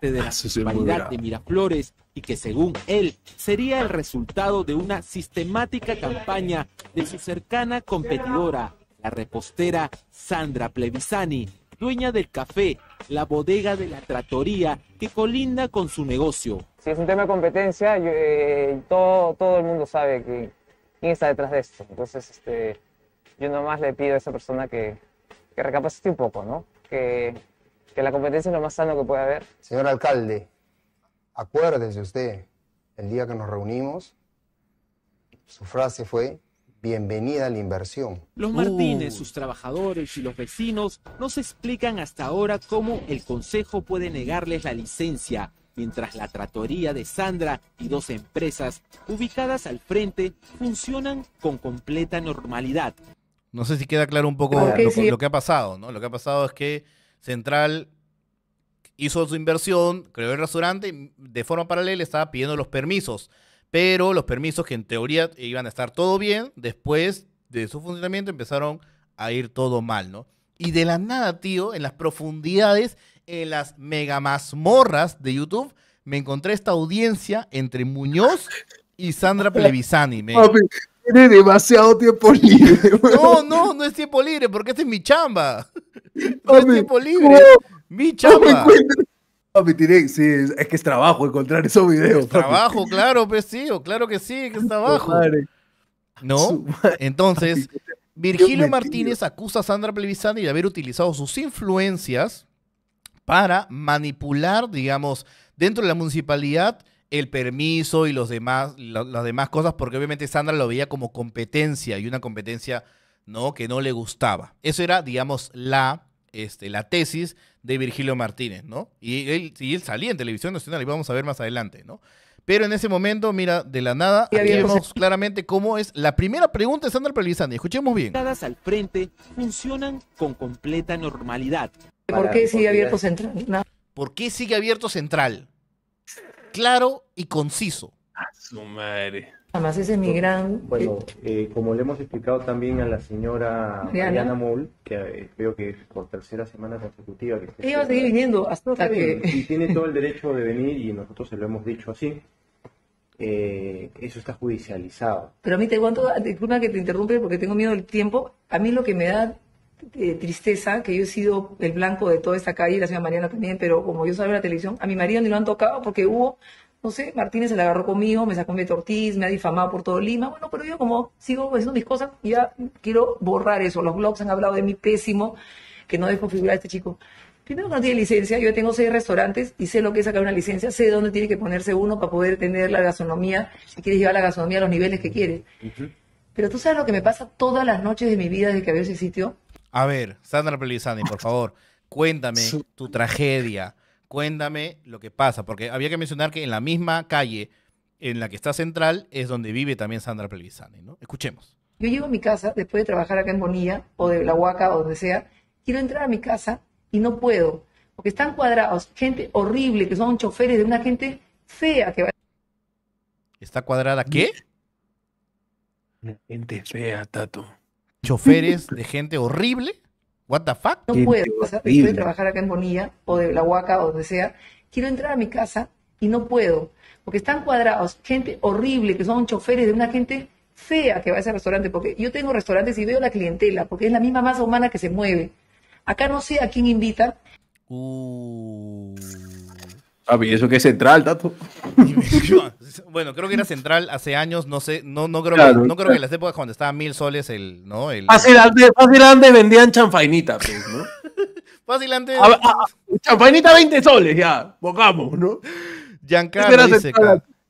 de la ah, municipalidad de Miraflores y que según él sería el resultado de una sistemática campaña de su cercana competidora, la repostera Sandra Plevisani, dueña del café, la bodega de la tratoría que colinda con su negocio. Si es un tema de competencia, eh, todo, todo el mundo sabe quién está detrás de esto. Entonces, este, yo nomás le pido a esa persona que, recapacite un poco, ¿no? Que que la competencia es lo más sano que puede haber. Señor alcalde, acuérdese usted, el día que nos reunimos, su frase fue, bienvenida a la inversión. Los uh. Martínez, sus trabajadores y los vecinos nos explican hasta ahora cómo el Consejo puede negarles la licencia, mientras la tratoría de Sandra y dos empresas ubicadas al frente funcionan con completa normalidad. No sé si queda claro un poco lo, lo, que ha pasado, ¿no? Lo que ha pasado es que Central hizo su inversión, creó el restaurante y de forma paralela estaba pidiendo los permisos. Pero los permisos que en teoría iban a estar todo bien, después de su funcionamiento empezaron a ir todo mal, ¿no? Y de la nada, tío, en las profundidades, en las mega mazmorras de YouTube, me encontré esta audiencia entre Muñoz y Sandra Plevisani, tiene demasiado tiempo libre. No, no, no es tiempo libre, porque esta es mi chamba. No es tiempo libre. Mi chamba. sí, es que es trabajo encontrar esos videos. trabajo, claro, pues sí, o claro que sí, que es trabajo. ¿No? Entonces, Virgilio Martínez acusa a Sandra Plevisani de haber utilizado sus influencias para manipular, digamos, dentro de la municipalidad el permiso y los demás, las demás cosas, porque obviamente Sandra lo veía como competencia y una competencia ¿no? que no le gustaba. Eso era, digamos, la, este, la tesis de Virgilio Martínez, ¿no? Y él, y él salía en televisión nacional y vamos a ver más adelante, ¿no? Pero en ese momento, mira, de la nada, vemos claramente cómo es la primera pregunta de Sandra Pelvisani. Escuchemos bien. al frente funcionan con completa normalidad. ¿Por qué sigue abierto Central? ¿Por qué sigue abierto Central? claro y conciso. A su madre. Además ese es mi gran... Bueno, eh, como le hemos explicado también a la señora Diana Moll, que eh, creo que es por tercera semana consecutiva que está va a seguir viniendo hasta Y tiene todo el derecho de venir y nosotros se lo hemos dicho así. Eh, eso está judicializado. Pero a mí te cuento, disculpa que te interrumpe porque tengo miedo del tiempo. A mí lo que me da tristeza que yo he sido el blanco de toda esta calle, la señora Mariana también, pero como yo salgo la televisión, a mi marido ni lo han tocado porque hubo, no sé, Martínez se la agarró conmigo, me sacó un tortiz me ha difamado por todo Lima, bueno, pero yo como sigo haciendo mis cosas, ya quiero borrar eso. Los blogs han hablado de mi pésimo, que no dejo figurar a este chico. Primero que no tiene licencia, yo tengo seis restaurantes y sé lo que es sacar una licencia, sé dónde tiene que ponerse uno para poder tener la gastronomía, si quieres llevar la gastronomía a los niveles que quieres. Pero tú sabes lo que me pasa todas las noches de mi vida desde que había ese sitio, a ver, Sandra Pelvisani, por favor, cuéntame tu tragedia. Cuéntame lo que pasa, porque había que mencionar que en la misma calle en la que está Central es donde vive también Sandra Pelvisani, ¿no? Escuchemos. Yo llego a mi casa después de trabajar acá en Bonilla o de La Huaca o donde sea, quiero entrar a mi casa y no puedo, porque están cuadrados, gente horrible, que son choferes de una gente fea que va. ¿Está cuadrada qué? Una gente fea, Tato choferes de gente horrible. What the fuck? No puedo, trabajar acá en Bonilla o de La Huaca o donde sea. Quiero entrar a mi casa y no puedo, porque están cuadrados, gente horrible, que son choferes de una gente fea que va a ese restaurante, porque yo tengo restaurantes y veo la clientela, porque es la misma masa humana que se mueve. Acá no sé a quién invita. Uh. Papi, ¿eso que es central, Tato? bueno, creo que era central hace años, no sé, no, no creo, que, en las épocas cuando estaba mil soles el, ¿no? El... Fácil, antes, fácil vendían chanfainitas, pues, ¿no? fácil antes. A, 20 soles, ya, bocamos, ¿no? Giancarlo dice,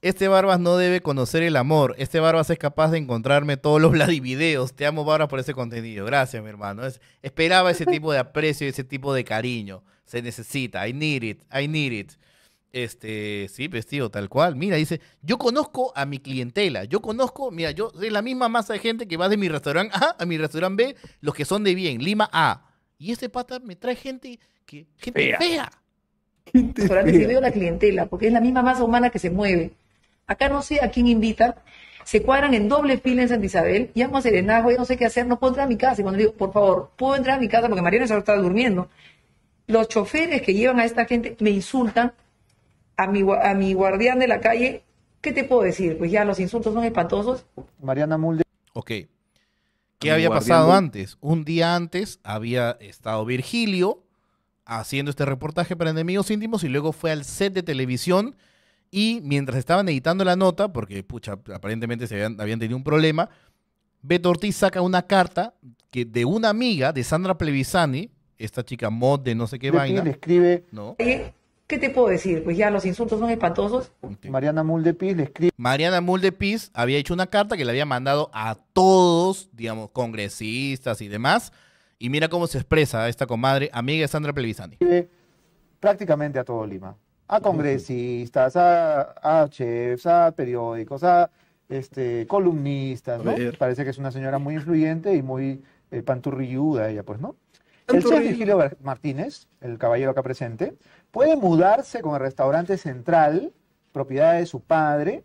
este Barbas no debe conocer el amor, este Barbas es capaz de encontrarme todos los Vladivideos, te amo Barbas por ese contenido, gracias mi hermano, esperaba ese tipo de aprecio ese tipo de cariño, se necesita, I need it, I need it. Este, sí, vestido tal cual. Mira, dice, yo conozco a mi clientela, yo conozco, mira, yo soy la misma masa de gente que va de mi restaurante A a mi restaurante B, los que son de bien, Lima A. Y este pata me trae gente que gente fea. fea. veo la clientela, porque es la misma masa humana que se mueve. Acá no sé a quién invita, se cuadran en doble fila en Santa Isabel, Y a serenajo y no sé qué hacer, no puedo entrar a mi casa. Y cuando digo, por favor, puedo entrar a mi casa porque Mariana se está durmiendo. Los choferes que llevan a esta gente me insultan a mi, a mi guardián de la calle, ¿qué te puedo decir? Pues ya los insultos son espantosos. Mariana Mulder. Ok. ¿Qué había pasado antes? Un día antes había estado Virgilio haciendo este reportaje para enemigos íntimos y luego fue al set de televisión y mientras estaban editando la nota, porque pucha, aparentemente se habían, tenido un problema, Beto Ortiz saca una carta que, de una amiga de Sandra Plevisani, esta chica mod de no sé qué vaina. Le escribe, ¿no? ¿Qué te puedo decir? Pues ya los insultos son espantosos. Mariana Piz le escribe. Mariana Piz había hecho una carta que le había mandado a todos, digamos, congresistas y demás. Y mira cómo se expresa esta comadre, amiga Sandra Pelvisani. Prácticamente a todo Lima. A congresistas, a, chefs, a periódicos, a este, columnistas, Parece que es una señora muy influyente y muy eh, panturrilluda ella, pues, ¿no? El chef Virgilio Martínez, el caballero acá presente, Puede mudarse con el restaurante central, propiedad de su padre,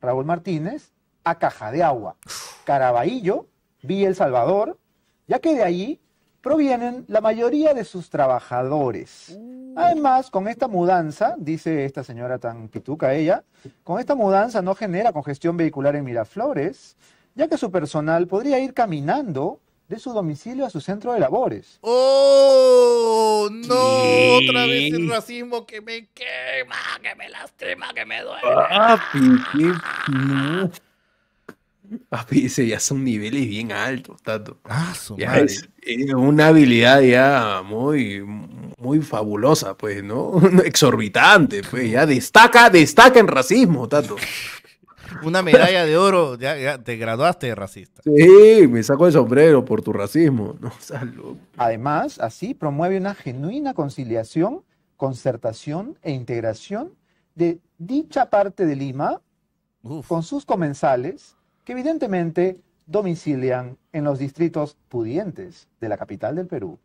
Raúl Martínez, a Caja de Agua, Caraballo, Villa El Salvador, ya que de ahí provienen la mayoría de sus trabajadores. Uh. Además, con esta mudanza, dice esta señora tan pituca ella, con esta mudanza no genera congestión vehicular en Miraflores, ya que su personal podría ir caminando de su domicilio a su centro de labores. ¡Oh! ¡No! Otra vez el racismo que me quema, que me lastima, que me duele. Papi, qué... No. Papi, ese ya son niveles bien altos, Tato. Ah, son una habilidad ya muy, muy fabulosa, pues, ¿no? Exorbitante, pues, ya destaca, destaca en racismo, Tato una medalla de oro, ya, te graduaste de racista. Sí, me saco el sombrero por tu racismo. No, Además, así promueve una genuina conciliación, concertación e integración de dicha parte de Lima con sus comensales, que evidentemente domicilian en los distritos pudientes de la capital del Perú.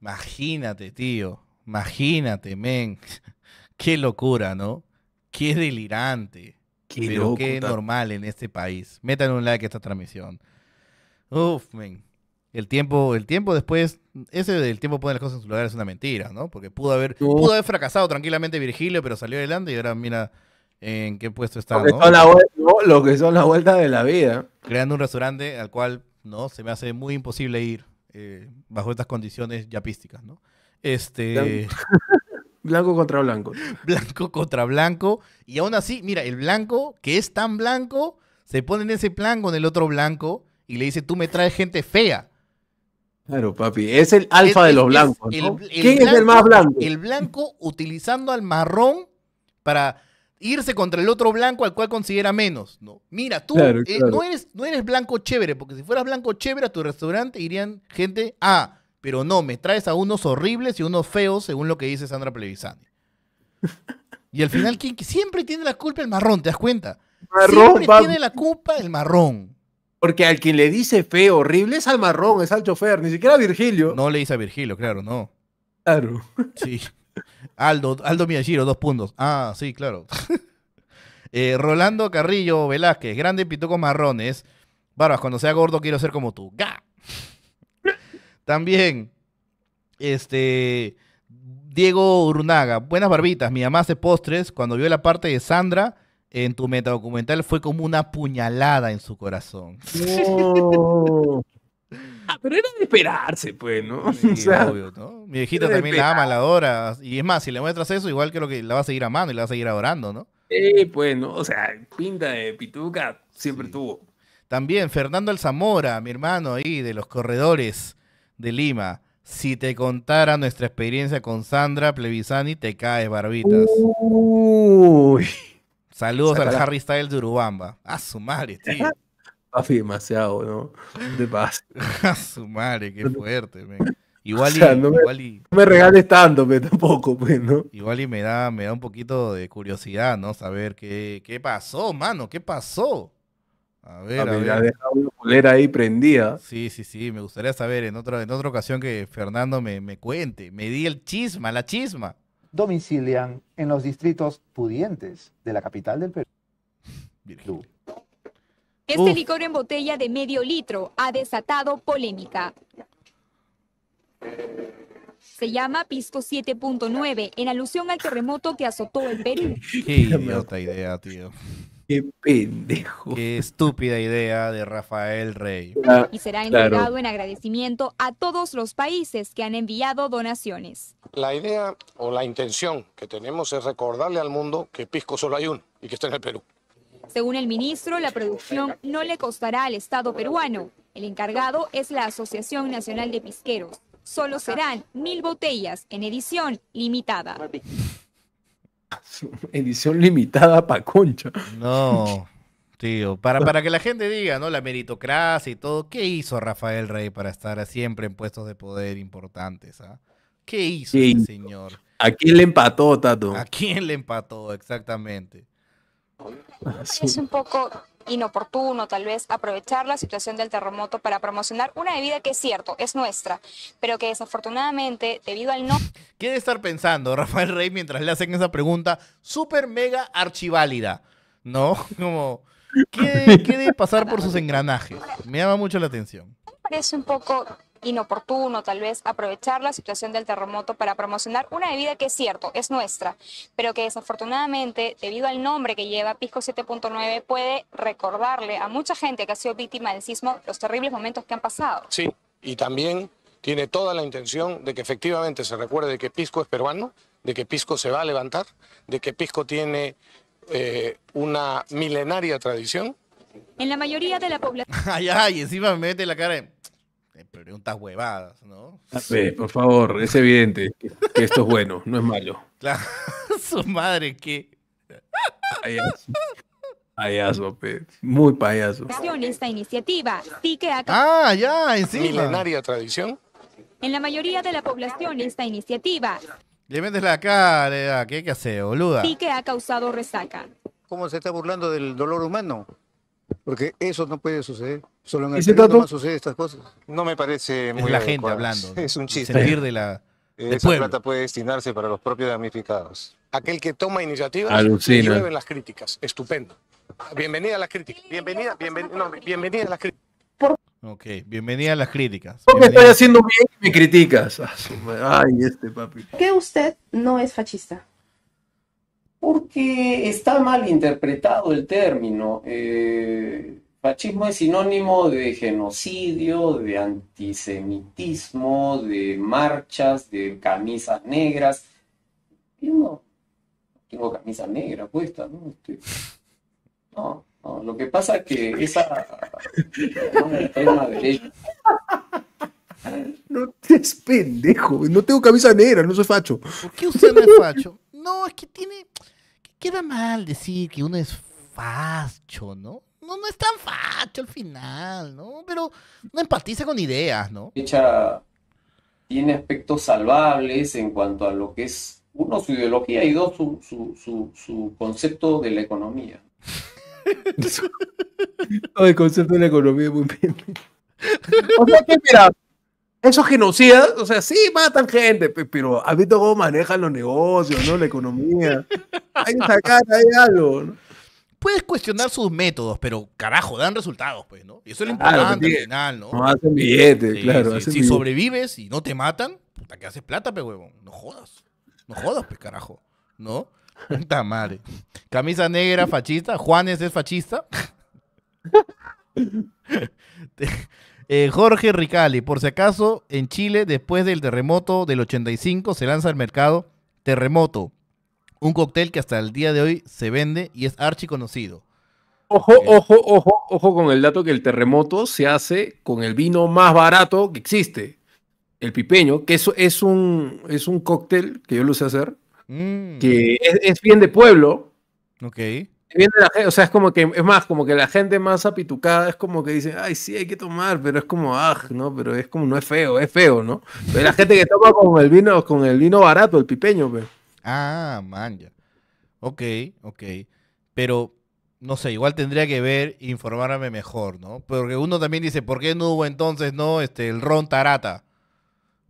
Imagínate, tío. Imagínate, men. Qué locura, ¿no? Qué delirante. Qué pero qué normal en este país. Metan un like a esta transmisión. Uf, men. El tiempo, el tiempo después, ese del tiempo poner las cosas en su lugar es una mentira, ¿no? Porque pudo haber, pudo haber fracasado tranquilamente Virgilio, pero salió adelante y ahora mira en qué puesto está. Lo que, son la vuelta, las vueltas de la vida. Creando un restaurante al cual, ¿no? Se me hace muy imposible ir eh, bajo estas condiciones yapísticas, ¿no? Este. Blanco contra blanco. Blanco contra blanco. Y aún así, mira, el blanco, que es tan blanco, se pone en ese plan con el otro blanco y le dice, tú me traes gente fea. Claro, papi. Es el alfa de los blancos. ¿Quién es el más blanco? El blanco utilizando al marrón para irse contra el otro blanco al cual considera menos. ¿no? Mira, tú eh, No, eres, no eres blanco chévere, porque si fueras blanco chévere a tu restaurante irían gente A. Pero no, me traes a unos horribles y unos feos, según lo que dice Sandra Plevisani. Y al final, ¿quién? Siempre tiene la culpa el marrón, ¿te das cuenta? Marrón, Siempre tiene la culpa el marrón. Porque al quien le dice feo, horrible, es al marrón, es al chofer, ni siquiera a Virgilio. No le dice a Virgilio, claro, no. Claro. Sí. Aldo, Aldo Miyashiro, dos puntos. Ah, sí, claro. Eh, Rolando Carrillo Velázquez, grande con marrones. Barbas, cuando sea gordo quiero ser como tú. ¡Gah! También, este, Diego Urunaga, buenas barbitas, mi mamá hace postres, cuando vio la parte de Sandra en tu metadocumental fue como una puñalada en su corazón. Ah, pero era de esperarse, pues, ¿no? Sí, obvio, ¿no? Mi viejita también la ama, la adora. Y es más, si le muestras eso, igual que lo que la va a seguir amando y la va a seguir adorando, ¿no? Sí, pues, ¿no? O sea, pinta de pituca siempre tuvo. También Fernando Alzamora, mi hermano ahí de los corredores de Lima. Si te contara nuestra experiencia con Sandra Plevisani, te caes, barbitas. Uy. Saludos a al Harry Styles de Urubamba. A su madre, tío. demasiado, ¿no? De paz. A su madre, qué fuerte, Igual, me, y, me, regales tanto, pero tampoco, pues, ¿no? Igual y me da, me da un poquito de curiosidad, ¿no? Saber qué, qué pasó, mano, qué pasó. A ver, a, ver. una ahí prendida. Sí, sí, sí. Me gustaría saber en otra, en otra ocasión que Fernando me, cuente. Me di el chisma, la chisma. Domicilian en los distritos pudientes de la capital del Perú. Este licor en botella de medio litro ha desatado polémica. Se llama Pisco 7.9 en alusión al terremoto que azotó el Perú. Qué idiota idea, tío. Qué pendejo. Qué estúpida idea de Rafael Rey. Ah, y será entregado en agradecimiento a todos los países que han enviado donaciones. La idea o la intención que tenemos es recordarle al mundo que Pisco solo hay uno y que está en el Perú. Según el ministro, la producción no le costará al Estado peruano. El encargado es la Asociación Nacional de Pisqueros. Solo serán mil botellas en edición limitada. Edición limitada para concha. No, tío. Para, para que la gente diga, ¿no? La meritocracia y todo. ¿Qué hizo Rafael Rey para estar siempre en puestos de poder importantes? ¿ah? ¿Qué hizo señor? ¿A quién le empató, Tato? ¿A quién le empató? Exactamente. Es un poco inoportuno tal vez aprovechar la situación del terremoto para promocionar una bebida que es cierto, es nuestra, pero que desafortunadamente debido al no... ¿Qué debe estar pensando Rafael Rey mientras le hacen esa pregunta súper mega archiválida? ¿No? Como... ¿Qué, qué debe pasar por sus engranajes? Me llama mucho la atención. Me parece un poco inoportuno tal vez aprovechar la situación del terremoto para promocionar una bebida que es cierto, es nuestra, pero que desafortunadamente, debido al nombre que lleva Pisco 7.9, puede recordarle a mucha gente que ha sido víctima del sismo los terribles momentos que han pasado. Sí, y también tiene toda la intención de que efectivamente se recuerde que Pisco es peruano, de que Pisco se va a levantar, de que Pisco tiene eh, una milenaria tradición. En la mayoría de la población... ay, ay, encima me mete la cara de... Eh, preguntas huevadas, ¿no? Ah, sí, por favor, es evidente que, esto es bueno, no es malo. Claro, su madre que. Payaso. Payaso, Muy payaso. Esta iniciativa sí que Ah, ya, encima. Milenaria tradición. En la mayoría de la población esta iniciativa. Le vendes la cara, ¿qué hay que hacer, boluda? Sí que ha causado resaca. ¿Cómo se está burlando del dolor humano? Porque eso no puede suceder. Solo en el Perú no sucede estas cosas. No me parece muy es la gente hablando. Es un chiste. Salir de la eh, plata puede destinarse para los propios damnificados. Aquel que toma iniciativas Alucina. las críticas. Estupendo. Bienvenida a las críticas. Bienvenida, bienvenida a las críticas. Ok, bienvenida a las críticas. Porque estoy haciendo bien y me criticas. Ah, Ay, este papi. Que usted no es fascista. Porque está mal interpretado el término. Eh, Fachismo es sinónimo de genocidio, de antisemitismo, de marchas, de camisas negras. no tengo camisa negra puesta, ¿no? No, lo que pasa es que esa... no, no te es pendejo, no tengo camisa negra, no soy facho. ¿Por qué usted no es facho? No, es que tiene queda mal decir que uno es facho, ¿no? No, no es tan facho al final, ¿no? Pero no empatiza con ideas, ¿no? Echa tiene aspectos salvables en cuanto a lo que es, uno, su ideología y dos, su, concepto de la economía. no, el concepto de la economía es muy bien. O sea ¿qué mira, esos genocidas, o sea, sí matan gente, pero has visto cómo manejan los negocios, ¿no? La economía. Hay que sacar hay algo, ¿no? Puedes cuestionar sus métodos, pero carajo, dan resultados, pues, ¿no? Y eso es lo importante al final, ¿no? No hacen billetes, claro. si sobrevives y no te matan, puta que haces plata, pe huevón. No jodas. No jodas, pues, carajo. ¿No? Puta madre. Camisa negra, fascista. Juanes es fascista. Eh, Jorge Ricali, por si acaso, en Chile, después del terremoto del 85, se lanza al mercado Terremoto, un cóctel que hasta el día de hoy se vende y es archiconocido. Ojo, eh. ojo, ojo, ojo con el dato que el terremoto se hace con el vino más barato que existe, el pipeño, que eso es un, es un cóctel que yo lo sé hacer, mm. que es, es, bien de pueblo. Ok o sea, es como que, es más, como que la gente más apitucada es como que dice, ay, sí, hay que tomar, pero es como, ah, ¿no? Pero es como, no es feo, es feo, ¿no? Pero la gente que toma con el vino, con el vino barato, el pipeño, pues. Ah, man, ya. Ok, ok. Pero, no sé, igual tendría que ver, informarme mejor, ¿no? Porque uno también dice, ¿por qué no hubo entonces, no, este, el ron tarata?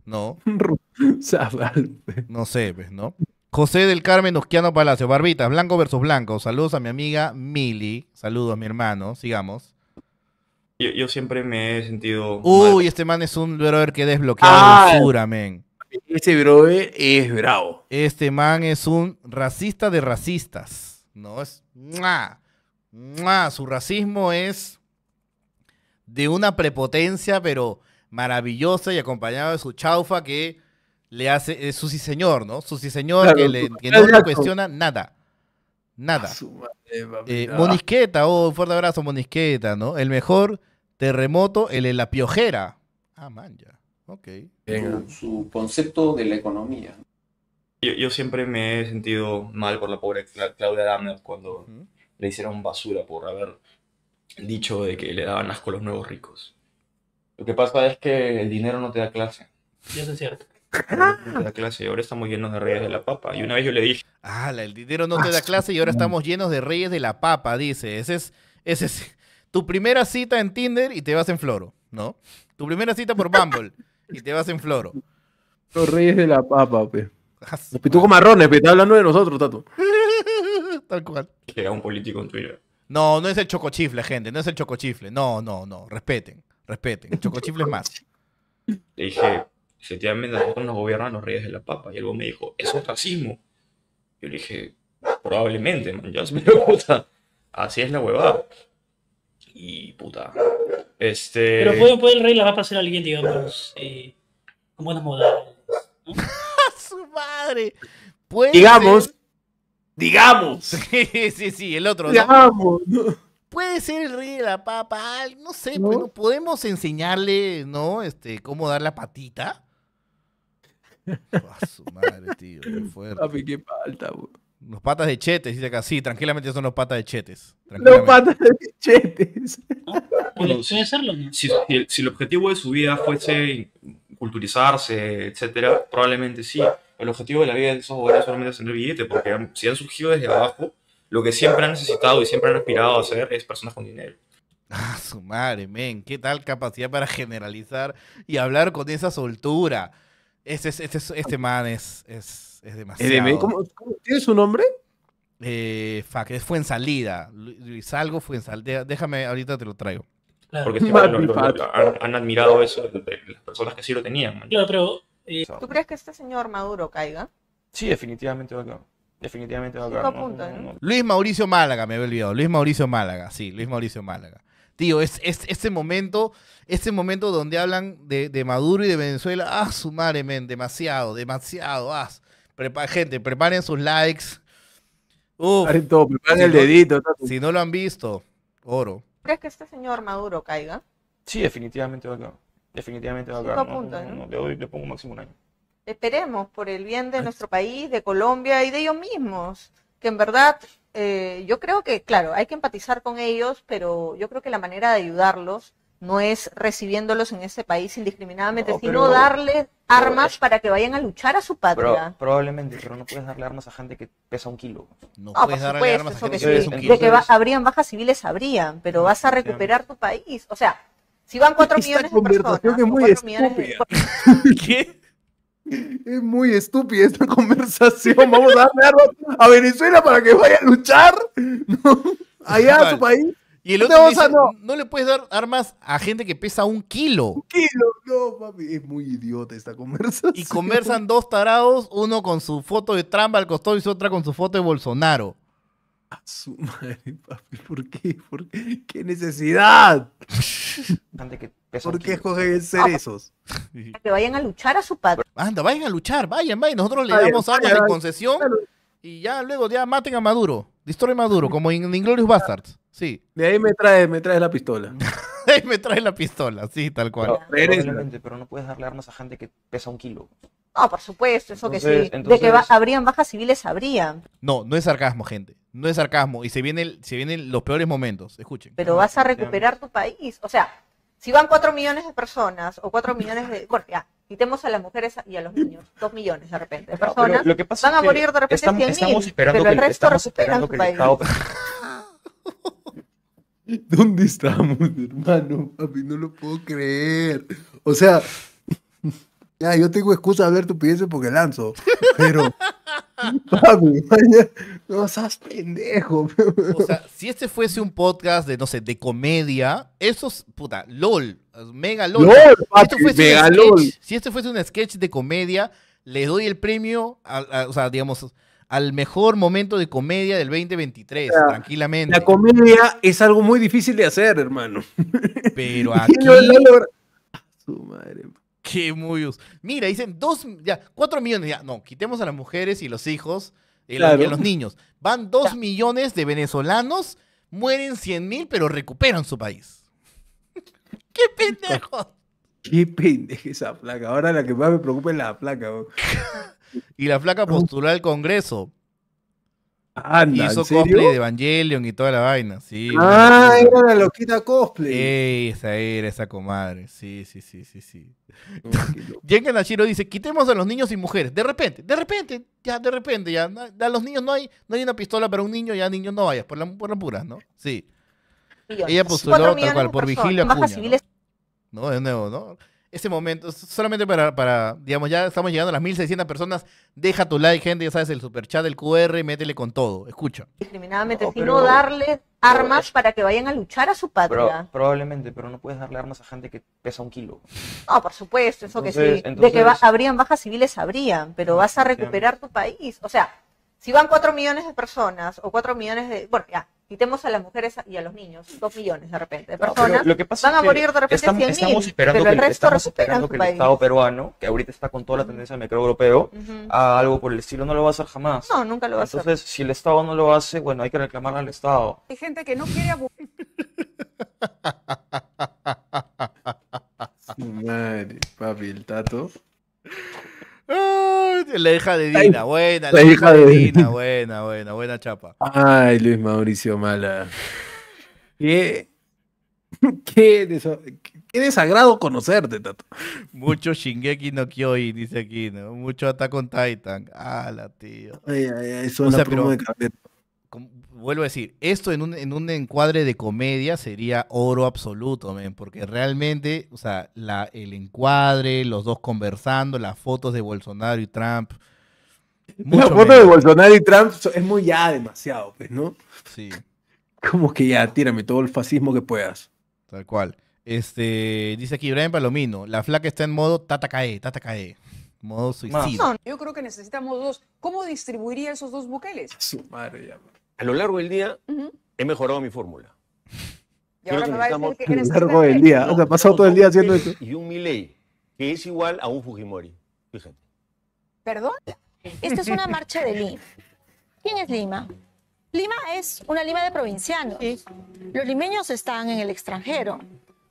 ¿No? no sé, pues, ¿no? José del Carmen Osquiano Palacio, Barbitas, blanco versus blanco. Saludos a mi amiga Mili. Saludos, a mi hermano. Sigamos. Yo, siempre me he sentido. Uy, este man es un brother que desbloquea ah, men. brother es bravo. Este man es un racista de racistas. No es. Su racismo es de una prepotencia, pero maravillosa y acompañado de su chaufa que le hace eh, su sí Señor, ¿no? sí Señor que, no le cuestiona nada. Nada. Ah, eh, Monisqueta, oh, fuerte abrazo, Monisqueta, ¿no? El mejor terremoto, el de la piojera. Ah, man, ya. Ok. Su, su, concepto de la economía. Yo, siempre me he sentido mal por la pobre Claudia Damner cuando le hicieron basura por haber dicho de que le daban asco a los nuevos ricos. Lo que pasa es que el dinero no te da clase. Y eso es cierto la ¡Ah! clase y ahora estamos llenos de reyes de la papa. Y una vez yo le dije... Ah, el dinero no te da clase y ahora ah, estamos llenos de reyes de la papa, dice. Ese es, ese es tu primera cita en Tinder y te vas en floro, ¿no? Tu primera cita por Bumble y te vas en floro. Los reyes de la papa, pe. Ah, Los pitucos marrones, pero Está hablando de nosotros, Tato. Tal cual. Que un político en Twitter. No, no es el chocochifle, gente. No es el chocochifle. No, no, no. Respeten. Respeten. El chocochifle es más. Le dije, efectivamente nosotros nos gobiernan los reyes de la papa. Y algo me dijo, eso es racismo. Yo le dije, probablemente, man, ya se me gusta Así es la huevada. Y puta. Este. Pero puede, puede el rey la papa ser alguien, digamos, eh, con buenas modales. ¡Su madre! digamos. Digamos. Sí, sí, sí, el otro. Digamos. Puede ser el rey de la papa, no sé, Pero podemos enseñarle, ¿no? Este, cómo dar la patita. A su madre, tío, qué fuerte. qué falta, Los patas de chetes, dice acá. Sí, tranquilamente son los patas de chetes. Los patas de chetes. Ah, si, el objetivo de su vida fuese culturizarse, etcétera, probablemente sí. El objetivo de la vida de esos es solamente es el billete, porque si han surgido desde abajo, lo que siempre han necesitado y siempre han aspirado a hacer es personas con dinero. Ah, su madre, men, qué tal capacidad para generalizar y hablar con esa soltura. Este, este, este, man es, es, eh, demasiado. ¿Cómo, tiene su nombre? Eh, fuck, fue en salida. Luis Algo fue en salida. Déjame, ahorita te lo traigo. Porque han, admirado eso las personas que sí lo tenían. Eh, ¿Tú crees que este señor Maduro caiga? Sí, definitivamente va a caer. Definitivamente va a caer. Luis Mauricio Málaga, me había olvidado. Luis Mauricio Málaga, sí, Luis Mauricio Málaga. Tío, es, es este momento este momento donde hablan de, Maduro y de Venezuela, ah, su demasiado, demasiado, ah. gente, preparen sus likes. Uf, preparen, el dedito. si no lo han visto, oro. ¿Crees que este señor Maduro caiga? Sí, definitivamente va a caer. Definitivamente va a caer. No, le, doy, le pongo máximo un año. Esperemos por el bien de nuestro país, de Colombia y de ellos mismos, que en verdad eh, yo creo que, claro, hay que empatizar con ellos, pero yo creo que la manera de ayudarlos no es recibiéndolos en ese país indiscriminadamente, sino darles armas para que vayan a luchar a su patria. probablemente, pero no puedes darle armas a gente que pesa un kilo. No, ah, puedes darle armas a gente que, pesa un kilo. De que va, habrían bajas civiles, habrían, pero vas a recuperar tu país. O sea, si van cuatro millones de personas. Es muy estúpida. ¿Qué? Es muy estúpida esta conversación. Vamos a darle armas a Venezuela para que vaya a luchar allá a su país. Y el otro no, le puedes dar armas a gente que pesa un kilo. Un kilo, no, papi. Es muy idiota esta conversación. Y conversan dos tarados, uno con su foto de trampa al costado y otra con su foto de Bolsonaro. A su madre, papi. ¿Por qué? qué? necesidad? ¿Por qué escogen ser ah, esos? Que vayan a luchar a su padre. Anda, vayan a luchar, vayan, vayan. Nosotros le damos armas de concesión y ya luego ya maten a Maduro. Destroy Maduro, como en Inglorious Bastards. Sí. De ahí me traes, me la pistola. de ahí me traes la pistola, sí, tal cual. pero, no puedes darle armas a gente que pesa un kilo. Ah, por supuesto, eso que sí. De que habrían bajas civiles, habrían. No, no es sarcasmo, gente. No es sarcasmo. Y se, se vienen los peores momentos. Escuchen. Pero vas a recuperar tu país. O sea, si van cuatro millones de personas o cuatro millones de. Bueno, ya, quitemos a las mujeres y a los niños. dos millones de repente personas. que van a morir de repente cien pero el resto recuperan país. ¿Dónde estamos, hermano? A mí no lo puedo creer. O sea, ya, yo tengo excusa a ver tu pieza porque lanzo, pero. Papi, no seas pendejo. O sea, si este fuese un podcast de, no sé, de comedia, esos, puta, LOL, mega LOL. LOL si, este mega LOL. si este fuese un sketch de comedia, le doy el premio, a, o sea, digamos, al mejor momento de comedia del 2023, tranquilamente. La comedia es algo muy difícil de hacer, hermano. Pero aquí... Su madre. Qué muy... Mira, dicen dos, ya, cuatro millones, ya, no, quitemos a las mujeres y los hijos y, los, a los niños. Van dos millones de venezolanos, mueren cien mil, pero recuperan su país. ¡Qué pendejo! Qué pendeja esa placa. Ahora la que más me preocupa es la placa y la flaca postuló al Congreso. Anda, hizo cosplay de Evangelion y toda la vaina, sí. Ah, era la loquita cosplay. Ey, esa era, esa comadre. Sí, sí, sí, sí, sí. Jen lo dice, quitemos a los niños y mujeres. De repente, de repente, ya, de repente, ya. A los niños no hay, no hay una pistola para un niño, ya niños no vayas, por la, por pura, ¿no? Sí. Ella postuló tal cual, por vigilia ¿no? ¿no? de nuevo, ¿no? ese momento, solamente para, para, digamos, ya estamos llegando a las 1600 personas, deja tu like, gente, ya sabes, el super chat del QR, métele con todo, escucha. Discriminadamente, oh, no, sino darle armas para que vayan a luchar a su patria. probablemente, pero no puedes darle armas a gente que pesa un kilo. No, por supuesto, eso que sí. De que habrían bajas civiles, habrían, pero vas a recuperar tu país. O sea, si van 4 millones de personas o 4 millones de... Bueno, ya, quitemos a las mujeres y a los niños, dos millones de repente de personas, van a morir de repente estamos, estamos esperando pero el resto estamos esperando que el Estado peruano, que ahorita está con toda la tendencia microeuropeo, a algo por el estilo, no lo va a hacer jamás. No, nunca lo va a hacer. Entonces, si el Estado no lo hace, bueno, hay que reclamar al Estado. Hay gente que no quiere aburrir. Madre, papi, el tato. La hija de Dina, buena, la, hija, de, Dina, buena, buena, buena chapa. Ay, Luis Mauricio Mala. Qué, qué, desagrado conocerte, Tato. Mucho Shingeki no hoy dice aquí, ¿no? Mucho Attack on Titan. Ala, tío. Ay, ay, ay, eso es vuelvo a decir, esto en un, encuadre de comedia sería oro absoluto, porque realmente, o sea, la, el encuadre, los dos conversando, las fotos de Bolsonaro y Trump. la foto de Bolsonaro y Trump es muy ya demasiado, pues, ¿no? Sí. Como que ya, tírame todo el fascismo que puedas. Tal cual. Este, dice aquí Brian Palomino, la flaca está en modo tata cae, tata cae. Modo suicidio. yo creo que necesitamos dos. ¿Cómo distribuiría esos dos buqueles? Su madre, ya a lo largo del día he mejorado mi fórmula. Y ahora me va a decir que a lo largo del día. pasado todo el día haciendo eso. Y un Milei, que es igual a un Fujimori. Fíjate. ¿Perdón? Esta es una marcha de Lima. ¿Quién es Lima? Lima es una Lima de provincianos. Los limeños están en el extranjero.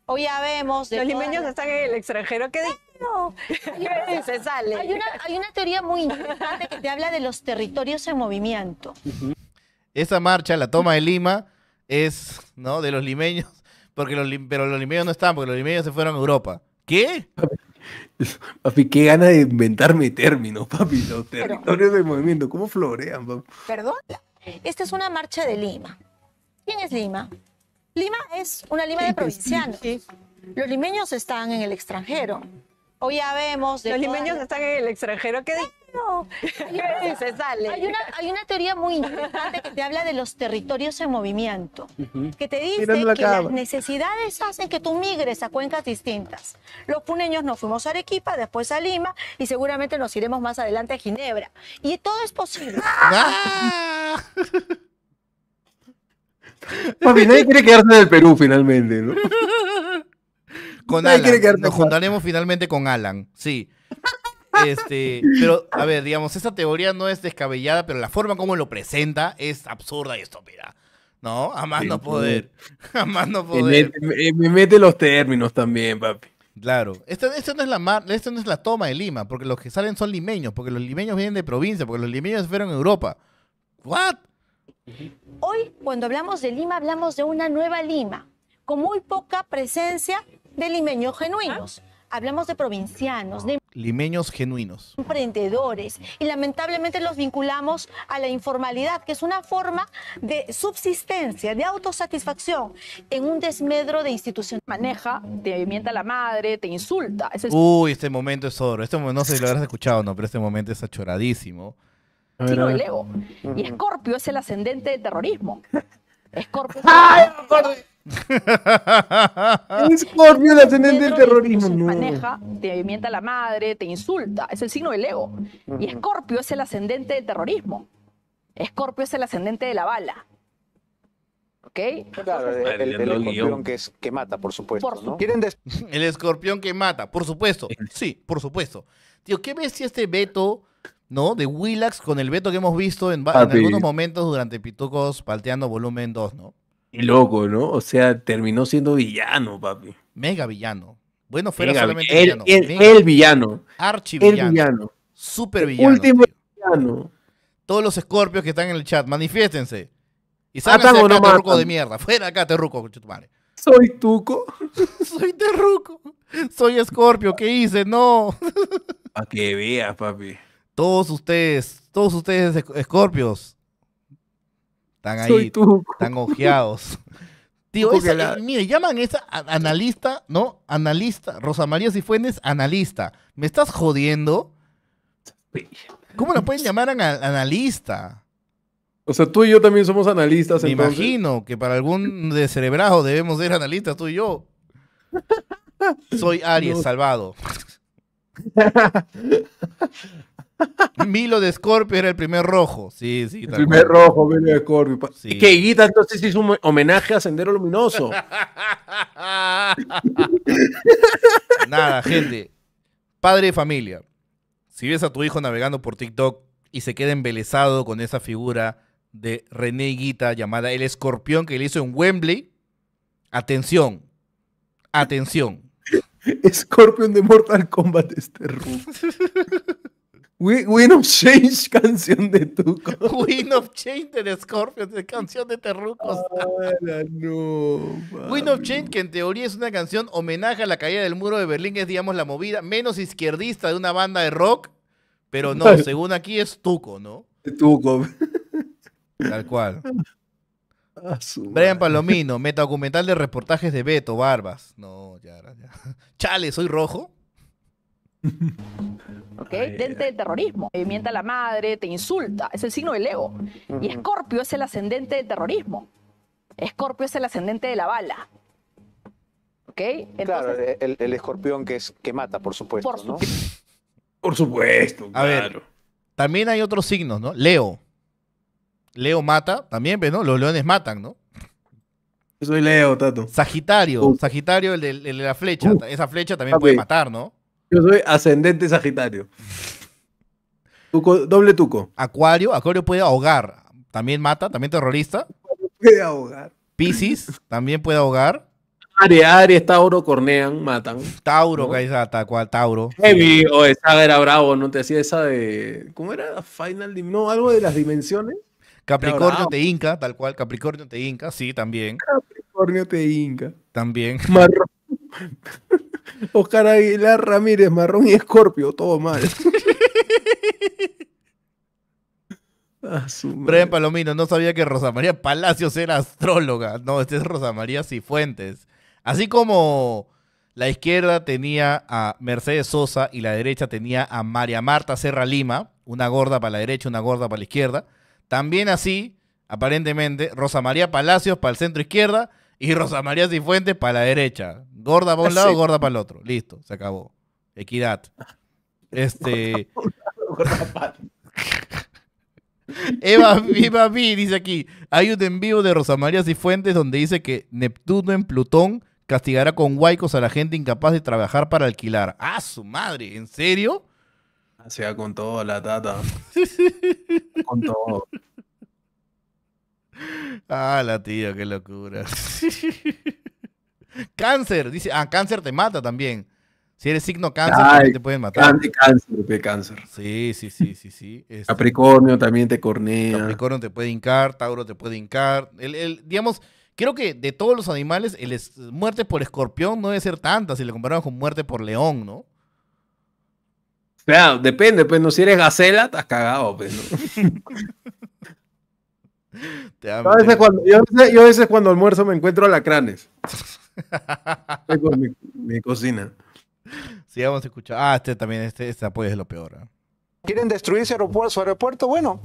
Hoy ya vemos... Los limeños están en el extranjero. ¿Qué dices? Se sale. Hay una, teoría muy interesante que te habla de los territorios en movimiento. Esa marcha, la toma de Lima, es, ¿no? De los limeños, porque los, pero los limeños no están, porque los limeños se fueron a Europa. ¿Qué? Papi, qué gana de inventarme términos, papi. Los territorios del movimiento, ¿cómo florean, papi? Perdón, esta es una marcha de Lima. ¿Quién es Lima? Lima es una Lima de provincianos. Los limeños están en el extranjero. Hoy ya vemos. los limeños están en el extranjero. ¿Qué hay una, sale. Hay una, teoría muy interesante que te habla de los territorios en movimiento, que te dice que las necesidades hacen que tú migres a cuencas distintas. Los puneños nos fuimos a Arequipa, después a Lima y seguramente nos iremos más adelante a Ginebra. Y todo es posible. Papi, nadie quiere quedarse en el Perú finalmente, ¿no? Con Alan. Nos juntaremos finalmente con Alan, sí. Este, pero, a ver, digamos, esa teoría no es descabellada, pero la forma como lo presenta es absurda y estúpida. ¿No? A más no poder. A no poder. Me, mete los términos también, papi. Claro. Esta, esta, no es la esta no es la toma de Lima, porque los que salen son limeños, porque los limeños vienen de provincia, porque los limeños fueron a Europa. ¿What? Hoy, cuando hablamos de Lima, hablamos de una nueva Lima, con muy poca presencia de limeños genuinos. Hablamos de provincianos, de limeños genuinos. Emprendedores. Y lamentablemente los vinculamos a la informalidad, que es una forma de subsistencia, de autosatisfacción, en un desmedro de institución. Maneja, te mienta la madre, te insulta. Uy, este momento es oro. Este momento, no sé si lo habrás escuchado no, pero este momento es achoradísimo. Signo del ego. Y Escorpio es el ascendente del terrorismo. Scorpio. es el ascendente del terrorismo. Maneja, te mienta la madre, te insulta. Es el signo del ego Y Scorpio es el ascendente del terrorismo. Scorpio es el ascendente de la bala. ¿Ok? el, escorpión que, es, mata, por supuesto. ¿Quieren el escorpión que mata, por supuesto. Sí, por supuesto. Tío, ¿qué ves si este Beto ¿no? De Willax con el veto que hemos visto en, algunos momentos durante Pitucos palteando volumen 2, ¿no? Y loco, ¿no? O sea, terminó siendo villano, papi. Mega villano. Bueno, fuera solamente el, villano. El, villano. Archivillano. El villano. Super villano. Último villano. Todos los escorpios que están en el chat, manifiéstense. Y salgan acá, de mierda. Fuera acá, terruco, madre. Soy tuco. Soy terruco. Soy escorpio. ¿Qué hice? No. a que veas, papi. Todos ustedes, todos ustedes, escorpios, están ahí, están ojeados. Tío, esa, mire, llaman esa analista, ¿no? Analista, Rosa María Cifuentes, analista. ¿Me estás jodiendo? ¿Cómo la pueden llamar analista? O sea, tú y yo también somos analistas. Me imagino que para algún cerebrajo debemos ser analistas, tú y yo. Soy Aries, salvado. Milo de Scorpio era el primer rojo. Sí, sí. El primer rojo, Milo de Scorpio. Y Que Higuita entonces hizo un homenaje a Sendero Luminoso. Nada, gente. Padre de familia. Si ves a tu hijo navegando por TikTok y se queda embelesado con esa figura de René Higuita llamada El Escorpión que le hizo en Wembley, atención. Atención. Scorpion de Mortal Kombat, este Win of Change, canción de Tuco. Win of Change de Scorpio, canción de Terrucos. Win of Change, que en teoría es una canción homenaje a la caída del muro de Berlín, es digamos la movida menos izquierdista de una banda de rock, pero no, según aquí es Tuco, ¿no? Tuco. Tal cual. Brian Palomino, documental de reportajes de Beto, Barbas. No, ya, ya. Chale, soy rojo. ¿Ok? Dente del terrorismo. Mienta la madre, te insulta. Es el signo de Leo. Y Escorpio es el ascendente del terrorismo. Escorpio es el ascendente de la bala. ¿Ok? claro, el, escorpión que, es, que mata, por supuesto. Por, supuesto. A ver, también hay otros signos, ¿no? Leo. Leo mata también, pues, ¿no? Los leones matan, ¿no? soy Leo, Tato. Sagitario. Sagitario, el de, la flecha. Esa flecha también puede matar, ¿no? Yo soy ascendente Sagitario. doble tuco. Acuario, Acuario puede ahogar. También mata, también terrorista. Puede ahogar. Piscis, también puede ahogar. Aries, Aries, Tauro, cornean, matan. Tauro, ¿no? tal cual Tauro. Heavy, o esa era bravo, ¿no? Te hacía esa de. ¿Cómo era? Final No, algo de las dimensiones. Capricornio te inca, tal cual. Capricornio te inca, sí, también. Capricornio te inca. También. Oscar Aguilar Ramírez, Marrón y Escorpio, todo mal. Ah, Bren Palomino, no sabía que Rosa María Palacios era astróloga. No, este es Rosa María Cifuentes. Así como la izquierda tenía a Mercedes Sosa y la derecha tenía a María Marta Serra Lima, una gorda para la derecha, una gorda para la izquierda. También así, aparentemente, Rosa María Palacios para el centro izquierda y Rosa María Cifuentes para la derecha. Gorda para un ah, lado, gorda para el otro. Listo, se acabó. Equidad. Este. Eva Viva dice aquí: hay un en vivo de Rosamaría Cifuentes donde dice que Neptuno en Plutón castigará con huaicos a la gente incapaz de trabajar para alquilar. ¡Ah, su madre! ¿En serio? Ah, se va con todo la tata. con todo. Ah, la tía, qué locura cáncer, dice, ah, cáncer te mata también. Si eres signo cáncer, te pueden matar. Cáncer, Sí, sí, sí, sí, sí. Este. Capricornio también te cornea. Capricornio te puede hincar, Tauro te puede hincar. El, el, digamos, creo que de todos los animales, el muerte por escorpión no debe ser tanta si le comparamos con muerte por león, ¿no? Claro, depende, pues, no si eres gacela, estás cagado, pues, yo, a veces cuando, yo, a veces cuando almuerzo me encuentro alacranes. Me mi, vamos cocina. escuchar. Ah, este también, este, este apoyo es lo peor. ¿eh? ¿Quieren destruir su aeropuerto, Bueno,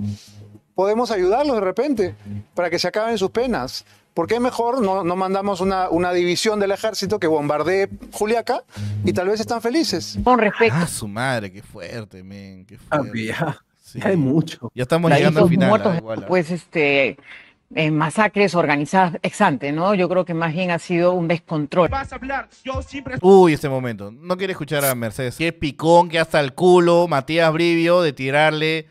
podemos ayudarlos de repente para que se acaben sus penas. ¿Por qué mejor no, no mandamos una, una, división del ejército que bombardee Juliaca y tal vez están felices? Con respeto. Ah, su madre, qué fuerte, men, qué ah, fuerte. Sí. Hay mucho. Ya estamos llegando al final. ¿eh? ¿eh? pues este, en masacres organizadas ex ante, ¿no? Yo creo que más bien ha sido un descontrol. Vas a hablar, yo siempre... Uy, este momento. No quiere escuchar a Mercedes. Qué picón que hasta el culo Matías Brivio de tirarle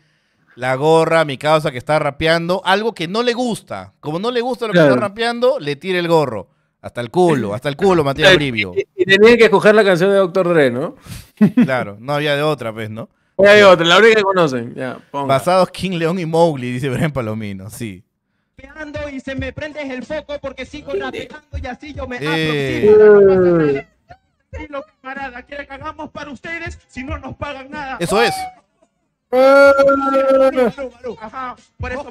la gorra a mi causa que está rapeando. Algo que no le gusta. Como no le gusta lo que está rapeando, le tira el gorro. Hasta el culo, hasta el culo, Matías Brivio. Y, tenían tenía que escoger la canción de Doctor Dre, ¿no? Claro, no había de otra, vez pues, ¿no? No había otra, la única que conocen. Ya, Basados King León y Mowgli, dice Bren Palomino, sí y se me prende el foco porque sigo rapeando y así yo me eh. aproximo. lo camarada, quiere que para ustedes si no nos pagan nada. Eso es. Ajá, por eso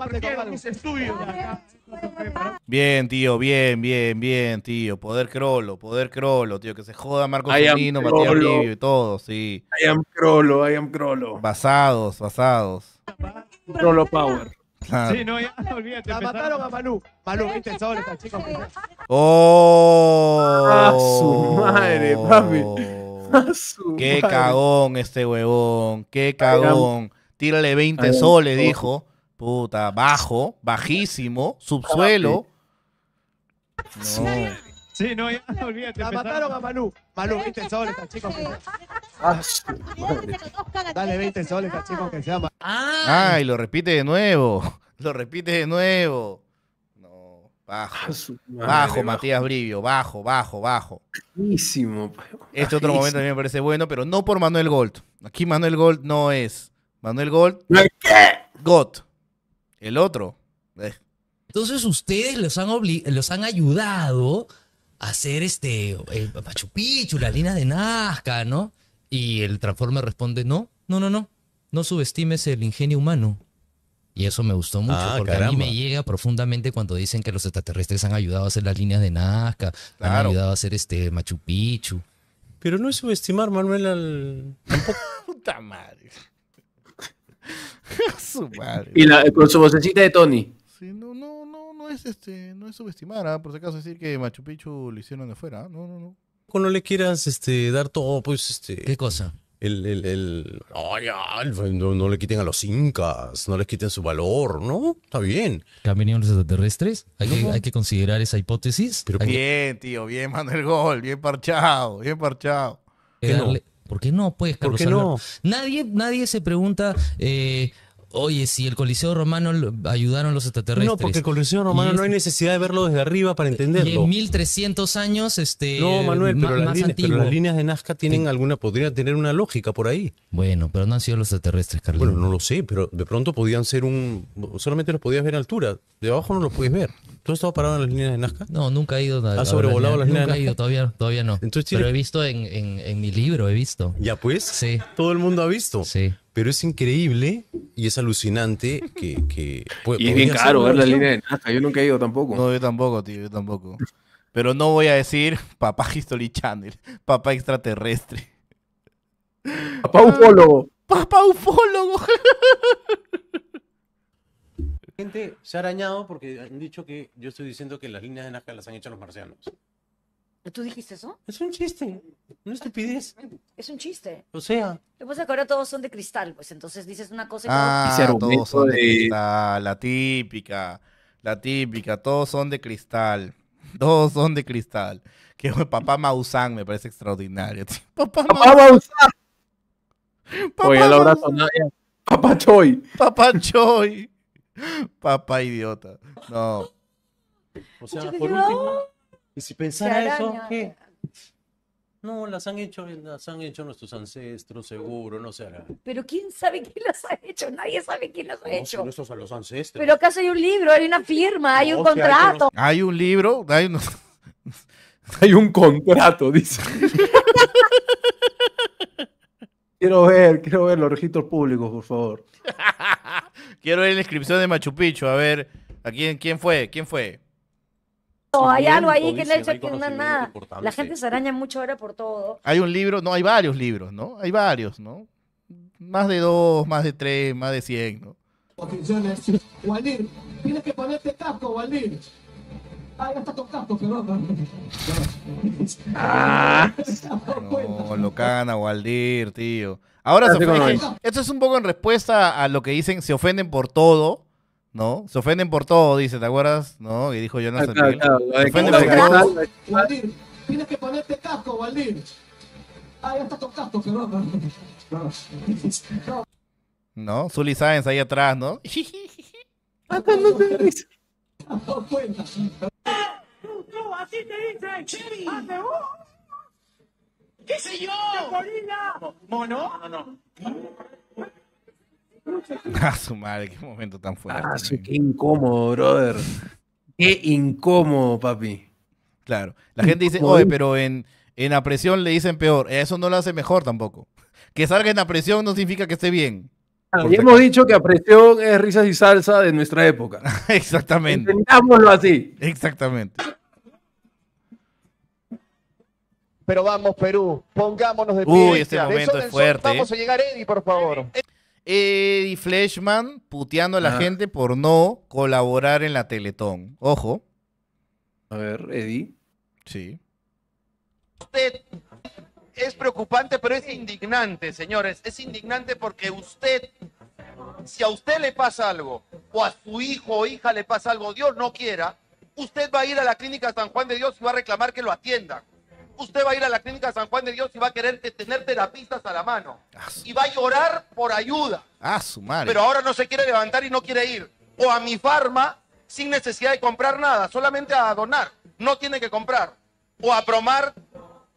mis estudios. Bien, tío, bien, bien, bien, tío. Poder Crollo, poder Crollo, tío. Que se joda Marco Solino, Matías Livio y todo, sí. I am Crollo, I am Crollo. Basados, basados. Crollo Power. Sí, no, ya, olvídate. La mataron a Manu. Manu, viste el esta ¡Oh! ¡A su madre, papi! Oh. ¡A su ¡Qué cagón este huevón! ¡Qué cagón! Tírale 20 soles, dijo. Puta, bajo, bajísimo, subsuelo. No. Sí, no, ya, olvídate. La mataron a Manu. Manu, 20 soles, chicos. Dale 20 soles, chicos que se llama. Ah, Ay, lo repite de nuevo. Lo repite de nuevo. No, ah, bajo. Bajo, Matías Brivio. Bajo, bajo, bajo. Buenísimo. Este otro momento mí me parece bueno, pero no por Manuel Gold. Aquí Manuel Gold no es. Manuel Gold. ¿Qué? Got. El otro. Eh. Entonces ustedes los han ayudado hacer este Machu Picchu, la línea de Nazca, ¿no? Y el Transformer responde, no, no, no, no, no subestimes el ingenio humano. Y eso me gustó mucho, ah, porque a mí me llega profundamente cuando dicen que los extraterrestres han ayudado a hacer las líneas de Nazca, han ayudado a hacer este Machu Picchu. Pero no es subestimar, Manuel, al... Puta madre. Su madre. Y la, con su vocecita de Tony. Sí, no, no es este, no es subestimar, ¿ah? por si acaso decir que Machu Picchu lo hicieron de fuera, ¿ah? no, no, no. Cuando le quieras este, dar todo, pues este. ¿Qué cosa? El, pues, no, le quiten a los incas, no les quiten su valor, ¿no? Está bien. ¿Que extraterrestres? Hay, que, considerar esa hipótesis. bien, tío, bien el Gol, bien parchado, bien parchado. porque no? ¿Por qué no, pues, Nadie, nadie se pregunta. Eh, oye, si el Coliseo Romano ayudaron los extraterrestres. No, porque el Coliseo Romano no hay necesidad de verlo desde arriba para eh, entenderlo. Y 1300 años, este. No, Manuel, pero, las líneas, de Nazca tienen alguna, podrían tener una lógica por ahí. Bueno, pero no han sido los extraterrestres, Carlos. Bueno, no lo sé, pero de pronto podían ser un. Solamente los podías ver a altura. De abajo no los puedes ver. ¿Tú has estado parado en las líneas de Nazca? No, nunca he ido. A, ¿Has sobrevolado las líneas de Nazca? Nunca he ido, todavía, todavía no. Pero he visto en, en, en, mi libro, he visto. ¿Ya pues? Sí. Todo el mundo ha visto. Sí. Pero es increíble y es alucinante que... que y es bien caro ver la línea de Nazca, yo nunca he ido tampoco. No, yo tampoco, tío, yo tampoco. Pero no voy a decir papá History Channel, papá extraterrestre. Papá ufólogo. Papá ufólogo. gente se ha arañado porque han dicho que yo estoy diciendo que las líneas de Nazca las han hecho los marcianos. ¿Tú dijiste eso? Es un chiste, una estupidez. Es un chiste. O sea. Lo que pasa es que ahora todos son de cristal, pues entonces dices una cosa y ah, todos son de cristal, la típica, la típica, todos son de cristal. Todos son de cristal. Que papá Mausan me parece extraordinario. Papá, papá Maussan. Papá Papá Choy. Papá Choy. Papá idiota. No. O sea, por último, y si pensara eso, No, las han hecho, las han hecho nuestros ancestros, seguro, no será. Pero quién sabe quién las ha hecho, nadie sabe quién las ha hecho. los ancestros. Pero acaso hay un libro, hay una firma, hay un contrato. Hay, un libro, hay un, hay un contrato, dice. quiero ver, quiero ver los registros públicos, por favor. Quiero ver la inscripción de Machu Picchu, a ver, ¿a quién, fue? ¿Quién fue? No, hay algo ahí que no ha hecho que una nada. La gente se araña mucho ahora por todo. Hay un libro, no, hay varios libros, ¿no? Hay varios, ¿no? Más de dos, más de tres, más de cien, ¿no? Waldir, tienes que ponerte casco, Waldir. Ah, ya está con casco, No, Locana, Waldir, tío. Ahora se ofenden. Esto es un poco en respuesta a lo que dicen, se ofenden por todo. ¿No? Se ofenden por todo, dice, ¿te acuerdas? ¿No? Y dijo Jonas. Se ofenden por todo. tienes que ponerte casco, Valdir. Ah, ya está con casco, ¿No? Zully Sáenz ahí atrás, ¿no? Acá no No, así te dice, Chevy. ¿Qué sé yo? ¡Gorila! ¿Mono? No, no, su madre, qué momento tan fuerte. Ah, qué incómodo, brother. Qué incómodo, papi. Claro. La gente dice, oye, pero en, en la le dicen peor. Eso no lo hace mejor tampoco. Que salga en la presión no significa que esté bien. y ah, hemos dicho que apresión es risas y salsa de nuestra época. Exactamente. Entendámoslo así. Exactamente. Pero vamos, Perú, pongámonos de pie. Uy, este momento es fuerte. ¿eh? Vamos a llegar, Eddie, por favor. Eddie Fleshman puteando a la ah. gente por no colaborar en la Teletón. Ojo. A ver, Eddie. Sí. Usted es preocupante, pero es indignante, señores. Es indignante porque usted, si a usted le pasa algo, o a su hijo o hija le pasa algo, Dios no quiera, usted va a ir a la clínica San Juan de Dios y va a reclamar que lo atiendan usted va a ir a la clínica San Juan de Dios y va a querer tener terapistas a la mano. Ah, y va a llorar por ayuda. Ah, su madre. Pero ahora no se quiere levantar y no quiere ir. O a mi farma sin necesidad de comprar nada, solamente a donar. No tiene que comprar. O a Promar,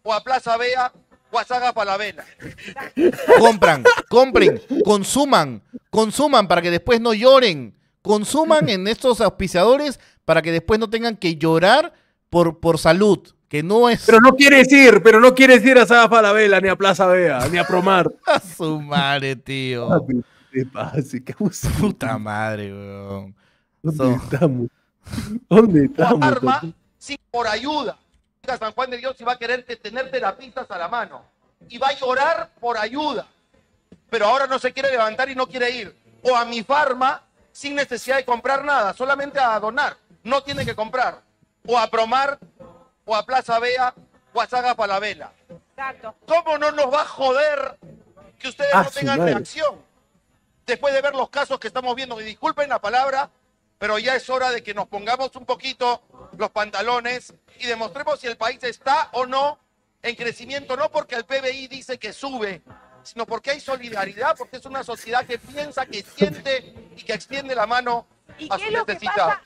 o a Plaza Bea, o a Saga Palavena. Compran, compren, consuman, consuman para que después no lloren. Consuman en estos auspiciadores para que después no tengan que llorar por, por salud que no es. Pero no quieres ir, pero no quieres ir a la vela, ni a Plaza Vea, ni a Promar. a su madre, tío. Ah, ¿Qué pasa? Puta madre, weón. ¿Dónde estamos? ¿Dónde estamos? Arma, sí, por ayuda. A San Juan de Dios si va a querer tener terapistas a la mano. Y va a llorar por ayuda. Pero ahora no se quiere levantar y no quiere ir. O a mi farma sin necesidad de comprar nada, solamente a donar. No tiene que comprar. O a promar o a Plaza Vea o a Saga Palavela. Exacto. ¿Cómo no nos va a joder que ustedes ah, no tengan reacción? Después de ver los casos que estamos viendo, y disculpen la palabra, pero ya es hora de que nos pongamos un poquito los pantalones y demostremos si el país está o no en crecimiento, no porque el PBI dice que sube, sino porque hay solidaridad, porque es una sociedad que piensa, que siente y que extiende la mano a su necesidad.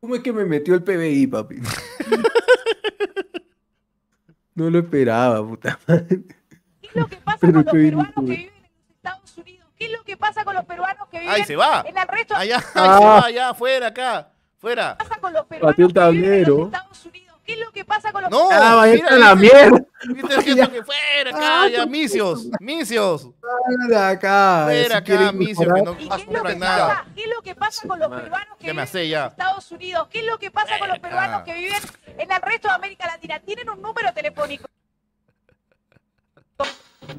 ¿Cómo es que me metió el PBI, papi? no lo esperaba, puta madre. ¿Qué es lo que pasa con los peruanos que viven en los Estados Unidos? ¿Qué es lo que pasa con los peruanos que viven Ahí se va. en el resto? Allá, ahí se ah. va, allá, fuera, acá, fuera. ¿Qué pasa con los peruanos que viven en los Estados Unidos? ¿Qué es lo que pasa con los No, la mierda. acá, acá. Fuera acá, Pasa, ¿Qué lo que pasa con los peruanos que viven en Estados Unidos? ¿Qué es lo que pasa con los peruanos que viven en el resto de América Latina? Tienen un número telefónico.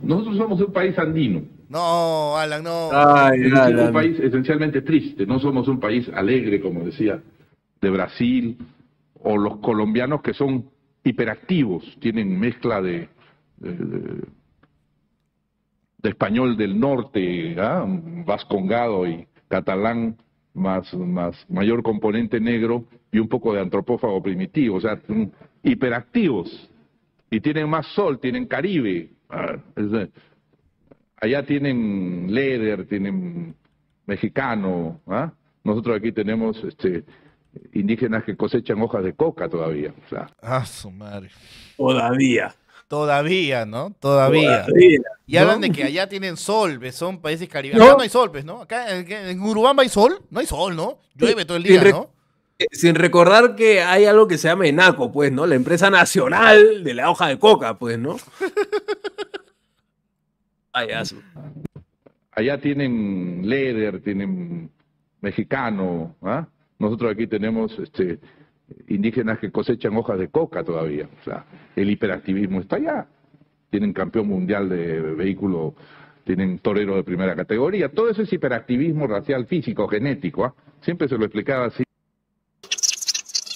Nosotros somos un país andino. No, Alan, no. es un país esencialmente triste. No somos un país alegre, como decía, de Brasil, o los colombianos que son hiperactivos, tienen mezcla de, de, español del norte, ¿ah? vascongado y catalán, más, más mayor componente negro y un poco de antropófago primitivo, o sea, hiperactivos. Y tienen más sol, tienen Caribe. ¿ah? Allá tienen Leder, tienen mexicano. ¿ah? Nosotros aquí tenemos este, indígenas que cosechan hojas de coca todavía. Ah, su madre. Todavía. Todavía, ¿no? Todavía. Y hablan de que allá tienen sol, son países caribeños. ¿No? no hay sol, pues, ¿no? Acá en Urubamba hay sol, no hay sol, ¿no? Llueve todo el día, ¿no? Eh, sin recordar que hay algo que se llama ENACO, pues, ¿no? La empresa nacional de la hoja de coca, pues, ¿no? allá, allá tienen leder, tienen mexicano, ¿ah? Nosotros aquí tenemos este, indígenas que cosechan hojas de coca todavía. O sea, el hiperactivismo está allá. Tienen campeón mundial de vehículo, tienen torero de primera categoría. Todo eso es hiperactivismo racial, físico, genético. ¿ah? Siempre se lo explicaba así.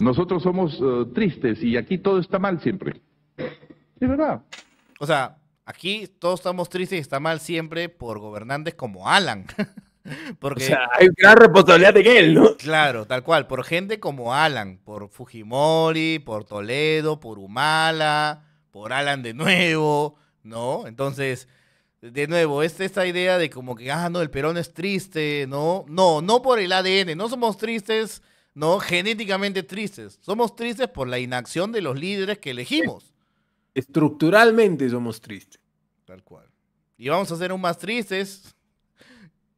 Nosotros somos eh, tristes y aquí todo está mal siempre. Es verdad. O sea, aquí todos estamos tristes y está mal siempre por gobernantes como Alan. Porque, o sea, hay gran responsabilidad en él, ¿no? Claro, tal cual, por gente como Alan, por Fujimori, por Toledo, por Humala, por Alan de nuevo, ¿no? Entonces, de nuevo, es esta idea de como que, ah, no, el Perón es triste, ¿no? No, no por el ADN, no somos tristes, ¿no? Genéticamente tristes, somos tristes por la inacción de los líderes que elegimos. Estructuralmente somos tristes. Tal cual. Y vamos a ser aún más tristes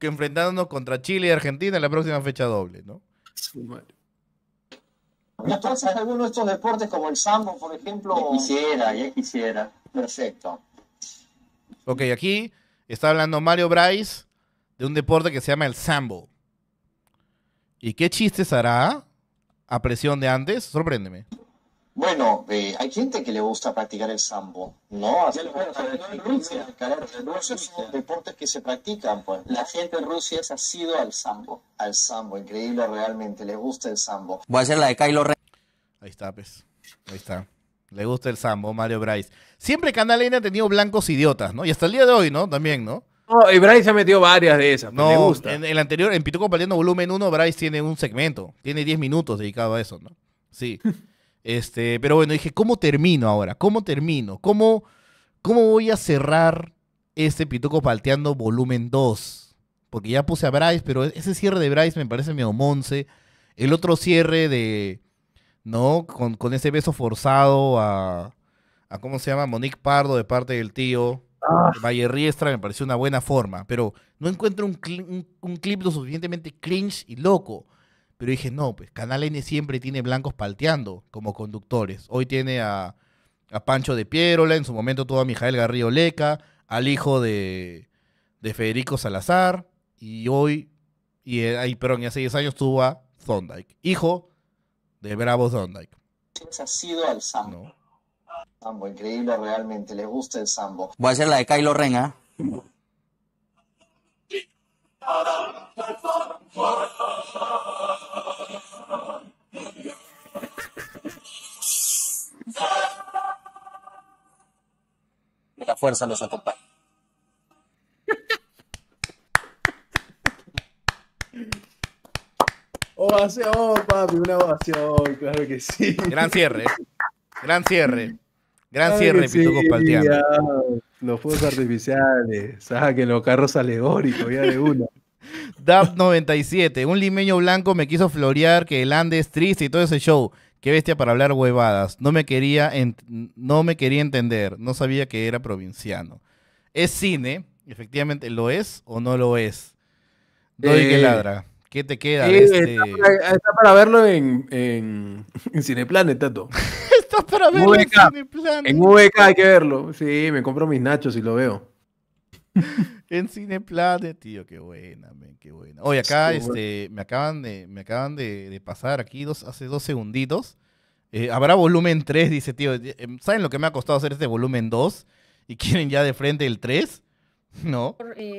enfrentándonos contra Chile y Argentina en la próxima fecha doble, ¿no? entonces alguno de estos deportes como el sambo, por ejemplo. quisiera, ya quisiera. Perfecto. Ok, aquí está hablando Mario Bryce de un deporte que se llama el sambo. ¿Y qué chistes hará a presión de antes? Sorpréndeme. Bueno, eh, hay gente que le gusta practicar el sambo, ¿no? Así, en Rusia, son deportes que se practican, pues. La gente en Rusia ha sido al sambo, al sambo, increíble realmente, le gusta el sambo. Voy a hacer la de Kylo Ren. Ahí está, pues. Ahí está. Le gusta el sambo, Mario Bryce. Siempre Canal N ha tenido blancos idiotas, ¿no? Y hasta el día de hoy, ¿no? También, ¿no? No, y Bryce ha metido varias de esas. Pues, no, me gusta. En el anterior, en Pituco Compartiendo Volumen 1, Bryce tiene un segmento. Tiene 10 minutos dedicado a eso, ¿no? Sí. Este, pero bueno, dije, ¿cómo termino ahora? ¿Cómo termino? ¿Cómo, cómo voy a cerrar este Pituco Palteando volumen 2? Porque ya puse a Bryce, pero e-, ese cierre de Bryce me parece medio monce. El otro cierre de, ¿no? Con, ese beso forzado a, a, ¿cómo se llama? Monique Pardo de parte del tío. Ah. Valle Riestra me pareció una buena forma, pero no encuentro un, un clip lo suficientemente cringe y loco. Pero dije, no, pues Canal N siempre tiene blancos palteando como conductores. Hoy tiene a, Pancho de Pierola, en su momento tuvo a Mijael Garrido Leca, al hijo de, Federico Salazar, y hoy, y, eh, perdón, y hace 10 años tuvo a Thondike, hijo de Bravo se Ha sido al sambo. Sambo, increíble realmente, le gusta el sambo. Voy a hacer la de Kylo Ren, ¿ah? la fuerza los acompaña. Ovación, papi, una ovación, claro que sí. Gran cierre. Gran cierre. Gran cierre, Pituco sí, los fuegos artificiales, Que los carros alegóricos, ya de una. DAP97, un limeño blanco me quiso florear que el Andes triste y todo ese show. Qué bestia para hablar huevadas. No me quería, no me quería entender. No sabía que era provinciano. Es cine, efectivamente, ¿lo es o no lo es? No eh, que ladra. ¿Qué te queda? Eh, este? eh, está, para, verlo en, en, Cineplanet, Tato. está para verlo en Cineplanet. En VK hay que verlo. Sí, me compro mis nachos y lo veo. en Cineplanet, tío, qué buena, qué buena. Oye, acá este, me acaban, de, me acaban de, pasar aquí dos, hace dos segunditos. Eh, habrá volumen 3, dice tío. Em, ¿Saben lo que me ha costado hacer este volumen 2? ¿Y quieren ya de frente el 3? No.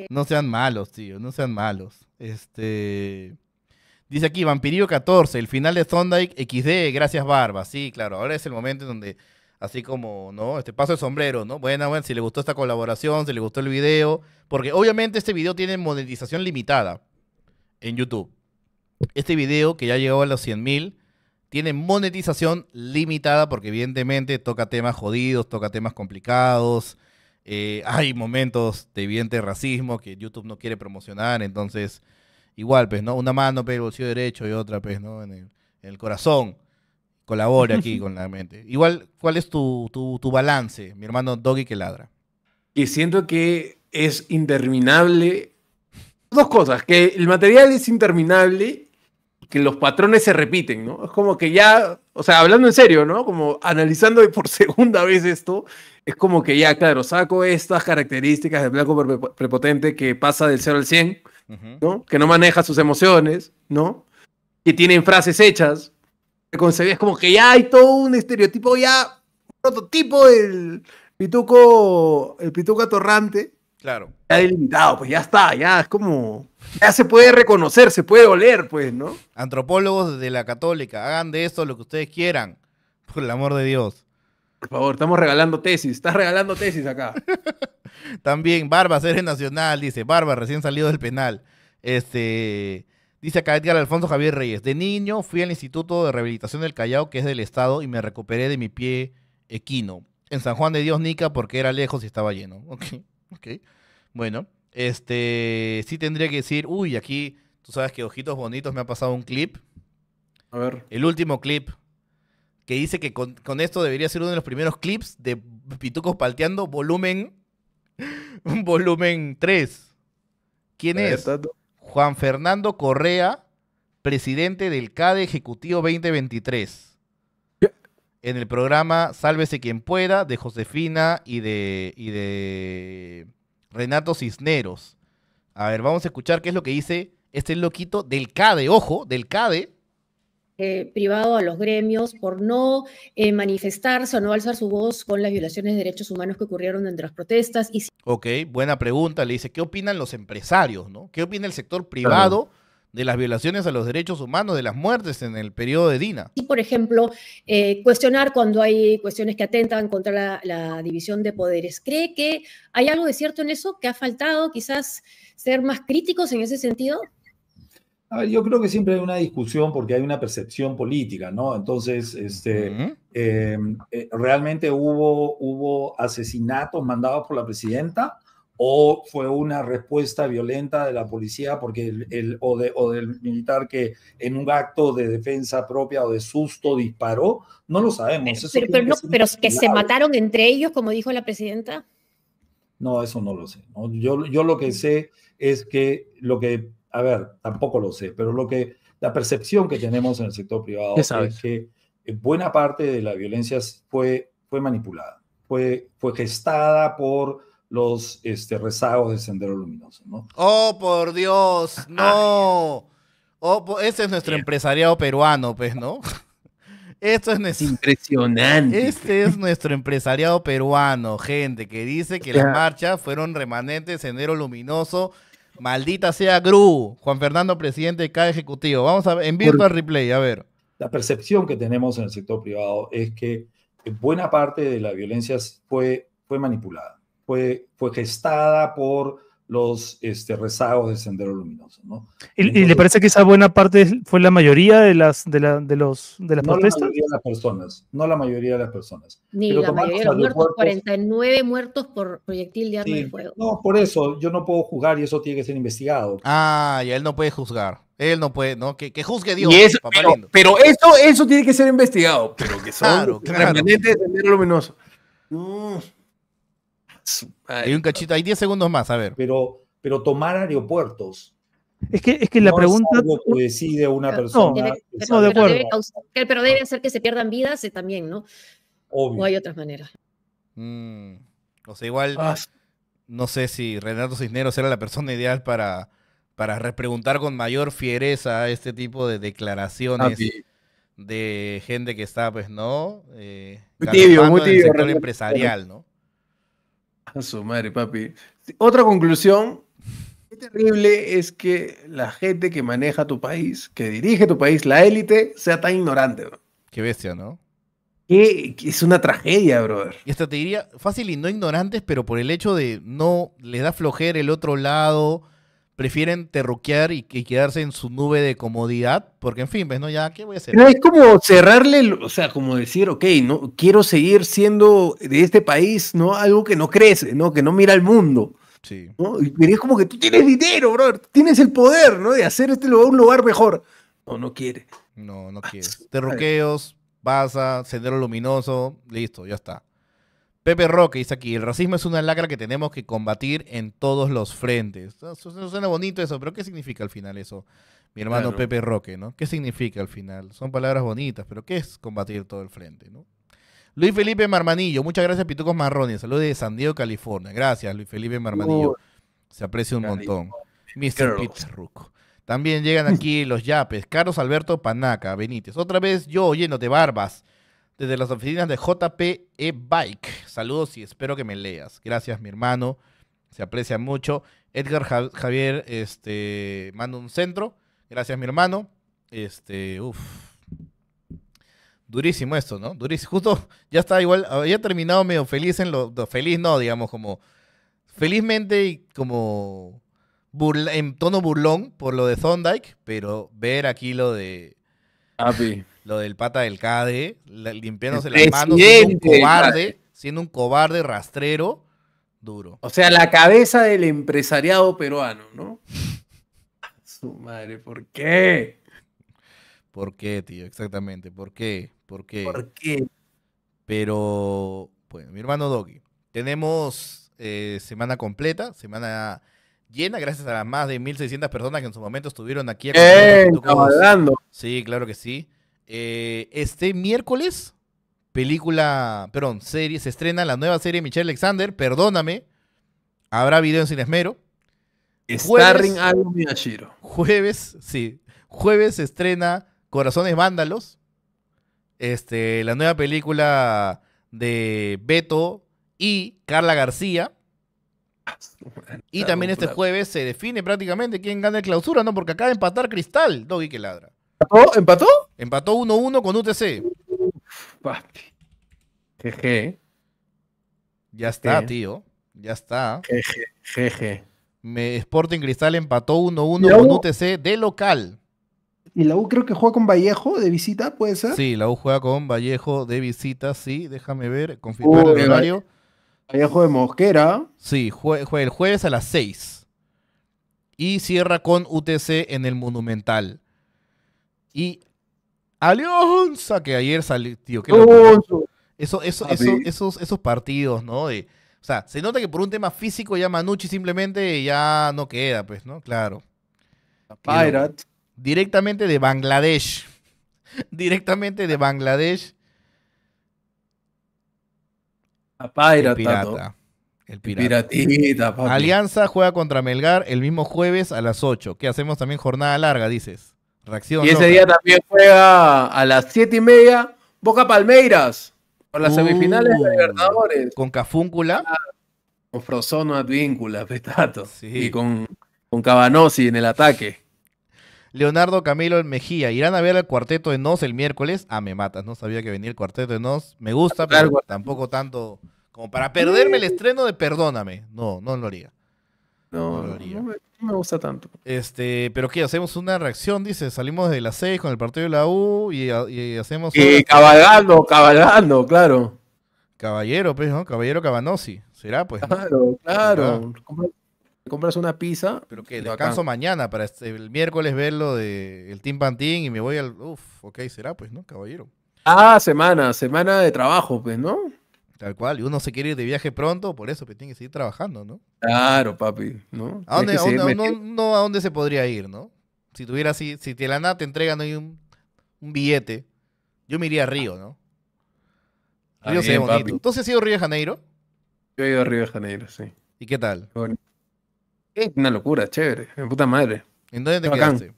No sean malos, tío, no sean malos. Este. Dice aquí, vampirio 14, el final de Thundike XD, gracias Barba. Sí, claro, ahora es el momento donde, así como, ¿no? Este paso de sombrero, ¿no? Bueno, bueno, si le gustó esta colaboración, si le gustó el video, porque obviamente este video tiene monetización limitada en YouTube. Este video, que ya llegó a los 100.000, tiene monetización limitada porque evidentemente toca temas jodidos, toca temas complicados, eh, hay momentos de evidente racismo que YouTube no quiere promocionar, entonces igual, pues, ¿no? Una mano, pero el bolsillo derecho y otra, pues, ¿no? En el, corazón. Colabore aquí con la mente. Igual, ¿cuál es tu, tu, balance, mi hermano Doggy que ladra? Que siento que es interminable. Dos cosas, que el material es interminable que los patrones se repiten, ¿no? Es como que ya, o sea, hablando en serio, ¿no? Como analizando por segunda vez esto, es como que ya, claro, saco estas características del blanco prepotente que pasa del 0 al 100, ¿no? Que no maneja sus emociones, ¿no? Que tienen frases hechas. Es como que ya hay todo un estereotipo, ya un prototipo del pituco, el pituco atorrante. Claro. Ya delimitado, pues ya está, ya es como. Ya se puede reconocer, se puede oler, pues, ¿no? Antropólogos de la Católica, hagan de esto lo que ustedes quieran, por el amor de Dios. Por favor, estamos regalando tesis, estás regalando tesis acá. También, Barba, ser Nacional, dice, Barba, recién salido del penal. Este, dice acá Edgar Alfonso Javier Reyes, de niño fui al Instituto de Rehabilitación del Callao, que es del Estado, y me recuperé de mi pie equino. En San Juan de Dios, Nica, porque era lejos y estaba lleno. Ok, ok. Bueno, este, sí tendría que decir, uy, aquí, tú sabes que Ojitos Bonitos me ha pasado un clip. A ver. El último clip que dice que con, esto debería ser uno de los primeros clips de Pitucos Palteando, volumen. volumen 3. ¿Quién es? Juan Fernando Correa, presidente del CADE Ejecutivo 2023. En el programa Sálvese quien pueda, de Josefina y de, y de Renato Cisneros. A ver, vamos a escuchar qué es lo que dice este loquito del CADE, ojo, del CADE eh, privado a los gremios por no eh, manifestarse o no alzar su voz con las violaciones de derechos humanos que ocurrieron entre las protestas. Ok, buena pregunta. Le dice, ¿qué opinan los empresarios? ¿no? ¿Qué opina el sector privado? de las violaciones a los derechos humanos, de las muertes en el periodo de Dina. Y, por ejemplo, eh, cuestionar cuando hay cuestiones que atentan contra la, división de poderes. ¿Cree que hay algo de cierto en eso que ha faltado quizás ser más críticos en ese sentido? A ver, yo creo que siempre hay una discusión porque hay una percepción política, ¿no? Entonces, este, em, eh, ¿realmente hubo, hubo asesinatos mandados por la presidenta o fue una respuesta violenta de la policía porque el, o, del militar que en un acto de defensa propia o de susto disparó? No lo sabemos. pero, que se mataron entre ellos, como dijo la presidenta. No, eso no lo sé. Yo, yo lo que sé es que lo que a ver, tampoco lo sé, pero lo que, la percepción que tenemos en el sector privado es que eh, buena parte de la violencia fue, fue manipulada, fue, fue gestada por los este, rezagos de Sendero Luminoso. ¿no? Oh, por Dios, ah, no. Ah. Oh, ese es nuestro empresariado peruano, pues, ¿no? Esto es impresionante. Este es nuestro empresariado peruano, gente, que dice que las marchas fueron remanentes, sendero luminoso Maldita sea Gru, Juan Fernando, presidente de cada ejecutivo. Vamos a ver, envío Replay, a ver. La percepción que tenemos en el sector privado es que buena parte de la violencia fue, fue manipulada, fue, fue gestada por los este, rezagos de Sendero Luminoso. ¿no? ¿Y, le parece que esa buena parte fue la mayoría de las, de los, de las protestas? las personas, no la mayoría de las personas. Ni la mayoría muertos, 49 muertos por proyectil de arma de fuego. No, por eso yo no puedo juzgar y eso tiene que ser investigado. Ah, y él no puede juzgar. Él no puede, ¿no? Que, juzgue Dios. eso, pero, eso, eso tiene que ser investigado. Pero que son claro, de Sendero Luminoso. No. Hay un cachito, hay 10 segundos más, a ver. Pero, pero tomar aeropuertos. Es que, es que la pregunta. Es algo que decide una persona. No, pero, debe, hacer que se pierdan vidas eh, también, ¿no? Obvio. O hay otras maneras. Mm, o sea, igual. Ah. No sé si Renato Cisneros era la persona ideal para, para repreguntar con mayor fiereza este tipo de declaraciones. Ah, de gente que está, pues, ¿no? Eh, muy El sector empresarial, ¿no? A su madre, papi. Otra conclusión. Qué terrible es que la gente que maneja tu país, que dirige tu país, la élite, sea tan ignorante. Bro. Qué bestia, ¿no? Que, es una tragedia, bro. Y hasta te diría, fácil y no ignorantes, pero por el hecho de no le da flojer el otro lado, prefieren terroquear y, quedarse en su nube de comodidad, porque en fin, pues no, ya, ¿qué voy a hacer? es como cerrarle, o sea, como decir, ok, no, quiero seguir siendo de este país, ¿no? Algo que no crece, ¿no? Que no mira al mundo. Sí. ¿no? Y es como que tú tienes dinero, bro, tienes el poder, ¿no? De hacer este lugar un lugar mejor. No, no quiere. No, no quiere. Terroqueos, pasa, sendero luminoso, listo, ya está. Pepe Roque dice aquí, el racismo es una lacra que tenemos que combatir en todos los frentes. suena bonito eso, pero ¿qué significa al final eso? Mi hermano Pepe Roque, ¿no? ¿Qué significa al final? Son palabras bonitas, pero ¿qué es combatir todo el frente, no? Luis Felipe Marmanillo, muchas gracias Pitucos Marrones, saludos de San Diego, California. Gracias Luis Felipe Marmanillo, se aprecia un montón. Mr. También llegan aquí los yapes, Carlos Alberto Panaca, Benítez. Otra vez yo lleno de barbas desde las oficinas de JPE Bike. Saludos y espero que me leas. Gracias, mi hermano. Se aprecia mucho. Edgar Javier este, mando un centro. Gracias, mi hermano. Este, Durísimo esto, ¿no? Durísimo. Justo ya está igual, había terminado medio feliz en lo. Feliz no, digamos, como. Felizmente y como. en tono burlón por lo de Thondike, pero ver aquí lo de lo del pata del CADE, limpiándose las manos, siendo un cobarde, siendo un cobarde rastrero, duro. O sea, la cabeza del empresariado peruano, ¿no? Su madre, ¿por qué? ¿Por qué, tío? Exactamente, ¿por qué? ¿Por qué? ¿Por qué? Pero, bueno, mi hermano Doggy, tenemos eh, semana completa, semana llena, gracias a las más de 1.600 personas que en su momento estuvieron aquí. ¡Eh! Hablando. Sí, claro que sí. Eh, este miércoles, película, perdón, serie, se estrena la nueva serie de Michelle Alexander, perdóname. Habrá video Sin Esmero. Starring jueves, Jueves, sí. Jueves se estrena Corazones Vándalos. Este, la nueva película de Beto y Carla García. Y también este jueves se define prácticamente quién gana el clausura, ¿no? Porque acaba de empatar Cristal, Doggy que ladra. ¿Empató? ¿Empató? Empató 1-1 con UTC. Papi. Jeje. Ya está, tío. Ya está. Jeje. Jeje. Me, Sporting Cristal empató 1-1 con UTC de local. Y la U creo que juega con Vallejo de visita, ¿puede ser? Sí, la U juega con Vallejo de visita, sí. Déjame ver, confirmar el horario. Vallejo de Mosquera. Sí, juega el jueves a las 6. Y cierra con UTC en el Monumental. Y Alianza, que ayer salió, tío, esos, esos partidos, ¿no? o sea, se nota que por un tema físico ya Manucci simplemente ya no queda, pues, ¿no? Claro. Pirate. Directamente de Bangladesh. directamente de Bangladesh. A pirata, el pirata. Alianza juega contra Melgar el mismo jueves a las 8. ¿Qué hacemos también jornada larga, dices. Y ese día también juega a las siete y media Boca Palmeiras por las semifinales de uh. Libertadores. Con Cafúncula. Ah, con Frozono Advíncula, petato. Y con, con Cabanossi en el ataque. Leonardo Camilo Mejía, irán a ver el cuarteto de Nos el miércoles. Ah, me matas, no sabía que venía el cuarteto de Nos. Me gusta, pero tampoco tanto como para perderme el estreno de Perdóname. No, no lo haría. No, no, me, gusta tanto. Este, pero ¿qué? ¿Hacemos una reacción? Dice, salimos de las 6 con el partido de la U y, hacemos... Y cabalgando, cabalgando, claro. Caballero, pues, ¿no? Caballero Cabanossi. ¿Será, pues? Claro, claro. Compras una pizza. Pero que descanso mañana para este, el miércoles verlo lo de el Team Pantín y me voy al. Uf, ok, será, pues, ¿no? Caballero. Ah, semana, semana de trabajo, pues, ¿no? Tal cual, y uno se quiere ir de viaje pronto, por eso, pero pues, tiene que seguir trabajando, ¿no? Claro, papi, ¿no? ¿A dónde, se podría ir, no? Si tuviera así, si te la te entregan ahí un, billete, yo me iría a Río, ¿no? Río bonito. has ido a Río de Janeiro? Yo he ido a Río de Janeiro, sí. ¿Y qué tal? una locura, chévere, de puta madre. ¿En dónde te quedaste?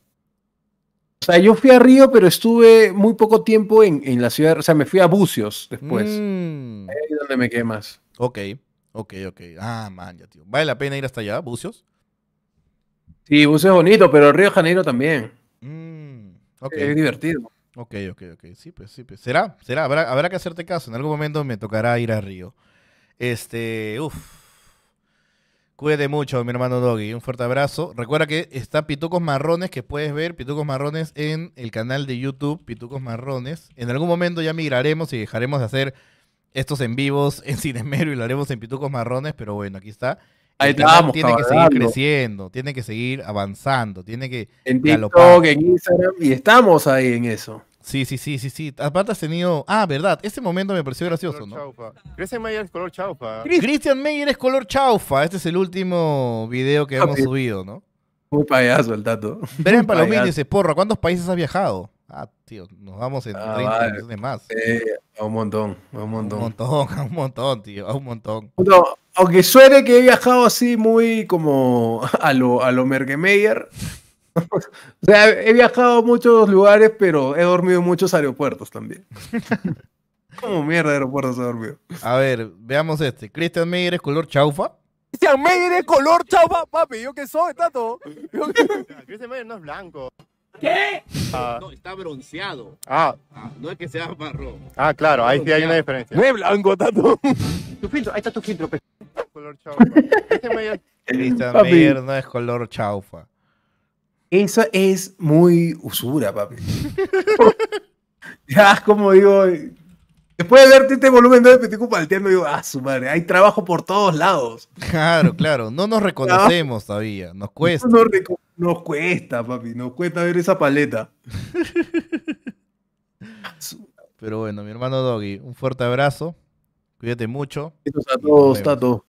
O sea, yo fui a Río, pero estuve muy poco tiempo en, la ciudad. O sea, me fui a Bucios después. Mm. Ahí es donde me quemas. más. Ok, ok, ok. Ah, man, ya, tío. ¿Vale la pena ir hasta allá, Bucios? Sí, Bucios es bonito, pero Río Janeiro también. Mm. Es divertido. Ok, ok, ok. Sí, pues, sí, pues. ¿Será? ¿Será? Habrá, habrá que hacerte caso. En algún momento me tocará ir a Río. Este, uff. Cuídate mucho, mi hermano Doggy. Un fuerte abrazo. Recuerda que está Pitucos Marrones, que puedes ver Pitucos Marrones en el canal de YouTube, Pitucos Marrones. En algún momento ya migraremos y dejaremos de hacer estos en vivos en Cinemero y lo haremos en Pitucos Marrones, pero bueno, aquí está. Ahí estamos, tiene que seguir creciendo, tiene que seguir avanzando, tiene que. En TikTok, en Instagram, y estamos ahí en eso. Sí, sí, sí, sí, sí. Aparte has tenido. Ah, verdad. este momento me pareció gracioso, ¿no? Christian Meyer es color chaufa. Christian Meyer es color chaufa. Este es el último video que ah, hemos subido, ¿no? Muy payaso el dato. Pero en Palomín dice, porra, ¿cuántos países has viajado? Ah, tío, nos vamos en 30 ah, más. a un montón, a un montón. A un montón, un montón, tío, a un montón. aunque suene que he viajado así muy como a lo, a lo o sea, he viajado a muchos lugares, pero he dormido en muchos aeropuertos también. Como mierda de aeropuertos he dormido. A ver, veamos este. Christian Meyer es color chaufa. Christian Meyer es color chaufa, papi. ¿Yo qué soy, tato? Christian Meyer no es blanco. ¿Qué? Ah. No, está bronceado. Ah. ah. No es que sea marrón. Ah, claro, ahí sí hay una diferencia. No es blanco, tato. tu filtro, ahí está tu filtro, pe. Christian Christian Meyer no es color chaufa. Eso es muy usura, papi. ya, como digo, después de verte este volumen de Petico Palteando, digo, ah, su madre, hay trabajo por todos lados. Claro, claro, no nos reconocemos todavía, nos cuesta. nos, cuesta, papi, nos cuesta ver esa paleta. Pero bueno, mi hermano Doggy, un fuerte abrazo, cuídate mucho. a todos, Tato.